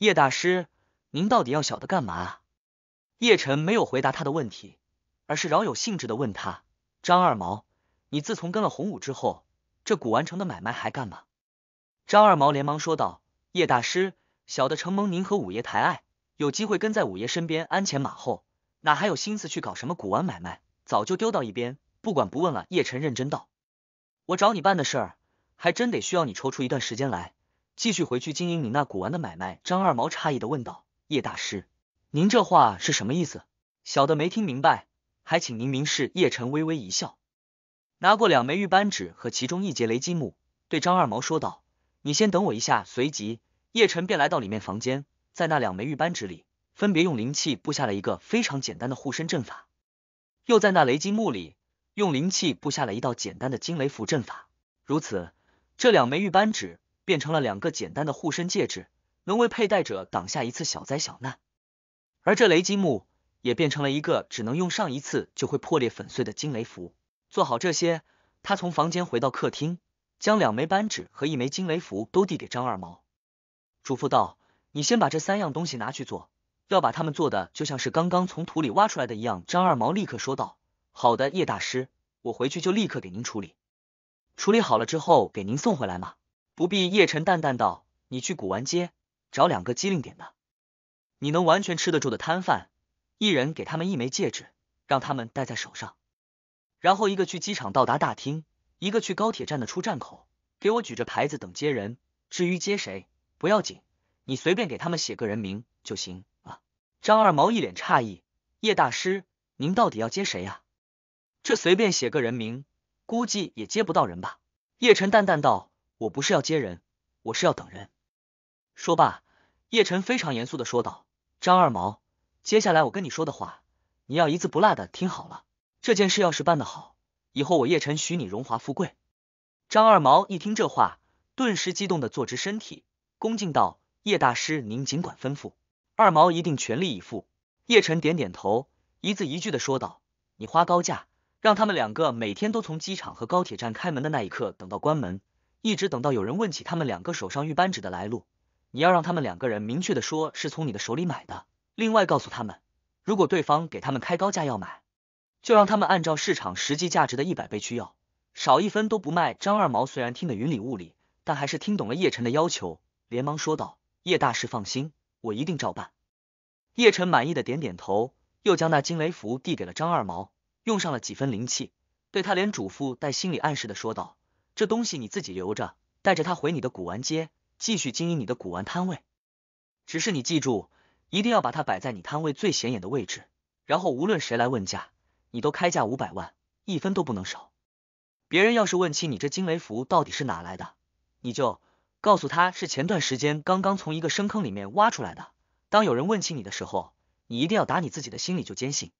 叶大师，您到底要小的干嘛叶晨没有回答他的问题，而是饶有兴致的问他：“张二毛，你自从跟了洪武之后，这古玩城的买卖还干吗？”张二毛连忙说道：“叶大师，小的承蒙您和五爷抬爱，有机会跟在五爷身边鞍前马后，哪还有心思去搞什么古玩买卖？早就丢到一边，不管不问了。”叶晨认真道：“我找你办的事儿，还真得需要你抽出一段时间来。”继续回去经营你那古玩的买卖，张二毛诧异的问道：“叶大师，您这话是什么意思？小的没听明白，还请您明示。”叶晨微微一笑，拿过两枚玉扳指和其中一截雷击木，对张二毛说道：“你先等我一下。”随即，叶晨便来到里面房间，在那两枚玉扳指里分别用灵气布下了一个非常简单的护身阵法，又在那雷击木里用灵气布下了一道简单的惊雷符阵法。如此，这两枚玉扳指。变成了两个简单的护身戒指，能为佩戴者挡下一次小灾小难。而这雷击木也变成了一个只能用上一次就会破裂粉碎的惊雷符。做好这些，他从房间回到客厅，将两枚扳指和一枚惊雷符都递给张二毛，嘱咐道：“你先把这三样东西拿去做，要把他们做的就像是刚刚从土里挖出来的一样。”张二毛立刻说道：“好的，叶大师，我回去就立刻给您处理。处理好了之后给您送回来嘛。”不必，叶晨淡淡道：“你去古玩街找两个机灵点的，你能完全吃得住的摊贩，一人给他们一枚戒指，让他们戴在手上。然后一个去机场到达大厅，一个去高铁站的出站口，给我举着牌子等接人。至于接谁，不要紧，你随便给他们写个人名就行。”啊。”张二毛一脸诧异：“叶大师，您到底要接谁呀？这随便写个人名，估计也接不到人吧？”叶晨淡淡道。我不是要接人，我是要等人。说罢，叶晨非常严肃的说道：“张二毛，接下来我跟你说的话，你要一字不落的听好了。这件事要是办得好，以后我叶晨许你荣华富贵。”张二毛一听这话，顿时激动的坐直身体，恭敬道：“叶大师，您尽管吩咐，二毛一定全力以赴。”叶晨点点头，一字一句的说道：“你花高价让他们两个每天都从机场和高铁站开门的那一刻等到关门。”一直等到有人问起他们两个手上玉扳指的来路，你要让他们两个人明确的说是从你的手里买的。另外告诉他们，如果对方给他们开高价要买，就让他们按照市场实际价值的一百倍去要，少一分都不卖。张二毛虽然听得云里雾里，但还是听懂了叶晨的要求，连忙说道：“叶大师放心，我一定照办。”叶晨满意的点点头，又将那惊雷符递给了张二毛，用上了几分灵气，对他连嘱咐带心理暗示的说道。这东西你自己留着，带着它回你的古玩街，继续经营你的古玩摊位。只是你记住，一定要把它摆在你摊位最显眼的位置。然后无论谁来问价，你都开价五百万，一分都不能少。别人要是问起你这惊雷符到底是哪来的，你就告诉他是前段时间刚刚从一个深坑里面挖出来的。当有人问起你的时候，你一定要打你自己的心里就坚信，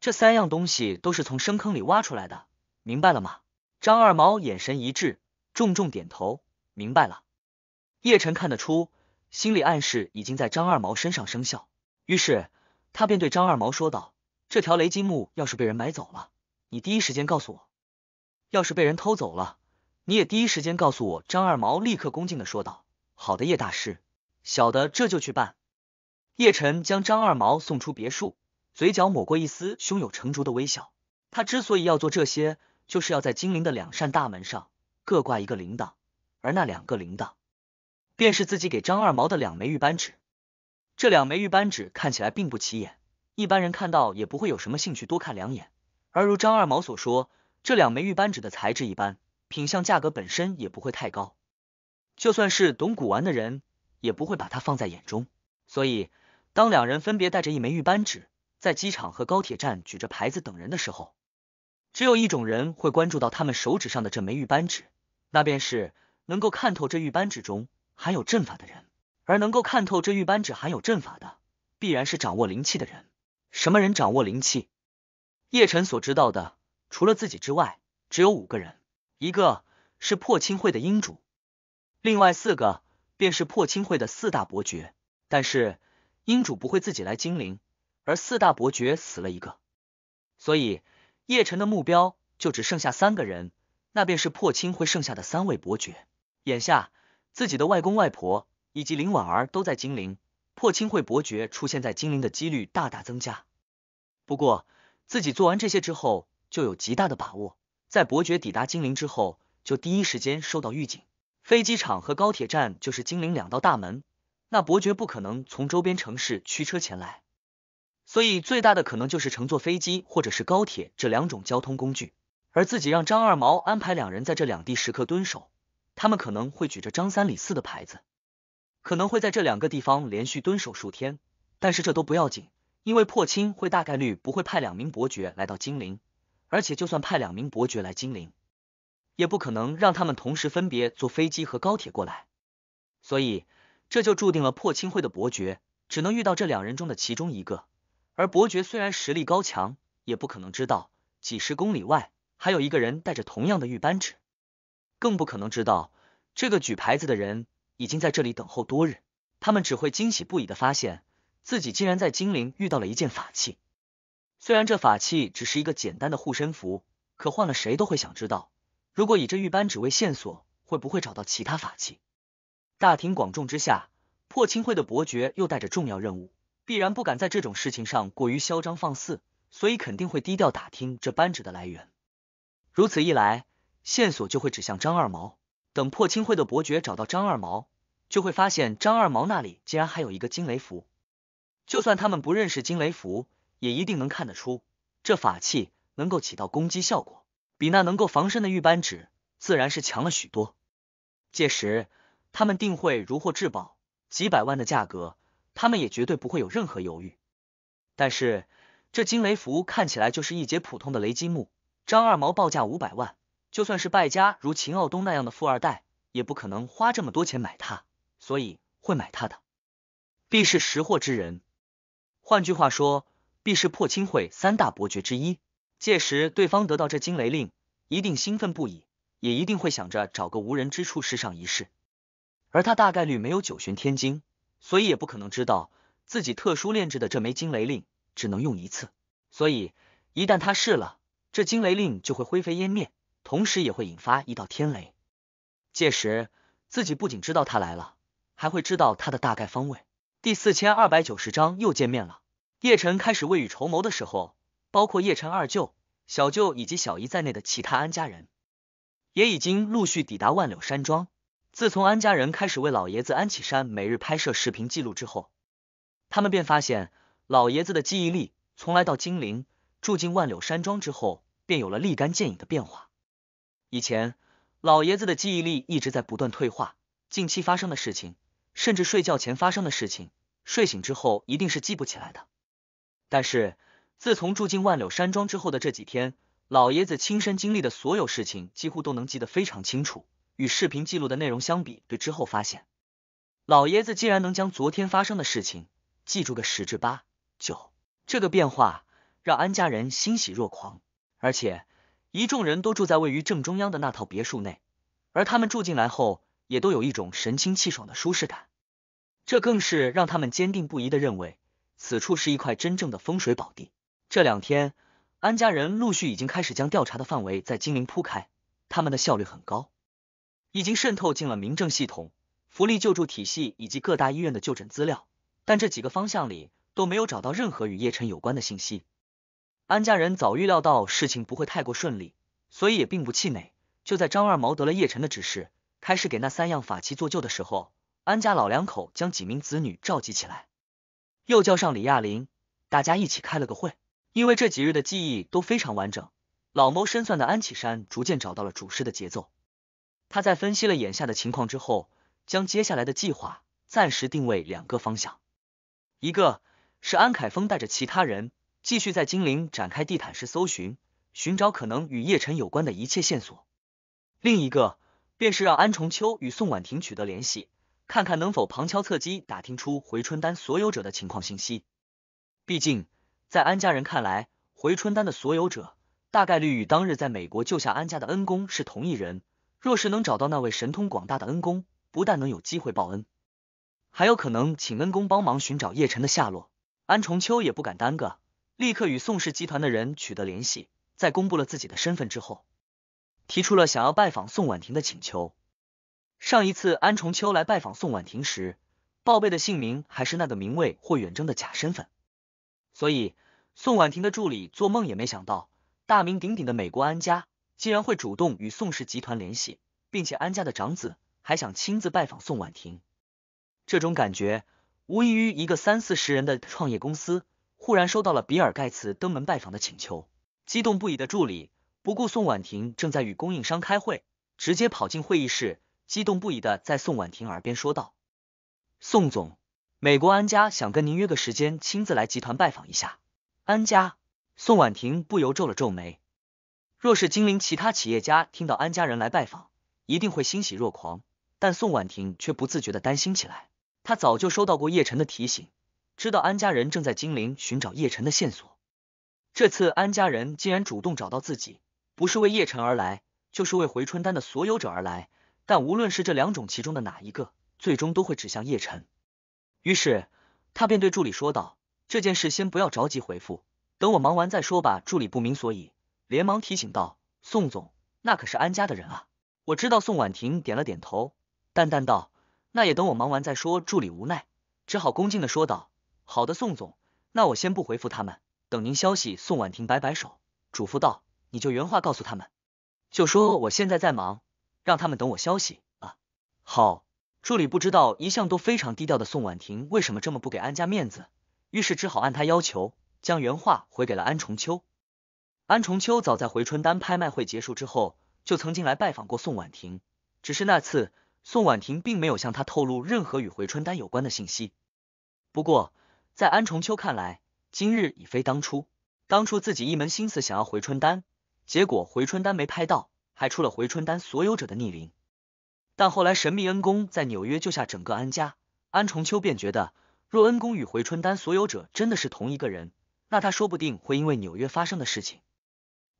这三样东西都是从深坑里挖出来的，明白了吗？张二毛眼神一滞，重重点头，明白了。叶晨看得出，心理暗示已经在张二毛身上生效，于是他便对张二毛说道：“这条雷金木要是被人买走了，你第一时间告诉我；要是被人偷走了，你也第一时间告诉我。”张二毛立刻恭敬的说道：“好的，叶大师，小的这就去办。”叶晨将张二毛送出别墅，嘴角抹过一丝胸有成竹的微笑。他之所以要做这些。就是要在金陵的两扇大门上各挂一个铃铛，而那两个铃铛，便是自己给张二毛的两枚玉扳指。这两枚玉扳指看起来并不起眼，一般人看到也不会有什么兴趣多看两眼。而如张二毛所说，这两枚玉扳指的材质一般，品相、价格本身也不会太高，就算是懂古玩的人，也不会把它放在眼中。所以，当两人分别带着一枚玉扳指，在机场和高铁站举着牌子等人的时候。只有一种人会关注到他们手指上的这枚玉扳指，那便是能够看透这玉扳指中含有阵法的人。而能够看透这玉扳指含有阵法的，必然是掌握灵气的人。什么人掌握灵气？叶晨所知道的，除了自己之外，只有五个人。一个是破清会的英主，另外四个便是破清会的四大伯爵。但是英主不会自己来金陵，而四大伯爵死了一个，所以。叶辰的目标就只剩下三个人，那便是破青会剩下的三位伯爵。眼下自己的外公外婆以及林婉儿都在金陵，破青会伯爵出现在金陵的几率大大增加。不过，自己做完这些之后，就有极大的把握，在伯爵抵达金陵之后，就第一时间收到预警。飞机场和高铁站就是金陵两道大门，那伯爵不可能从周边城市驱车前来。所以最大的可能就是乘坐飞机或者是高铁这两种交通工具，而自己让张二毛安排两人在这两地时刻蹲守，他们可能会举着张三李四的牌子，可能会在这两个地方连续蹲守数天。但是这都不要紧，因为破青会大概率不会派两名伯爵来到金陵，而且就算派两名伯爵来金陵，也不可能让他们同时分别坐飞机和高铁过来。所以这就注定了破青会的伯爵只能遇到这两人中的其中一个。而伯爵虽然实力高强，也不可能知道几十公里外还有一个人带着同样的玉扳指，更不可能知道这个举牌子的人已经在这里等候多日。他们只会惊喜不已的发现自己竟然在金陵遇到了一件法器。虽然这法器只是一个简单的护身符，可换了谁都会想知道，如果以这玉扳指为线索，会不会找到其他法器。大庭广众之下，破青会的伯爵又带着重要任务。必然不敢在这种事情上过于嚣张放肆，所以肯定会低调打听这扳指的来源。如此一来，线索就会指向张二毛。等破清会的伯爵找到张二毛，就会发现张二毛那里竟然还有一个惊雷符。就算他们不认识惊雷符，也一定能看得出这法器能够起到攻击效果，比那能够防身的玉扳指自然是强了许多。届时，他们定会如获至宝，几百万的价格。他们也绝对不会有任何犹豫。但是这惊雷符看起来就是一截普通的雷击木，张二毛报价五百万，就算是败家如秦傲东那样的富二代，也不可能花这么多钱买它，所以会买它的，必是识货之人。换句话说，必是破青会三大伯爵之一。届时对方得到这惊雷令，一定兴奋不已，也一定会想着找个无人之处试上一试，而他大概率没有九玄天经。所以也不可能知道自己特殊炼制的这枚惊雷令只能用一次，所以一旦他试了，这惊雷令就会灰飞烟灭，同时也会引发一道天雷。届时自己不仅知道他来了，还会知道他的大概方位。第四千二百九十章又见面了。叶辰开始未雨绸缪的时候，包括叶辰二舅、小舅以及小姨在内的其他安家人，也已经陆续抵达万柳山庄。自从安家人开始为老爷子安启山每日拍摄视频记录之后，他们便发现老爷子的记忆力，从来到金陵住进万柳山庄之后，便有了立竿见影的变化。以前老爷子的记忆力一直在不断退化，近期发生的事情，甚至睡觉前发生的事情，睡醒之后一定是记不起来的。但是自从住进万柳山庄之后的这几天，老爷子亲身经历的所有事情，几乎都能记得非常清楚。与视频记录的内容相比对之后发现，老爷子竟然能将昨天发生的事情记住个十至八九，这个变化让安家人欣喜若狂。而且一众人都住在位于正中央的那套别墅内，而他们住进来后也都有一种神清气爽的舒适感，这更是让他们坚定不移的认为此处是一块真正的风水宝地。这两天，安家人陆续已经开始将调查的范围在金陵铺开，他们的效率很高。已经渗透进了民政系统、福利救助体系以及各大医院的就诊资料，但这几个方向里都没有找到任何与叶晨有关的信息。安家人早预料到事情不会太过顺利，所以也并不气馁。就在张二毛得了叶晨的指示，开始给那三样法器做旧的时候，安家老两口将几名子女召集起来，又叫上李亚玲，大家一起开了个会。因为这几日的记忆都非常完整，老谋深算的安启山逐渐找到了主事的节奏。他在分析了眼下的情况之后，将接下来的计划暂时定位两个方向，一个是安凯峰带着其他人继续在金陵展开地毯式搜寻，寻找可能与叶辰有关的一切线索；另一个便是让安重秋与宋婉婷取得联系，看看能否旁敲侧击打听出回春丹所有者的情况信息。毕竟，在安家人看来，回春丹的所有者大概率与当日在美国救下安家的恩公是同一人。若是能找到那位神通广大的恩公，不但能有机会报恩，还有可能请恩公帮忙寻找叶晨的下落。安重秋也不敢耽搁，立刻与宋氏集团的人取得联系，在公布了自己的身份之后，提出了想要拜访宋婉婷的请求。上一次安重秋来拜访宋婉婷时，报备的姓名还是那个名为霍远征的假身份，所以宋婉婷的助理做梦也没想到，大名鼎鼎的美国安家。竟然会主动与宋氏集团联系，并且安家的长子还想亲自拜访宋婉婷，这种感觉无异于一个三四十人的创业公司忽然收到了比尔盖茨登门拜访的请求，激动不已的助理不顾宋婉婷正在与供应商开会，直接跑进会议室，激动不已的在宋婉婷耳边说道：“宋总，美国安家想跟您约个时间，亲自来集团拜访一下。”安家，宋婉婷不由皱了皱眉。若是金陵其他企业家听到安家人来拜访，一定会欣喜若狂。但宋婉婷却不自觉的担心起来。她早就收到过叶晨的提醒，知道安家人正在金陵寻找叶晨的线索。这次安家人竟然主动找到自己，不是为叶晨而来，就是为回春丹的所有者而来。但无论是这两种其中的哪一个，最终都会指向叶晨。于是他便对助理说道：“这件事先不要着急回复，等我忙完再说吧。”助理不明所以。连忙提醒道：“宋总，那可是安家的人啊！”我知道，宋婉婷点了点头，淡淡道：“那也等我忙完再说。”助理无奈，只好恭敬的说道：“好的，宋总，那我先不回复他们，等您消息。”宋婉婷摆摆手，嘱咐道：“你就原话告诉他们，就说我现在在忙，让他们等我消息啊。”好，助理不知道一向都非常低调的宋婉婷为什么这么不给安家面子，于是只好按他要求，将原话回给了安重秋。安重秋早在回春丹拍卖会结束之后，就曾经来拜访过宋婉婷，只是那次宋婉婷并没有向他透露任何与回春丹有关的信息。不过，在安重秋看来，今日已非当初。当初自己一门心思想要回春丹，结果回春丹没拍到，还出了回春丹所有者的逆鳞。但后来神秘恩公在纽约救下整个安家，安重秋便觉得，若恩公与回春丹所有者真的是同一个人，那他说不定会因为纽约发生的事情。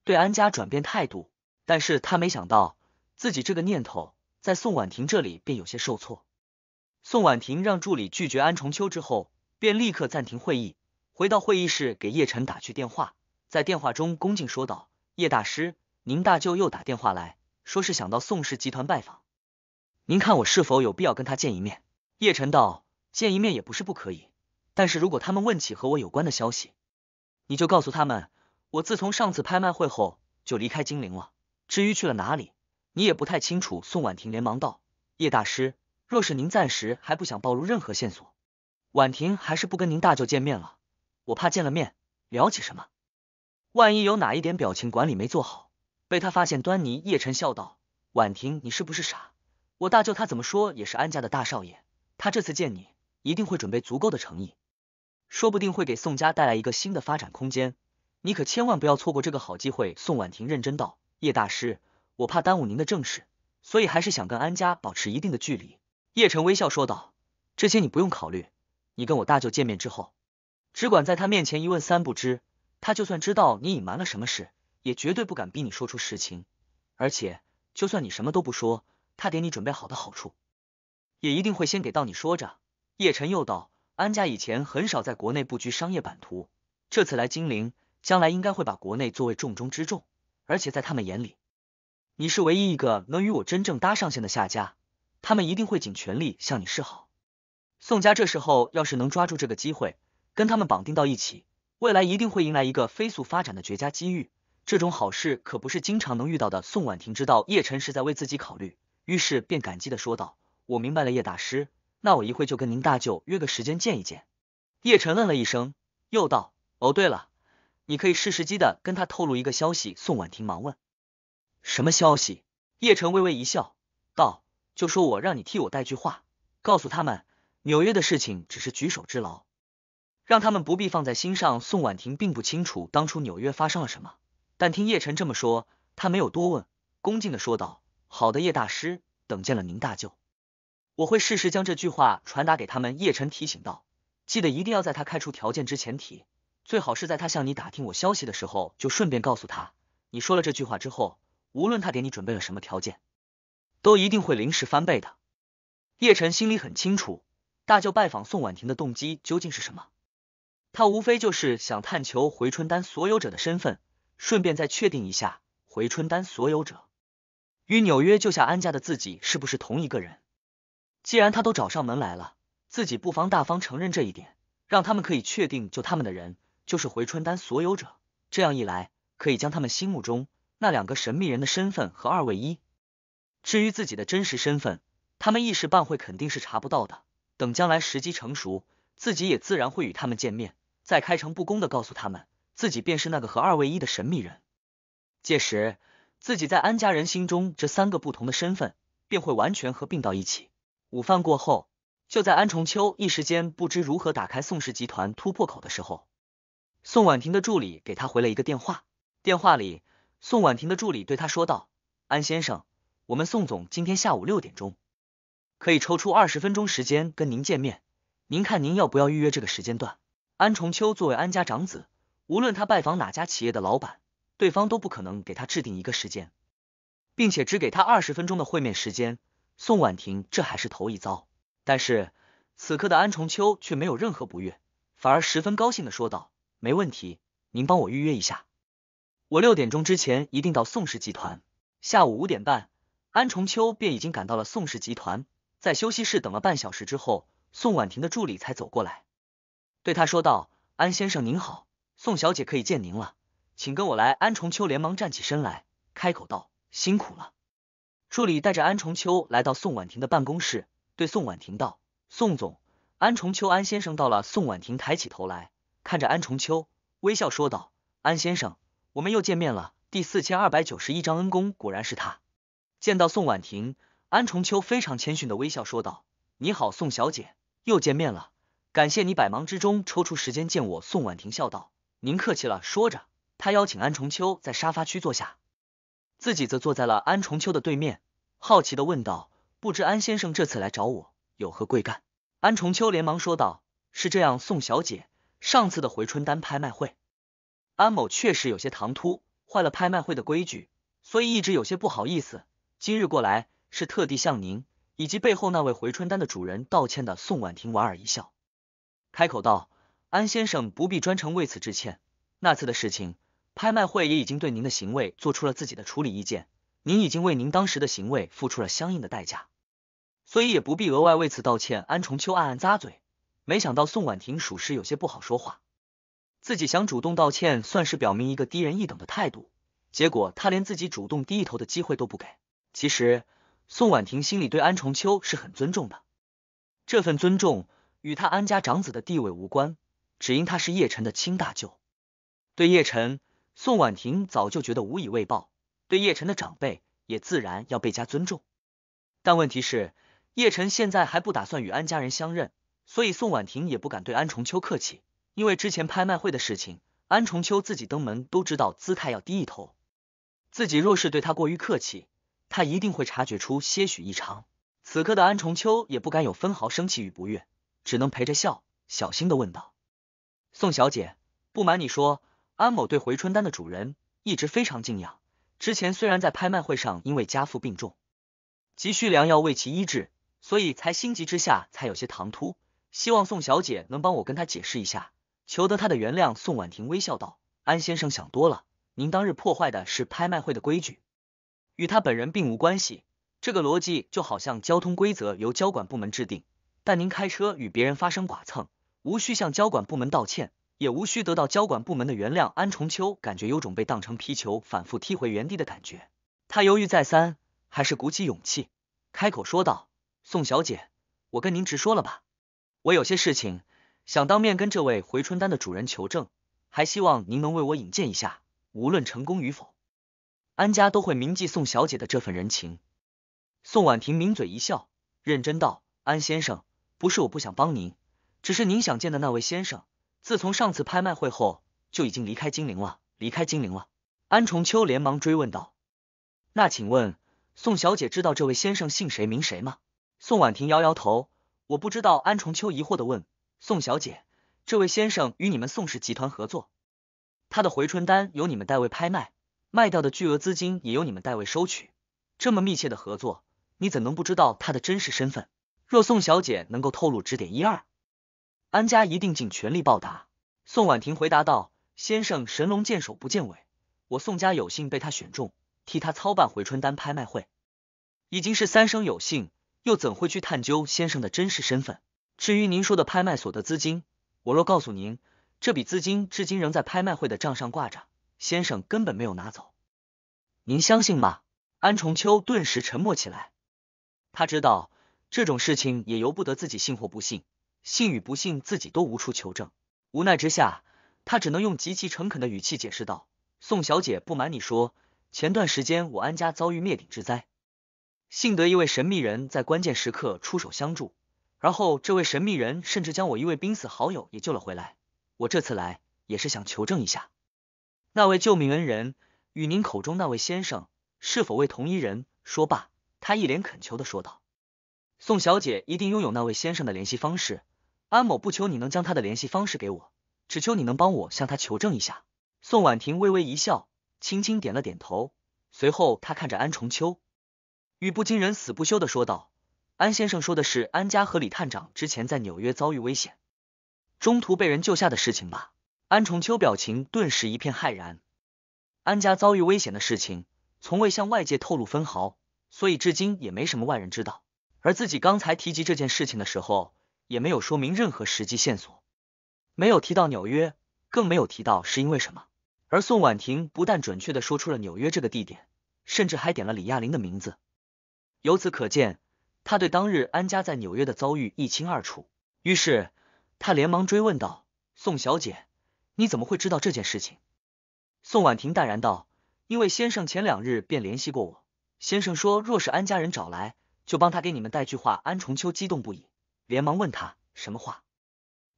对安家转变态度，但是他没想到自己这个念头在宋婉婷这里便有些受挫。宋婉婷让助理拒绝安重秋之后，便立刻暂停会议，回到会议室给叶晨打去电话，在电话中恭敬说道：“叶大师，您大舅又打电话来说是想到宋氏集团拜访，您看我是否有必要跟他见一面？”叶晨道：“见一面也不是不可以，但是如果他们问起和我有关的消息，你就告诉他们。”我自从上次拍卖会后就离开金陵了，至于去了哪里，你也不太清楚。宋婉婷连忙道：“叶大师，若是您暂时还不想暴露任何线索，婉婷还是不跟您大舅见面了，我怕见了面聊起什么，万一有哪一点表情管理没做好，被他发现端倪。”叶晨笑道：“婉婷，你是不是傻？我大舅他怎么说也是安家的大少爷，他这次见你一定会准备足够的诚意，说不定会给宋家带来一个新的发展空间。”你可千万不要错过这个好机会，宋婉婷认真道。叶大师，我怕耽误您的正事，所以还是想跟安家保持一定的距离。叶晨微笑说道：“这些你不用考虑，你跟我大舅见面之后，只管在他面前一问三不知，他就算知道你隐瞒了什么事，也绝对不敢逼你说出实情。而且，就算你什么都不说，他给你准备好的好处，也一定会先给到你。”说着，叶晨又道：“安家以前很少在国内布局商业版图，这次来金陵。”将来应该会把国内作为重中之重，而且在他们眼里，你是唯一一个能与我真正搭上线的下家，他们一定会尽全力向你示好。宋家这时候要是能抓住这个机会，跟他们绑定到一起，未来一定会迎来一个飞速发展的绝佳机遇。这种好事可不是经常能遇到的。宋婉婷知道叶晨是在为自己考虑，于是便感激的说道：“我明白了，叶大师，那我一会就跟您大舅约个时间见一见。”叶晨嗯了一声，又道：“哦，对了。”你可以适时机的跟他透露一个消息。宋婉婷忙问，什么消息？叶晨微微一笑，道，就说我让你替我带句话，告诉他们，纽约的事情只是举手之劳，让他们不必放在心上。宋婉婷并不清楚当初纽约发生了什么，但听叶晨这么说，她没有多问，恭敬的说道，好的，叶大师，等见了您大舅，我会适时将这句话传达给他们。叶晨提醒道，记得一定要在他开出条件之前提。最好是在他向你打听我消息的时候，就顺便告诉他。你说了这句话之后，无论他给你准备了什么条件，都一定会临时翻倍的。叶晨心里很清楚，大舅拜访宋婉婷的动机究竟是什么，他无非就是想探求回春丹所有者的身份，顺便再确定一下回春丹所有者与纽约救下安家的自己是不是同一个人。既然他都找上门来了，自己不妨大方承认这一点，让他们可以确定救他们的人。就是回春丹所有者，这样一来可以将他们心目中那两个神秘人的身份和二为一，至于自己的真实身份，他们一时半会肯定是查不到的。等将来时机成熟，自己也自然会与他们见面，再开诚布公的告诉他们自己便是那个和二为一的神秘人。届时，自己在安家人心中这三个不同的身份便会完全合并到一起。午饭过后，就在安重秋一时间不知如何打开宋氏集团突破口的时候。宋婉婷的助理给他回了一个电话，电话里，宋婉婷的助理对他说道：“安先生，我们宋总今天下午六点钟可以抽出二十分钟时间跟您见面，您看您要不要预约这个时间段？”安重秋作为安家长子，无论他拜访哪家企业的老板，对方都不可能给他制定一个时间，并且只给他二十分钟的会面时间。宋婉婷这还是头一遭，但是此刻的安重秋却没有任何不悦，反而十分高兴的说道。没问题，您帮我预约一下，我六点钟之前一定到宋氏集团。下午五点半，安重秋便已经赶到了宋氏集团，在休息室等了半小时之后，宋婉婷的助理才走过来，对他说道：“安先生您好，宋小姐可以见您了，请跟我来。”安重秋连忙站起身来，开口道：“辛苦了。”助理带着安重秋来到宋婉婷的办公室，对宋婉婷道：“宋总，安重秋安先生到了。”宋婉婷抬起头来。看着安重秋，微笑说道：“安先生，我们又见面了。”第四千二百九十一章恩公果然是他。见到宋婉婷，安重秋非常谦逊的微笑说道：“你好，宋小姐，又见面了，感谢你百忙之中抽出时间见我。”宋婉婷笑道：“您客气了。”说着，他邀请安重秋在沙发区坐下，自己则坐在了安重秋的对面，好奇的问道：“不知安先生这次来找我有何贵干？”安重秋连忙说道：“是这样，宋小姐。”上次的回春丹拍卖会，安某确实有些唐突，坏了拍卖会的规矩，所以一直有些不好意思。今日过来是特地向您以及背后那位回春丹的主人道歉的。宋婉婷莞尔一笑，开口道：“安先生不必专程为此致歉，那次的事情，拍卖会也已经对您的行为做出了自己的处理意见，您已经为您当时的行为付出了相应的代价，所以也不必额外为此道歉。”安重秋暗暗咂嘴。没想到宋婉婷属实有些不好说话，自己想主动道歉，算是表明一个低人一等的态度。结果他连自己主动低头的机会都不给。其实宋婉婷心里对安重秋是很尊重的，这份尊重与他安家长子的地位无关，只因他是叶晨的亲大舅。对叶晨，宋婉婷早就觉得无以为报，对叶晨的长辈也自然要倍加尊重。但问题是，叶晨现在还不打算与安家人相认。所以宋婉婷也不敢对安重秋客气，因为之前拍卖会的事情，安重秋自己登门都知道姿态要低一头。自己若是对他过于客气，他一定会察觉出些许异常。此刻的安重秋也不敢有分毫生气与不悦，只能陪着笑，小心的问道：“宋小姐，不瞒你说，安某对回春丹的主人一直非常敬仰。之前虽然在拍卖会上因为家父病重，急需良药为其医治，所以才心急之下才有些唐突。”希望宋小姐能帮我跟他解释一下，求得他的原谅。宋婉婷微笑道：“安先生想多了，您当日破坏的是拍卖会的规矩，与他本人并无关系。这个逻辑就好像交通规则由交管部门制定，但您开车与别人发生剐蹭，无需向交管部门道歉，也无需得到交管部门的原谅。”安重秋感觉有种被当成皮球反复踢回原地的感觉，他犹豫再三，还是鼓起勇气开口说道：“宋小姐，我跟您直说了吧。”我有些事情想当面跟这位回春丹的主人求证，还希望您能为我引荐一下。无论成功与否，安家都会铭记宋小姐的这份人情。宋婉婷抿嘴一笑，认真道：“安先生，不是我不想帮您，只是您想见的那位先生，自从上次拍卖会后就已经离开金陵了。离开金陵了。”安重秋连忙追问道：“那请问宋小姐知道这位先生姓谁名谁吗？”宋婉婷摇摇头。我不知道，安重秋疑惑的问宋小姐：“这位先生与你们宋氏集团合作，他的回春丹由你们代为拍卖，卖掉的巨额资金也由你们代为收取，这么密切的合作，你怎能不知道他的真实身份？若宋小姐能够透露指点一二，安家一定尽全力报答。”宋婉婷回答道：“先生神龙见首不见尾，我宋家有幸被他选中，替他操办回春丹拍卖会，已经是三生有幸。”又怎会去探究先生的真实身份？至于您说的拍卖所得资金，我若告诉您，这笔资金至今仍在拍卖会的账上挂着，先生根本没有拿走，您相信吗？安重秋顿时沉默起来，他知道这种事情也由不得自己信或不信，信与不信自己都无处求证。无奈之下，他只能用极其诚恳的语气解释道：“宋小姐，不瞒你说，前段时间我安家遭遇灭顶之灾。”幸得一位神秘人在关键时刻出手相助，而后这位神秘人甚至将我一位濒死好友也救了回来。我这次来也是想求证一下，那位救命恩人与您口中那位先生是否为同一人？说罢，他一脸恳求的说道：“宋小姐一定拥有那位先生的联系方式，安某不求你能将他的联系方式给我，只求你能帮我向他求证一下。”宋婉婷微微一笑，轻轻点了点头，随后她看着安重秋。语不惊人死不休的说道：“安先生说的是安家和李探长之前在纽约遭遇危险，中途被人救下的事情吧？”安重秋表情顿时一片骇然。安家遭遇危险的事情，从未向外界透露分毫，所以至今也没什么外人知道。而自己刚才提及这件事情的时候，也没有说明任何实际线索，没有提到纽约，更没有提到是因为什么。而宋婉婷不但准确的说出了纽约这个地点，甚至还点了李亚林的名字。由此可见，他对当日安家在纽约的遭遇一清二楚。于是他连忙追问道：“宋小姐，你怎么会知道这件事情？”宋婉婷淡然道：“因为先生前两日便联系过我。先生说，若是安家人找来，就帮他给你们带句话。”安重秋激动不已，连忙问他什么话。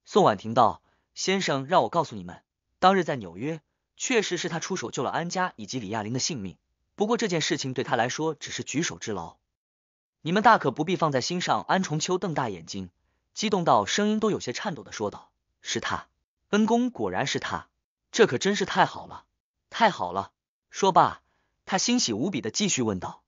宋婉婷道：“先生让我告诉你们，当日在纽约，确实是他出手救了安家以及李亚玲的性命。不过这件事情对他来说，只是举手之劳。”你们大可不必放在心上。安重秋瞪大眼睛，激动到声音都有些颤抖的说道：“是他，恩公果然是他，这可真是太好了，太好了！”说罢，他欣喜无比的继续问道：“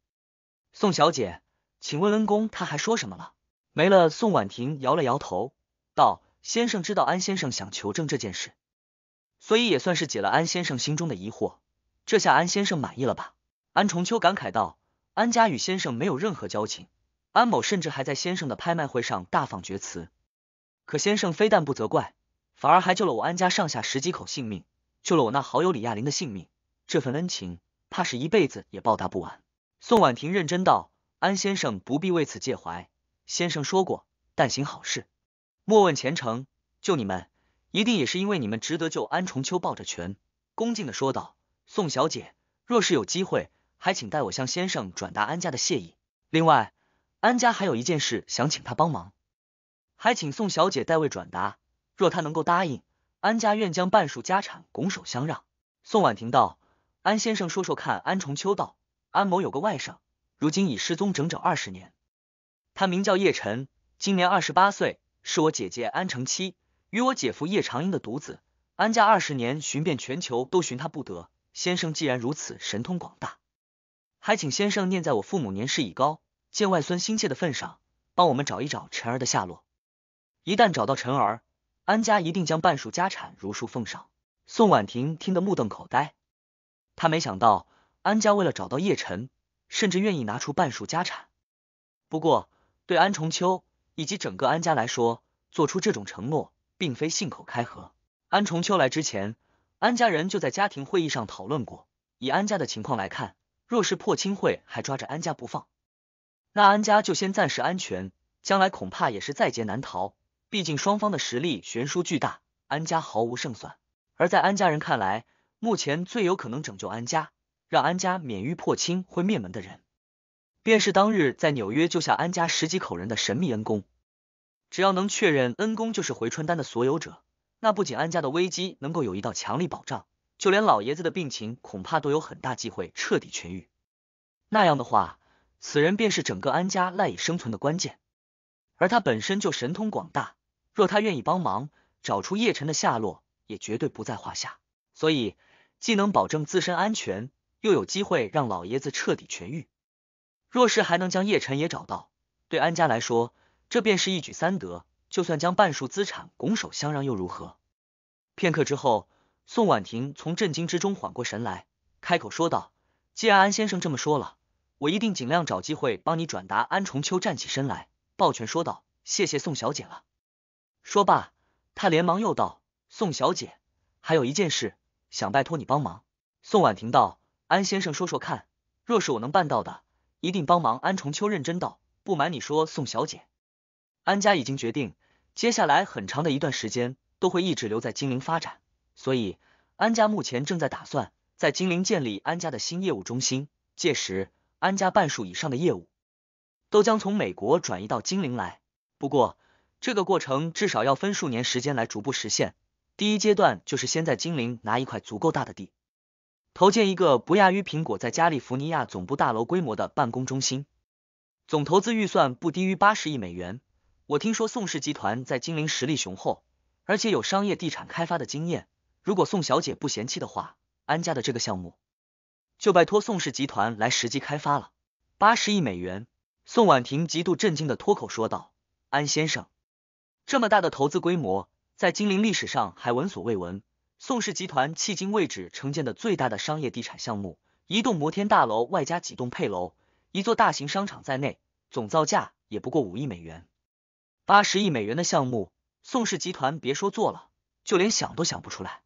宋小姐，请问恩公他还说什么了？”没了。宋婉婷摇了摇头，道：“先生知道安先生想求证这件事，所以也算是解了安先生心中的疑惑。这下安先生满意了吧？”安重秋感慨道。安家与先生没有任何交情，安某甚至还在先生的拍卖会上大放厥词，可先生非但不责怪，反而还救了我安家上下十几口性命，救了我那好友李亚玲的性命，这份恩情怕是一辈子也报答不完。宋婉婷认真道：“安先生不必为此介怀，先生说过，但行好事，莫问前程。救你们一定也是因为你们值得救。”安重秋抱着拳，恭敬的说道：“宋小姐，若是有机会。”还请代我向先生转达安家的谢意。另外，安家还有一件事想请他帮忙，还请宋小姐代为转达。若他能够答应，安家愿将半数家产拱手相让。宋婉婷道：“安先生，说说看。”安重秋道：“安某有个外甥，如今已失踪整整二十年。他名叫叶晨，今年二十八岁，是我姐姐安成妻与我姐夫叶长英的独子。安家二十年寻遍全球，都寻他不得。先生既然如此神通广大。”还请先生念在我父母年事已高、见外孙心切的份上，帮我们找一找陈儿的下落。一旦找到陈儿，安家一定将半数家产如数奉上。宋婉婷听得目瞪口呆，他没想到安家为了找到叶晨，甚至愿意拿出半数家产。不过，对安重秋以及整个安家来说，做出这种承诺并非信口开河。安重秋来之前，安家人就在家庭会议上讨论过，以安家的情况来看。若是破青会还抓着安家不放，那安家就先暂时安全，将来恐怕也是在劫难逃。毕竟双方的实力悬殊巨大，安家毫无胜算。而在安家人看来，目前最有可能拯救安家，让安家免于破青会灭门的人，便是当日在纽约救下安家十几口人的神秘恩公。只要能确认恩公就是回春丹的所有者，那不仅安家的危机能够有一道强力保障。就连老爷子的病情恐怕都有很大机会彻底痊愈，那样的话，此人便是整个安家赖以生存的关键。而他本身就神通广大，若他愿意帮忙找出叶晨的下落，也绝对不在话下。所以，既能保证自身安全，又有机会让老爷子彻底痊愈。若是还能将叶晨也找到，对安家来说，这便是一举三得。就算将半数资产拱手相让又如何？片刻之后。宋婉婷从震惊之中缓过神来，开口说道：“既然安先生这么说了，我一定尽量找机会帮你转达。”安重秋站起身来，抱拳说道：“谢谢宋小姐了。”说罢，他连忙又道：“宋小姐，还有一件事想拜托你帮忙。”宋婉婷道：“安先生说说看，若是我能办到的，一定帮忙。”安重秋认真道：“不瞒你说，宋小姐，安家已经决定，接下来很长的一段时间都会一直留在金陵发展。”所以，安家目前正在打算在金陵建立安家的新业务中心。届时，安家半数以上的业务都将从美国转移到金陵来。不过，这个过程至少要分数年时间来逐步实现。第一阶段就是先在金陵拿一块足够大的地，投建一个不亚于苹果在加利福尼亚总部大楼规模的办公中心，总投资预算不低于八十亿美元。我听说宋氏集团在金陵实力雄厚，而且有商业地产开发的经验。如果宋小姐不嫌弃的话，安家的这个项目就拜托宋氏集团来实际开发了。八十亿美元，宋婉婷极度震惊的脱口说道：“安先生，这么大的投资规模，在金陵历史上还闻所未闻。宋氏集团迄今为止承建的最大的商业地产项目，一栋摩天大楼外加几栋配楼，一座大型商场在内，总造价也不过五亿美元。八十亿美元的项目，宋氏集团别说做了，就连想都想不出来。”